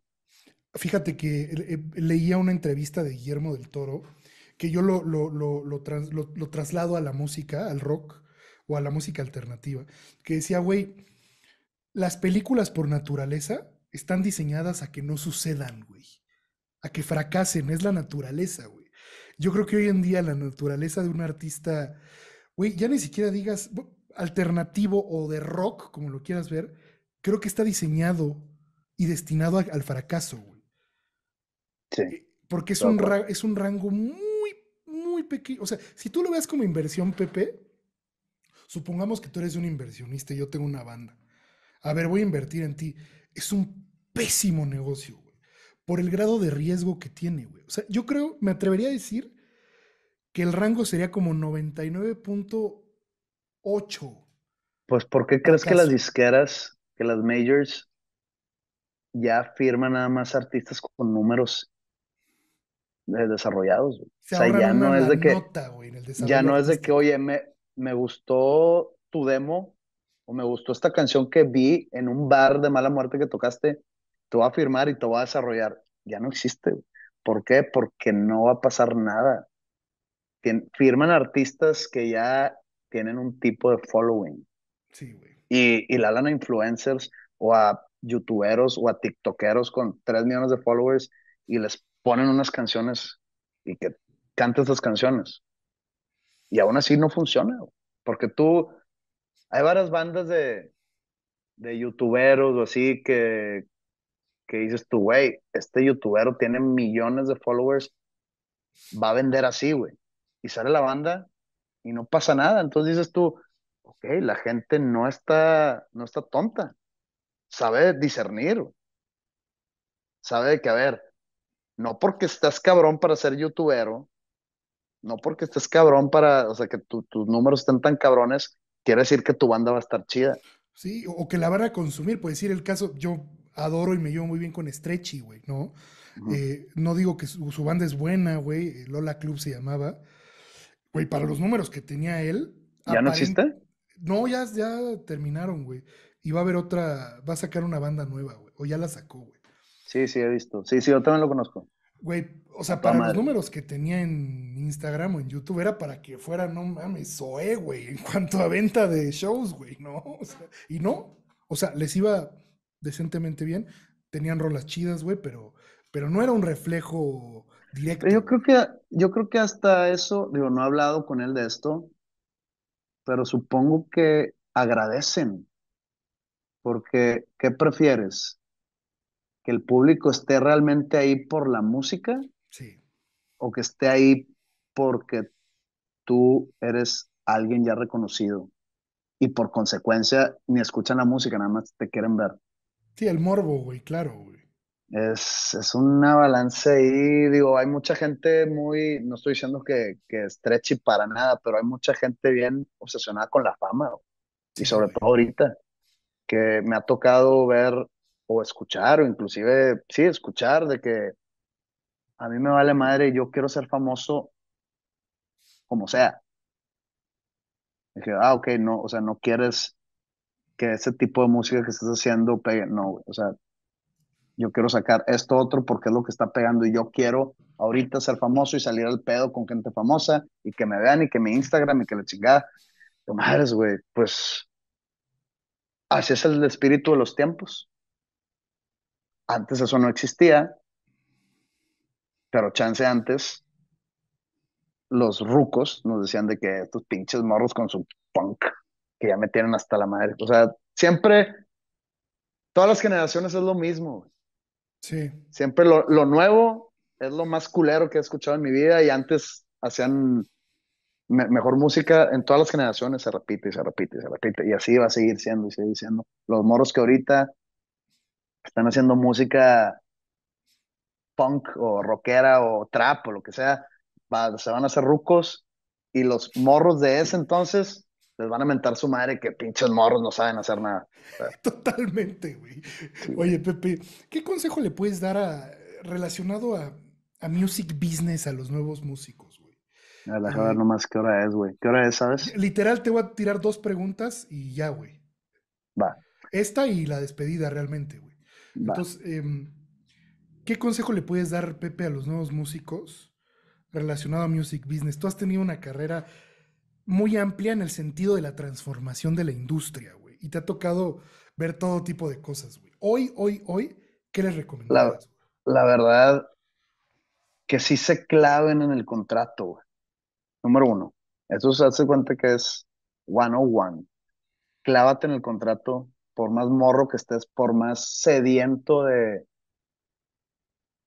Fíjate que eh, eh, leía una entrevista de Guillermo del Toro que yo lo, lo, lo, traslado a la música, al rock o a la música alternativa, que decía, güey, las películas por naturaleza están diseñadas a que no sucedan, güey. A que fracasen, es la naturaleza, güey. Yo creo que hoy en día la naturaleza de un artista, güey, ya ni siquiera digas alternativo o de rock, como lo quieras ver, creo que está diseñado y destinado al fracaso, güey. Sí. Eh, porque es, un, es un rango muy, muy pequeño. O sea, si tú lo ves como inversión, Pepe, supongamos que tú eres un inversionista y yo tengo una banda a ver, voy a invertir en ti, es un pésimo negocio, güey, por el grado de riesgo que tiene, güey. O sea, yo creo, me atrevería a decir que el rango sería como 99.8. Pues, ¿por qué crees que las disqueras, que las majors, ya firman nada más artistas con números desarrollados. o sea, ya no es de que ya no es de que, oye, me, me gustó tu demo, me gustó esta canción que vi en un bar de mala muerte que tocaste, te va a firmar y te va a desarrollar. Ya no existe. ¿Por qué? Porque no va a pasar nada. firman artistas que ya tienen un tipo de following. Sí, Y, y la a influencers o a youtuberos o a tiktokeros con 3 millones de followers y les ponen unas canciones y que cantes esas canciones. Y aún así no funciona, porque tú hay varias bandas de, de youtuberos o así que, que dices tú, güey, este youtubero tiene millones de followers, va a vender así, güey. Y sale la banda y no pasa nada. Entonces dices tú, ok, la gente no está, no está tonta. Sabe discernir. Sabe que, a ver, no porque estás cabrón para ser youtubero, no porque estés cabrón para, o sea, que tus números estén tan cabrones, quiere decir que tu banda va a estar chida. Sí, o que la van a consumir, puede decir el caso, yo adoro y me llevo muy bien con Stretchy, güey, ¿no? Eh, no digo que su, banda es buena, güey, Lola Club se llamaba. Güey, para los números que tenía él. ¿Ya no existe? No, ya, ya terminaron, güey. Y va a haber otra, va a sacar una banda nueva, güey. O ya la sacó, güey. Sí, sí, he visto. Sí, sí, yo también lo conozco. Güey, o sea, para los números que tenía en Instagram o en YouTube era para que fuera, no mames, Zoe, güey, en cuanto a venta de shows, güey, ¿no? O sea, y no, o sea, les iba decentemente bien, tenían rolas chidas, güey, pero, pero no era un reflejo directo. yo creo que, yo creo que hasta eso, digo, no he hablado con él de esto, pero supongo que agradecen, porque ¿qué prefieres? que el público esté realmente ahí por la música sí. o que esté ahí porque tú eres alguien ya reconocido y por consecuencia ni escuchan la música, nada más te quieren ver. Sí, el morbo, güey, claro, güey. Es, es una balance ahí, digo, hay mucha gente muy, no estoy diciendo que, que estreche para nada, pero hay mucha gente bien obsesionada con la fama, y sobre todo ahorita, que me ha tocado ver o escuchar, o inclusive, sí, escuchar de que a mí me vale madre, yo quiero ser famoso como sea. Y dije, ah, ok, no, o sea, no quieres que ese tipo de música que estás haciendo pegue, no, o sea, yo quiero sacar esto otro porque es lo que está pegando y yo quiero ahorita ser famoso y salir al pedo con gente famosa y que me vean y que me Instagram y que la chingada. Yo, madres, güey, pues así es el espíritu de los tiempos. Antes eso no existía, pero chance antes los rucos nos decían de que estos pinches morros con su punk, que ya me tienen hasta la madre. O sea, siempre, todas las generaciones es lo mismo. Sí. Siempre lo, nuevo es lo más culero que he escuchado en mi vida y antes hacían mejor música en todas las generaciones, se repite y se repite y se repite. Y así va a seguir siendo y sigue siendo. Los morros que ahorita están haciendo música punk o rockera o trap o lo que sea, se van a hacer rucos y los morros de ese entonces les van a mentar su madre que pinches morros no saben hacer nada. Totalmente, güey. Oye, Pepe, ¿qué consejo le puedes dar a, relacionado a, a music business a los nuevos músicos, güey? A a ver eh, nomás qué hora es, güey. ¿Qué hora es, sabes? Literal, te voy a tirar dos preguntas y ya, güey. Va. Esta y la despedida realmente, güey. Entonces, em, ¿qué consejo le puedes dar, Pepe, a los nuevos músicos relacionado a music business? Tú has tenido una carrera muy amplia en el sentido de la transformación de la industria, güey, y te ha tocado ver todo tipo de cosas, güey. Hoy, hoy, hoy, ¿qué les recomiendas? La, verdad, que sí se claven en el contrato, güey. Número uno. Eso se hace cuenta que es 101. Clávate en el contrato, por más morro que estés, por más sediento de,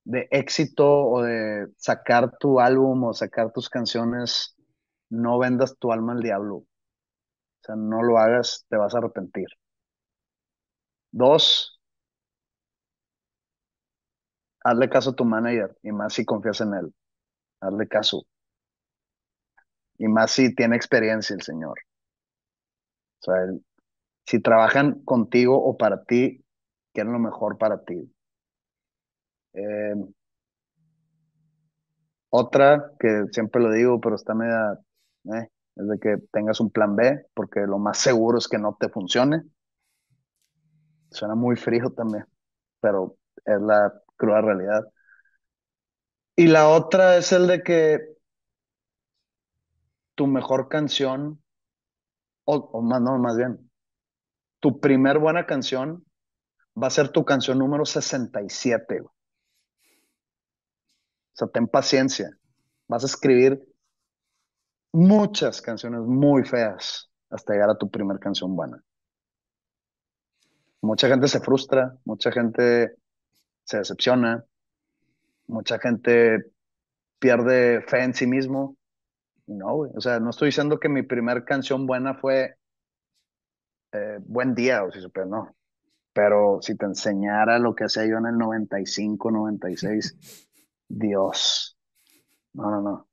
de éxito o de sacar tu álbum o sacar tus canciones, no vendas tu alma al diablo. O sea, no lo hagas, te vas a arrepentir. Dos, hazle caso a tu manager y más si confías en él. Hazle caso. Y más si tiene experiencia el señor. O sea, él, si trabajan contigo o para ti, quieren lo mejor para ti. Eh, otra, que siempre lo digo, pero está media, eh, es de que tengas un plan B, porque lo más seguro es que no te funcione. Suena muy frío también, pero es la cruda realidad. Y la otra es el de que tu mejor canción, o, o más, no, más bien, tu primer buena canción va a ser tu canción número 67. O sea, ten paciencia. Vas a escribir muchas canciones muy feas hasta llegar a tu primer canción buena. Mucha gente se frustra, mucha gente se decepciona, mucha gente pierde fe en sí mismo. No, o sea, no estoy diciendo que mi primer canción buena fue eh, buen día, o si supieras, no. Pero si te enseñara lo que hacía yo en el 95, 96, Dios. No, no, no.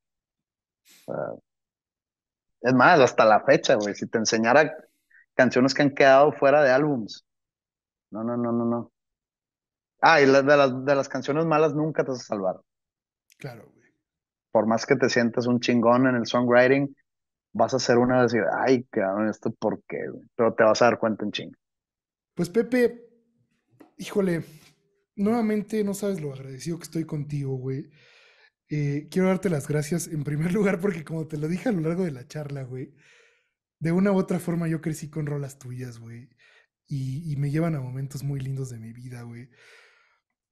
es más, hasta la fecha, güey, si te enseñara canciones que han quedado fuera de álbums. No, no, no, no, no. Ah, y de, las, de las canciones malas nunca te vas a salvar. Claro, güey. Por más que te sientas un chingón en el songwriting, vas a hacer una decir, ay, cabrón, esto por qué, Pero te vas a dar cuenta en ching. Pues Pepe, híjole, nuevamente no sabes lo agradecido que estoy contigo, güey. Eh, quiero darte las gracias en primer lugar porque como te lo dije a lo largo de la charla, güey, de una u otra forma yo crecí con rolas tuyas, güey. Y, y me llevan a momentos muy lindos de mi vida, güey.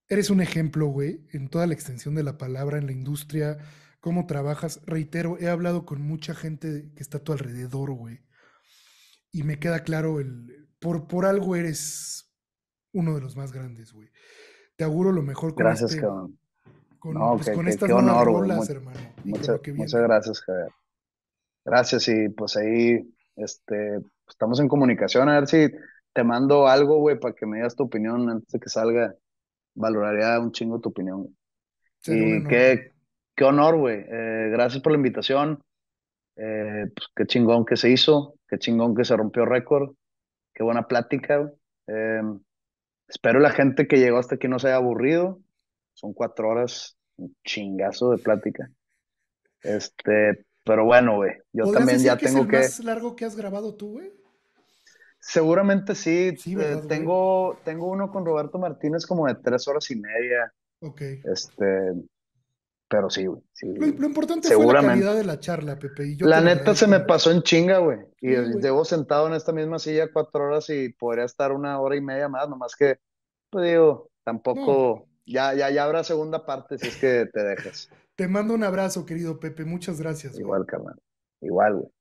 Eres un ejemplo, güey, en toda la extensión de la palabra, en la industria, cómo trabajas. Reitero, he hablado con mucha gente que está a tu alrededor, güey. Y me queda claro, el, por, por algo eres uno de los más grandes, güey. Te auguro lo mejor con Gracias, este Con, no, pues, con honor, hermano. Muchas, gracias, Javier. Gracias, y pues ahí este, estamos en comunicación. A ver si te mando algo, güey, para que me digas tu opinión antes de que salga. Valoraría un chingo tu opinión. Sí, y qué, qué honor, güey. Eh, gracias por la invitación. Eh, pues, qué chingón que se hizo, qué chingón que se rompió récord, qué buena plática. Eh, espero la gente que llegó hasta aquí no se haya aburrido. Son cuatro horas, un chingazo de plática. Este, pero bueno, güey, yo también ya que tengo es el que. más largo que has grabado tú, güey? Seguramente sí. tengo, tengo uno con Roberto Martínez como de tres horas y media. Ok. Este, pero sí, güey. lo, importante fue la calidad de la charla, Pepe. la neta se me pasó en chinga, güey. Y llevo sentado en esta misma silla cuatro horas y podría estar una hora y media más, nomás que, pues digo, tampoco. Ya, ya, ya habrá segunda parte si es que te dejas. Te mando un abrazo, querido Pepe. Muchas gracias. Igual, carnal. Igual, güey.